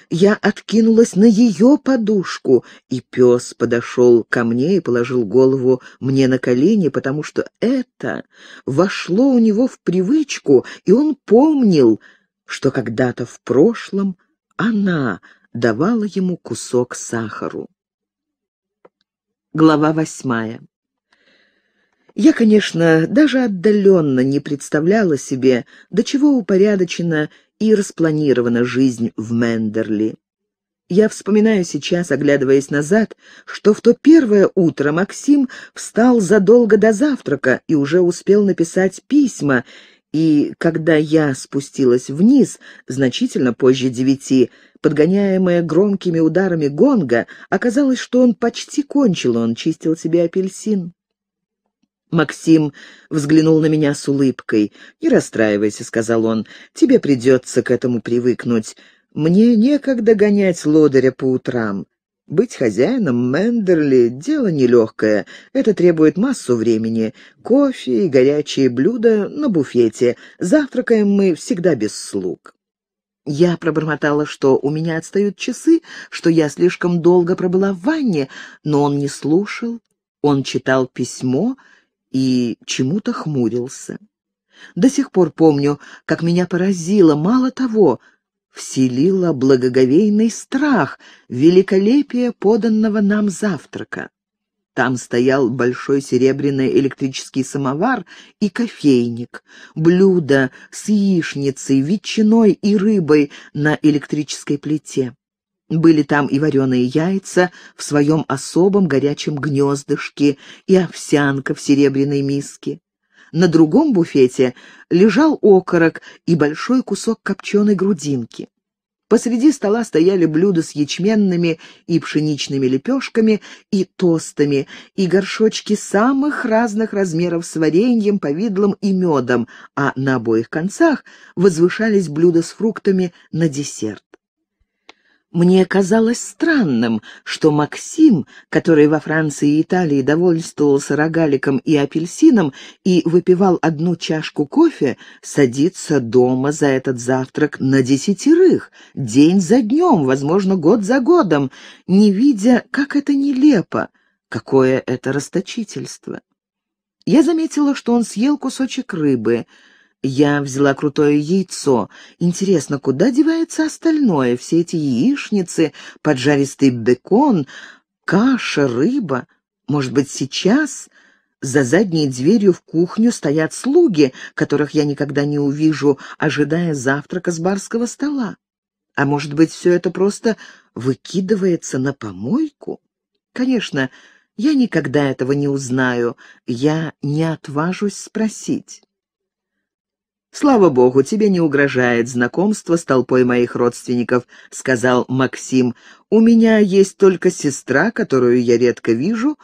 Я откинулась на ее подушку, и пес подошел ко мне и положил голову мне на колени, потому что это вошло у него в привычку, и он помнил, что когда-то в прошлом она давала ему кусок сахару. Глава восьмая я, конечно, даже отдаленно не представляла себе, до чего упорядочена и распланирована жизнь в Мендерли. Я вспоминаю сейчас, оглядываясь назад, что в то первое утро Максим встал задолго до завтрака и уже успел написать письма, и когда я спустилась вниз, значительно позже девяти, подгоняемая громкими ударами гонга, оказалось, что он почти кончил, он чистил себе апельсин. Максим взглянул на меня с улыбкой. «Не расстраивайся», — сказал он, — «тебе придется к этому привыкнуть. Мне некогда гонять лодыря по утрам. Быть хозяином Мендерли — дело нелегкое. Это требует массу времени. Кофе и горячие блюда на буфете. Завтракаем мы всегда без слуг». Я пробормотала, что у меня отстают часы, что я слишком долго пробыла в ванне, но он не слушал. Он читал письмо — и чему-то хмурился. До сих пор помню, как меня поразило, мало того, вселило благоговейный страх великолепие поданного нам завтрака. Там стоял большой серебряный электрический самовар и кофейник, блюдо с яичницей, ветчиной и рыбой на электрической плите. Были там и вареные яйца в своем особом горячем гнездышке, и овсянка в серебряной миске. На другом буфете лежал окорок и большой кусок копченой грудинки. Посреди стола стояли блюда с ячменными и пшеничными лепешками и тостами, и горшочки самых разных размеров с вареньем, повидлом и медом, а на обоих концах возвышались блюда с фруктами на десерт. Мне казалось странным, что Максим, который во Франции и Италии довольствовался рогаликом и апельсином и выпивал одну чашку кофе, садится дома за этот завтрак на десятерых, день за днем, возможно, год за годом, не видя, как это нелепо, какое это расточительство. Я заметила, что он съел кусочек рыбы — я взяла крутое яйцо. Интересно, куда девается остальное? Все эти яичницы, поджаристый бекон, каша, рыба. Может быть, сейчас за задней дверью в кухню стоят слуги, которых я никогда не увижу, ожидая завтрака с барского стола. А может быть, все это просто выкидывается на помойку? Конечно, я никогда этого не узнаю. Я не отважусь спросить. Слава богу, тебе не угрожает знакомство с толпой моих родственников, сказал Максим. У меня есть только сестра, которую я редко вижу,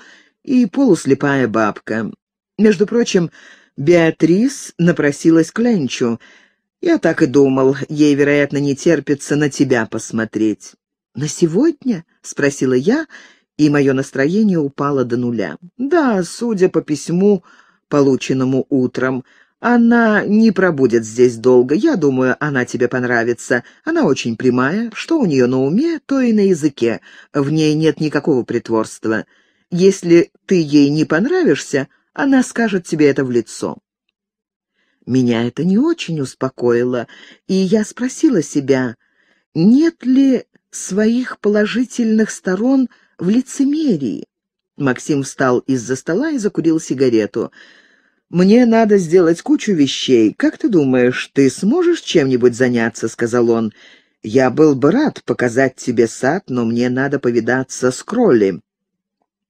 и полуслепая бабка. Между прочим, Беатрис напросилась к Ленчу. Я так и думал, ей, вероятно, не терпится на тебя посмотреть. На сегодня? спросила я, и мое настроение упало до нуля. Да, судя по письму, полученному утром, она не пробудет здесь долго. Я думаю, она тебе понравится. Она очень прямая. Что у нее на уме, то и на языке. В ней нет никакого притворства. Если ты ей не понравишься, она скажет тебе это в лицо. Меня это не очень успокоило, и я спросила себя, нет ли своих положительных сторон в лицемерии. Максим встал из-за стола и закурил сигарету. «Мне надо сделать кучу вещей. Как ты думаешь, ты сможешь чем-нибудь заняться?» — сказал он. «Я был бы рад показать тебе сад, но мне надо повидаться с кролем.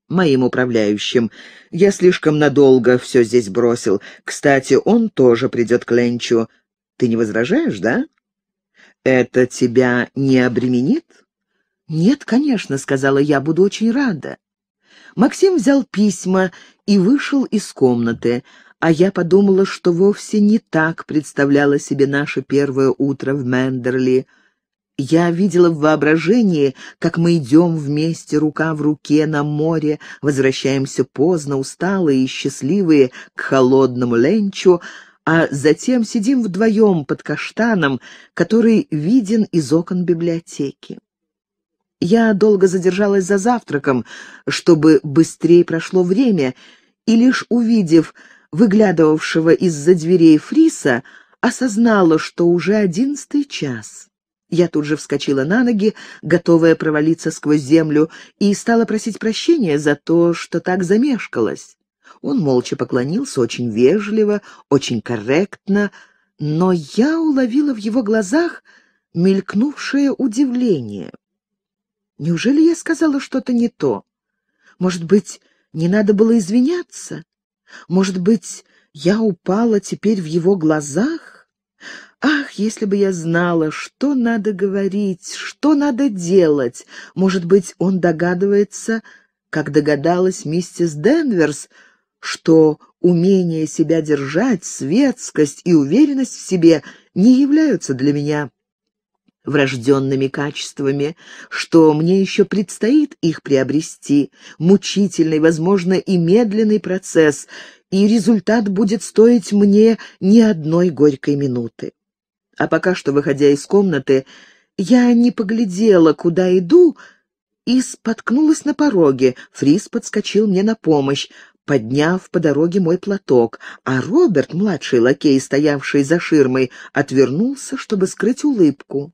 моим управляющим. Я слишком надолго все здесь бросил. Кстати, он тоже придет к Ленчу. Ты не возражаешь, да? Это тебя не обременит? Нет, конечно, сказала я, буду очень рада. Максим взял письма и вышел из комнаты а я подумала, что вовсе не так представляла себе наше первое утро в Мендерли. Я видела в воображении, как мы идем вместе, рука в руке, на море, возвращаемся поздно, усталые и счастливые, к холодному ленчу, а затем сидим вдвоем под каштаном, который виден из окон библиотеки. Я долго задержалась за завтраком, чтобы быстрее прошло время, и лишь увидев выглядывавшего из-за дверей Фриса, осознала, что уже одиннадцатый час. Я тут же вскочила на ноги, готовая провалиться сквозь землю, и стала просить прощения за то, что так замешкалась. Он молча поклонился, очень вежливо, очень корректно, но я уловила в его глазах мелькнувшее удивление. Неужели я сказала что-то не то? Может быть, не надо было извиняться? Может быть, я упала теперь в его глазах? Ах, если бы я знала, что надо говорить, что надо делать. Может быть, он догадывается, как догадалась миссис Денверс, что умение себя держать, светскость и уверенность в себе не являются для меня врожденными качествами, что мне еще предстоит их приобрести, мучительный, возможно, и медленный процесс, и результат будет стоить мне ни одной горькой минуты. А пока что, выходя из комнаты, я не поглядела, куда иду, и споткнулась на пороге. Фрис подскочил мне на помощь, подняв по дороге мой платок, а Роберт, младший лакей, стоявший за ширмой, отвернулся, чтобы скрыть улыбку.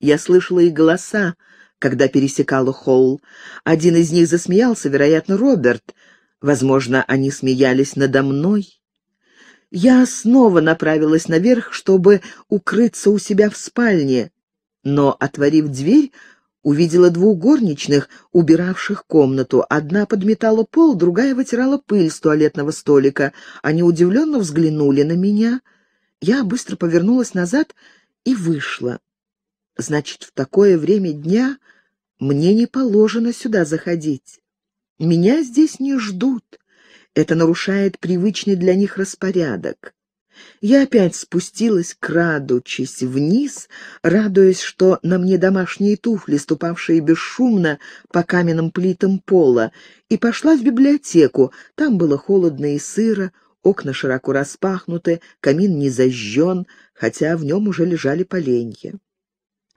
Я слышала их голоса, когда пересекала холл. Один из них засмеялся, вероятно, Роберт. Возможно, они смеялись надо мной. Я снова направилась наверх, чтобы укрыться у себя в спальне, но, отворив дверь, увидела двух горничных, убиравших комнату. Одна подметала пол, другая вытирала пыль с туалетного столика. Они удивленно взглянули на меня. Я быстро повернулась назад и вышла. Значит, в такое время дня мне не положено сюда заходить. Меня здесь не ждут. Это нарушает привычный для них распорядок. Я опять спустилась, крадучись вниз, радуясь, что на мне домашние туфли, ступавшие бесшумно по каменным плитам пола, и пошла в библиотеку. Там было холодно и сыро, окна широко распахнуты, камин не зажжен, хотя в нем уже лежали поленья.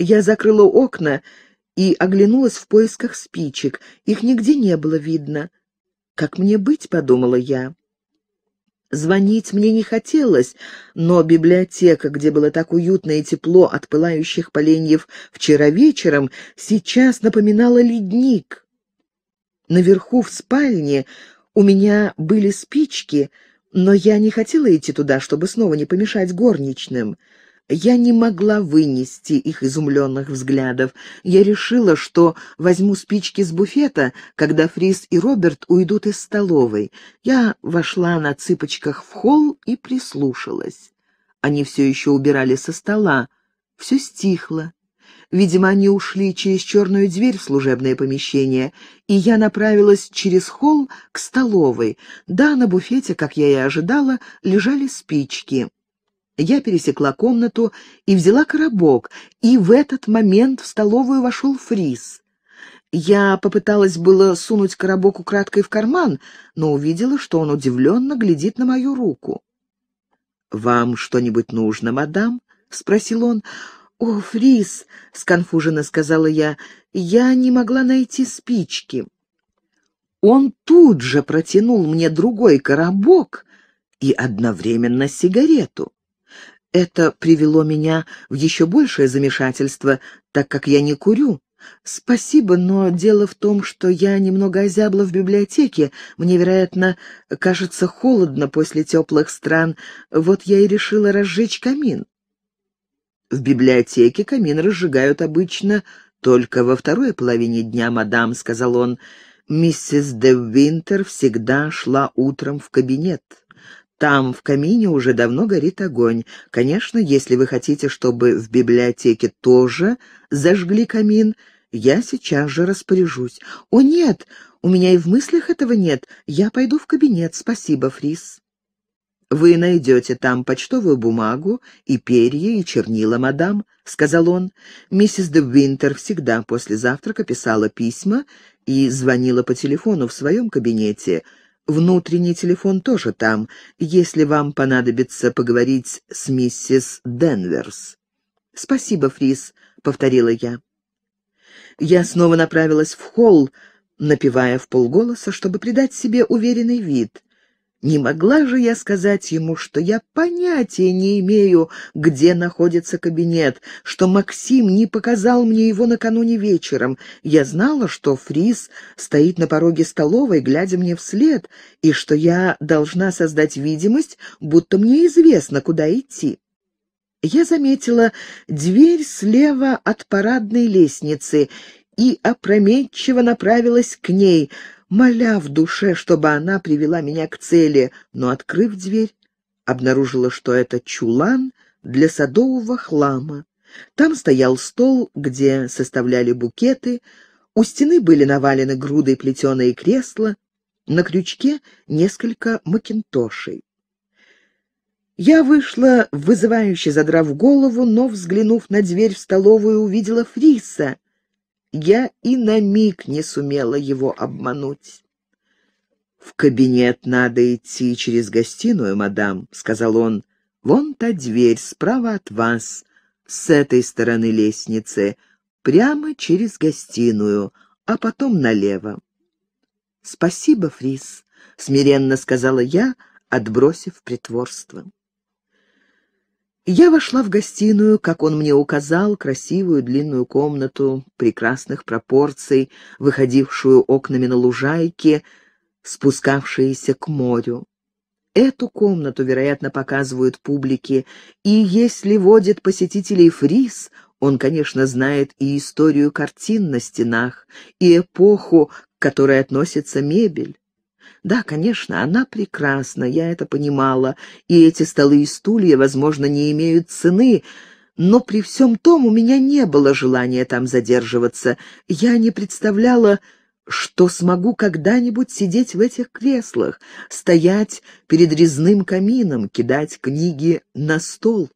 Я закрыла окна и оглянулась в поисках спичек. Их нигде не было видно. «Как мне быть?» — подумала я. Звонить мне не хотелось, но библиотека, где было так уютно и тепло от пылающих поленьев вчера вечером, сейчас напоминала ледник. Наверху в спальне у меня были спички, но я не хотела идти туда, чтобы снова не помешать горничным. Я не могла вынести их изумленных взглядов. Я решила, что возьму спички с буфета, когда Фрис и Роберт уйдут из столовой. Я вошла на цыпочках в холл и прислушалась. Они все еще убирали со стола. Все стихло. Видимо, они ушли через черную дверь в служебное помещение, и я направилась через холл к столовой. Да, на буфете, как я и ожидала, лежали спички. Я пересекла комнату и взяла коробок, и в этот момент в столовую вошел Фрис. Я попыталась было сунуть коробок украдкой в карман, но увидела, что он удивленно глядит на мою руку. «Вам что-нибудь нужно, мадам?» — спросил он. «О, Фрис!» — сконфуженно сказала я. «Я не могла найти спички». Он тут же протянул мне другой коробок и одновременно сигарету. Это привело меня в еще большее замешательство, так как я не курю. «Спасибо, но дело в том, что я немного озябла в библиотеке. Мне, вероятно, кажется холодно после теплых стран. Вот я и решила разжечь камин». «В библиотеке камин разжигают обычно только во второй половине дня, мадам», — сказал он. «Миссис де Винтер всегда шла утром в кабинет». Там в камине уже давно горит огонь. Конечно, если вы хотите, чтобы в библиотеке тоже зажгли камин, я сейчас же распоряжусь. О нет, у меня и в мыслях этого нет. Я пойду в кабинет. Спасибо, Фрис. Вы найдете там почтовую бумагу и перья, и чернила, мадам, сказал он. Миссис де Винтер всегда после завтрака писала письма и звонила по телефону в своем кабинете. Внутренний телефон тоже там, если вам понадобится поговорить с миссис Денверс. «Спасибо, Фрис», — повторила я. Я снова направилась в холл, напевая в полголоса, чтобы придать себе уверенный вид. Не могла же я сказать ему, что я понятия не имею, где находится кабинет, что Максим не показал мне его накануне вечером. Я знала, что Фрис стоит на пороге столовой, глядя мне вслед, и что я должна создать видимость, будто мне известно, куда идти. Я заметила дверь слева от парадной лестницы и опрометчиво направилась к ней — моля в душе, чтобы она привела меня к цели, но, открыв дверь, обнаружила, что это чулан для садового хлама. Там стоял стол, где составляли букеты, у стены были навалены груды плетеные кресла, на крючке несколько макинтошей. Я вышла, вызывающе задрав голову, но, взглянув на дверь в столовую, увидела Фриса — я и на миг не сумела его обмануть. «В кабинет надо идти через гостиную, мадам», — сказал он. «Вон та дверь, справа от вас, с этой стороны лестницы, прямо через гостиную, а потом налево». «Спасибо, Фрис», — смиренно сказала я, отбросив притворство. Я вошла в гостиную, как он мне указал, красивую длинную комнату прекрасных пропорций, выходившую окнами на лужайке, спускавшиеся к морю. Эту комнату, вероятно, показывают публике, и если водит посетителей фриз, он, конечно, знает и историю картин на стенах, и эпоху, к которой относится мебель. Да, конечно, она прекрасна, я это понимала, и эти столы и стулья, возможно, не имеют цены, но при всем том у меня не было желания там задерживаться. Я не представляла, что смогу когда-нибудь сидеть в этих креслах, стоять перед резным камином, кидать книги на стол.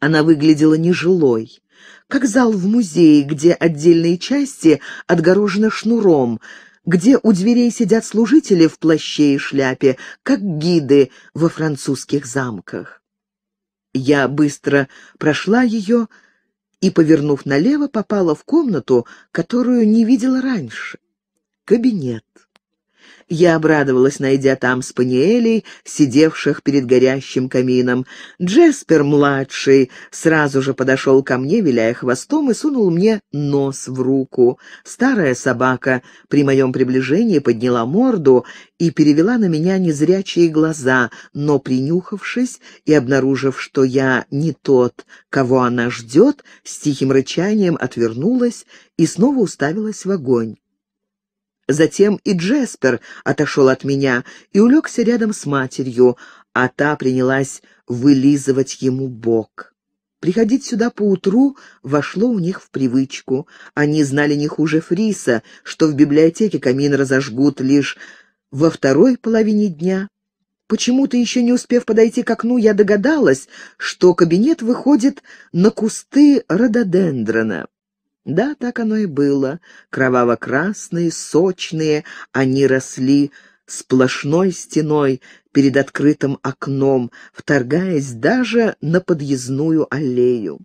Она выглядела нежилой, как зал в музее, где отдельные части отгорожены шнуром — где у дверей сидят служители в плаще и шляпе, как гиды во французских замках. Я быстро прошла ее и, повернув налево, попала в комнату, которую не видела раньше. Кабинет. Я обрадовалась, найдя там спаниелей, сидевших перед горящим камином. Джеспер-младший сразу же подошел ко мне, виляя хвостом, и сунул мне нос в руку. Старая собака при моем приближении подняла морду и перевела на меня незрячие глаза, но, принюхавшись и обнаружив, что я не тот, кого она ждет, с тихим рычанием отвернулась и снова уставилась в огонь. Затем и Джеспер отошел от меня и улегся рядом с матерью, а та принялась вылизывать ему бок. Приходить сюда поутру вошло у них в привычку. Они знали не хуже Фриса, что в библиотеке камин разожгут лишь во второй половине дня. Почему-то, еще не успев подойти к окну, я догадалась, что кабинет выходит на кусты рододендрона. Да, так оно и было. Кроваво-красные, сочные, они росли сплошной стеной перед открытым окном, вторгаясь даже на подъездную аллею.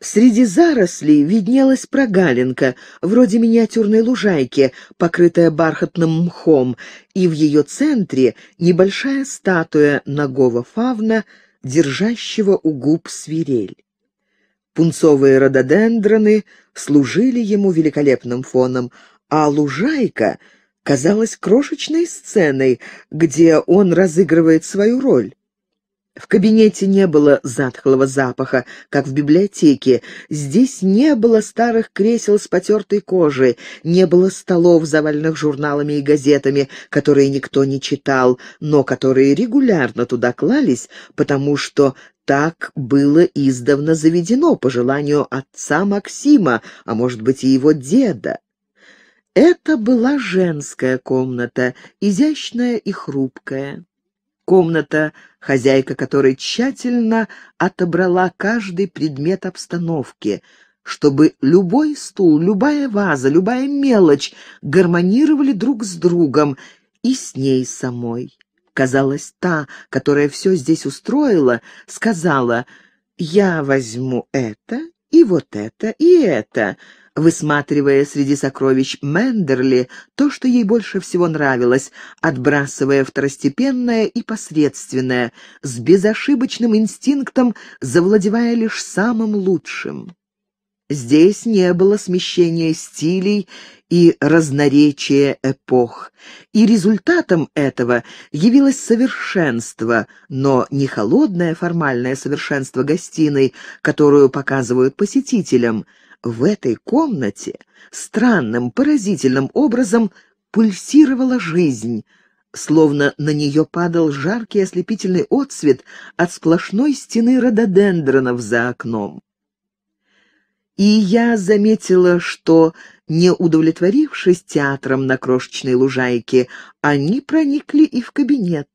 Среди зарослей виднелась прогалинка, вроде миниатюрной лужайки, покрытая бархатным мхом, и в ее центре небольшая статуя ногого фавна, держащего у губ свирель. Пунцовые рододендроны служили ему великолепным фоном, а лужайка казалась крошечной сценой, где он разыгрывает свою роль. В кабинете не было затхлого запаха, как в библиотеке. Здесь не было старых кресел с потертой кожей, не было столов, заваленных журналами и газетами, которые никто не читал, но которые регулярно туда клались, потому что так было издавна заведено по желанию отца Максима, а может быть и его деда. Это была женская комната, изящная и хрупкая. Комната хозяйка которой тщательно отобрала каждый предмет обстановки, чтобы любой стул, любая ваза, любая мелочь гармонировали друг с другом и с ней самой. Казалось, та, которая все здесь устроила, сказала «Я возьму это и вот это и это», высматривая среди сокровищ Мендерли то, что ей больше всего нравилось, отбрасывая второстепенное и посредственное, с безошибочным инстинктом завладевая лишь самым лучшим. Здесь не было смещения стилей и разноречия эпох, и результатом этого явилось совершенство, но не холодное формальное совершенство гостиной, которую показывают посетителям, в этой комнате странным, поразительным образом пульсировала жизнь, словно на нее падал жаркий ослепительный отсвет от сплошной стены рододендронов за окном. И я заметила, что, не удовлетворившись театром на крошечной лужайке, они проникли и в кабинет.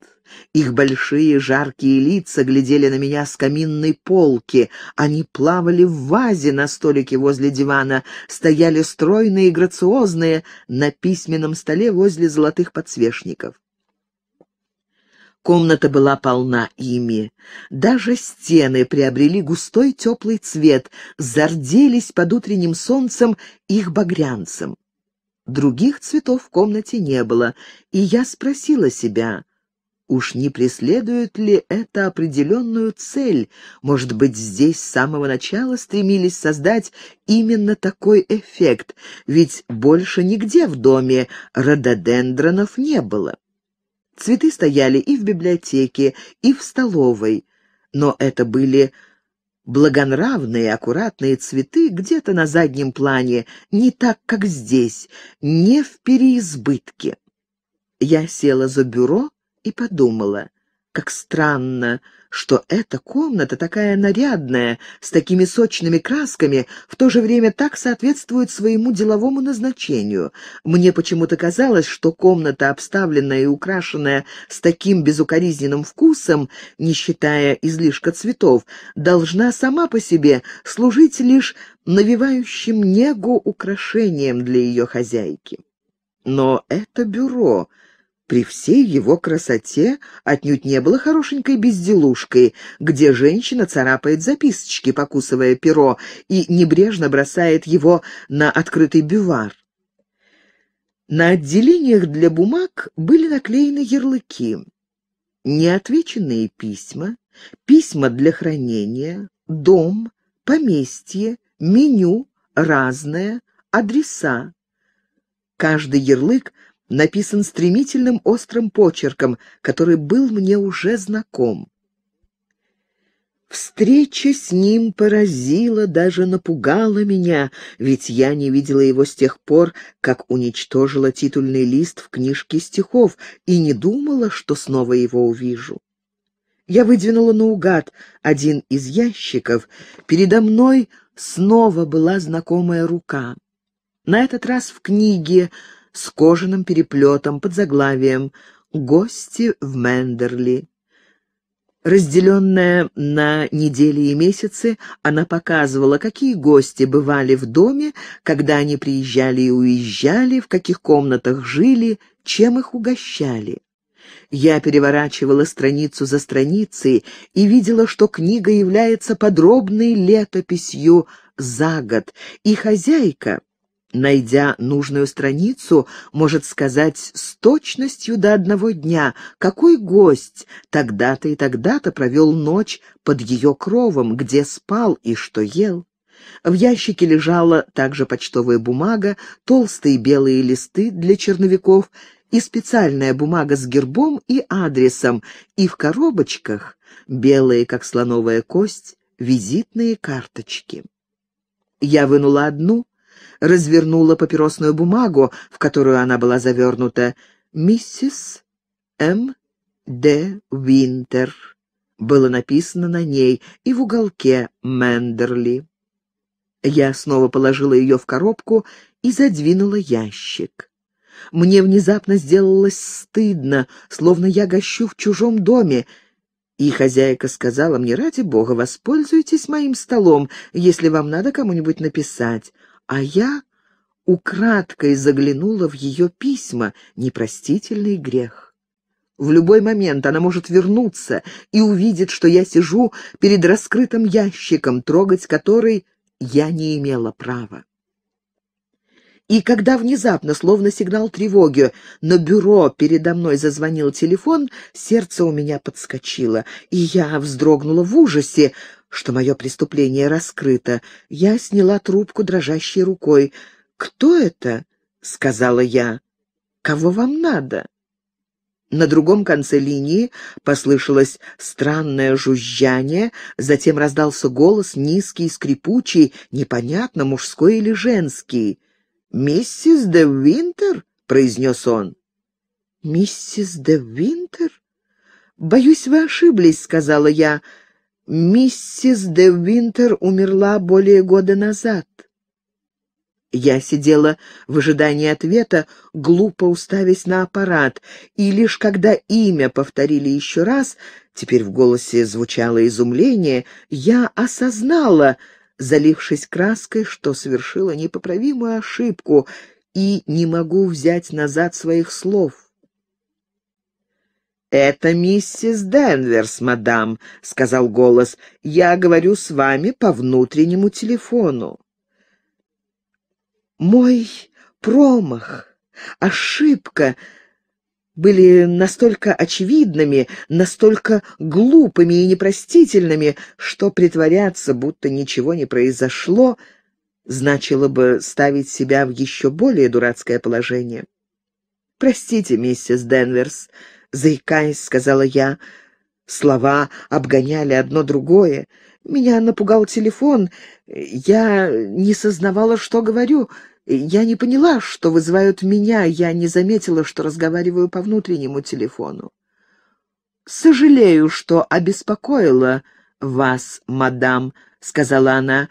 Их большие жаркие лица глядели на меня с каминной полки. Они плавали в вазе на столике возле дивана, стояли стройные и грациозные на письменном столе возле золотых подсвечников. Комната была полна ими. Даже стены приобрели густой теплый цвет, зарделись под утренним солнцем их багрянцем. Других цветов в комнате не было, и я спросила себя — Уж не преследует ли это определенную цель? Может быть, здесь с самого начала стремились создать именно такой эффект, ведь больше нигде в доме рододендронов не было. Цветы стояли и в библиотеке, и в столовой, но это были благонравные, аккуратные цветы где-то на заднем плане, не так, как здесь, не в переизбытке. Я села за бюро, и подумала, как странно, что эта комната такая нарядная, с такими сочными красками, в то же время так соответствует своему деловому назначению. Мне почему-то казалось, что комната, обставленная и украшенная с таким безукоризненным вкусом, не считая излишка цветов, должна сама по себе служить лишь навивающим негу украшением для ее хозяйки. Но это бюро при всей его красоте отнюдь не было хорошенькой безделушкой, где женщина царапает записочки, покусывая перо, и небрежно бросает его на открытый бювар. На отделениях для бумаг были наклеены ярлыки. Неотвеченные письма, письма для хранения, дом, поместье, меню, разное, адреса. Каждый ярлык — написан стремительным острым почерком, который был мне уже знаком. Встреча с ним поразила, даже напугала меня, ведь я не видела его с тех пор, как уничтожила титульный лист в книжке стихов, и не думала, что снова его увижу. Я выдвинула наугад один из ящиков. Передо мной снова была знакомая рука. На этот раз в книге с кожаным переплетом под заглавием «Гости в Мендерли». Разделенная на недели и месяцы, она показывала, какие гости бывали в доме, когда они приезжали и уезжали, в каких комнатах жили, чем их угощали. Я переворачивала страницу за страницей и видела, что книга является подробной летописью за год, и хозяйка найдя нужную страницу, может сказать с точностью до одного дня, какой гость тогда-то и тогда-то провел ночь под ее кровом, где спал и что ел. В ящике лежала также почтовая бумага, толстые белые листы для черновиков и специальная бумага с гербом и адресом, и в коробочках, белые, как слоновая кость, визитные карточки. Я вынула одну, развернула папиросную бумагу, в которую она была завернута. «Миссис М. Д. Винтер» было написано на ней и в уголке Мендерли. Я снова положила ее в коробку и задвинула ящик. Мне внезапно сделалось стыдно, словно я гощу в чужом доме, и хозяйка сказала мне, ради бога, воспользуйтесь моим столом, если вам надо кому-нибудь написать а я украдкой заглянула в ее письма, непростительный грех. В любой момент она может вернуться и увидит, что я сижу перед раскрытым ящиком, трогать который я не имела права. И когда внезапно, словно сигнал тревоги, на бюро передо мной зазвонил телефон, сердце у меня подскочило, и я вздрогнула в ужасе, что мое преступление раскрыто. Я сняла трубку дрожащей рукой. «Кто это?» — сказала я. «Кого вам надо?» На другом конце линии послышалось странное жужжание, затем раздался голос, низкий, скрипучий, непонятно, мужской или женский. «Миссис де Винтер?» — произнес он. «Миссис де Винтер? Боюсь, вы ошиблись», — сказала я. Миссис де Винтер умерла более года назад. Я сидела в ожидании ответа, глупо уставясь на аппарат, и лишь когда имя повторили еще раз, теперь в голосе звучало изумление, я осознала, залившись краской, что совершила непоправимую ошибку и не могу взять назад своих слов. «Это миссис Денверс, мадам», — сказал голос. «Я говорю с вами по внутреннему телефону». «Мой промах, ошибка...» были настолько очевидными, настолько глупыми и непростительными, что притворяться, будто ничего не произошло, значило бы ставить себя в еще более дурацкое положение. «Простите, миссис Денверс», заикаясь, сказала я. Слова обгоняли одно другое. Меня напугал телефон. Я не сознавала, что говорю. Я не поняла, что вызывают меня. Я не заметила, что разговариваю по внутреннему телефону. «Сожалею, что обеспокоила вас, мадам», — сказала она.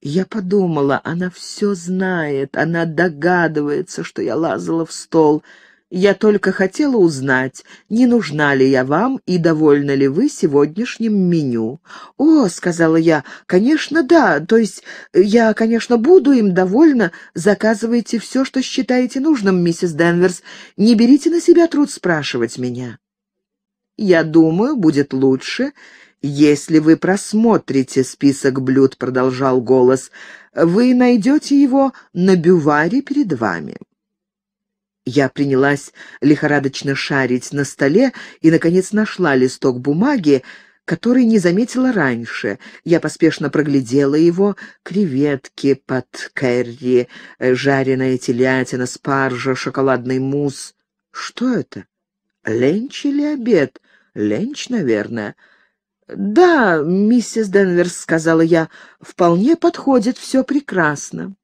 Я подумала, она все знает, она догадывается, что я лазала в стол — я только хотела узнать, не нужна ли я вам и довольны ли вы сегодняшним меню. «О», — сказала я, — «конечно, да, то есть э, я, конечно, буду им довольна. Заказывайте все, что считаете нужным, миссис Денверс. Не берите на себя труд спрашивать меня». «Я думаю, будет лучше, если вы просмотрите список блюд», — продолжал голос. «Вы найдете его на бюваре перед вами». Я принялась лихорадочно шарить на столе и, наконец, нашла листок бумаги, который не заметила раньше. Я поспешно проглядела его. Креветки под керри, жареная телятина, спаржа, шоколадный мусс. Что это? Ленч или обед? Ленч, наверное. «Да, миссис Денверс», — сказала я, — «вполне подходит, все прекрасно».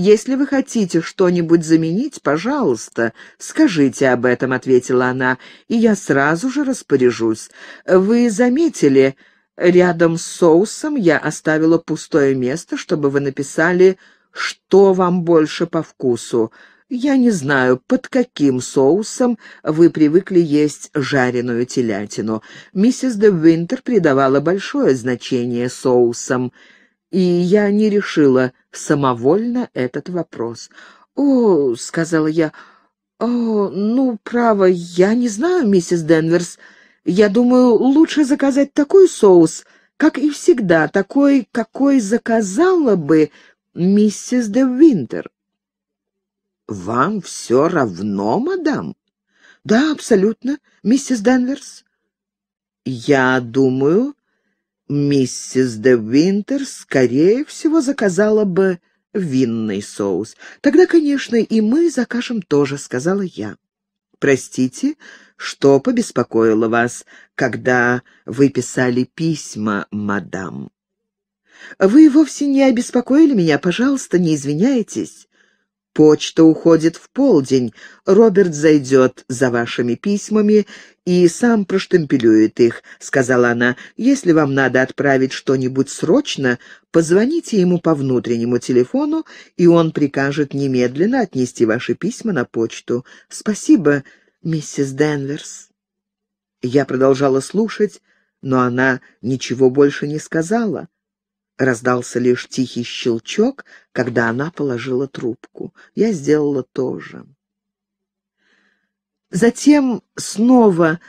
«Если вы хотите что-нибудь заменить, пожалуйста, скажите об этом», — ответила она, — «и я сразу же распоряжусь. Вы заметили, рядом с соусом я оставила пустое место, чтобы вы написали, что вам больше по вкусу. Я не знаю, под каким соусом вы привыкли есть жареную телятину. Миссис де Винтер придавала большое значение соусам» и я не решила, самовольно этот вопрос. «О», — сказала я, — «о, ну, право, я не знаю, миссис Денверс. Я думаю, лучше заказать такой соус, как и всегда, такой, какой заказала бы миссис де Винтер». «Вам все равно, мадам?» «Да, абсолютно, миссис Денверс». «Я думаю, миссис де Винтер, скорее всего, заказала бы винный соус. Тогда, конечно, и мы закажем тоже, сказала я. Простите, что побеспокоило вас, когда вы писали письма, мадам. Вы вовсе не обеспокоили меня, пожалуйста, не извиняйтесь. Почта уходит в полдень. Роберт зайдет за вашими письмами и сам проштемпелюет их», — сказала она. «Если вам надо отправить что-нибудь срочно, позвоните ему по внутреннему телефону, и он прикажет немедленно отнести ваши письма на почту. Спасибо, миссис Денверс». Я продолжала слушать, но она ничего больше не сказала. Раздался лишь тихий щелчок, когда она положила трубку. Я сделала то же. Затем снова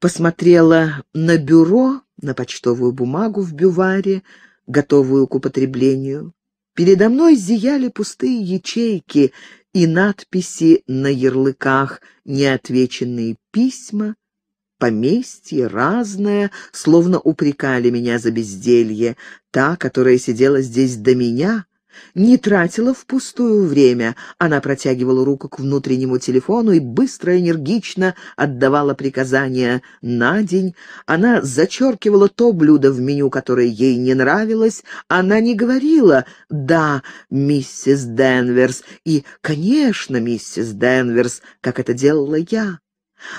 посмотрела на бюро, на почтовую бумагу в бюваре, готовую к употреблению. Передо мной зияли пустые ячейки и надписи на ярлыках «Неотвеченные письма», поместье разное, словно упрекали меня за безделье. Та, которая сидела здесь до меня, не тратила впустую время. Она протягивала руку к внутреннему телефону и быстро, энергично отдавала приказания на день. Она зачеркивала то блюдо в меню, которое ей не нравилось. Она не говорила «да, миссис Денверс» и «конечно, миссис Денверс», как это делала я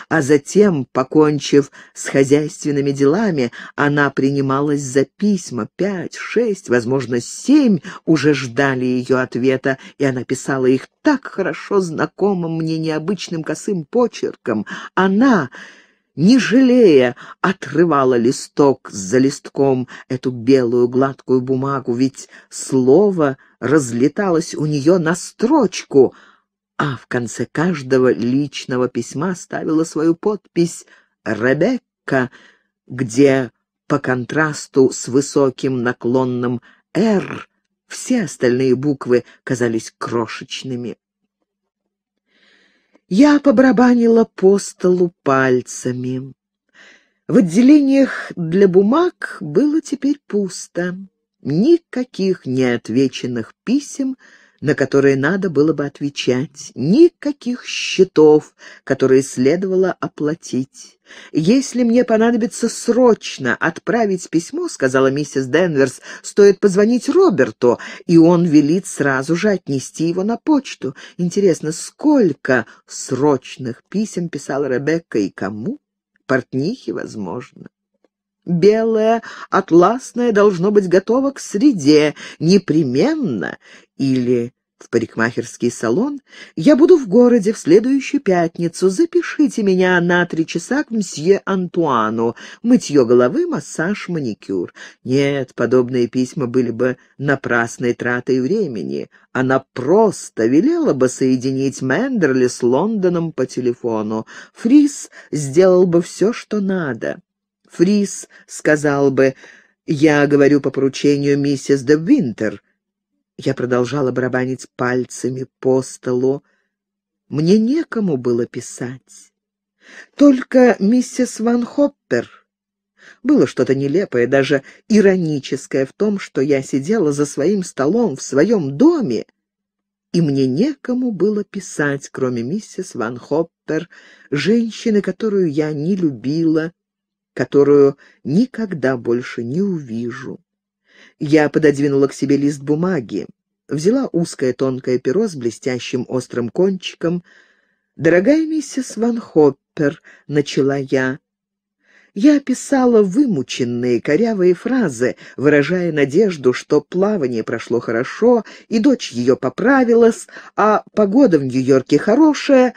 а затем, покончив с хозяйственными делами, она принималась за письма. Пять, шесть, возможно, семь уже ждали ее ответа, и она писала их так хорошо знакомым мне необычным косым почерком. Она, не жалея, отрывала листок за листком эту белую гладкую бумагу, ведь слово разлеталось у нее на строчку — а в конце каждого личного письма ставила свою подпись «Ребекка», где по контрасту с высоким наклонным «Р» все остальные буквы казались крошечными. Я побрабанила по столу пальцами. В отделениях для бумаг было теперь пусто. Никаких неотвеченных писем — на которые надо было бы отвечать, никаких счетов, которые следовало оплатить. «Если мне понадобится срочно отправить письмо, — сказала миссис Денверс, — стоит позвонить Роберту, и он велит сразу же отнести его на почту. Интересно, сколько срочных писем писала Ребекка и кому? Портнихи, возможно». Белое, атласное должно быть готово к среде, непременно, или в парикмахерский салон. Я буду в городе в следующую пятницу. Запишите меня на три часа к мсье Антуану. Мытье головы, массаж, маникюр. Нет, подобные письма были бы напрасной тратой времени. Она просто велела бы соединить Мендерли с Лондоном по телефону. Фрис сделал бы все, что надо. Фрис сказал бы «Я говорю по поручению миссис де Винтер». Я продолжала барабанить пальцами по столу. Мне некому было писать. Только миссис Ван Хоппер. Было что-то нелепое, даже ироническое в том, что я сидела за своим столом в своем доме, и мне некому было писать, кроме миссис Ван Хоппер, женщины, которую я не любила, которую никогда больше не увижу. Я пододвинула к себе лист бумаги, взяла узкое тонкое перо с блестящим острым кончиком. «Дорогая миссис Ван Хоппер», — начала я, — Я писала вымученные корявые фразы, выражая надежду, что плавание прошло хорошо, и дочь ее поправилась, а погода в Нью-Йорке хорошая.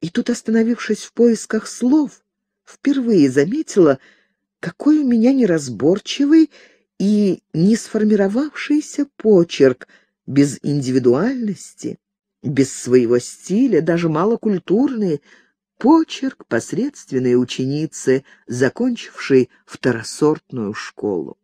И тут, остановившись в поисках слов, впервые заметила, какой у меня неразборчивый и не сформировавшийся почерк, без индивидуальности, без своего стиля, даже малокультурный, почерк посредственной ученицы, закончившей второсортную школу.